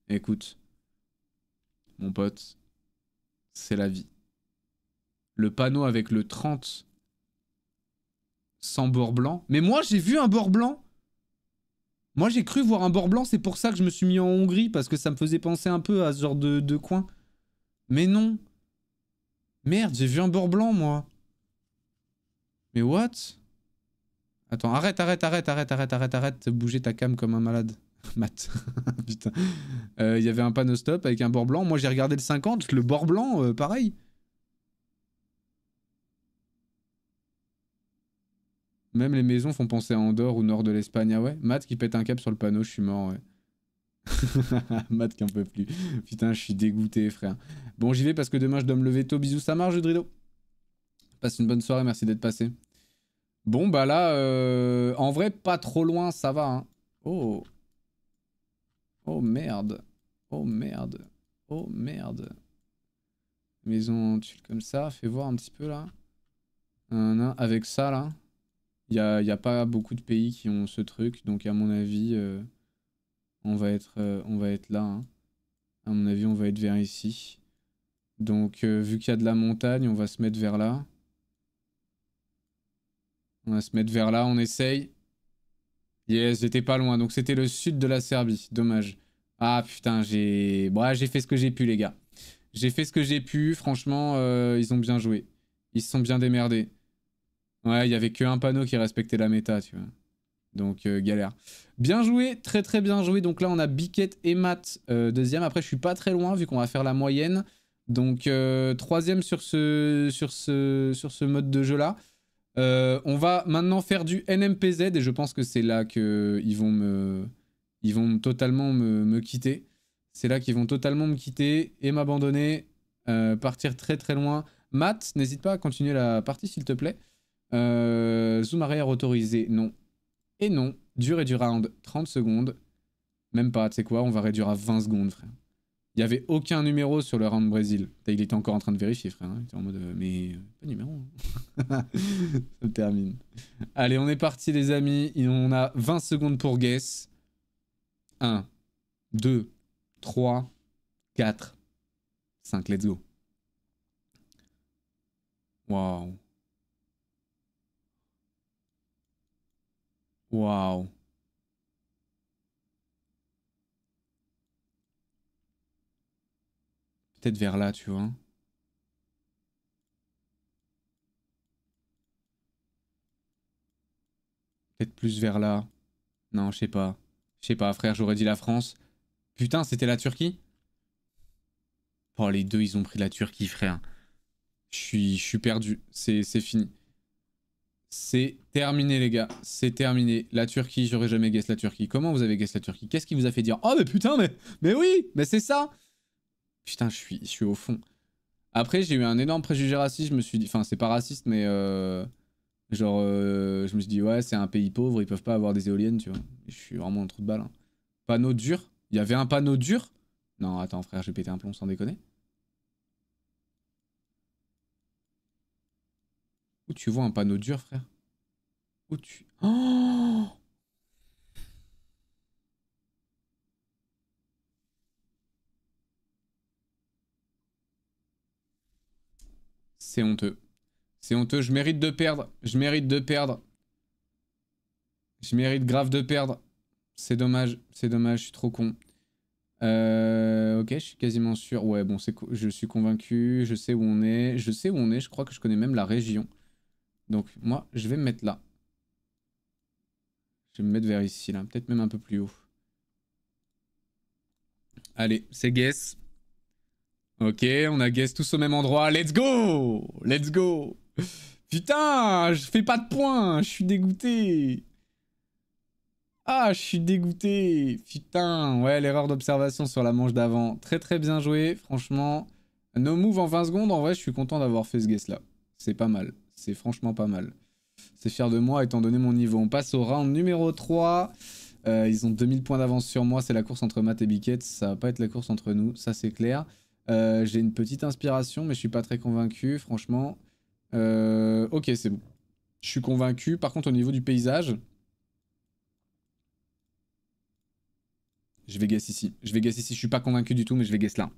Écoute, mon pote, c'est la vie. Le panneau avec le 30 sans bord blanc. Mais moi, j'ai vu un bord blanc. Moi, j'ai cru voir un bord blanc. C'est pour ça que je me suis mis en Hongrie, parce que ça me faisait penser un peu à ce genre de, de coin. Mais non. Merde, j'ai vu un bord blanc, moi. Mais what Attends, arrête, arrête, arrête, arrête, arrête, arrête, arrête, bouger ta cam comme un malade. Matt. Putain. Euh, il y avait un panneau stop avec un bord blanc. Moi, j'ai regardé le 50. Le bord blanc, euh, pareil. Même les maisons font penser à Andorre ou nord de l'Espagne. Ah ouais Matt qui pète un cap sur le panneau, je suis mort, ouais. Matt qui en peut plus. Putain, je suis dégoûté, frère. Bon, j'y vais parce que demain, je dois me lever tôt. Bisous, ça marche, Drido. Passe une bonne soirée, merci d'être passé. Bon, bah là, euh, en vrai, pas trop loin, ça va. Hein. Oh. Oh merde. Oh merde. Oh merde. Maison tuile comme ça, fais voir un petit peu là. Avec ça là, il n'y a, pas beaucoup de pays qui ont ce truc, donc à mon avis, euh, on, va être, euh, on va être là. Hein. À mon avis, on va être vers ici. Donc, vu qu'il y a de la montagne, on va se mettre vers là. On va se mettre vers là, on essaye. Yes, j'étais pas loin. Donc c'était le sud de la Serbie. Dommage. Ah putain, j'ai bon, bah, j'ai fait ce que j'ai pu, les gars. J'ai fait ce que j'ai pu. Franchement, euh, ils ont bien joué. Ils se sont bien démerdés. Ouais, il y avait qu'un panneau qui respectait la méta, tu vois. Donc euh, galère. Bien joué, très très bien joué. Donc là, on a Biquette et Matt euh, deuxième. Après, je suis pas très loin vu qu'on va faire la moyenne. Donc troisième sur ce, sur, ce, sur ce mode de jeu là. Euh, on va maintenant faire du NMPZ et je pense que c'est là qu'ils vont me... Ils vont totalement me, quitter. C'est là qu'ils vont totalement me quitter et m'abandonner, euh, partir très très loin. Matt, n'hésite pas à continuer la partie s'il te plaît. Euh, zoom arrière autorisé, non. Et non, durée du round, 30 secondes. Même pas, tu sais quoi, on va réduire à 20 secondes frère. Il n'y avait aucun numéro sur le round Brésil. Il était encore en train de vérifier, frère. Hein. Il était en mode, euh, mais euh, pas numéro. Hein. Ça termine. Allez, on est parti, les amis. on a 20 secondes pour guess. 1, 2, 3, 4, 5. Let's go. Waouh. Waouh. Peut-être vers là, tu vois. Peut-être plus vers là. Non, je sais pas. Je sais pas, frère, j'aurais dit la France. Putain, c'était la Turquie Oh, les deux, ils ont pris la Turquie, frère. Je suis, perdu. C'est fini. C'est terminé, les gars. C'est terminé. La Turquie, j'aurais jamais guess la Turquie. Comment vous avez guess la Turquie Qu'est-ce qui vous a fait dire Oh, mais putain, mais, mais oui, mais c'est ça Putain, je suis, je suis au fond. Après, j'ai eu un énorme préjugé raciste. Je me suis dit, enfin, c'est pas raciste, mais euh, genre, euh, je me suis dit, ouais, c'est un pays pauvre, ils peuvent pas avoir des éoliennes, tu vois. je suis vraiment un trou de balle. Hein. Panneau dur Il y avait un panneau dur Non, attends, frère, j'ai pété un plomb sans déconner. Où tu vois un panneau dur, frère Où tu. Oh C'est honteux. C'est honteux. Je mérite de perdre. Je mérite de perdre. Je mérite grave de perdre. C'est dommage. C'est dommage. Je suis trop con. Euh, ok, je suis quasiment sûr. Ouais, bon, je suis convaincu. Je sais où on est. Je sais où on est. Je crois que je connais même la région. Donc, moi, je vais me mettre là. Je vais me mettre vers ici, là. Peut-être même un peu plus haut. Allez, c'est guess. Ok, on a guess tous au même endroit. Let's go Let's go Putain, je fais pas de points, je suis dégoûté. Ah, je suis dégoûté. Putain, ouais, l'erreur d'observation sur la manche d'avant. Très très bien joué, franchement. No move en 20 secondes, en vrai, je suis content d'avoir fait ce guess là. C'est pas mal, c'est franchement pas mal. C'est fier de moi étant donné mon niveau. On passe au round numéro 3. Euh, ils ont 2000 points d'avance sur moi, c'est la course entre Matt et Biquette. Ça va pas être la course entre nous, ça c'est clair. Euh, j'ai une petite inspiration, mais je suis pas très convaincu, franchement. Euh, ok, c'est bon. Je suis convaincu. Par contre, au niveau du paysage, je vais guess ici. Je vais guess ici. Je suis pas convaincu du tout, mais je vais guess là.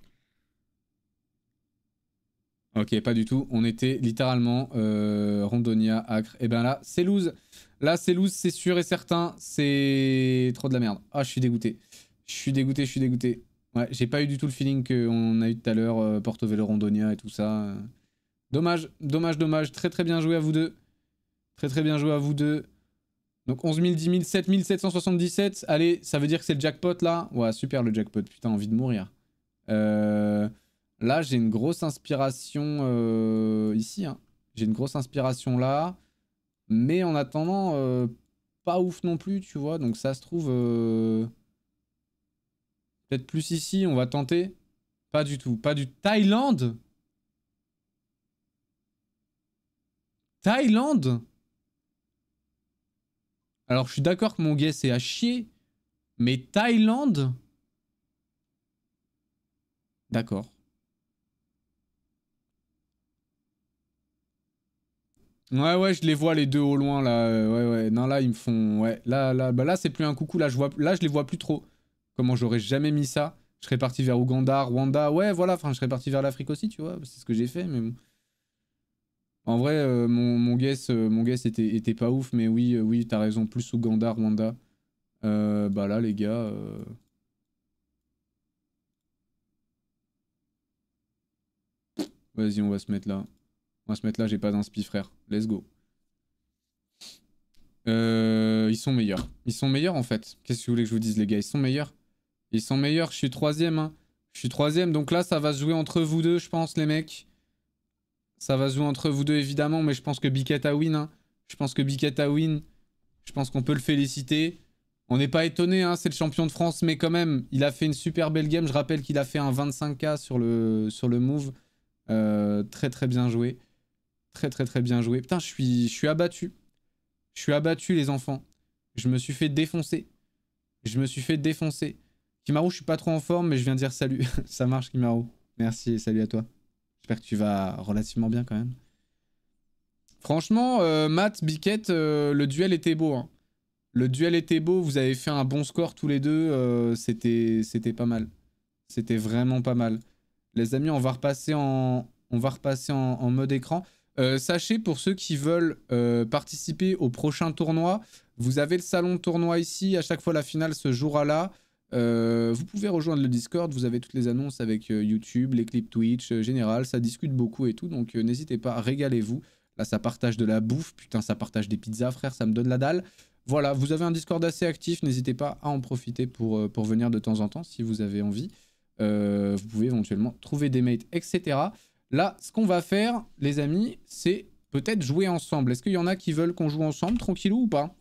Ok, pas du tout. On était littéralement euh, Rondonia, Acre. Et eh ben là, c'est loose. Là, c'est loose, c'est sûr et certain. C'est trop de la merde. Ah, je suis dégoûté. Je suis dégoûté, je suis dégoûté. Ouais, j'ai pas eu du tout le feeling qu'on a eu tout à l'heure, euh, Porto Velo Rondonia et tout ça. Dommage, dommage, dommage. Très très bien joué à vous deux. Très très bien joué à vous deux. Donc 11 000, 10 000, 7 777. Allez, ça veut dire que c'est le jackpot là Ouais, super le jackpot. Putain, envie de mourir. Euh, là, j'ai une grosse inspiration euh, ici. Hein. J'ai une grosse inspiration là. Mais en attendant, pas ouf non plus, tu vois. Donc ça se trouve... Peut-être plus ici, on va tenter. Pas du tout. Pas du... Thaïlande Thaïlande Alors, je suis d'accord que mon guess c'est à chier. Mais Thaïlande D'accord. Ouais, ouais, je les vois les deux au loin, là. Euh, ouais, ouais. Non, là, ils me font... Ouais, là, là, bah, là c'est plus un coucou. Là je, vois... là, je les vois plus trop. Comment j'aurais jamais mis ça Je serais parti vers Ouganda, Rwanda, ouais, voilà. Enfin, je serais parti vers l'Afrique aussi, tu vois. C'est ce que j'ai fait, mais En vrai, euh, mon, guess, euh, mon guess était, pas ouf, mais oui, euh, oui, t'as raison. Plus Ouganda, Rwanda. bah là, les gars. Vas-y, on va se mettre là. On va se mettre là, j'ai pas d'inspi, frère. Let's go. ils sont meilleurs. Ils sont meilleurs, en fait. Qu'est-ce que vous voulez que je vous dise, les gars Ils sont meilleurs. Ils sont meilleurs, je suis troisième. Hein. Je suis troisième, donc là, ça va se jouer entre vous deux, je pense, les mecs. Ça va se jouer entre vous deux, évidemment, mais je pense que Biquetta win. Hein. Je pense que win. Je pense qu'on peut le féliciter. On n'est pas étonné, hein, c'est le champion de France, mais quand même, il a fait une super belle game. Je rappelle qu'il a fait un 25K sur le, sur le move. Euh, très très bien joué. Très très très bien joué. Putain, je suis, je suis abattu. Je suis abattu, les enfants. Je me suis fait défoncer. Je me suis fait défoncer. Kimaru, je suis pas trop en forme, mais je viens de dire salut. Ça marche, Kimaru. Merci et salut à toi. J'espère que tu vas relativement bien quand même. Franchement, euh, Matt, Biquette, euh, le duel était beau. Hein. Le duel était beau, vous avez fait un bon score tous les deux. Euh, c'était pas mal. C'était vraiment pas mal. Les amis, on va repasser en, on va repasser en, en mode écran. sachez, pour ceux qui veulent participer au prochain tournoi, vous avez le salon de tournoi ici. À chaque fois, la finale se jouera là. Euh, vous pouvez rejoindre le Discord, vous avez toutes les annonces avec euh, YouTube, les clips Twitch, euh, général, ça discute beaucoup et tout, donc n'hésitez pas, régalez-vous. Là, ça partage de la bouffe, putain, ça partage des pizzas, frère, ça me donne la dalle. Voilà, vous avez un Discord assez actif, n'hésitez pas à en profiter pour, pour venir de temps en temps si vous avez envie. vous pouvez éventuellement trouver des mates, etc. Là, ce qu'on va faire, les amis, c'est peut-être jouer ensemble. Est-ce qu'il y en a qui veulent qu'on joue ensemble, tranquillou ou pas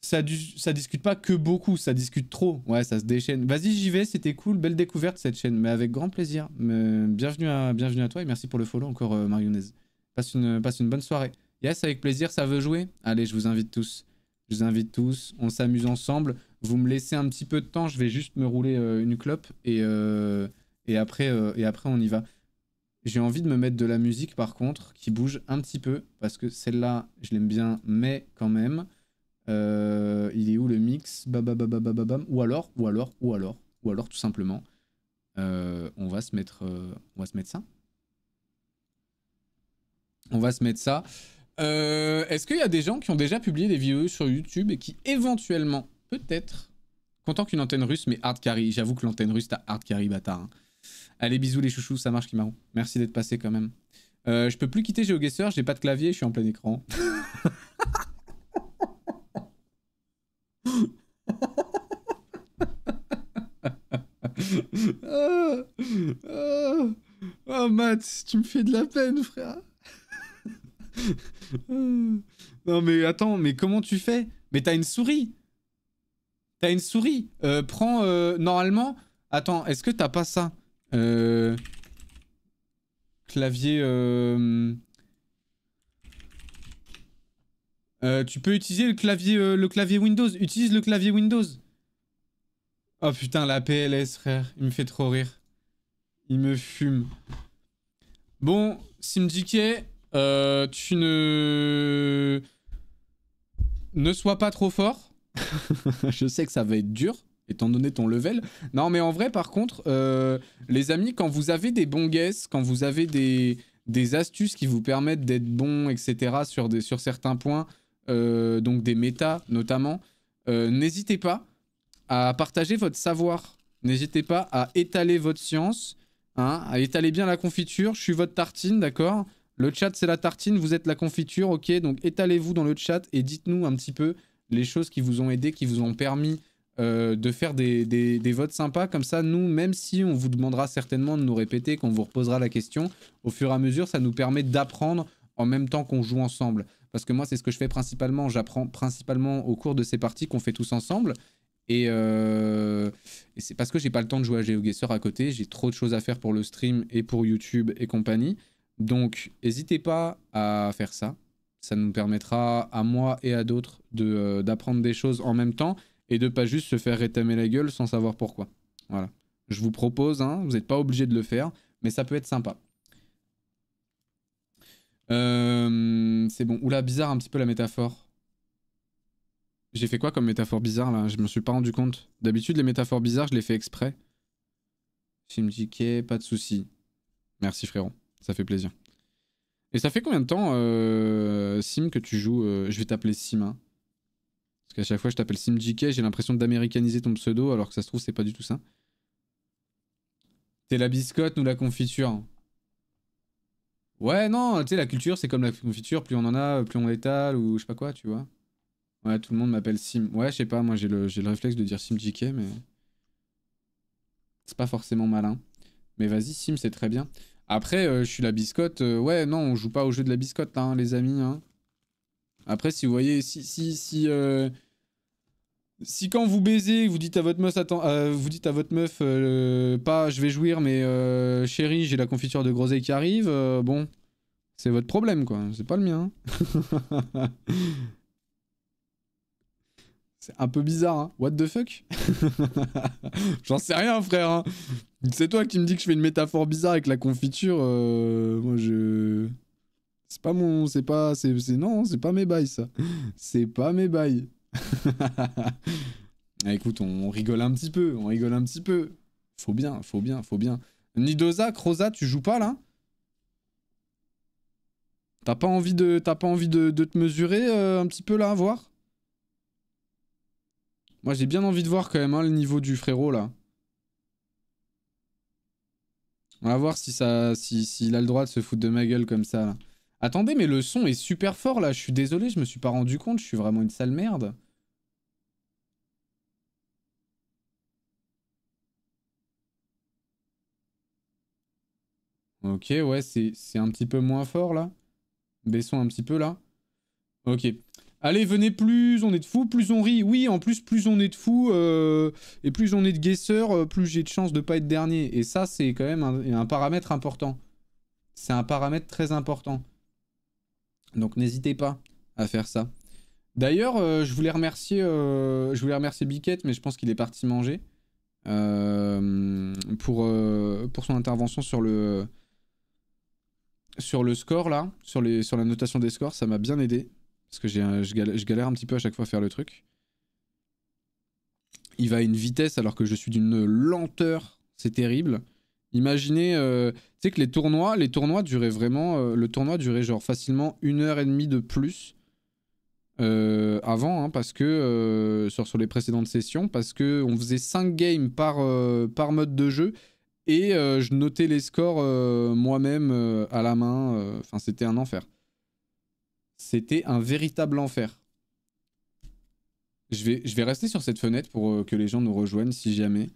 ça, discute pas que beaucoup, ça discute trop. Ouais, ça se déchaîne. Vas-y, j'y vais, c'était cool, belle découverte cette chaîne, mais avec grand plaisir. Euh, bienvenue, à, bienvenue à toi et merci pour le follow encore, euh, Marionnaise. Passe une, passe une bonne soirée. Yes, avec plaisir, ça veut jouer Allez, je vous invite tous. Je vous invite tous, on s'amuse ensemble. Vous me laissez un petit peu de temps, je vais juste me rouler euh, une clope et, et, après, et après on y va. J'ai envie de me mettre de la musique par contre qui bouge un petit peu parce que celle-là, je l'aime bien, mais quand même. Euh, il est où le mix Ou alors, ou alors, ou alors, ou alors tout simplement. Euh, on va se mettre, euh, on va se mettre ça. On va se mettre ça. Est-ce qu'il y a des gens qui ont déjà publié des vidéos sur YouTube et qui éventuellement, peut-être, content qu'une antenne russe, mais hard carry. J'avoue que l'antenne russe, t'as hard carry, bâtard. Hein. Allez, bisous les chouchous, ça marche Kimaro. Merci d'être passé quand même. je peux plus quitter GeoGuessr, j'ai pas de clavier, je suis en plein écran. Ah. oh, Matt, tu me fais de la peine, frère. non, mais attends, mais comment tu fais Mais t'as une souris. T'as une souris. Euh, prends, euh, normalement... Attends, est-ce que t'as pas ça euh, Clavier... tu peux utiliser le clavier, le clavier Windows. Utilise le clavier Windows. Oh putain, la PLS, frère. Il me fait trop rire. Il me fume. Bon, Simjike, euh, tu ne... Ne sois pas trop fort. Je sais que ça va être dur, étant donné ton level. Non, mais en vrai, par contre, euh, les amis, quand vous avez des bons guesses, quand vous avez des, des astuces qui vous permettent d'être bon, etc., sur, des, sur certains points, euh, donc des méta notamment, n'hésitez pas à partager votre savoir. N'hésitez pas à étaler votre science, hein, à étaler bien la confiture. Je suis votre tartine, d'accord Le chat, c'est la tartine, vous êtes la confiture, ok Donc étalez-vous dans le chat et dites-nous un petit peu les choses qui vous ont aidé, qui vous ont permis euh, de faire des, des, votes sympas. Comme ça, nous, même si on vous demandera certainement de nous répéter, qu'on vous reposera la question, au fur et à mesure, ça nous permet d'apprendre en même temps qu'on joue ensemble. Parce que moi, c'est ce que je fais principalement. J'apprends principalement au cours de ces parties qu'on fait tous ensemble. Euh, et, c'est parce que j'ai pas le temps de jouer à GeoGuessr à côté, j'ai trop de choses à faire pour le stream et pour YouTube et compagnie. Donc n'hésitez pas à faire ça. Ça nous permettra à moi et à d'autres euh, d'apprendre de, des choses en même temps et de pas juste se faire rétamer la gueule sans savoir pourquoi. Voilà. Je vous propose, hein, vous n'êtes pas obligé de le faire, mais ça peut être sympa. Euh, c'est bon. Oula, bizarre un petit peu la métaphore. J'ai fait quoi comme métaphore bizarre là Je me suis pas rendu compte. D'habitude, les métaphores bizarres, je les fais exprès. Sim JK, pas de souci. Merci frérot, ça fait plaisir. Et ça fait combien de temps, euh, Sim, que tu joues euh, Je vais t'appeler Sim. Hein. Parce qu'à chaque fois, je t'appelle Sim JK, j'ai l'impression d'américaniser ton pseudo, alors que ça se trouve, c'est pas du tout ça. T'es la biscotte ou la confiture Ouais, non, tu sais, la culture, c'est comme la confiture, plus on en a, plus on l'étale, ou je sais pas quoi, tu vois. Ouais, tout le monde m'appelle Sim. Ouais, je sais pas, moi j'ai le, réflexe de dire sim JK, mais. C'est pas forcément malin. Mais vas-y, Sim, c'est très bien. Après, euh, je suis la biscotte. Euh, ouais, non, on joue pas au jeu de la biscotte, hein, les amis. Hein. Après, si vous voyez, si. Si, si, euh, si quand vous baisez, vous dites à votre meuf, attends, vous dites à votre meuf pas je vais jouir, mais chérie, j'ai la confiture de groseille qui arrive, bon, c'est votre problème, quoi. C'est pas le mien. C'est un peu bizarre, hein What the fuck J'en sais rien, frère. Hein. c'est toi qui me dis que je fais une métaphore bizarre avec la confiture. Euh, moi, je... C'est pas mon... C'est pas... C'est... Non, c'est pas mes bails, ça. C'est pas mes bails. Eh, écoute, on, rigole un petit peu. On rigole un petit peu. Faut bien, faut bien, faut bien. Nidosa, Croza, tu joues pas, là T'as pas envie de... T'as pas envie de, te mesurer euh, un petit peu, là, à voir moi, j'ai bien envie de voir quand même hein, le niveau du frérot, là. On va voir si ça, s'il si, a le droit de se foutre de ma gueule comme ça, Attendez, mais le son est super fort, là. Je suis désolé, je me suis pas rendu compte. Je suis vraiment une sale merde. Ok, ouais, c'est un petit peu moins fort, là. Baissons un petit peu, là. Ok. Allez, venez plus, on est de fous, plus on rit. Oui, en plus, plus on est de fous euh, et plus on est de guesseurs, euh, plus j'ai de chance de pas être dernier. Et ça, c'est quand même un, paramètre important. C'est un paramètre très important. Donc n'hésitez pas à faire ça. D'ailleurs, euh, je voulais remercier, je voulais remercier Biquette, mais je pense qu'il est parti manger pour, pour son intervention sur le sur le score là, sur les sur la notation des scores. Ça m'a bien aidé. Parce que je galère, un petit peu à chaque fois à faire le truc. Il va à une vitesse alors que je suis d'une lenteur. C'est terrible. Imaginez, euh, tu sais que les tournois, les tournois duraient vraiment, euh, le tournoi durait genre facilement une heure et demie de plus euh, avant, hein, parce que sur, sur, les précédentes sessions, parce que on faisait 5 games par, par mode de jeu et je notais les scores moi-même à la main. Enfin, c'était un enfer. C'était un véritable enfer. Je vais, je vais rester sur cette fenêtre pour euh, que les gens nous rejoignent si jamais.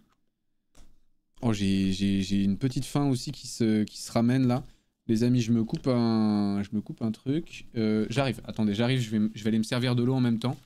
Oh, j'ai une petite faim aussi qui se, qui se ramène là. Les amis, je me coupe un, je me coupe un truc. Euh, j'arrive, attendez, j'arrive, je vais, je vais aller me servir de l'eau en même temps.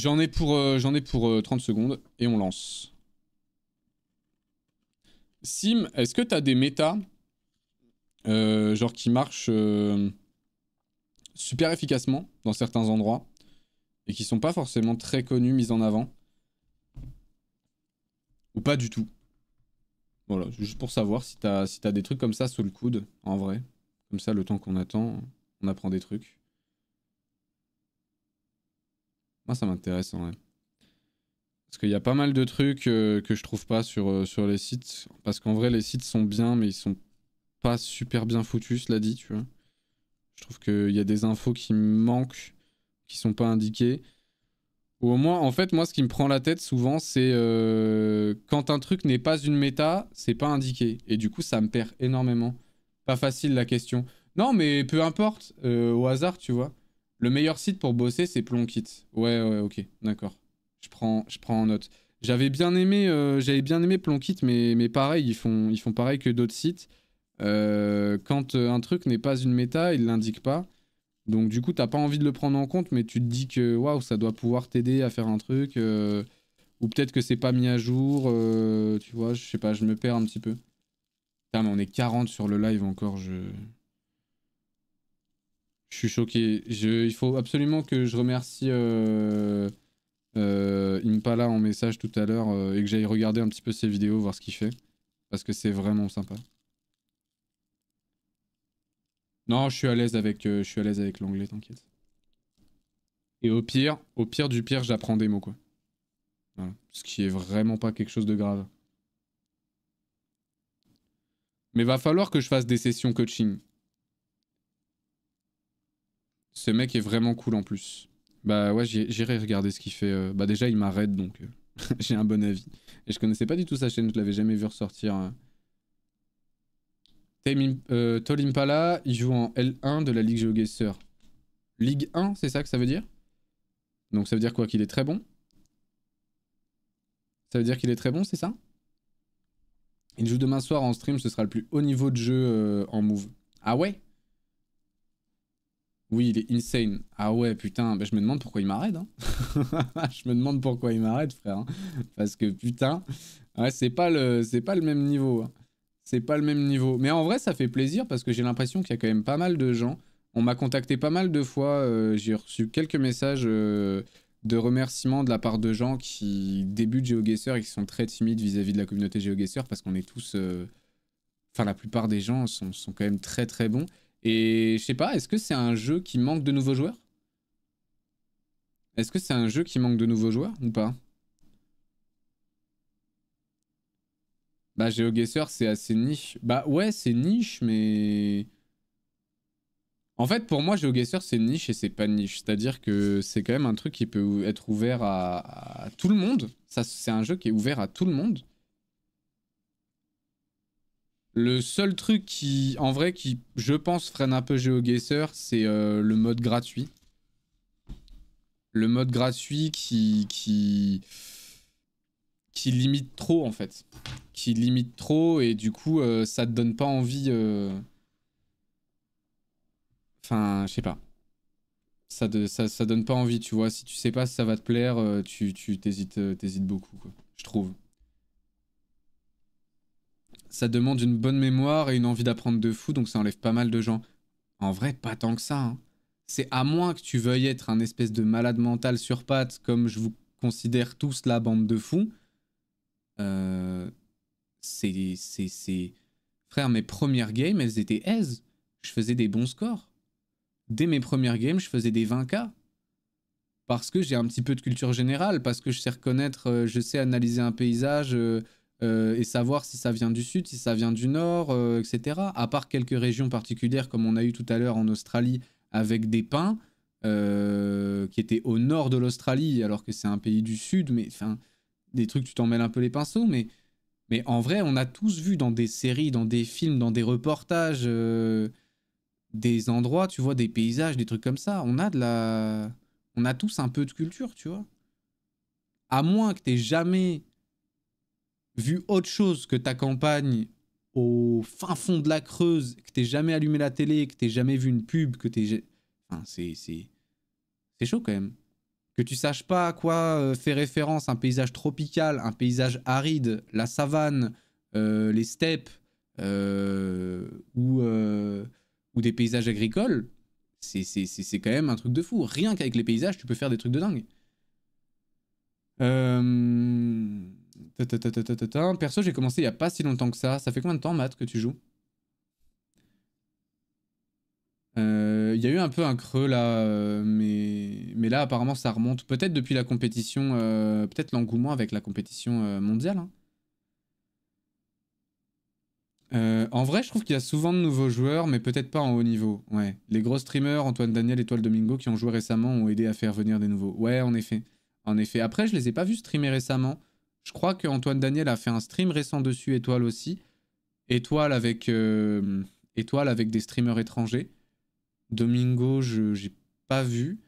J'en ai pour, euh, j'en ai pour 30 euh, secondes et on lance. Sim, est-ce que t'as des méta euh, genre qui marchent super efficacement dans certains endroits et qui sont pas forcément très connus, mis en avant ou pas du tout Voilà, juste pour savoir si t'as si des trucs comme ça sous le coude, en vrai. Comme ça, le temps qu'on attend, on apprend des trucs. ça m'intéresse en vrai. Parce qu'il y a pas mal de trucs euh, que je trouve pas sur, euh, sur les sites. Parce qu'en vrai, les sites sont bien, mais ils sont pas super bien foutus, cela dit, tu vois. Je trouve qu'il y a des infos qui manquent, qui sont pas indiquées. Ou au moins, en fait, moi, ce qui me prend la tête souvent, c'est euh, quand un truc n'est pas une méta, c'est pas indiqué. Et du coup, ça me perd énormément. Pas facile la question. Non, mais peu importe, au hasard, tu vois. Le meilleur site pour bosser, c'est Plonkit. Ouais, ouais, ok, d'accord. Je prends, je prends en note. J'avais bien aimé, euh, bien aimé Plonkit, mais, mais pareil, ils font, ils font pareil que d'autres sites. Euh, quand euh, un truc n'est pas une méta, ils l'indiquent pas. Donc du coup, t'as pas envie de le prendre en compte, mais tu te dis que waouh, ça doit pouvoir t'aider à faire un truc, ou peut-être que c'est pas mis à jour. tu vois, je sais pas, je me perds un petit peu. Putain, mais on est 40 sur le live encore. Je je suis choqué. il faut absolument que je remercie euh, euh, Impala en message tout à l'heure euh, et que j'aille regarder un petit peu ses vidéos, voir ce qu'il fait. Parce que c'est vraiment sympa. Non, je suis à l'aise avec, je avec l'anglais, t'inquiète. Et au pire, au pire du pire, j'apprends des mots, quoi. Ce qui est vraiment pas quelque chose de grave. Mais va falloir que je fasse des sessions coaching ce mec est vraiment cool en plus. Bah ouais, j'irai regarder ce qu'il fait. Euh, bah déjà, il m'arrête, donc euh, j'ai un bon avis. Et je connaissais pas du tout sa chaîne, je l'avais jamais vu ressortir. Hein. Tolimpala, euh, il joue en L1 de la Ligue GeoGuessr. Ligue 1, c'est ça que ça veut dire Donc ça veut dire quoi Qu'il est très bon Ça veut dire qu'il est très bon, c'est ça Il joue demain soir en stream, ce sera le plus haut niveau de jeu en move. Ah ouais oui, il est insane. Ah ouais, putain, ben, je me demande pourquoi il m'arrête. Hein. je me demande pourquoi il m'arrête, frère. Hein. Parce que putain, ouais, c'est pas, le, pas le même niveau. Hein. C'est pas le même niveau. Mais en vrai, ça fait plaisir parce que j'ai l'impression qu'il y a quand même pas mal de gens. On m'a contacté pas mal de fois. Euh, j'ai reçu quelques messages euh, de remerciements de la part de gens qui débutent GeoGuessr et qui sont très timides vis-à-vis de la communauté GeoGuessr parce qu'on est tous. Euh, enfin, la plupart des gens sont, sont quand même très très bons. Et je sais pas, est-ce que c'est un jeu qui manque de nouveaux joueurs Est-ce que c'est un jeu qui manque de nouveaux joueurs ou pas Bah GeoGuessr c'est assez niche. Bah ouais c'est niche mais... En fait pour moi GeoGuessr c'est niche et c'est pas niche. C'est-à-dire que c'est quand même un truc qui peut être ouvert à, à tout le monde. C'est un jeu qui est ouvert à tout le monde. Le seul truc qui, en vrai, qui, je pense, freine un peu GeoGuessr, c'est euh, le mode gratuit. Le mode gratuit qui, qui, qui limite trop, en fait. Qui limite trop, et du coup, euh, ça te donne pas envie... Euh, enfin, je sais pas. Ça, ça, ça, donne pas envie, tu vois. Si tu sais pas si ça va te plaire, tu t'hésites beaucoup, quoi. Je trouve ça demande une bonne mémoire et une envie d'apprendre de fou, donc ça enlève pas mal de gens. En vrai, pas tant que ça. Hein. C'est à moins que tu veuilles être un espèce de malade mental sur pattes, comme je vous considère tous la bande de fous. Euh, c'est, c'est, Frère, mes premières games, elles étaient aises. Je faisais des bons scores. Dès mes premières games, je faisais des 20K. Parce que j'ai un petit peu de culture générale, parce que je sais reconnaître, euh, je sais analyser un paysage, euh, euh, et savoir si ça vient du sud, si ça vient du nord, euh, etc. À part quelques régions particulières comme on a eu tout à l'heure en Australie avec des pins euh, qui étaient au nord de l'Australie alors que c'est un pays du sud, mais enfin des trucs tu t'en mêles un peu les pinceaux, mais mais en vrai on a tous vu dans des séries, dans des films, dans des reportages des endroits, tu vois, des paysages, des trucs comme ça. On a de la, on a tous un peu de culture, tu vois. À moins que t'aies jamais vu autre chose que ta campagne au fin fond de la Creuse, que t'aies jamais allumé la télé, que t'aies jamais vu une pub, que t'aies... Enfin, c'est... C'est chaud quand même. Que tu saches pas à quoi euh, fait référence un paysage tropical, un paysage aride, la savane, euh, les steppes, euh, ou, ou des paysages agricoles, c'est quand même un truc de fou. Rien qu'avec les paysages, tu peux faire des trucs de dingue. Euh... Perso, j'ai commencé il n'y a pas si longtemps que ça. Ça fait combien de temps, Matt, que tu joues euh, Il y a eu un peu un creux là, euh, mais, là apparemment ça remonte. Peut-être depuis la compétition, euh, peut-être l'engouement avec la compétition mondiale. Hein. en vrai, je trouve qu'il y a souvent de nouveaux joueurs, mais peut-être pas en haut niveau. Ouais. Les gros streamers, Antoine Daniel, Étoile Domingo, qui ont joué récemment, ont aidé à faire venir des nouveaux. Ouais, en effet. En effet. Après, je les ai pas vus streamer récemment. Je crois que Antoine Daniel a fait un stream récent dessus, Étoile aussi. Étoile avec, euh, Étoile avec des streamers étrangers. Domingo, je j'ai pas vu.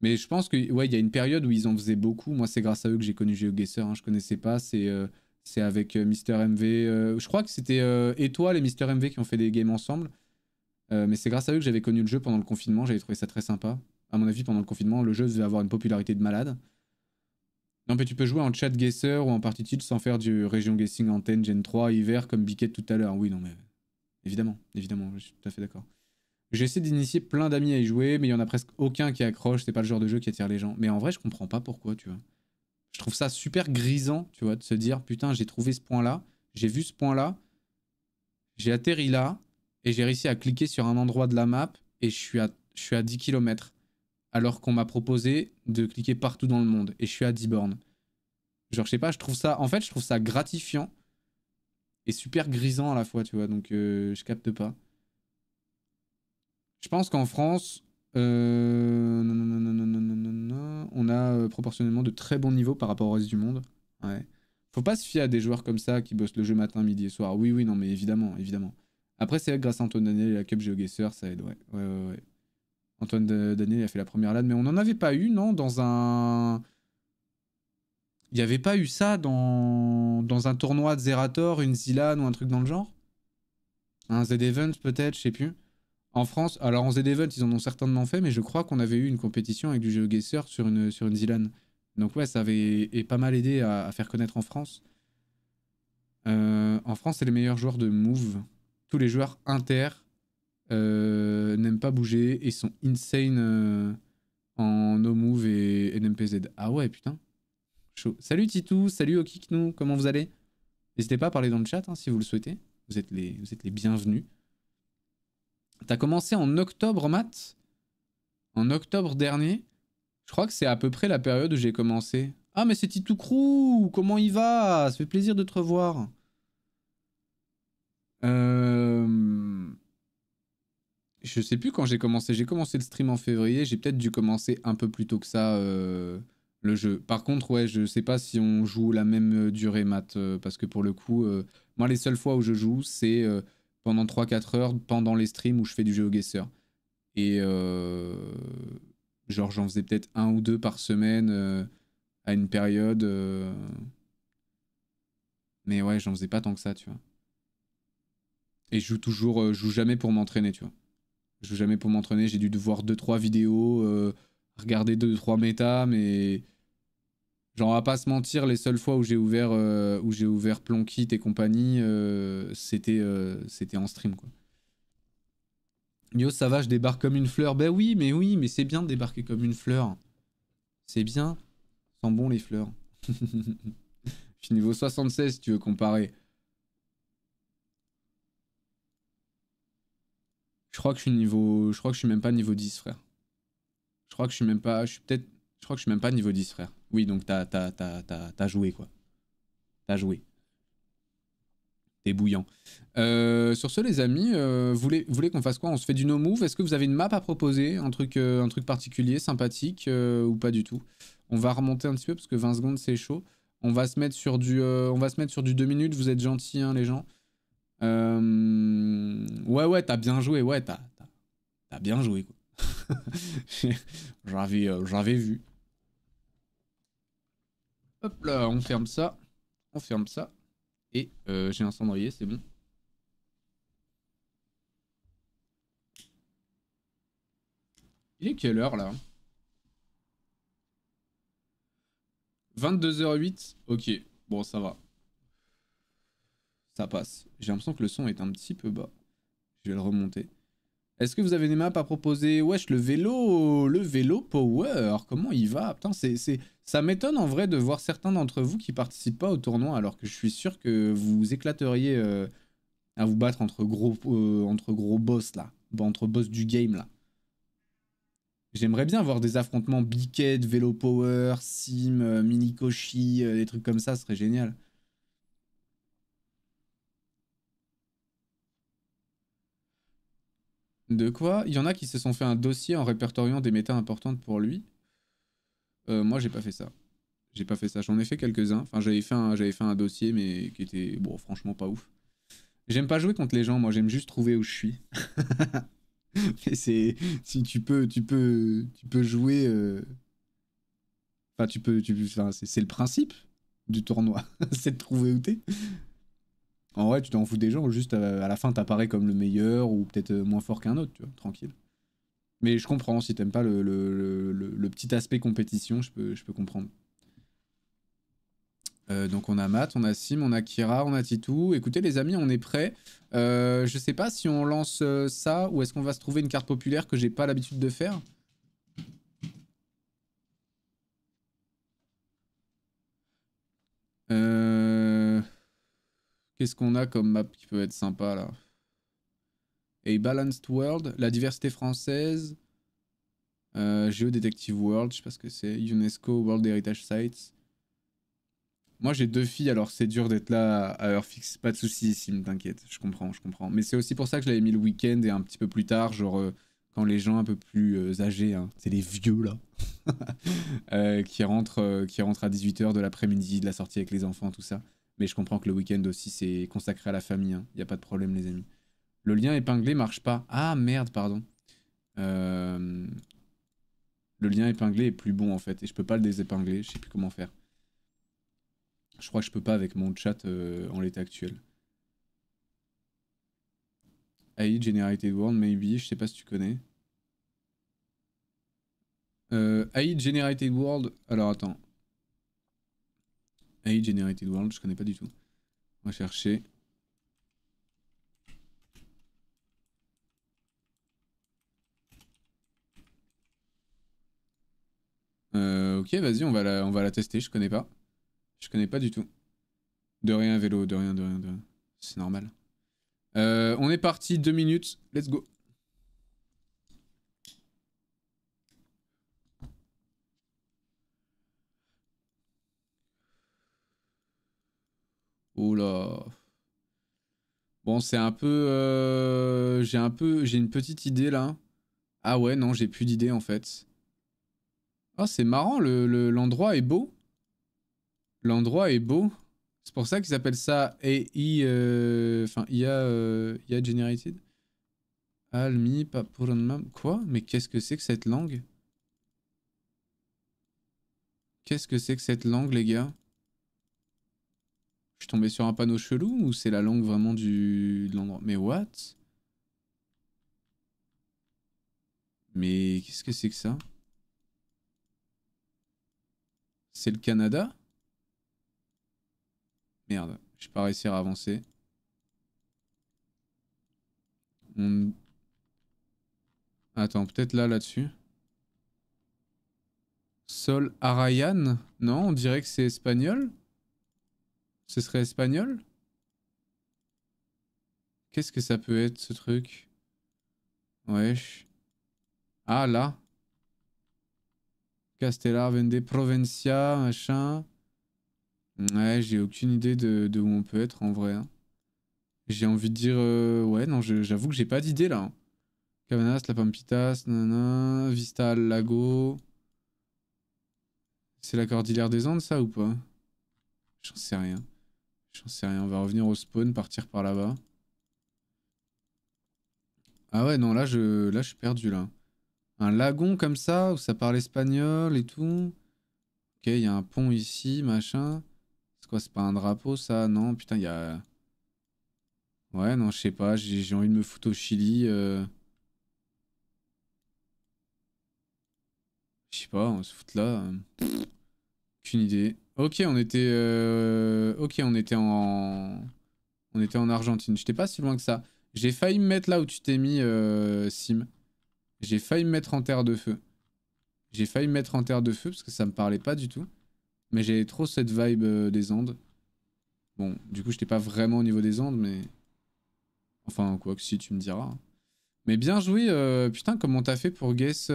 Mais je pense que ouais, il y a une période où ils en faisaient beaucoup. Moi, c'est grâce à eux que j'ai connu GeoGuessr. Je hein, je connaissais pas. C'est euh, avec euh, Mister MV. je crois que c'était Étoile et Mister MV qui ont fait des games ensemble. mais c'est grâce à eux que j'avais connu le jeu pendant le confinement. J'avais trouvé ça très sympa. À mon avis, pendant le confinement, le jeu devait avoir une popularité de malade. Non, mais tu peux jouer en chat guesser ou en partie tilt sans faire du région guessing antenne Gen 3 hiver comme Biquet tout à l'heure. Oui, non, mais évidemment, évidemment, je suis tout à fait d'accord. J'essaie d'initier plein d'amis à y jouer, mais il y en a presque aucun qui accroche. C'est pas le genre de jeu qui attire les gens. Mais en vrai, je comprends pas pourquoi, tu vois. Je trouve ça super grisant, tu vois, de se dire putain, j'ai trouvé ce point-là, j'ai vu ce point-là, j'ai atterri là, et j'ai réussi à cliquer sur un endroit de la map, et je suis à, je suis à 10 km alors qu'on m'a proposé de cliquer partout dans le monde et je suis à 10 bornes. Genre, je sais pas, je trouve ça, en fait, je trouve ça gratifiant et super grisant à la fois, tu vois, donc euh, je capte pas. Je pense qu'en France, euh, non, non, non, on a euh, proportionnellement de très bons niveaux par rapport au reste du monde. Ouais. Faut pas se fier à des joueurs comme ça qui bossent le jeu matin, midi et soir. Oui, oui, non, mais évidemment, évidemment. Après, c'est grâce à Antoine Daniel et la Cup GeoGuessr, ça aide, ouais. Ouais, ouais, ouais. Antoine Daniel a fait la première LAN, mais on n'en avait pas eu, non Dans un... Il n'y avait pas eu ça dans, dans un tournoi de Zerator, une Zilan ou un truc dans le genre Un Z-Event peut-être, je sais plus. En France, alors en Z-Event, ils en ont certainement fait, mais je crois qu'on avait eu une compétition avec du GeoGuessr sur une, sur une Zilan. Donc ouais, ça avait pas mal aidé à, faire connaître en France. Euh, en France, c'est les meilleurs joueurs de Move. Tous les joueurs inter euh, n'aiment pas bouger et sont insane euh, en no move et, NMPZ. Ah ouais, putain. Salut Titou, salut Okiknou, comment vous allez N'hésitez pas à parler dans le chat hein, si vous le souhaitez. Vous êtes les, vous êtes les bienvenus. T'as commencé en octobre, Matt En octobre dernier Je crois que c'est à peu près la période où j'ai commencé. Ah, mais c'est Titou Crew Comment il va Ça fait plaisir de te revoir. Euh... Je sais plus quand j'ai commencé. J'ai commencé le stream en février. J'ai peut-être dû commencer un peu plus tôt que ça euh, le jeu. Par contre, ouais, je sais pas si on joue la même euh, durée Matt, euh, parce que pour le coup, moi, les seules fois où je joue, c'est pendant 3-4 heures, pendant les streams où je fais du GeoGuessr. Et genre, j'en faisais peut-être un ou deux par semaine à une période. Mais ouais, j'en faisais pas tant que ça, tu vois. Et je joue toujours, je joue jamais pour m'entraîner, tu vois. Je joue jamais pour m'entraîner, j'ai dû voir 2-3 vidéos, euh, regarder 2-3 méta, mais. Genre, à pas se mentir, les seules fois où j'ai ouvert, euh, ouvert Plonkit et compagnie, euh, c'était, c'était en stream, quoi. Yo, ça va, je débarque comme une fleur. Ben oui, mais oui, mais c'est bien de débarquer comme une fleur. C'est bien. Sans bon, les fleurs. je suis niveau 76, si tu veux comparer. Je crois que je suis niveau. Je crois que je suis même pas niveau 10, frère. Je crois que je suis même pas. Je suis peut-être. Je crois que je suis même pas niveau 10, frère. Oui, donc t'as joué, quoi. T'as joué. T'es bouillant. Euh, sur ce, les amis, euh, vous voulez, voulez qu'on fasse quoi On se fait du no-move Est-ce que vous avez une map à proposer un truc, euh, un truc particulier, sympathique ou pas du tout On va remonter un petit peu parce que 20 secondes, c'est chaud. On va se mettre sur du, on va se mettre sur du 2 minutes. Vous êtes gentils, hein, les gens. Euh, ouais, ouais, t'as bien joué, ouais, t'as bien joué. quoi j'avais euh, j'avais vu. Hop là, on ferme ça. On ferme ça. Et euh, j'ai un cendrier, c'est bon. Il est quelle heure là 22h08 Ok, bon ça va ça passe. J'ai l'impression que le son est un petit peu bas. Je vais le remonter. Est-ce que vous avez des maps à proposer Wesh, le vélo, le vélo power, comment il va Putain, c'est, ça m'étonne en vrai de voir certains d'entre vous qui participent pas au tournoi alors que je suis sûr que vous éclateriez euh, à vous battre entre gros, euh, entre gros boss là, entre boss du game là. J'aimerais bien voir des affrontements Biquet, Vélo Power, Sim, euh, Minikoshi, des trucs comme ça, ce serait génial. De quoi Il y en a qui se sont fait un dossier en répertoriant des méta importantes pour lui. Euh, moi, j'ai pas fait ça. J'ai pas fait ça. J'en ai fait quelques-uns. Enfin, j'avais fait, un, fait un dossier, mais qui était, bon, franchement, pas ouf. J'aime pas jouer contre les gens, moi, j'aime juste trouver où je suis. c'est. Si tu peux, tu peux, tu peux jouer. Euh, enfin, tu peux. Tu... Enfin, c'est le principe du tournoi. c'est de trouver où t'es. En vrai, tu t'en fous des gens, juste euh, à, la fin, t'apparais comme le meilleur ou peut-être euh, moins fort qu'un autre, tu vois, tranquille. Mais je comprends, si t'aimes pas le, petit aspect compétition, je peux, comprendre. Euh, donc on a Matt, on a Sim, on a Kira, on a Titou. Écoutez les amis, on est prêt je sais pas si on lance ça ou est-ce qu'on va se trouver une carte populaire que j'ai pas l'habitude de faire. Euh... Qu'est-ce qu'on a comme map qui peut être sympa là A Balanced World, la diversité française, euh, Detective World, je sais pas ce que c'est, UNESCO World Heritage Sites. Moi j'ai deux filles alors c'est dur d'être là à heure fixe, pas de soucis me t'inquiète, je comprends, je comprends. Mais c'est aussi pour ça que je l'avais mis le week-end et un petit peu plus tard, genre euh, quand les gens un peu plus euh, âgés, hein. c'est les vieux là, euh, qui, rentrent, qui rentrent à 18h de l'après-midi, de la sortie avec les enfants, tout ça. Mais je comprends que le week-end aussi, c'est consacré à la famille. Il hein. n'y a pas de problème, les amis. Le lien épinglé marche pas. Ah merde, pardon. Euh, le lien épinglé est plus bon en fait. Et je peux pas le désépingler. Je sais plus comment faire. Je crois que je peux pas avec mon chat euh, en l'état actuel. AI Generated World, maybe. Je sais pas si tu connais. Euh, Aïe, AI Generated World. Alors attends. AI Generated World, je connais pas du tout. On va chercher. Euh, ok, vas-y, on, va la, on va la tester, je connais pas. Je connais pas du tout. De rien, vélo, de rien, de rien, de rien. C'est normal. Euh, on est parti, deux minutes, let's go. Oula. Bon, c'est un peu... Euh, j'ai un peu... J'ai une petite idée, là. Ah ouais, non, j'ai plus d'idée, en fait. Ah, oh, c'est marrant, l'endroit le, l'endroit est beau. L'endroit est beau. C'est pour ça qu'ils appellent ça AI... Euh, enfin, euh, IA, IA Generated. Almi, Papuranmam... Quoi Mais qu'est-ce que c'est que cette langue Qu'est-ce que c'est que cette langue, les gars je suis tombé sur un panneau chelou ou c'est la langue vraiment du... de l'endroit Mais what Mais qu'est-ce que c'est que ça C'est le Canada Merde, je vais pas réussir à avancer. Attends, peut-être là, là-dessus. Sol Arayan Non, on dirait que c'est espagnol ce serait espagnol Qu'est-ce que ça peut être ce truc Wesh. Ah là Castellar, Vende, Provencia, machin. Ouais, j'ai aucune idée de, où on peut être en vrai. Hein. J'ai envie de dire... Euh, ouais, non, j'avoue que j'ai pas d'idée là. Hein. Cabanas, La Pampitas, nanana, Vista al Lago. C'est la Cordillère des Andes ça ou pas J'en sais rien. J'en sais rien, on va revenir au spawn, partir par là-bas. Ah ouais, non, là je, là, je suis perdu, là. Un lagon comme ça, où ça parle espagnol et tout. Ok, il y a un pont ici, machin. C'est quoi, c'est pas un drapeau, ça Non, putain, il y a... Ouais, non, je sais pas, j'ai envie de me foutre au Chili. Euh. Je sais pas, on se fout là. Euh. aucune idée. Ok, on était, euh, ok, on était en, on était en Argentine. J'étais pas si loin que ça. J'ai failli me mettre là où tu t'es mis, euh, Sim. J'ai failli me mettre en terre de feu. J'ai failli me mettre en terre de feu parce que ça me parlait pas du tout. Mais j'ai trop cette vibe euh, des Andes. Bon, du coup, j'étais pas vraiment au niveau des Andes, mais enfin quoi que si, tu me diras. Mais bien joué, putain, comment t'as fait pour guess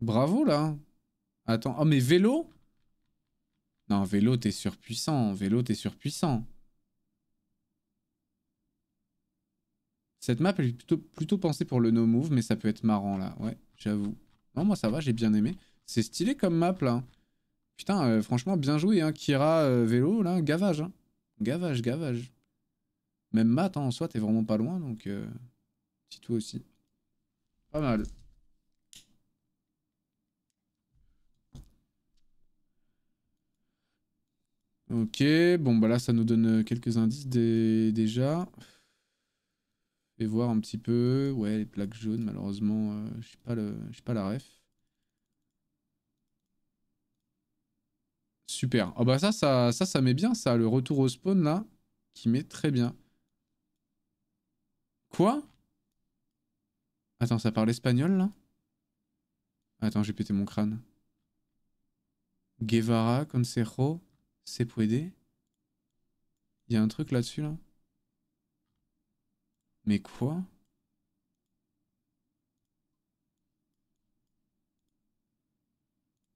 Bravo là. Attends, oh mais vélo non, vélo, t'es surpuissant. vélo, t'es surpuissant. Cette map elle est plutôt, plutôt pensée pour le no-move, mais ça peut être marrant là. Ouais, j'avoue. Non, moi ça va, j'ai bien aimé. C'est stylé comme map là. Putain, euh, franchement, bien joué, hein. Kira, euh, vélo, là, gavage. Hein. Gavage, gavage. Même Matt hein, en soi, t'es vraiment pas loin, donc... Euh, si Petit tout aussi. Pas mal. Ok, bon bah là ça nous donne euh, quelques indices déjà. Je voir un petit peu. Ouais, les plaques jaunes, malheureusement, euh, je suis pas le... je pas la ref. Super. oh bah ça, ça, ça, ça met bien ça, le retour au spawn là, qui met très bien. Quoi Attends, ça parle espagnol là Attends, j'ai pété mon crâne. Guevara, Consejo. C'est pour aider Il y a un truc là-dessus, là Mais quoi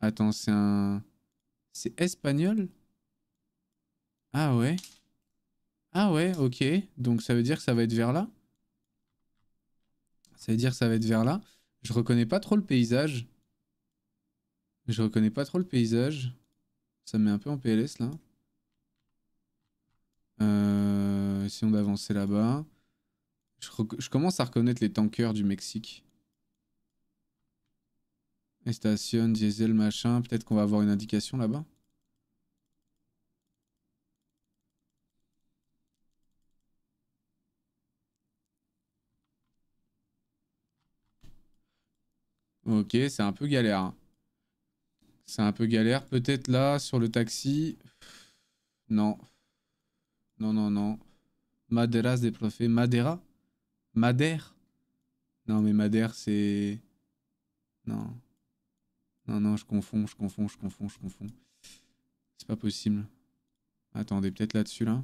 Attends, c'est un... C'est espagnol Ah ouais Ah ouais, ok. Donc ça veut dire que ça va être vers là Ça veut dire que ça va être vers là. Je reconnais pas trop le paysage. Je reconnais pas trop le paysage. Ça me met un peu en PLS là. Euh, essayons d'avancer là-bas. Je, commence à reconnaître les tankers du Mexique. Et station, diesel, machin. Peut-être qu'on va avoir une indication là-bas. Ok, c'est un peu galère. Hein. C'est un peu galère. Peut-être là, sur le taxi. Non. Non, non, non. Madeiras des profets Madeira Madère Non, mais Madère, c'est... Non. Non, non, je confonds, je confonds, je confonds, je confonds. C'est pas possible. Attendez, peut-être là-dessus, là.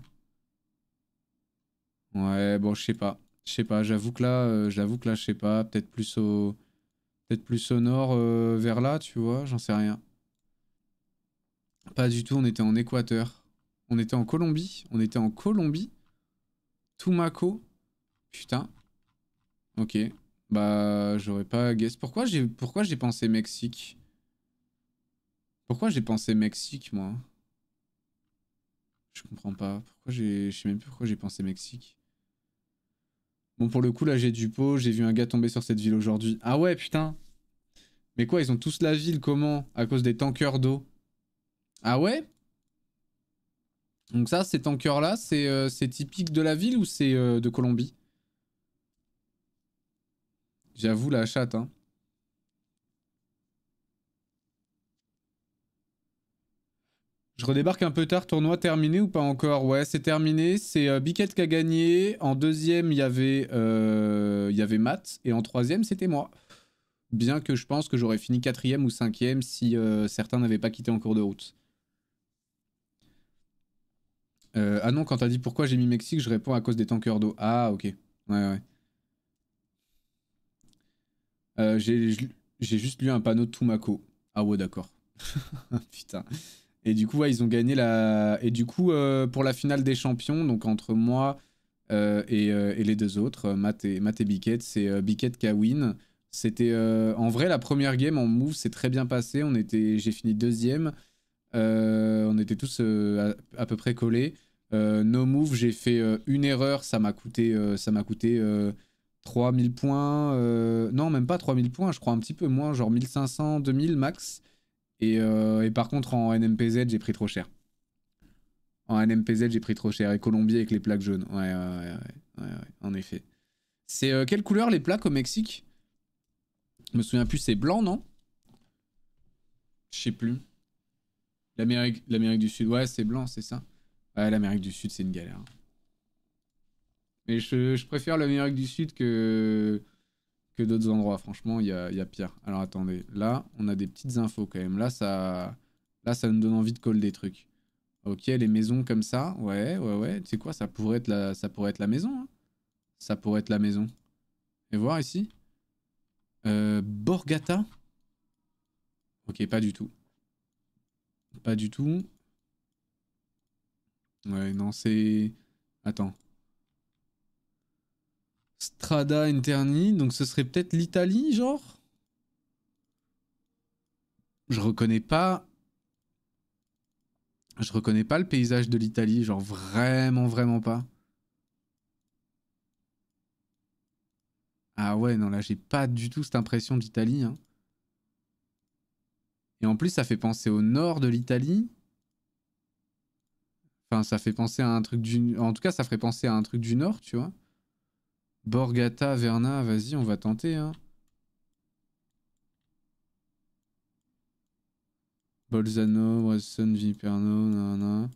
Ouais, bon, je sais pas. Je sais pas, j'avoue que là, euh, j'avoue que là, je sais pas. Peut-être plus au... Peut-être plus au nord, euh, vers là, tu vois, j'en sais rien. Pas du tout, on était en Équateur. On était en Colombie. On était en Colombie. Tumaco. Putain. Ok. Bah, j'aurais pas guess. Pourquoi j'ai pourquoi j'ai pensé Mexique Pourquoi j'ai pensé Mexique, moi Je comprends pas. Pourquoi j'ai... Je sais même plus pourquoi j'ai pensé Mexique. Bon, pour le coup, là, j'ai du pot. J'ai vu un gars tomber sur cette ville aujourd'hui. Ah ouais, putain Mais quoi, ils ont tous la ville, comment À cause des tankers d'eau. Ah ouais Donc ça, ces tankers-là, euh, c'est typique de la ville ou c'est euh, de Colombie J'avoue la chatte, hein. Je redébarque un peu tard, tournoi terminé ou pas encore Ouais, c'est terminé. C'est euh, Biquette qui a gagné. En deuxième, il y avait, y avait Matt. Et en troisième, c'était moi. Bien que je pense que j'aurais fini quatrième ou cinquième si certains n'avaient pas quitté en cours de route. Euh, ah non, quand t'as dit pourquoi j'ai mis Mexique, je réponds à cause des tankers d'eau. Ah, ok. Ouais, ouais. Euh, j'ai juste lu un panneau de Tumaco. Ah ouais, d'accord. Putain. Et du coup, ils ont gagné la. Et du coup, euh, pour la finale des champions, donc entre moi et, les deux autres, Matt et, Biquette, c'est Biquette qui a win. C'était en vrai la première game en move, c'est très bien passé. On était, j'ai fini deuxième. Euh, on était tous euh, à, peu près collés. Euh, no move, j'ai fait une erreur, ça m'a coûté, ça m'a coûté 3000 points. non, même pas 3000 points, je crois un petit peu moins, genre 1500, 2000 max. Et, par contre, en NMPZ, j'ai pris trop cher. En NMPZ, j'ai pris trop cher. Et Colombie avec les plaques jaunes. Ouais, ouais, ouais, en effet. C'est quelle couleur les plaques au Mexique Je me souviens plus, c'est blanc, non Je sais plus. L'Amérique du Sud, ouais, c'est blanc, c'est ça Ouais, l'Amérique du Sud, c'est une galère. Mais je, préfère l'Amérique du Sud que, que d'autres endroits. Franchement, il y a, y a, pire. Alors attendez, là, on a des petites infos quand même. Là, ça, là, ça nous donne envie de coller des trucs. Ok, les maisons comme ça, ouais, ouais, ouais. Tu sais quoi, ça pourrait être la, ça pourrait être la maison. Hein. Ça pourrait être la maison. Et voir ici. Euh, Borgata Ok, pas du tout. Pas du tout. Ouais, non, c'est... Attends. Strada Interni, donc ce serait peut-être l'Italie, genre Je reconnais pas... Je reconnais pas le paysage de l'Italie, genre vraiment, vraiment pas. Ah ouais, non, là, j'ai pas du tout cette impression d'Italie, hein. Et en plus, ça fait penser au nord de l'Italie. Enfin, ça fait penser à un truc du... En tout cas, ça ferait penser à un truc du nord, tu vois. Borgata, Verna, vas-y, on va tenter, hein. Bolzano, Wesson, Viperno, nanana.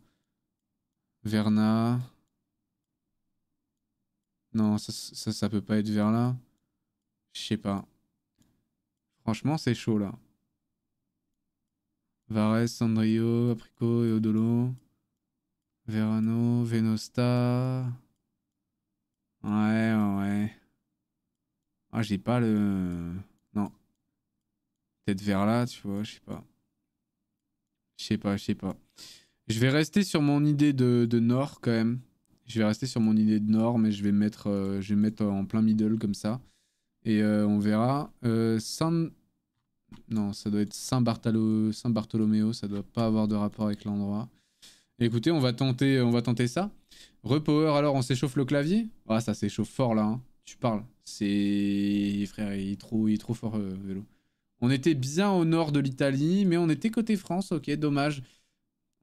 Verna. Non, ça, ça, ça peut pas être vers là. Je sais pas. Franchement, c'est chaud, là. Vares, Sandrio, Apricot, Odolo. Verano, Venosta. Ouais, ouais. Ah, j'ai pas le. Non. Peut-être vers là, tu vois, je sais pas. Je sais pas, je sais pas. Je vais rester sur mon idée de, nord quand même. Je vais rester sur mon idée de nord, mais je vais mettre, euh, je vais mettre en plein middle comme ça. Et euh, on verra. Euh, non, ça doit être Saint-Bartholoméo, ça doit pas avoir de rapport avec l'endroit. Écoutez, on va tenter, on va tenter ça. Repower, alors on s'échauffe le clavier Ah, ça s'échauffe fort là, hein. tu parles. C'est... Frère, il est trop, il fort, euh, vélo. On était bien au nord de l'Italie, mais on était côté France, ok, dommage.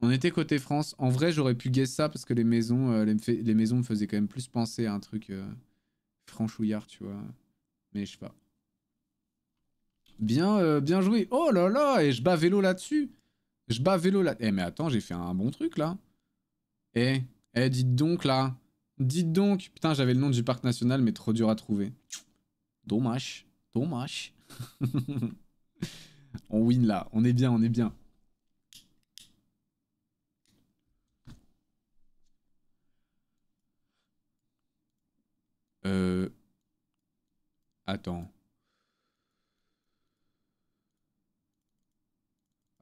On était côté France. En vrai, j'aurais pu guesser ça parce que les maisons, euh, les, maisons me faisaient quand même plus penser à un truc euh, franchouillard, tu vois. Mais je sais pas. Bien, euh, bien joué. Oh là là, et je bats vélo là-dessus. Je bats vélo là. Eh mais attends, j'ai fait un bon truc là. Eh, eh, dites donc là. Dites donc. Putain, j'avais le nom du parc national, mais trop dur à trouver. Dommage. Dommage. on win là. On est bien, on est bien. Euh... Attends.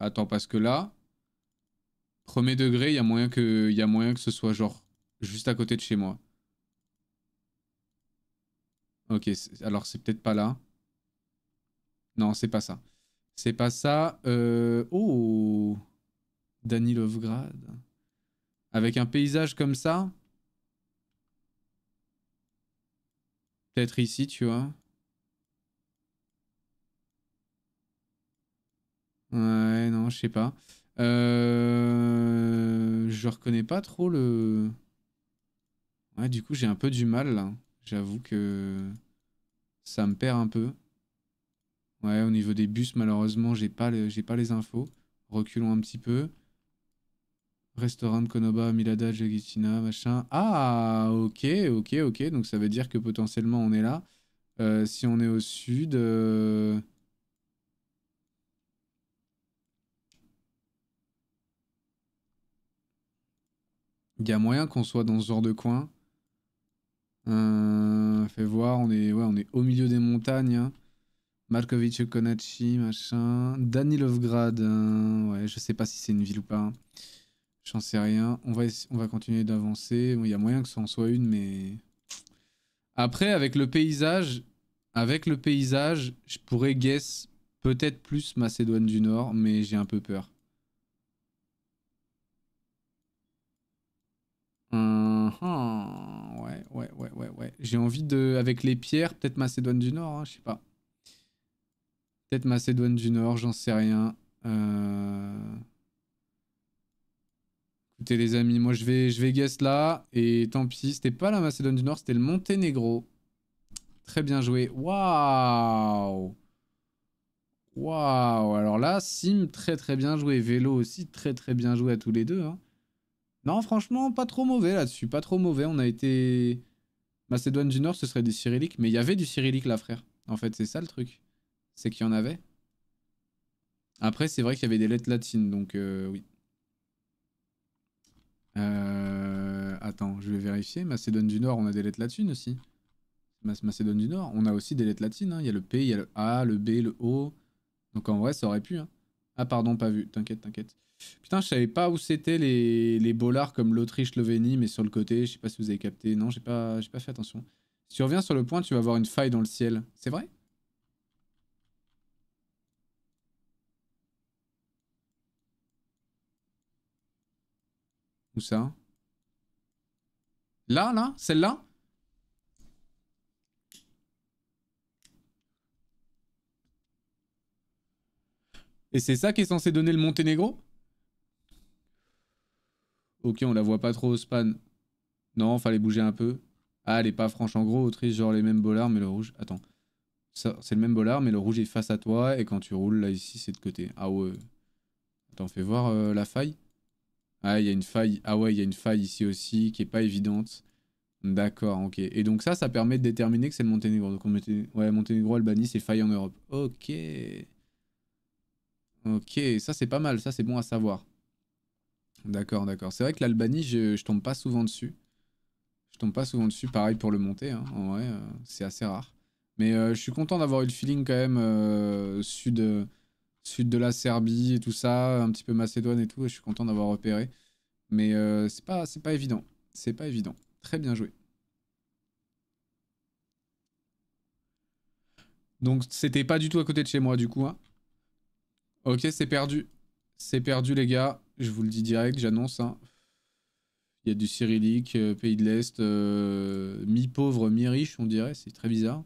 Attends, parce que là, premier degré, il y, a moyen que, y a moyen que ce soit genre juste à côté de chez moi. Ok, alors c'est peut-être pas là. Non, c'est pas ça. C'est pas ça. Euh, oh Danny Lovegrad. Avec un paysage comme ça Peut-être ici, tu vois. Ouais, non, je sais pas. Euh, je reconnais pas trop le. Ouais, du coup, j'ai un peu du mal là. J'avoue que ça me perd un peu. Ouais, au niveau des bus, malheureusement, j'ai pas, pas les infos. Reculons un petit peu. Restaurant de Konoba, Milada, Jagitina, machin. Ah, ok, ok, ok. Donc ça veut dire que potentiellement on est là. Euh, si on est au sud. Euh, Il y a moyen qu'on soit dans ce genre de coin. Euh, fais voir, on est, ouais, on est au milieu des montagnes. Hein. Markovic Malkovich Konachi, machin. Danilovgrad, je euh, ouais, je sais pas si c'est une ville ou pas. Hein. J'en sais rien. On va, on va continuer d'avancer. Il y a moyen que ça en soit une, mais... Après, avec le paysage, avec le paysage, je pourrais guess peut-être plus Macédoine du Nord, mais j'ai un peu peur. Ouais, ouais, ouais, ouais, ouais. J'ai envie de, avec les pierres, peut-être Macédoine du Nord, je sais pas. Peut-être Macédoine du Nord, j'en sais rien. Écoutez les amis, moi je vais, je vais guess là, et tant pis, c'était pas la Macédoine du Nord, c'était le Monténégro. Très bien joué. Waouh Waouh Alors là, Sim, très très bien joué. Vélo aussi, très très bien joué à tous les deux. Non, franchement, pas trop mauvais là-dessus. Pas trop mauvais. On a été. Macédoine du Nord, ce serait du cyrillique. Mais il y avait du cyrillique là, frère. En fait, c'est ça le truc. C'est qu'il y en avait. Après, c'est vrai qu'il y avait des lettres latines, donc euh, oui. Euh, attends, je vais vérifier. Macédoine du Nord, on a des lettres latines aussi. Macédoine du Nord, on a aussi des lettres latines. Hein. Il y a le P, il y a le A, le B, le O. Donc en vrai, ça aurait pu. Hein. Ah pardon, pas vu, t'inquiète, t'inquiète. Putain, je savais pas où c'était les, les bolards comme l'Autriche, slovénie mais sur le côté, je sais pas si vous avez capté. Non, j'ai pas, pas fait attention. Si tu reviens sur le point, tu vas voir une faille dans le ciel. C'est vrai Où ça Là, là Celle-là Et c'est ça qui est censé donner le Monténégro Ok, on la voit pas trop, Span. Non, fallait bouger un peu. Ah, elle est pas franche. En gros, Autriche, genre les mêmes bolards, mais le rouge... Attends. C'est le même bolard, mais le rouge est face à toi. Et quand tu roules, là, ici, c'est de côté. Ah ouais. Attends, fais voir euh, la faille. Ah, il y a une faille. Ah ouais, il y a une faille ici aussi qui est pas évidente. D'accord, ok. Et donc ça, ça permet de déterminer que c'est le Monténégro. Donc on mettait... Ouais, Monténégro, Albanie, c'est faille en Europe. Ok. Ok, ça c'est pas mal, ça c'est bon à savoir. D'accord, d'accord. C'est vrai que l'Albanie, je, tombe pas souvent dessus. Je tombe pas souvent dessus, pareil pour le monter, hein. en vrai, euh, c'est assez rare. Mais euh, je suis content d'avoir eu le feeling quand même euh, sud, sud de la Serbie et tout ça, un petit peu Macédoine et tout, et je suis content d'avoir repéré. Mais c'est pas, pas évident, c'est pas évident. Très bien joué. Donc c'était pas du tout à côté de chez moi du coup, hein Ok, c'est perdu. C'est perdu, les gars. Je vous le dis direct, j'annonce. Hein. Il y a du cyrillique, euh, pays de l'Est, euh, mi-pauvre, mi-riche, on dirait. C'est très bizarre.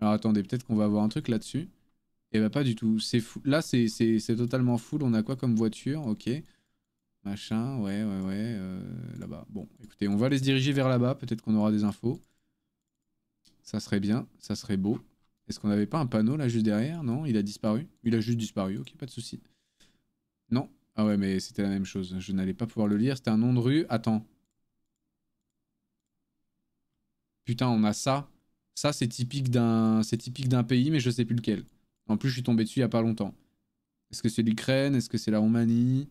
Alors attendez, peut-être qu'on va avoir un truc là-dessus. Et eh bah ben, pas du tout. C'est fou. Là, c'est totalement full. On a quoi comme voiture Ok. Machin, ouais, ouais, ouais. Euh, là-bas. Bon, écoutez, on va aller se diriger vers là-bas. Peut-être qu'on aura des infos. Ça serait bien. Ça serait beau. Est-ce qu'on n'avait pas un panneau là juste derrière Non, il a disparu. Il a juste disparu, ok, pas de souci. Non Ah ouais, mais c'était la même chose. Je n'allais pas pouvoir le lire. C'était un nom de rue. Attends. Putain, on a ça. Ça, c'est typique d'un c'est typique d'un pays, mais je sais plus lequel. En plus, je suis tombé dessus il y a pas longtemps. Est-ce que c'est l'Ukraine Est-ce que c'est la Roumanie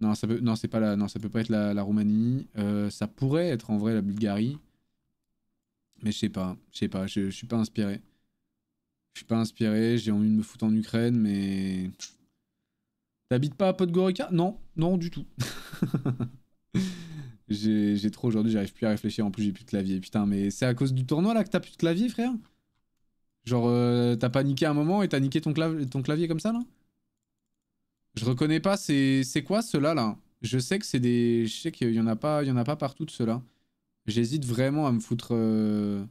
Non, ça peut non, c'est pas non, ça peut pas être la, Roumanie. Euh, ça pourrait être en vrai la Bulgarie. Mais je sais pas, je sais pas, je suis pas inspiré. Je suis pas inspiré, j'ai envie de me foutre en Ukraine, mais... T'habites pas à Podgorica Non, non du tout. j'ai trop aujourd'hui, j'arrive plus à réfléchir, en plus j'ai plus de clavier, putain, mais c'est à cause du tournoi là que t'as plus de clavier frère Genre euh, t'as paniqué un moment et t'as niqué ton, clavier comme ça là Je reconnais pas, c'est quoi ceux-là là Je sais que c'est des... Je sais qu'il y, en a pas... y en a pas partout de ceux-là. J'hésite vraiment à me foutre... Euh,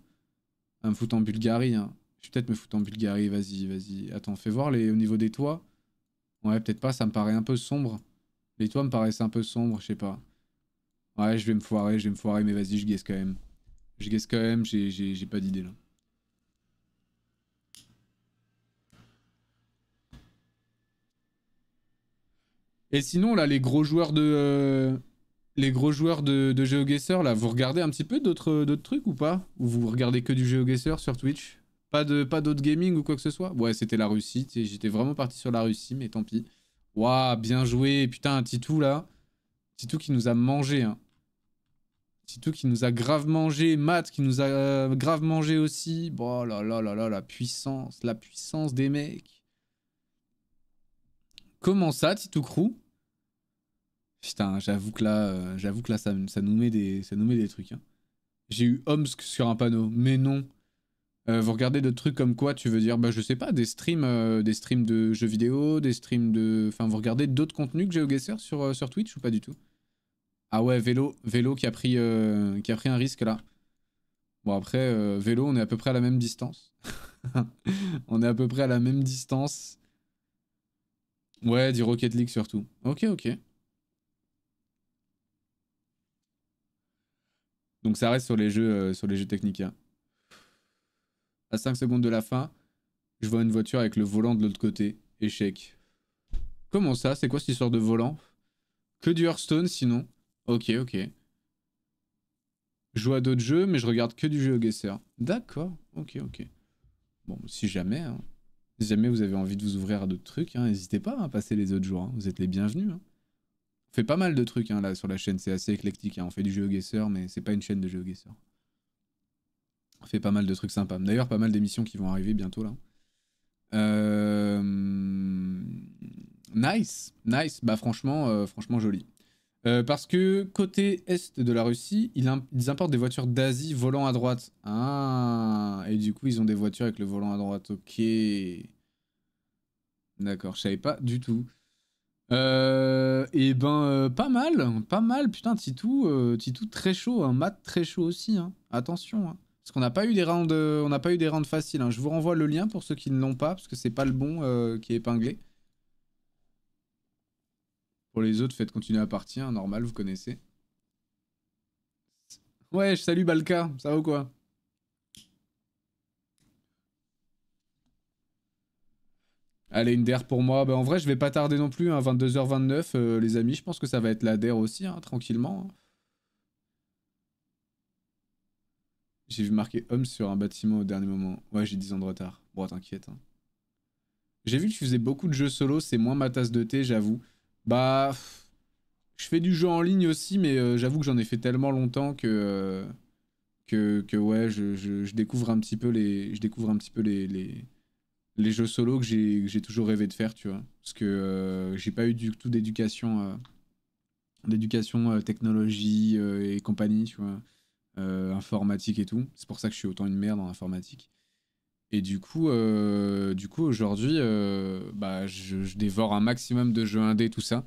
à me foutre en Bulgarie, hein. Je vais peut-être me foutre en Bulgarie, vas-y, vas-y. Attends, fais voir les... au niveau des toits. Ouais, peut-être pas, ça me paraît un peu sombre. Les toits me paraissent un peu sombres, je sais pas. Ouais, je vais me foirer, je vais me foirer, mais vas-y, je guesse quand même. Je guesse quand même, j'ai pas d'idée là. Et sinon, là, les gros joueurs de... Euh, les gros joueurs de, de GeoGuessr, là, vous regardez un petit peu d'autres trucs ou pas Ou vous regardez que du GeoGuessr sur Twitch pas de pas d'autres gaming ou quoi que ce soit. Ouais, c'était la Russie. J'étais vraiment parti sur la Russie, mais tant pis. Waouh, bien joué. Putain, un Titou là. Titou qui nous a mangé. Hein. Titou qui nous a grave mangé. Matt qui nous a euh, grave mangé aussi. Bon, oh là là là là, la puissance. La puissance des mecs. Comment ça, Titou Crew Putain, j'avoue que là, euh, j'avoue que là, ça, ça, nous met des, ça nous met des trucs. Hein. J'ai eu Omsk sur un panneau, mais non. Euh, vous regardez d'autres trucs comme quoi tu veux dire, bah je sais pas, des streams, euh, des streams de jeux vidéo, des streams de, enfin vous regardez d'autres contenus que GeoGuessr sur euh, sur Twitch ou pas du tout Ah ouais, vélo, vélo qui a pris qui a pris un risque là. Bon après vélo, on est à peu près à la même distance. on est à peu près à la même distance. Ouais, du Rocket League surtout. Ok, ok. Donc ça reste sur les jeux sur les jeux techniques. Hein. À 5 secondes de la fin, je vois une voiture avec le volant de l'autre côté. Échec. Comment ça C'est quoi cette histoire de volant Que du Hearthstone sinon Ok, ok. Je joue à d'autres jeux, mais je regarde que du jeu Guesser. D'accord, ok, ok. Bon, si jamais, hein. si jamais vous avez envie de vous ouvrir à d'autres trucs, hein, n'hésitez pas à hein, passer les autres jours. vous êtes les bienvenus. On fait pas mal de trucs là sur la chaîne, c'est assez éclectique. On fait du jeu Guesser, mais c'est pas une chaîne de jeu Guesser fait pas mal de trucs sympas. D'ailleurs, pas mal d'émissions qui vont arriver bientôt là. Euh, nice, nice. Bah franchement, euh, franchement joli. Euh, parce que côté est de la Russie, ils, importent des voitures d'Asie volant à droite. Ah, et du coup, ils ont des voitures avec le volant à droite. Ok. D'accord, je savais pas du tout. Eh et ben, pas mal, pas mal. Putain, Titou, Titou très chaud, un hein. mat très chaud aussi. Hein. Attention. Hein. Parce qu'on n'a pas eu des rounds, euh, on pas eu des faciles. Hein. Je vous renvoie le lien pour ceux qui ne l'ont pas, parce que c'est pas le bon euh, qui est épinglé. Pour les autres, faites continuer à partir, hein, normal, vous connaissez. Ouais, je salue Balka, ça va ou quoi Allez, une DER pour moi. Ben, en vrai, je vais pas tarder non plus, 22h29, hein. euh, les amis. Je pense que ça va être la DER aussi, tranquillement. J'ai vu marquer homme sur un bâtiment au dernier moment. Ouais, j'ai 10 ans de retard. Bon, t'inquiète. Hein. J'ai vu que tu faisais beaucoup de jeux solo, c'est moins ma tasse de thé, j'avoue. Bah, je fais du jeu en ligne aussi, mais euh, j'avoue que j'en ai fait tellement longtemps que euh, que, que, ouais, je, je, découvre un petit peu les, je découvre un petit peu les, les, jeux solo que j'ai toujours rêvé de faire, tu vois. Parce que euh, j'ai pas eu du tout d'éducation d'éducation technologie et compagnie, tu vois. Euh, informatique et tout. C'est pour ça que je suis autant une merde en informatique. Et du coup, euh, du coup aujourd'hui, euh, bah, je, dévore un maximum de jeux indés, tout ça.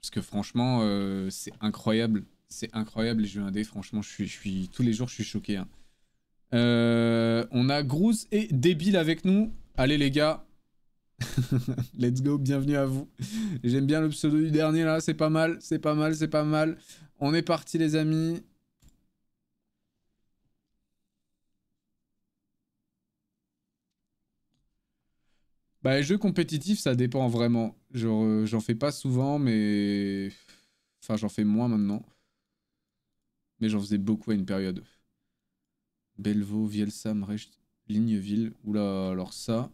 Parce que franchement, c'est incroyable. C'est incroyable les jeux indés. Franchement, je suis, je suis, tous les jours, je suis choqué. Hein. on a Grouse et Débile avec nous. Allez les gars, Let's go, bienvenue à vous. J'aime bien le pseudo du dernier là, c'est pas mal, c'est pas mal, c'est pas mal. On est parti les amis. Bah, les jeux compétitifs, ça dépend vraiment. Euh, j'en fais pas souvent, mais. Enfin, j'en fais moins maintenant. Mais j'en faisais beaucoup à une période. Belvaux, Vielsam, Recht, Ligneville. Oula, alors ça.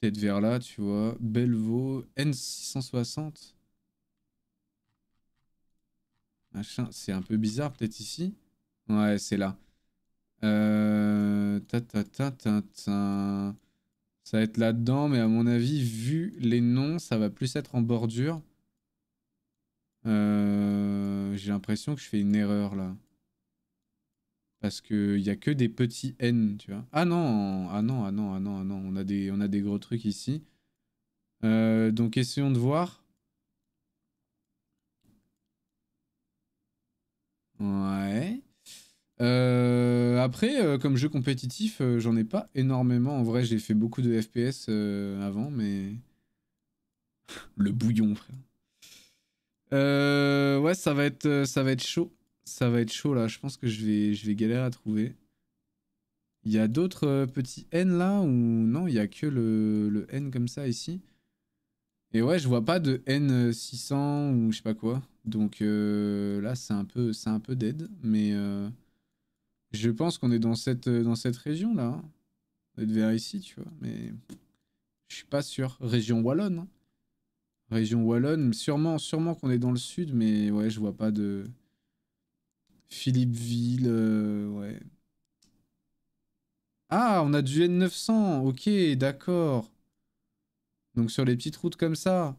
Peut-être vers là, tu vois. Belvaux, N660. Machin, c'est un peu bizarre, peut-être ici. Ouais, c'est là. Euh, ta, ta, ta, ta, Ça va être là-dedans, mais à mon avis, vu les noms, ça va plus être en bordure. Euh, j'ai l'impression que je fais une erreur là. Parce qu'il n'y a que des petits N, tu vois. Ah non, ah non, ah non, ah non, ah non, on a des, on a des gros trucs ici. Euh, donc essayons de voir. Ouais. Euh, après, euh, comme jeu compétitif, euh, j'en ai pas énormément. En vrai, j'ai fait beaucoup de FPS avant, mais. Le bouillon, frère. ouais, ça va, être, ça va être chaud. Ça va être chaud là. Je pense que je vais, je vais galérer à trouver. Il y a d'autres petits N là ou non Il y a que le, le N comme ça ici. Et ouais, je vois pas de N600 ou je sais pas quoi. Donc là, c'est un, peu, un peu dead. Mais. Je pense qu'on est dans cette, euh, dans cette région-là. Hein. On être vers ici, tu vois. Mais je suis pas sûr. Région Wallonne. Hein. Région Wallonne. Sûrement, sûrement qu'on est dans le sud, mais ouais, je vois pas de... Philippeville, euh, ouais. Ah, on a du N900, ok, d'accord. Donc sur les petites routes comme ça.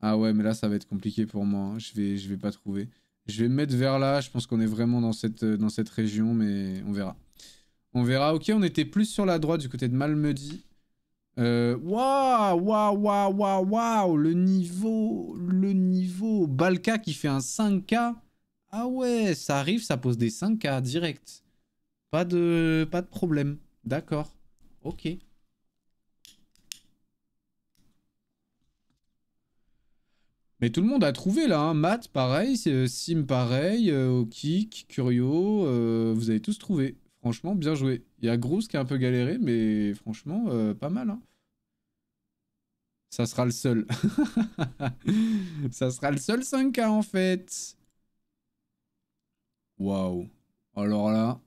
Ah ouais, mais là ça va être compliqué pour moi, hein. je, vais, je vais pas trouver. Je vais me mettre vers là. Je pense qu'on est vraiment dans cette, dans cette région, mais on verra. On verra. Ok, on était plus sur la droite du côté de Malmedy. Waouh, waouh, waouh, waouh, waouh, le niveau, le niveau. Balka qui fait un 5K. Ah ouais, ça arrive, ça pose des 5K direct. Pas de, pas de problème. D'accord. Ok. Mais tout le monde a trouvé là, hein. Matt pareil, euh, Sim pareil, au euh, Curio, euh, vous avez tous trouvé. Franchement, bien joué. Il y a Grouse qui a un peu galéré, mais franchement, pas mal. Hein. Ça sera le seul. Ça sera le seul 5K en fait. Waouh. Alors là.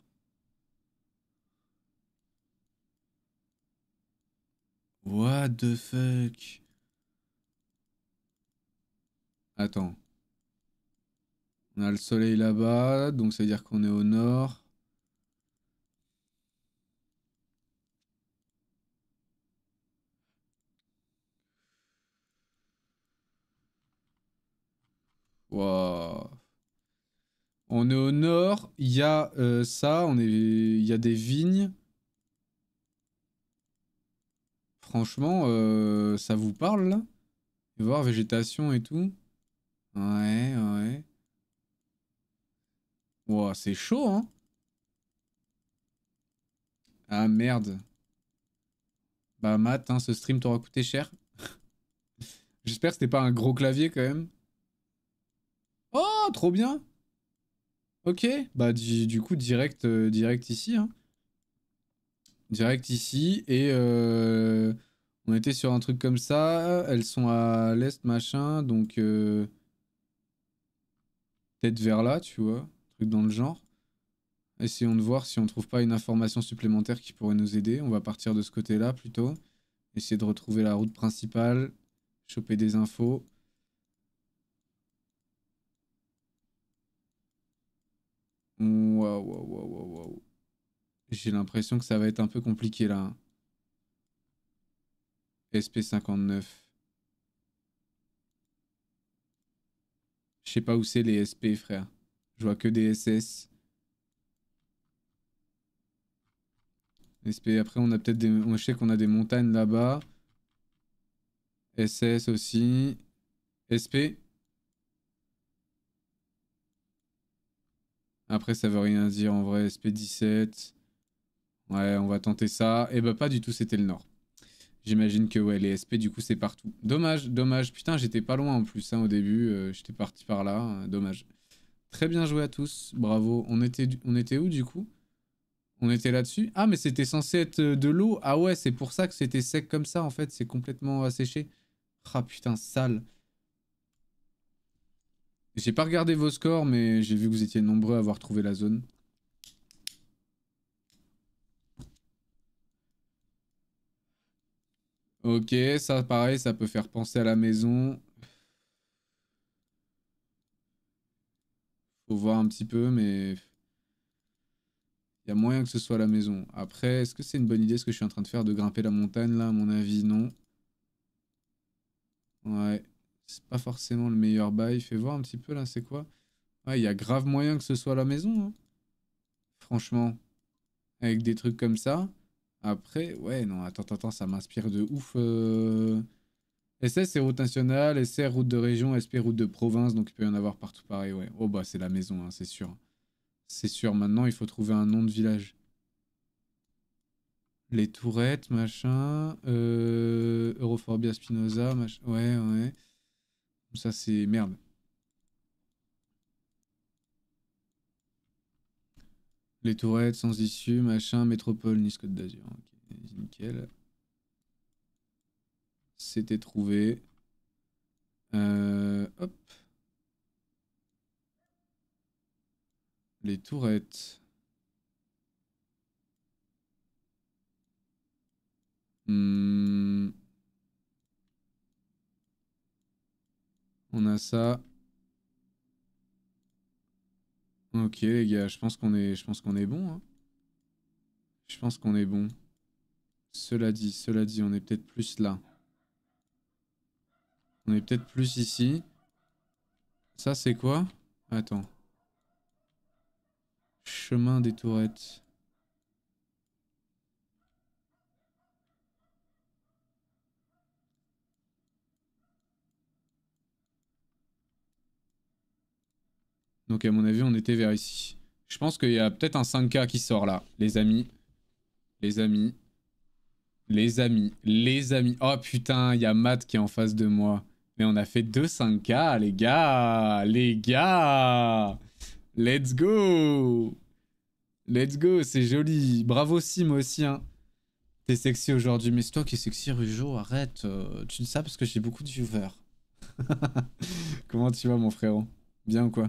What the fuck Attends. On a le soleil là-bas, donc ça veut dire qu'on est au nord. On est au nord, il y a euh, ça, on est, il y a des vignes. Franchement, euh, ça vous parle là Voir végétation et tout. Ouais, ouais. Wow, c'est chaud, hein Ah, merde. Bah, Matt, hein, ce stream t'aura coûté cher. J'espère que c'était pas un gros clavier, quand même. Oh, trop bien Ok, bah du, coup, direct, euh, direct ici. Hein. Direct ici, et... Euh, on était sur un truc comme ça, elles sont à l'est, machin, donc... Euh, vers là, tu vois, truc dans le genre. Essayons de voir si on trouve pas une information supplémentaire qui pourrait nous aider. On va partir de ce côté-là plutôt. Essayer de retrouver la route principale, choper des infos. Waouh, waouh, waouh, waouh. J'ai l'impression que ça va être un peu compliqué là. SP59. sais pas où c'est les SP, frère. Je vois que des SS. SP, après, on a peut-être des... Je qu'on a des montagnes là-bas. SS aussi. SP. Après, ça veut rien dire en vrai. SP17. Ouais, on va tenter ça. Et eh bah, ben, pas du tout, c'était le nord. J'imagine que ouais, les SP, du coup, c'est partout. Dommage, dommage. Putain, j'étais pas loin en plus hein, au début. Euh, j'étais parti par là. Hein, dommage. Très bien joué à tous. Bravo. On était, on était où du coup On était là-dessus Ah, mais c'était censé être euh, de l'eau. Ah ouais, c'est pour ça que c'était sec comme ça en fait. C'est complètement asséché. Ah putain, sale. J'ai pas regardé vos scores, mais j'ai vu que vous étiez nombreux à avoir trouvé la zone. Ok, ça pareil, ça peut faire penser à la maison. Faut voir un petit peu, mais... Il y a moyen que ce soit la maison. Après, est-ce que c'est une bonne idée ce que je suis en train de faire de grimper la montagne là À mon avis, non. Ouais, c'est pas forcément le meilleur bail. Fais voir un petit peu là, c'est quoi Ouais, il y a grave moyen que ce soit la maison. Hein. Franchement, avec des trucs comme ça. Après, ouais, non, attends, attends, ça m'inspire de ouf. SS, euh, c'est route nationale, SR, route de région, SP, route de province, donc il peut y en avoir partout pareil, ouais. Oh bah, c'est la maison, hein, c'est sûr. C'est sûr, maintenant, il faut trouver un nom de village. Les Tourettes, machin. Euh... Europhobia Spinoza, machin. Ouais, ouais. Ça, c'est... Merde. Les tourettes sans issue, machin, métropole, Nice Côte d'Azur. Ok, Nickel. C'était trouvé. Euh, hop. Les tourettes. Hmm. On a ça. Ok les gars, je pense qu'on est, je pense qu'on est bon. Hein. Je pense qu'on est bon. Cela dit, cela dit, on est peut-être plus là. On est peut-être plus ici. Ça c'est quoi Attends. Chemin des tourettes. Donc à mon avis, on était vers ici. Je pense qu'il y a peut-être un 5K qui sort là, les amis. Les amis. Les amis. Les amis. Oh putain, il y a Matt qui est en face de moi. Mais on a fait 2 5K, les gars Les gars Let's go Let's go, c'est joli. Bravo Sim aussi, hein. T'es sexy aujourd'hui, mais c'est toi qui es sexy, Rujo, arrête. Euh, tu dis sais parce que j'ai beaucoup de viewers. Comment tu vas, mon frérot Bien ou quoi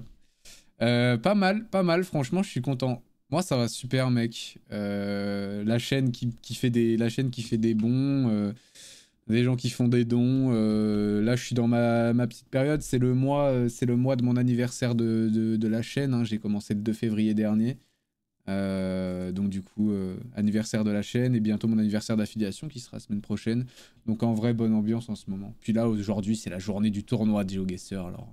euh, pas mal, pas mal, franchement, je suis content. Moi, ça va super, mec. Euh, la, chaîne qui, fait des, la chaîne qui fait des bons, euh, des gens qui font des dons. là, je suis dans ma, petite période. C'est le, mois, le mois de mon anniversaire de, la chaîne. Hein. J'ai commencé le 2 février dernier. donc du coup, anniversaire de la chaîne et bientôt mon anniversaire d'affiliation qui sera semaine prochaine. Donc en vrai, bonne ambiance en ce moment. Puis là, aujourd'hui, c'est la journée du tournoi de GeoGuessr. Alors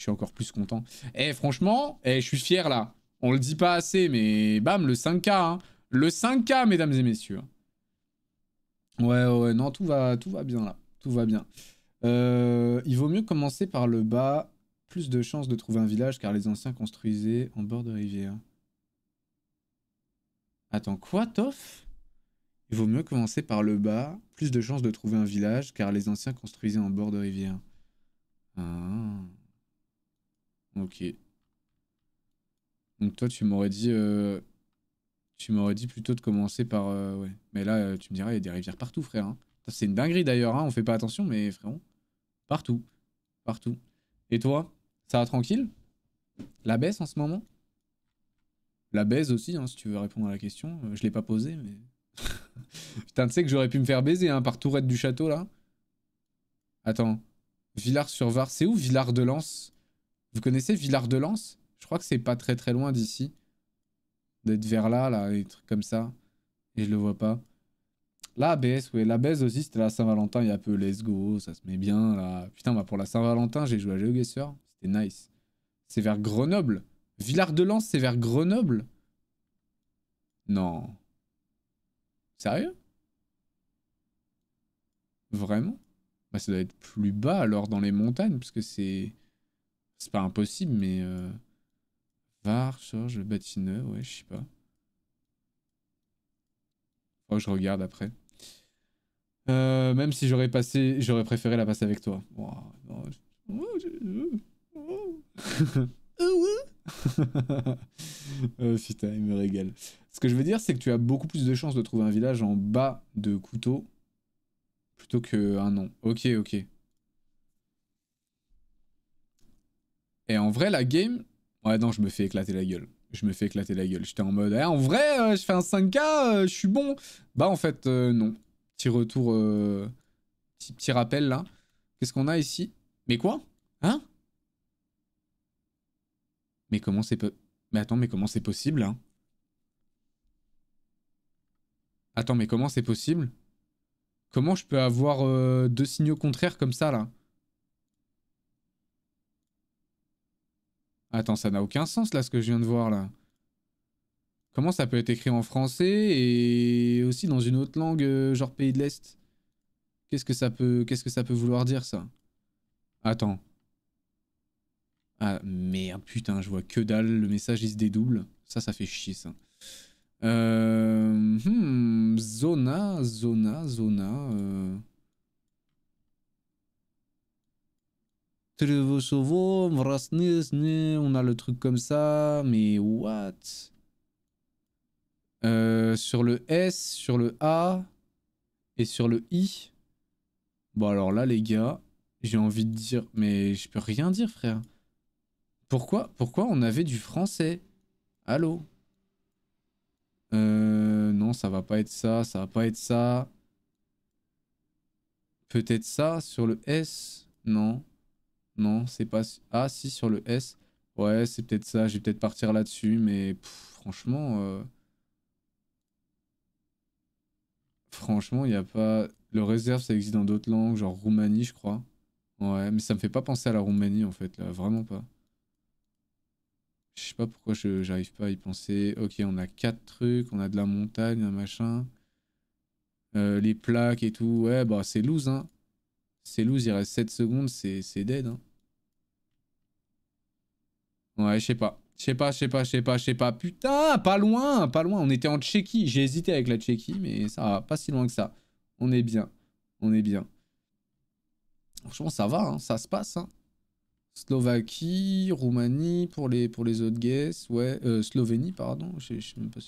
je suis encore plus content. Eh, franchement, eh je suis fier là. On le dit pas assez, mais bam, le 5K. Hein. Le 5K, mesdames et messieurs. Ouais, ouais, non, tout va, tout va bien là. Tout va bien. Euh, il vaut mieux commencer par le bas. Plus de chances de trouver un village car les anciens construisaient en bord de rivière. Attends, quoi, Toff Il vaut mieux commencer par le bas. Plus de chances de trouver un village car les anciens construisaient en bord de rivière. Ah. Ok. Donc toi, tu m'aurais dit, euh, tu m'aurais dit plutôt de commencer par, euh, ouais. Mais là, euh, tu me diras, il y a des rivières partout, frère. Hein. C'est une dinguerie d'ailleurs, hein, on fait pas attention, mais frère partout, partout. Et toi, ça va tranquille La baisse en ce moment La baisse aussi, hein, si tu veux répondre à la question. je l'ai pas posé mais. Putain, tu sais que j'aurais pu me faire baiser hein, par Tourette du Château là. Attends. Villars-sur-Var, c'est où Villars de lance vous connaissez Villard de Lans Je crois que c'est pas très très loin d'ici. D'être vers là, là, des trucs comme ça. Et je le vois pas. La ABS, ouais. La baisse aussi, c'était la Saint-Valentin il y a peu. Let's go, ça se met bien, là. Putain, bah pour la Saint-Valentin, j'ai joué à GeoGuessr. C'était nice. C'est vers Grenoble. Villard de Lans, c'est vers Grenoble Non. Sérieux Vraiment Bah ça doit être plus bas alors dans les montagnes, parce que c'est... C'est pas impossible, mais. Euh... VAR, charge, batineux, ouais, je sais pas. Oh, je regarde après. Euh, même si j'aurais passé, j'aurais préféré la passer avec toi. Oh, Oh, putain, il me régale. Ce que je veux dire, c'est que tu as beaucoup plus de chances de trouver un village en bas de couteau plutôt que qu'un nom. Ok, ok. Et en vrai, la game. Ouais, non, je me fais éclater la gueule. Je me fais éclater la gueule. J'étais en mode, eh, en vrai, euh, je fais un 5K, euh, je suis bon. Bah, en fait, euh, non. Petit retour, petit, rappel là. Qu'est-ce qu'on a ici Mais quoi Hein Mais comment c'est Mais attends, mais comment c'est possible hein Attends, mais comment c'est possible Comment je peux avoir deux signaux contraires comme ça là Attends, ça n'a aucun sens là ce que je viens de voir là. Comment ça peut être écrit en français et aussi dans une autre langue, euh, genre pays de l'Est Qu'est-ce que ça peut, qu'est-ce que ça peut vouloir dire ça Attends. Ah merde, putain, je vois que dalle, le message il se dédouble. Ça, ça fait chier ça. Euh, hmm, zona, zona, zona. Euh. on a le truc comme ça, mais what euh, Sur le S, sur le A et sur le I. Bon alors là les gars, j'ai envie de dire, mais je peux rien dire frère. Pourquoi, pourquoi on avait du français Allô euh, non, ça va pas être ça, ça va pas être ça. Peut-être ça sur le S Non. Non, c'est pas... Ah, si, sur le S. Ouais, c'est peut-être ça. Je vais peut-être partir là-dessus, mais franchement... Euh, franchement, il n'y a pas... Le réserve, ça existe dans d'autres langues, genre Roumanie, je crois. Ouais, mais ça me fait pas penser à la Roumanie, en fait, là. Vraiment pas. Je sais pas pourquoi je j'arrive pas à y penser. Ok, on a quatre trucs, on a de la montagne, un machin. Euh, les plaques et tout. Ouais, bah c'est loose, hein. C'est loose, il reste 7 secondes, c'est dead, hein. Ouais, je sais pas. Je sais pas, je sais pas, je sais pas, je sais pas. Putain, pas loin, pas loin. On était en Tchéquie. J'ai hésité avec la Tchéquie, mais ça va pas si loin que ça. On est bien. On est bien. Franchement, ça va, hein. ça se passe. Hein. Slovaquie, Roumanie pour les, pour les autres guests. Ouais, euh, Slovénie, pardon. Je sais même, pas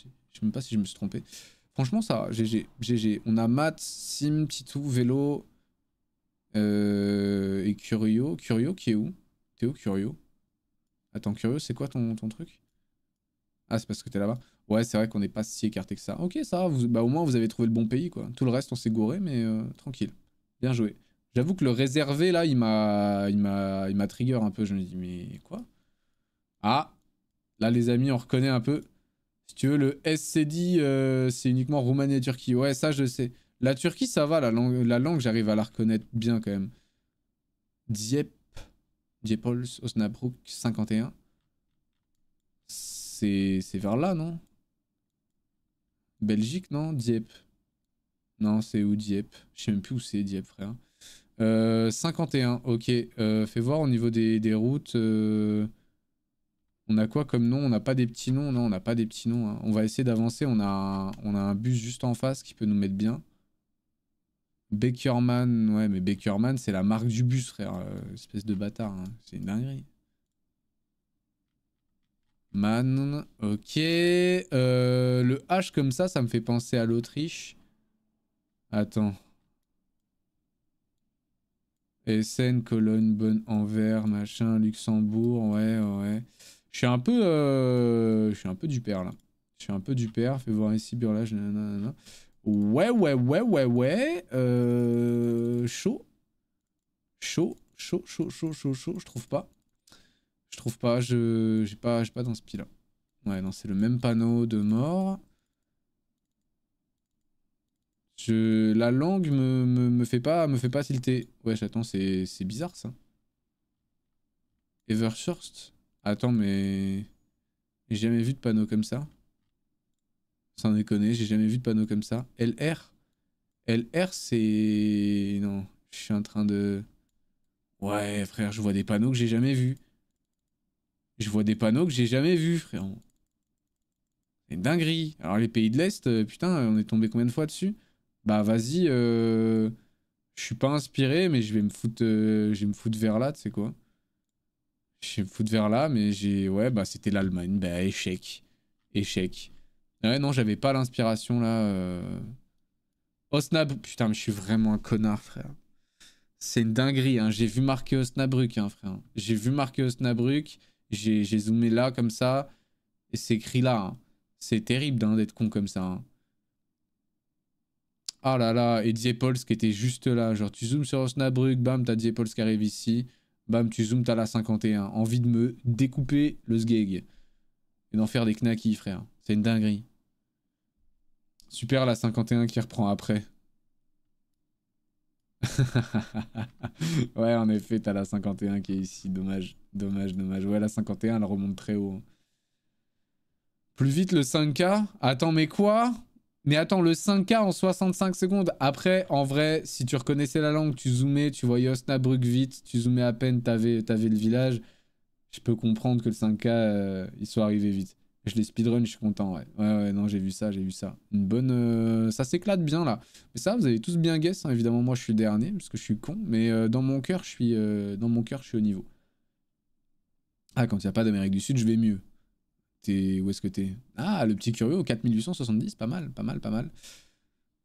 si je me suis trompé. Franchement, ça va. GG. GG. On a Matt, Sim, Titou, Vélo euh, et Curio. Curio qui est où Théo Curio Attends, curieux, c'est quoi ton, truc Ah, c'est parce que t'es là-bas. Ouais, c'est vrai qu'on n'est pas si écarté que ça. Ok, ça, vous, bah, au moins vous avez trouvé le bon pays, quoi. Tout le reste, on s'est gouré, mais euh, tranquille. Bien joué. J'avoue que le réservé, là, il m'a m'a trigger un peu. Je me dis, mais quoi Ah Là, les amis, on reconnaît un peu. Si tu veux, le SCD, euh, c'est uniquement Roumanie et Turquie. Ouais, ça, je sais. La Turquie, ça va, la langue, la langue j'arrive à la reconnaître bien quand même. Dieppe. Diepols, Osnabrück, 51. C'est vers là, non Belgique, non Dieppe. Non, c'est où Dieppe Je sais même plus où c'est Dieppe, frère. 51, euh, ok. Euh, fais voir au niveau des, routes. Euh, on a quoi comme nom On n'a pas des petits noms Non, on n'a pas des petits noms. Hein. On va essayer d'avancer. On, a on a un bus juste en face qui peut nous mettre bien. Bakerman, ouais, mais Bakerman, c'est la marque du bus, frère. Euh, espèce de bâtard, hein. c'est une dinguerie. Man, ok. Euh, le H comme ça, ça me fait penser à l'Autriche. Attends. SN, colonne, bonne, Anvers, machin, Luxembourg, ouais, ouais. Je suis un peu... Euh, je suis un peu du père, là. Je suis un peu du père, fais voir ici, burlage, nanana. Ouais, ouais, ouais, ouais, ouais. Euh, chaud. Chaud, chaud, chaud, chaud, chaud, chaud. Je trouve pas. Je trouve pas. Je j'ai pas, pas dans ce pile. Ouais, non, c'est le même panneau de mort. Je... La langue me, me, me, fait pas, me fait pas tilter. Ouais, j'attends, c'est bizarre ça. Evershurst Attends, mais... J'ai jamais vu de panneau comme ça. Sans déconner, j'ai jamais vu de panneau comme ça. LR LR, c'est... Non, je suis en train de... Ouais, frère, je vois des panneaux que j'ai jamais vus. Je vois des panneaux que j'ai jamais vus, frère. C'est dinguerie. Alors les pays de l'Est, euh, putain, on est tombé combien de fois dessus Bah vas-y, euh, je suis pas inspiré, mais je vais me foutre, euh, je vais me foutre vers là, tu sais quoi. Je vais me foutre vers là, mais j'ai... Ouais, bah c'était l'Allemagne, bah échec. Échec. Ah ouais, non, j'avais pas l'inspiration là. Euh... putain, mais je suis vraiment un connard, frère. C'est une dinguerie, hein. J'ai vu marquer Osnabrück, hein, frère. J'ai vu marquer Osnabruck. j'ai zoomé là comme ça, et c'est écrit là. Hein. C'est terrible hein, d'être con comme ça. Hein. Ah là là, et Diepols qui était juste là. Genre, tu zoomes sur Osnabruck, bam, t'as Diepols qui arrive ici. Bam, tu zoomes, t'as la 51. Envie de me découper le sgeg. Et d'en faire des knackis, frère. C'est une dinguerie. Super la 51 qui reprend après. ouais, en effet, t'as la 51 qui est ici. Dommage, dommage, dommage. Ouais, la 51, elle remonte très haut. Plus vite le 5K Attends, mais quoi Mais attends, le 5K en 65 secondes. Après, en vrai, si tu reconnaissais la langue, tu zoomais, tu voyais Osnabrück vite, tu zoomais à peine, t'avais avais le village. Je peux comprendre que le 5K, euh, il soit arrivé vite. Je les speedrun, je suis content, ouais. Ouais, non, j'ai vu ça, j'ai vu ça. Une bonne... Euh, ça s'éclate bien, là. Mais ça, vous avez tous bien guess, hein. évidemment, moi, je suis dernier, parce que je suis con, mais euh, dans mon cœur, je suis... Euh, dans mon cœur, je suis au niveau. Ah, quand il n'y a pas d'Amérique du Sud, je vais mieux. Es... Où est-ce que t'es Ah, le petit curieux, 4870, pas mal, pas mal, pas mal.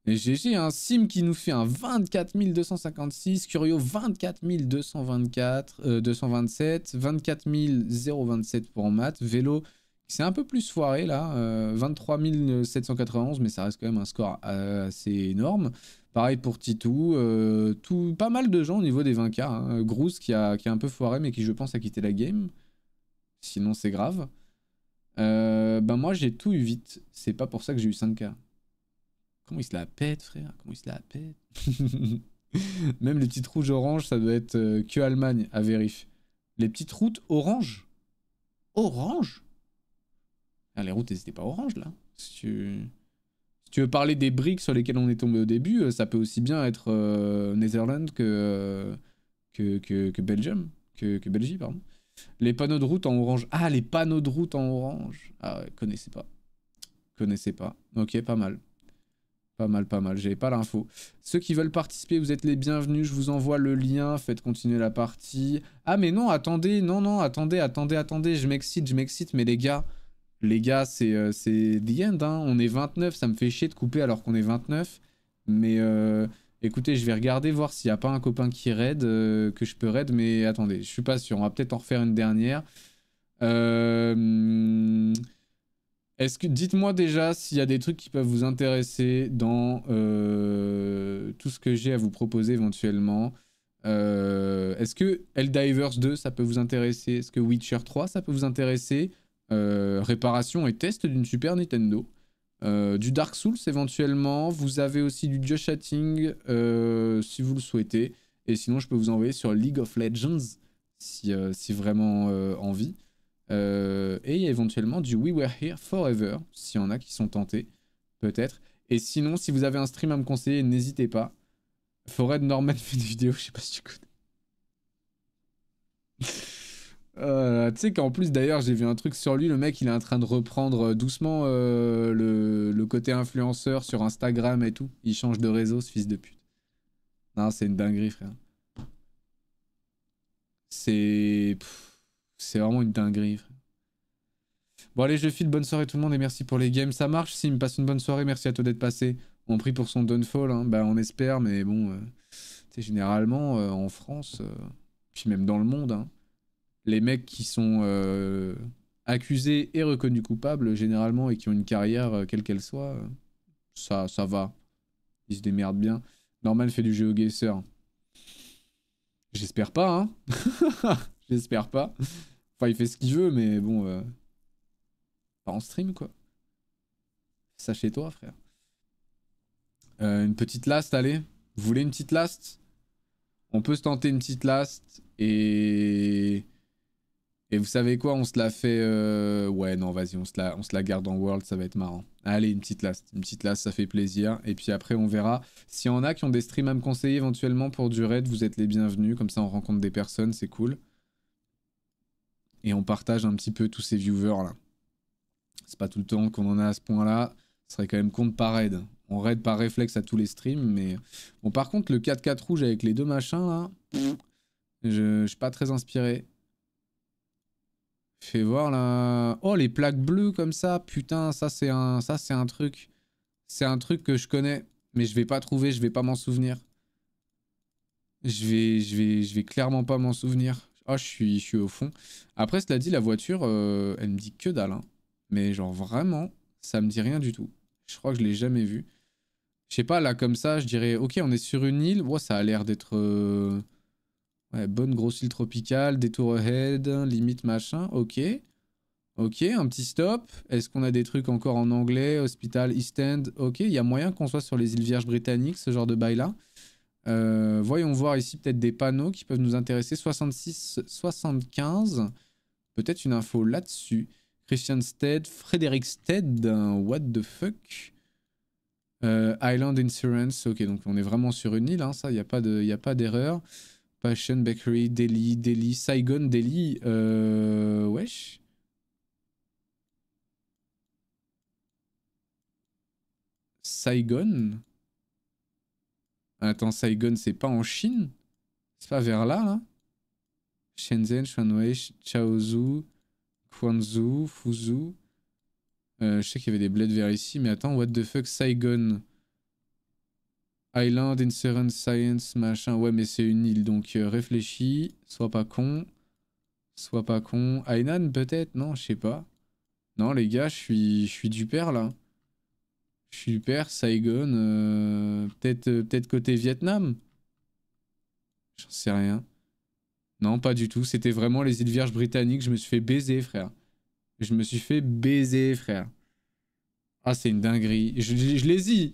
Et GG, un Sim qui nous fait un 24256. 256, Curio 24 227, 24 027 pour maths, Vélo c'est un peu plus foiré là, 23 euh, 791, mais ça reste quand même un score euh, assez énorme. Pareil pour Titou, euh, tout, pas mal de gens au niveau des 20k. Hein. Grouse qui a, un peu foiré, mais qui je pense a quitté la game. Sinon c'est grave. ben moi j'ai tout eu vite, c'est pas pour ça que j'ai eu 5k. Comment il se la pète frère Comment il se la pète Même les petites rouges orange, ça doit être que Allemagne à vérifier. Les petites routes orange Orange ah, les routes, n'hésitez pas orange, là. Si tu... veux parler des briques sur lesquelles on est tombé au début, euh, ça peut aussi bien être euh, Netherlands euh, que, que, que, Belgium, que, Belgique, pardon. Les panneaux de route en orange. Ah, les panneaux de route en orange. Ah connaissez pas. Connaissez pas. Ok, pas mal. Pas mal, pas mal. J'avais pas l'info. Ceux qui veulent participer, vous êtes les bienvenus. Je vous envoie le lien. Faites continuer la partie. Ah, mais non, attendez. Non, non, attendez, attendez, attendez. Je m'excite, je m'excite. Mais les gars, les gars, c'est euh, c'est the end. Hein. On est 29, ça me fait chier de couper alors qu'on est 29. Mais euh, écoutez, je vais regarder, voir s'il n'y a pas un copain qui raid, euh, que je peux raid. Mais attendez, je suis pas sûr. On va peut-être en refaire une dernière. est-ce que dites-moi déjà s'il y a des trucs qui peuvent vous intéresser dans tout ce que j'ai à vous proposer éventuellement. Est-ce que Eldivers 2 ça peut vous intéresser Est-ce que Witcher 3 ça peut vous intéresser euh, réparation et test d'une Super Nintendo. Euh, du Dark Souls éventuellement. Vous avez aussi du Just Chatting euh, si vous le souhaitez. Et sinon, je peux vous envoyer sur League of Legends si, si vraiment envie. et il y a éventuellement du We Were Here Forever s'il y en a qui sont tentés, peut-être. Et sinon, si vous avez un stream à me conseiller, n'hésitez pas. Forêt Norman fait des vidéos, je sais pas si tu connais. Euh, tu sais qu'en plus d'ailleurs j'ai vu un truc sur lui, le mec il est en train de reprendre euh, doucement euh, le, côté influenceur sur Instagram et tout. Il change de réseau ce fils de pute. Non c'est une dinguerie frère. C'est... C'est vraiment une dinguerie frère. Bon allez je file, bonne soirée tout le monde et merci pour les games. Ça marche, s'il me passe une bonne soirée, merci à toi d'être passé. On prie pour son downfall, hein. bah, on espère mais bon... tu sais généralement en France, puis même dans le monde... Hein, les mecs qui sont euh, accusés et reconnus coupables, généralement, et qui ont une carrière, euh, quelle qu'elle soit, euh, ça, ça va. Ils se démerdent bien. Normal fait du GeoGuessr. J'espère pas, hein. J'espère pas. Enfin, il fait ce qu'il veut, mais bon. Pas en stream, quoi. Ça chez toi, frère. une petite last, allez. Vous voulez une petite last On peut se tenter une petite last et et vous savez quoi, on se la fait... Euh, ouais, non, vas-y, on, se la... garde en World, ça va être marrant. Allez, une petite last. Une petite last, ça fait plaisir. Et puis après, on verra. S'il y en a qui ont des streams à me conseiller éventuellement pour du raid, vous êtes les bienvenus. Comme ça, on rencontre des personnes, c'est cool. Et on partage un petit peu tous ces viewers, là. C'est pas tout le temps qu'on en a à ce point-là. Ce serait quand même compte par raid. On raid par réflexe à tous les streams, mais... Bon, par contre, le 4-4 rouge avec les deux machins, là... je, je suis pas très inspiré. Fais voir là. Oh, les plaques bleues comme ça. Putain, ça c'est un, ça c'est un truc. C'est un truc que je connais, mais je vais pas trouver, je vais pas m'en souvenir. Je vais, je vais, je vais clairement pas m'en souvenir. oh, je suis, je suis au fond. Après, cela dit, la voiture, euh, elle me dit que dalle. Hein. Mais genre vraiment, ça me dit rien du tout. Je crois que je l'ai jamais vu. Je sais pas, là, comme ça, je dirais, ok, on est sur une île. Oh, ça a l'air d'être... Euh, Ouais, bonne grosse île tropicale, détour ahead, limite machin, ok. Ok, un petit stop. Est-ce qu'on a des trucs encore en anglais Hospital, East End Ok, il y a moyen qu'on soit sur les îles Vierges britanniques, ce genre de bail-là. Euh, voyons voir ici peut-être des panneaux qui peuvent nous intéresser. 66, 75. Peut-être une info là-dessus. Christian Stead, Frédéric Stead, what the fuck euh, Island Insurance, ok, donc on est vraiment sur une île, hein, ça, il n'y a pas d'erreur. Bakery, Delhi, Delhi, Saigon, Delhi. Euh, wesh. Saigon Attends, Saigon, c'est pas en Chine C'est pas vers là, là Shenzhen, Shanwei, Chaozhou, Quanzhou, Fuzhou. Euh, je sais qu'il y avait des bleds vers ici, mais attends, what the fuck, Saigon Island, Insurance, Science, machin. Ouais, mais c'est une île, donc euh, réfléchis. Sois pas con. Sois pas con. Hainan, peut-être Non, je sais pas. Non, les gars, je suis, du père, là. Je suis du père, Saigon. Euh, peut-être euh, peut-être côté Vietnam J'en sais rien. Non, pas du tout. C'était vraiment les îles Vierges britanniques. Je me suis fait baiser, frère. Je me suis fait baiser, frère. Ah, c'est une dinguerie. Je, les ai, je dit,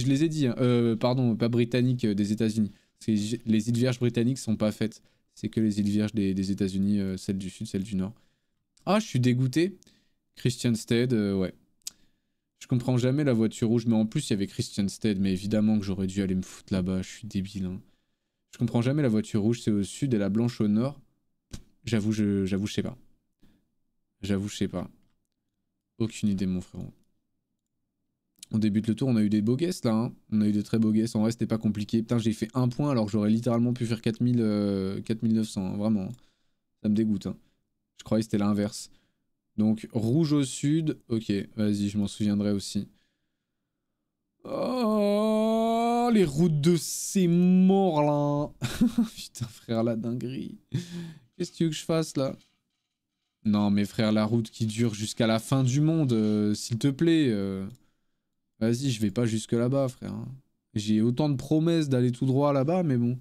je les ai dit. Hein. Euh, pardon, pas britannique euh, des États-Unis. Les îles Vierges britanniques sont pas faites. C'est que les îles Vierges des, États-Unis, euh, celles du sud, celles du nord. Ah, je suis dégoûté. Christian Stead, ouais. Je comprends jamais la voiture rouge, mais en plus il y avait Christian Stead, mais évidemment que j'aurais dû aller me foutre là-bas. Je suis débile. Hein. Je comprends jamais la voiture rouge, c'est au sud et la blanche au nord. J'avoue, je, j'avoue, je sais pas. J'avoue, je sais pas. Aucune idée, mon frérot. On débute le tour, on a eu des beaux là, hein. on a eu des très beaux guests, en vrai c'était pas compliqué. Putain j'ai fait un point alors que j'aurais littéralement pu faire 4000, 4900, euh, hein. vraiment. Hein. Ça me dégoûte. Je croyais que c'était l'inverse. Donc rouge au sud, ok, vas-y je m'en souviendrai aussi. Oh, les routes de ces morts là Putain frère la dinguerie. Qu'est-ce que tu veux que je fasse là Non mais frère la route qui dure jusqu'à la fin du monde, euh, s'il te plaît. Euh. Vas-y, je vais pas jusque là-bas, frère. Hein. J'ai autant de promesses d'aller tout droit là-bas, mais bon,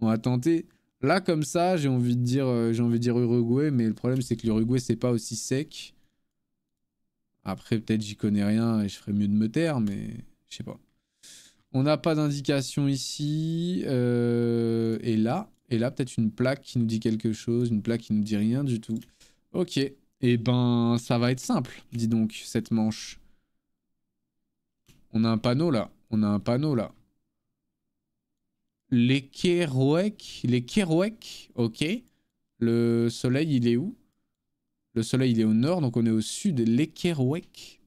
on va tenter. Là, comme ça, j'ai envie de dire, euh, envie de dire Uruguay, mais le problème c'est que l'Uruguay c'est pas aussi sec. Après, peut-être j'y connais rien et je ferais mieux de me taire, mais je sais pas. On n'a pas d'indication ici. Euh, et là, et là peut-être une plaque qui nous dit quelque chose, une plaque qui nous dit rien du tout. Ok. Et eh ben, ça va être simple, dis donc, cette manche. On a un panneau là. On a un panneau là. Les Kerouek. Les ok. Le soleil, il est où Le soleil, il est au nord, donc on est au sud. Les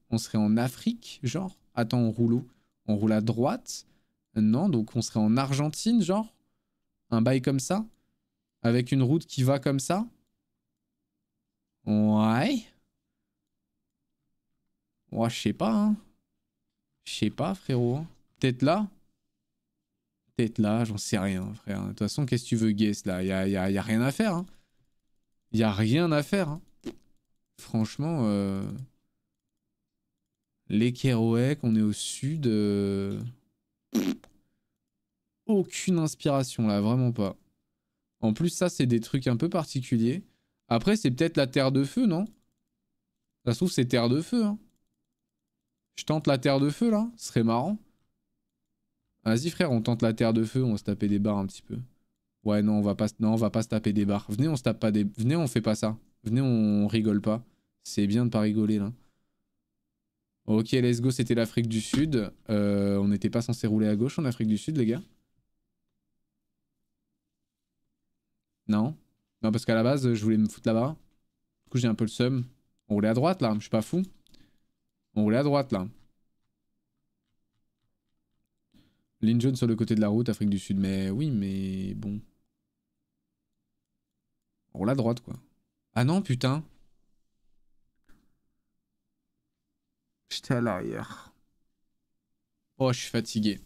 On serait en Afrique, genre. Attends, on roule où On roule à droite Non, donc on serait en Argentine, genre. Un bail comme ça Avec une route qui va comme ça Ouais. Ouais, je sais pas, hein. Je sais pas, frérot. Peut-être là Peut-être là, j'en sais rien, frère. De toute façon, qu'est-ce que tu veux guess, là Y'a y a, rien à faire, hein. Y a rien à faire, hein. Franchement, euh... on est au sud... Euh, aucune inspiration, là, vraiment pas. En plus, ça, c'est des trucs un peu particuliers. Après, c'est peut-être la Terre de Feu, non Ça se trouve, c'est Terre de Feu, hein. Je tente la terre de feu, là Ce serait marrant. Vas-y, frère, on tente la terre de feu, on va se taper des barres un petit peu. Ouais, non, on va pas, non, on va pas se taper des barres. Venez, on se tape pas des... Venez, on fait pas ça. Venez, on rigole pas. C'est bien de pas rigoler, là. Ok, let's go, c'était l'Afrique du Sud. Euh, on n'était pas censé rouler à gauche en Afrique du Sud, les gars Non Non, parce qu'à la base, je voulais me foutre là-bas. Du coup, j'ai un peu le seum. On roulait à droite, là, je suis pas fou. On roule à droite là. Ligne sur le côté de la route, Afrique du Sud. Mais oui, mais bon. On roule à droite quoi. Ah non, putain. J'étais à l'arrière. Oh, je suis fatigué.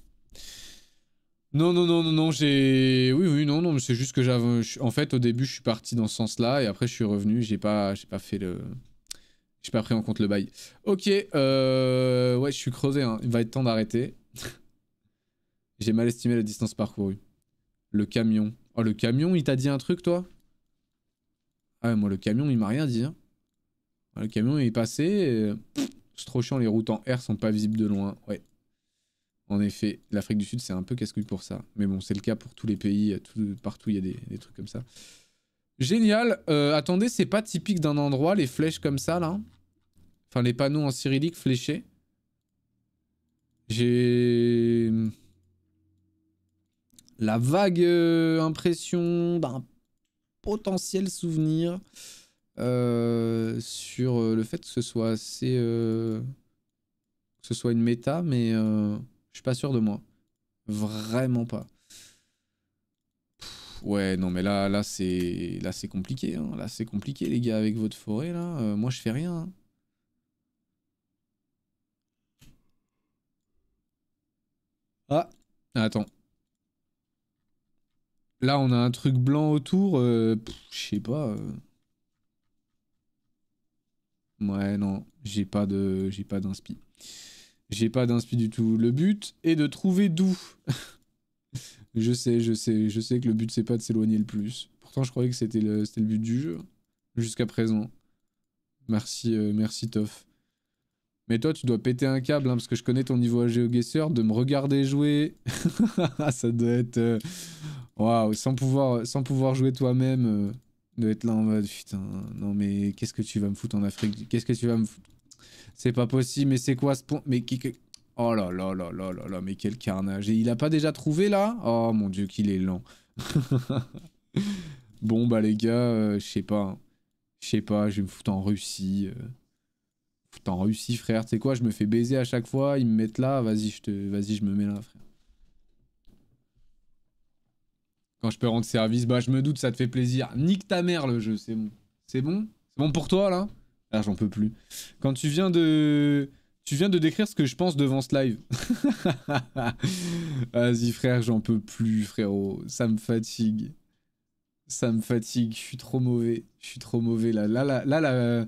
Non, non, non, non, non, j'ai. Oui, oui, non, non, mais c'est juste que j'avais. En fait, au début, je suis parti dans ce sens-là et après, je suis revenu. J'ai pas, j'ai pas fait le. J'ai pas pris en compte le bail. Ok, euh, ouais, je suis creusé. Hein. Il va être temps d'arrêter. J'ai mal estimé la distance parcourue. Le camion. Oh, le camion, il t'a dit un truc, toi Ah moi, le camion, il m'a rien dit. Hein. Le camion, est passé. C'est trop chiant, les routes en R sont pas visibles de loin. Ouais. En effet, l'Afrique du Sud, c'est un peu casse-couille pour ça. Mais bon, c'est le cas pour tous les pays. partout, il y a des trucs comme ça. Génial. Euh, attendez, c'est pas typique d'un endroit, les flèches comme ça, là Enfin, les panneaux en cyrillique fléchés. J'ai... La vague euh, impression d'un potentiel souvenir euh, sur le fait que ce soit assez... que ce soit une méta, mais je suis pas sûr de moi. Vraiment pas ouais, non, mais là, là c'est là c'est compliqué. Hein. Là, c'est compliqué, les gars, avec votre forêt. là. Euh, moi, je fais rien. Hein. Ah, attends. Là, on a un truc blanc autour. Euh, je sais pas. Euh. Ouais, non, j'ai pas de, j'ai pas d'inspi. J'ai pas d'inspi du tout. Le but est de trouver d'où Je sais, je sais, je sais que le but c'est pas de s'éloigner le plus. Pourtant, je croyais que c'était le, le but du jeu jusqu'à présent. Merci, euh, merci Toff. Mais toi, tu dois péter un câble, hein, parce que je connais ton niveau à GeoGuessr, de me regarder jouer. Ah, ça doit être. Euh, waouh, sans, pouvoir, sans pouvoir jouer toi-même, de euh, être là en mode putain, non mais qu'est-ce que tu vas me foutre en Afrique Qu'est-ce que tu vas me foutre C'est pas possible, mais c'est quoi ce point Mais qui, Oh là là là là là là, mais quel carnage. Et il a pas déjà trouvé là Oh mon dieu, qu'il est lent. bon bah les gars, euh, je sais pas. Hein. Je sais pas, je vais me foutre en Russie. me euh. Foutre en Russie frère, tu sais quoi, je me fais baiser à chaque fois, ils me mettent là, vas-y je te... Vas-y je me mets là frère. Quand je peux rendre service, bah je me doute, ça te fait plaisir. Nique ta mère le jeu, c'est bon. C'est bon C'est bon pour toi là Ah j'en peux plus. Quand tu viens de... Tu viens de décrire ce que je pense devant ce live. Vas-y frère, j'en peux plus frérot. Ça me fatigue. Ça me fatigue. Je suis trop mauvais. Je suis trop mauvais là. Là, là, là, euh,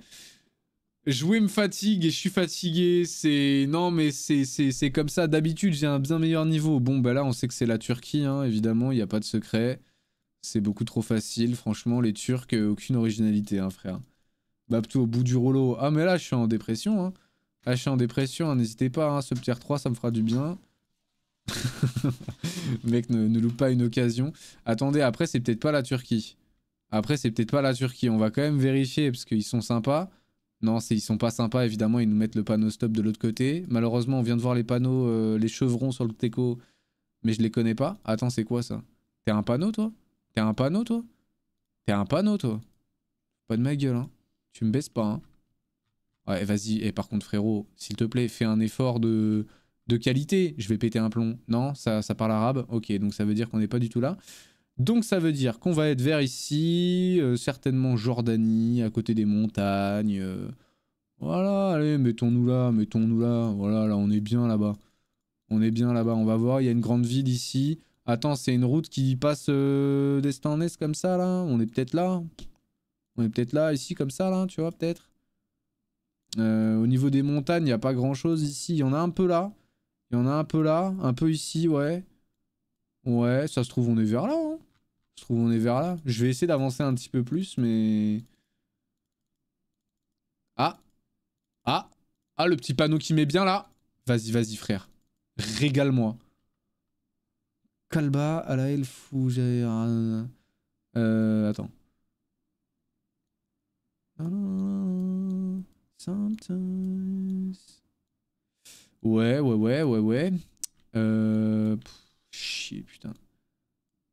Jouer me fatigue et je suis fatigué. C'est. Non, mais c'est comme ça. D'habitude, j'ai un bien meilleur niveau. Bon, bah là, on sait que c'est la Turquie, hein, évidemment. Il n'y a pas de secret. C'est beaucoup trop facile. Franchement, les Turcs, euh, aucune originalité, hein, frère. Bah, plutôt au bout du rouleau. Ah, mais là, je suis en dépression, hein. Ah, je suis en dépression, hein, n'hésitez pas, hein, ce tier 3 ça me fera du bien. Mec, ne, loupe pas une occasion. Attendez, après, c'est peut-être pas la Turquie. Après, c'est peut-être pas la Turquie. On va quand même vérifier, parce qu'ils sont sympas. Non, ils sont pas sympas, évidemment, ils nous mettent le panneau stop de l'autre côté. Malheureusement, on vient de voir les panneaux, euh, les chevrons sur le Teco, mais je les connais pas. Attends, c'est quoi ça T'es un panneau, toi T'es un panneau, toi T'es un panneau, toi Pas de ma gueule, hein. Tu me baisses pas, hein. Ouais, vas-y, et par contre, frérot, s'il te plaît, fais un effort de, de qualité. Je vais péter un plomb. Non, ça, ça parle arabe. Ok, donc ça veut dire qu'on n'est pas du tout là. Donc ça veut dire qu'on va être vers ici, euh, certainement Jordanie, à côté des montagnes. Euh. voilà, allez, mettons-nous là, mettons-nous là. Voilà, là, on est bien là-bas. On est bien là-bas, on va voir, il y a une grande ville ici. Attends, c'est une route qui passe euh, d'est en est comme ça, là On est peut-être là On est peut-être là, ici, comme ça, là, tu vois, peut-être euh, au niveau des montagnes, il n'y a pas grand chose ici. Il y en a un peu là. Il y en a un peu là. Un peu ici, ouais. Ouais, ça se trouve, on est vers là. Hein. Ça se trouve, on est vers là. Je vais essayer d'avancer un petit peu plus, mais... Ah Ah Ah, le petit panneau qui met bien là Vas-y, vas-y, frère. Régale-moi. Kalba, Alael, j'ai Euh, attends. Ouais, ouais, ouais, ouais, ouais. Euh... putain.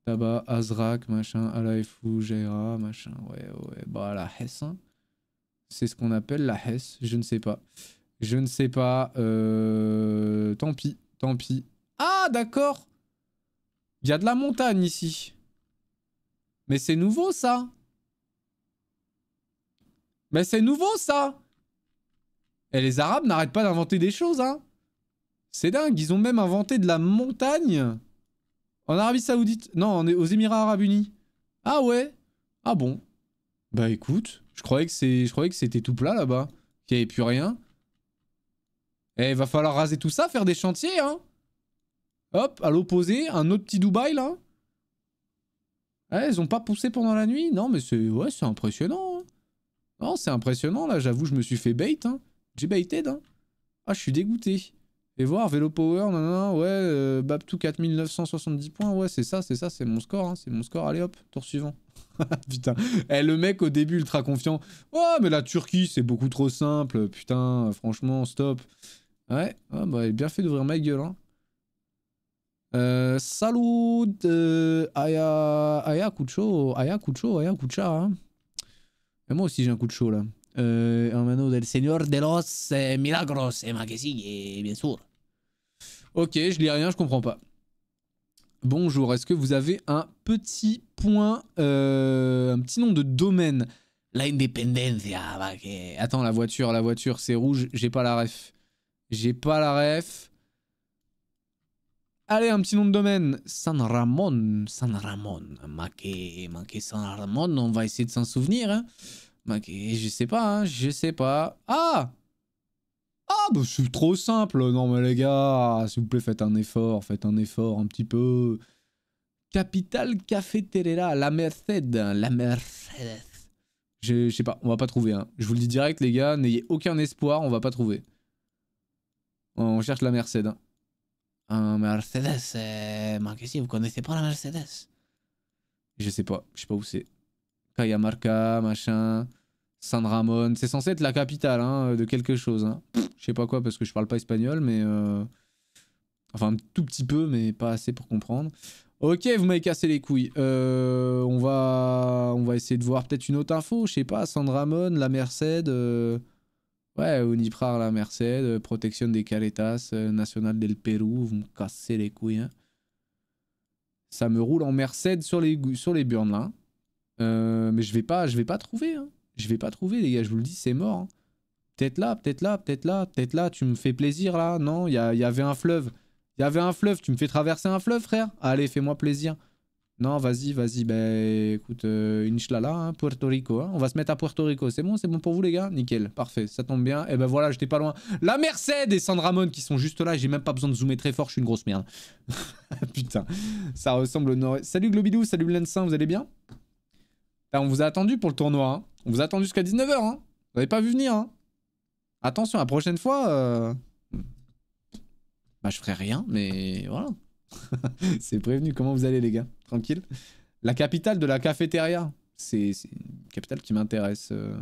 Tabac, Azrak, machin, Alaifu, Jaira, machin. Ouais, ouais. Bah, la Hesse. Hein. C'est ce qu'on appelle la Hesse. Je ne sais pas. Je ne sais pas. Euh, tant pis, tant pis. Ah, d'accord. Il y a de la montagne ici. Mais c'est nouveau, ça. Mais c'est nouveau, ça. Et les Arabes n'arrêtent pas d'inventer des choses, hein C'est dingue, ils ont même inventé de la montagne en Arabie Saoudite. Non, on est aux Émirats Arabes Unis. Ah ouais Ah bon Bah écoute, je croyais que c'est, c'était tout plat là-bas, qu'il n'y avait plus rien. Eh, va falloir raser tout ça, faire des chantiers, hein Hop, à l'opposé, un autre petit Dubaï là. Eh, ils ont pas poussé pendant la nuit Non, mais c'est ouais, c'est impressionnant. Hein. Non, c'est impressionnant là, j'avoue, je me suis fait bait. Hein. J'ai baited, hein. Ah, je suis dégoûté. Et voir, Vélo Power, non, non, ouais, euh, babtu 4970 points, ouais, c'est ça, c'est ça, c'est mon score, hein, c'est mon score, allez hop, tour suivant. putain, eh, le mec au début ultra confiant, oh, mais la Turquie, c'est beaucoup trop simple, putain, franchement, stop. Ouais, ah, bah, il est bien fait d'ouvrir ma gueule, hein. Euh, salut, euh, Aya, Aya Kucho, Aya Kucho, Aya Kucha, hein. Et moi aussi, j'ai un coup de chaud, là. En eh, un del Señor de los eh, Milagros et bien sûr. Ok, je lis rien, je comprends pas. Bonjour, est-ce que vous avez un petit point, euh, un petit nom de domaine La Independencia. Attends, la voiture, la voiture, c'est rouge, j'ai pas la ref. J'ai pas la ref. Allez, un petit nom de domaine. San Ramon, San Ramon. San Ramon, on va essayer de s'en souvenir. Hein. Ok, je sais pas, hein, je sais pas. Ah Ah, bah c'est trop simple. Non mais les gars, s'il vous plaît, faites un effort, faites un effort un petit peu. Capital Cafeteria la Merced, la Mercedes. Je, sais pas, on va pas trouver. Hein. Je vous le dis direct, les gars, n'ayez aucun espoir, on va pas trouver. On cherche la Mercedes. Hein. Mercedes, euh, vous connaissez pas la Mercedes Je sais pas, je sais pas où c'est. Cayamarca, machin, San Ramon. C'est censé être la capitale hein, de quelque chose. Hein. Je sais pas quoi parce que je parle pas espagnol, mais. Euh, enfin, un tout petit peu, mais pas assez pour comprendre. Ok, vous m'avez cassé les couilles. Euh, on, va, on va essayer de voir peut-être une autre info. Je sais pas, San Ramon, la Merced. Euh, ouais, Uniprar, la Merced. Protection des Caletas, National del Pérou. Vous me cassez les couilles. Hein. Ça me roule en Merced sur les, sur les burnes là. Hein. Euh, mais je vais pas, je vais pas trouver. Hein. Je vais pas trouver, les gars. Je vous le dis, c'est mort. Hein. Peut-être là, peut-être là, peut-être là, peut-être là. Tu me fais plaisir là. Non, il y, avait un fleuve. Il y avait un fleuve. Tu me fais traverser un fleuve, frère. Allez, fais-moi plaisir. Non, vas-y, vas-y. Ben, écoute, euh, hein, Puerto Rico. On va se mettre à Puerto Rico. C'est bon, c'est bon pour vous, les gars Nickel, parfait. Ça tombe bien. Et eh ben voilà, j'étais pas loin. La Merced et Sandra Mon qui sont juste là. J'ai même pas besoin de zoomer très fort. Je suis une grosse merde. Putain, ça ressemble au nord. Salut Globidou, salut Lensin, vous allez bien ben, on vous a attendu pour le tournoi. Hein. On vous a attendu jusqu'à 19h. Hein. Vous n'avez pas vu venir. Hein. Attention, la prochaine fois, euh... bah, je ferai rien, mais voilà. c'est prévenu. Comment vous allez, les gars Tranquille. La capitale de la cafétéria. C'est une capitale qui m'intéresse. Euh,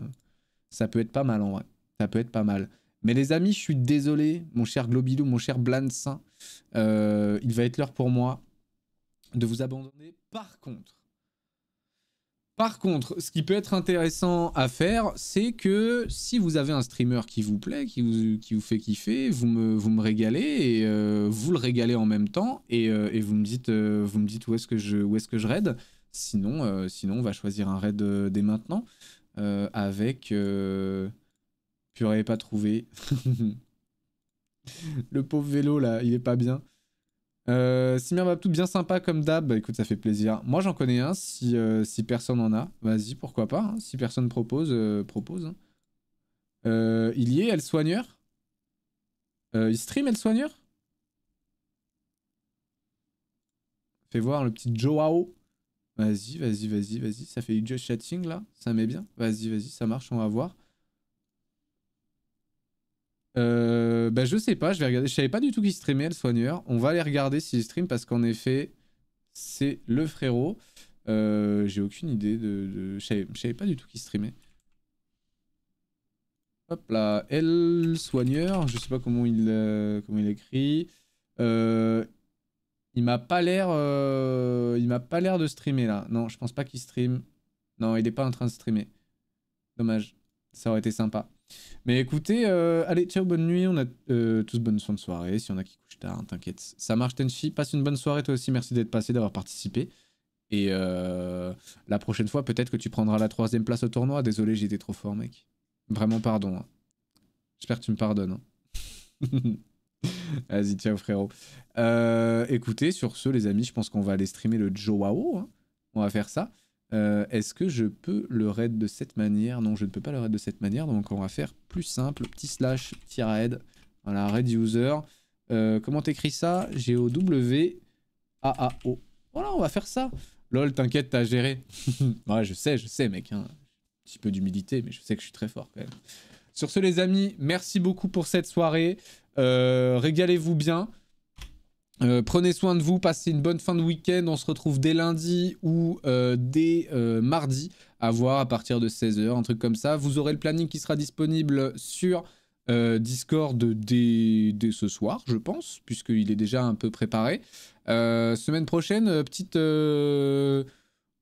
ça peut être pas mal, en vrai. Ça peut être pas mal. Mais les amis, je suis désolé, mon cher Globilou, mon cher Blanc. Euh, il va être l'heure pour moi de vous abandonner. Par contre, par contre, ce qui peut être intéressant à faire, c'est que si vous avez un streamer qui vous plaît, qui vous, qui fait kiffer, vous me, vous me régalez et euh, vous le régalez en même temps et, euh, vous, me dites, euh, vous me dites où est-ce que je, est je raid. Sinon, sinon, on va choisir un raid dès maintenant avec... Purée, pas trouvé. le pauvre vélo, là, il est pas bien va euh, tout bien sympa comme d'hab. Bah, écoute, ça fait plaisir. Moi, j'en connais un. Si, euh, si personne en a, vas-y, pourquoi pas. Hein. Si personne propose, euh, propose. Hein. il y est, elle Soigneur Il stream, elle Soigneur Fais voir le petit Joao. Vas-y, vas-y, vas-y, vas-y. Ça fait du chatting là. Ça met bien. Vas-y, vas-y, ça marche, on va voir. Euh, bah, je sais pas, je vais regarder. Je savais pas du tout qui streamait le soigneur. On va aller regarder s'il stream parce qu'en effet, c'est le frérot. Euh, J'ai aucune idée de. Je, savais, pas du tout qui streamait. Hop là, El soigneur, je sais pas comment il, euh, comment il écrit. Euh, il m'a pas l'air, euh, il m'a pas l'air de streamer là. Non, je pense pas qu'il stream. Non, il est pas en train de streamer. Dommage. Ça aurait été sympa. Mais écoutez, euh, allez, ciao, bonne nuit. On a euh, tous bonne fin de soirée. Si on a qui couche tard, t'inquiète. Ça marche, Tenchi. Passe une bonne soirée, toi aussi. Merci d'être passé, d'avoir participé. Et euh, la prochaine fois, peut-être que tu prendras la troisième place au tournoi. Désolé, j'étais trop fort, mec. Vraiment, pardon. Hein. J'espère que tu me pardonnes. Hein. Vas-y, ciao, frérot. écoutez, sur ce, les amis, je pense qu'on va aller streamer le Joao. Hein. On va faire ça. Euh, est-ce que je peux le raid de cette manière Non, je ne peux pas le raid de cette manière. Donc, on va faire plus simple. Petit slash, petit raid. Voilà, raid user. Euh, comment t'écris ça g o w a a o Voilà, on va faire ça. Lol, t'inquiète, t'as géré. ouais, je sais, je sais, mec. Hein. Un petit peu d'humilité, mais je sais que je suis très fort quand même. Sur ce, les amis, merci beaucoup pour cette soirée. Euh, régalez-vous bien. Euh, prenez soin de vous, passez une bonne fin de week-end. On se retrouve dès lundi ou euh, dès euh, mardi à voir à partir de 16h, un truc comme ça. Vous aurez le planning qui sera disponible sur Discord dès, dès, ce soir, je pense, puisqu'il est déjà un peu préparé. semaine prochaine, petite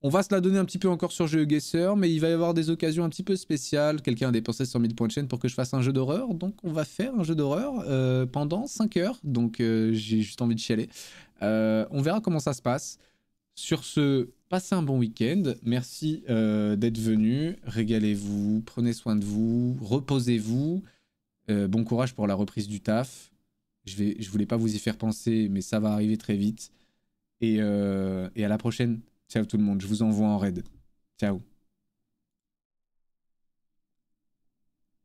on va se la donner un petit peu encore sur Jeu Guesseur, mais il va y avoir des occasions un petit peu spéciales. Quelqu'un a dépensé 100 000 points de chaîne pour que je fasse un jeu d'horreur, donc on va faire un jeu d'horreur euh, pendant 5 heures. Donc euh, j'ai juste envie de chialer. Euh, on verra comment ça se passe. Sur ce, passez un bon week-end. Merci d'être venu. Régalez-vous, prenez soin de vous, reposez-vous. bon courage pour la reprise du taf. Je ne voulais pas vous y faire penser, mais ça va arriver très vite. et à la prochaine. Ciao tout le monde, je vous envoie en raid. Ciao.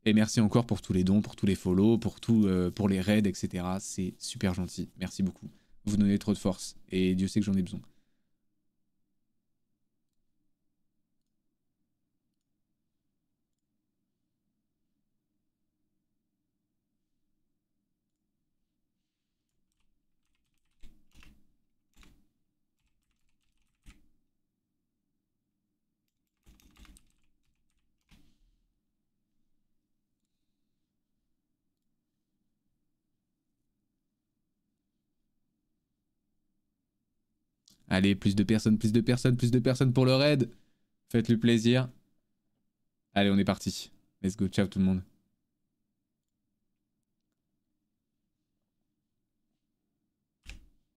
Et merci encore pour tous les dons, pour tous les follow, pour, tout, euh, pour les raids, etc. C'est super gentil. Merci beaucoup. Vous donnez trop de force. Et Dieu sait que j'en ai besoin. Allez, plus de personnes, plus de personnes, plus de personnes pour le raid. faites le plaisir. Allez, on est parti. Let's go, ciao tout le monde.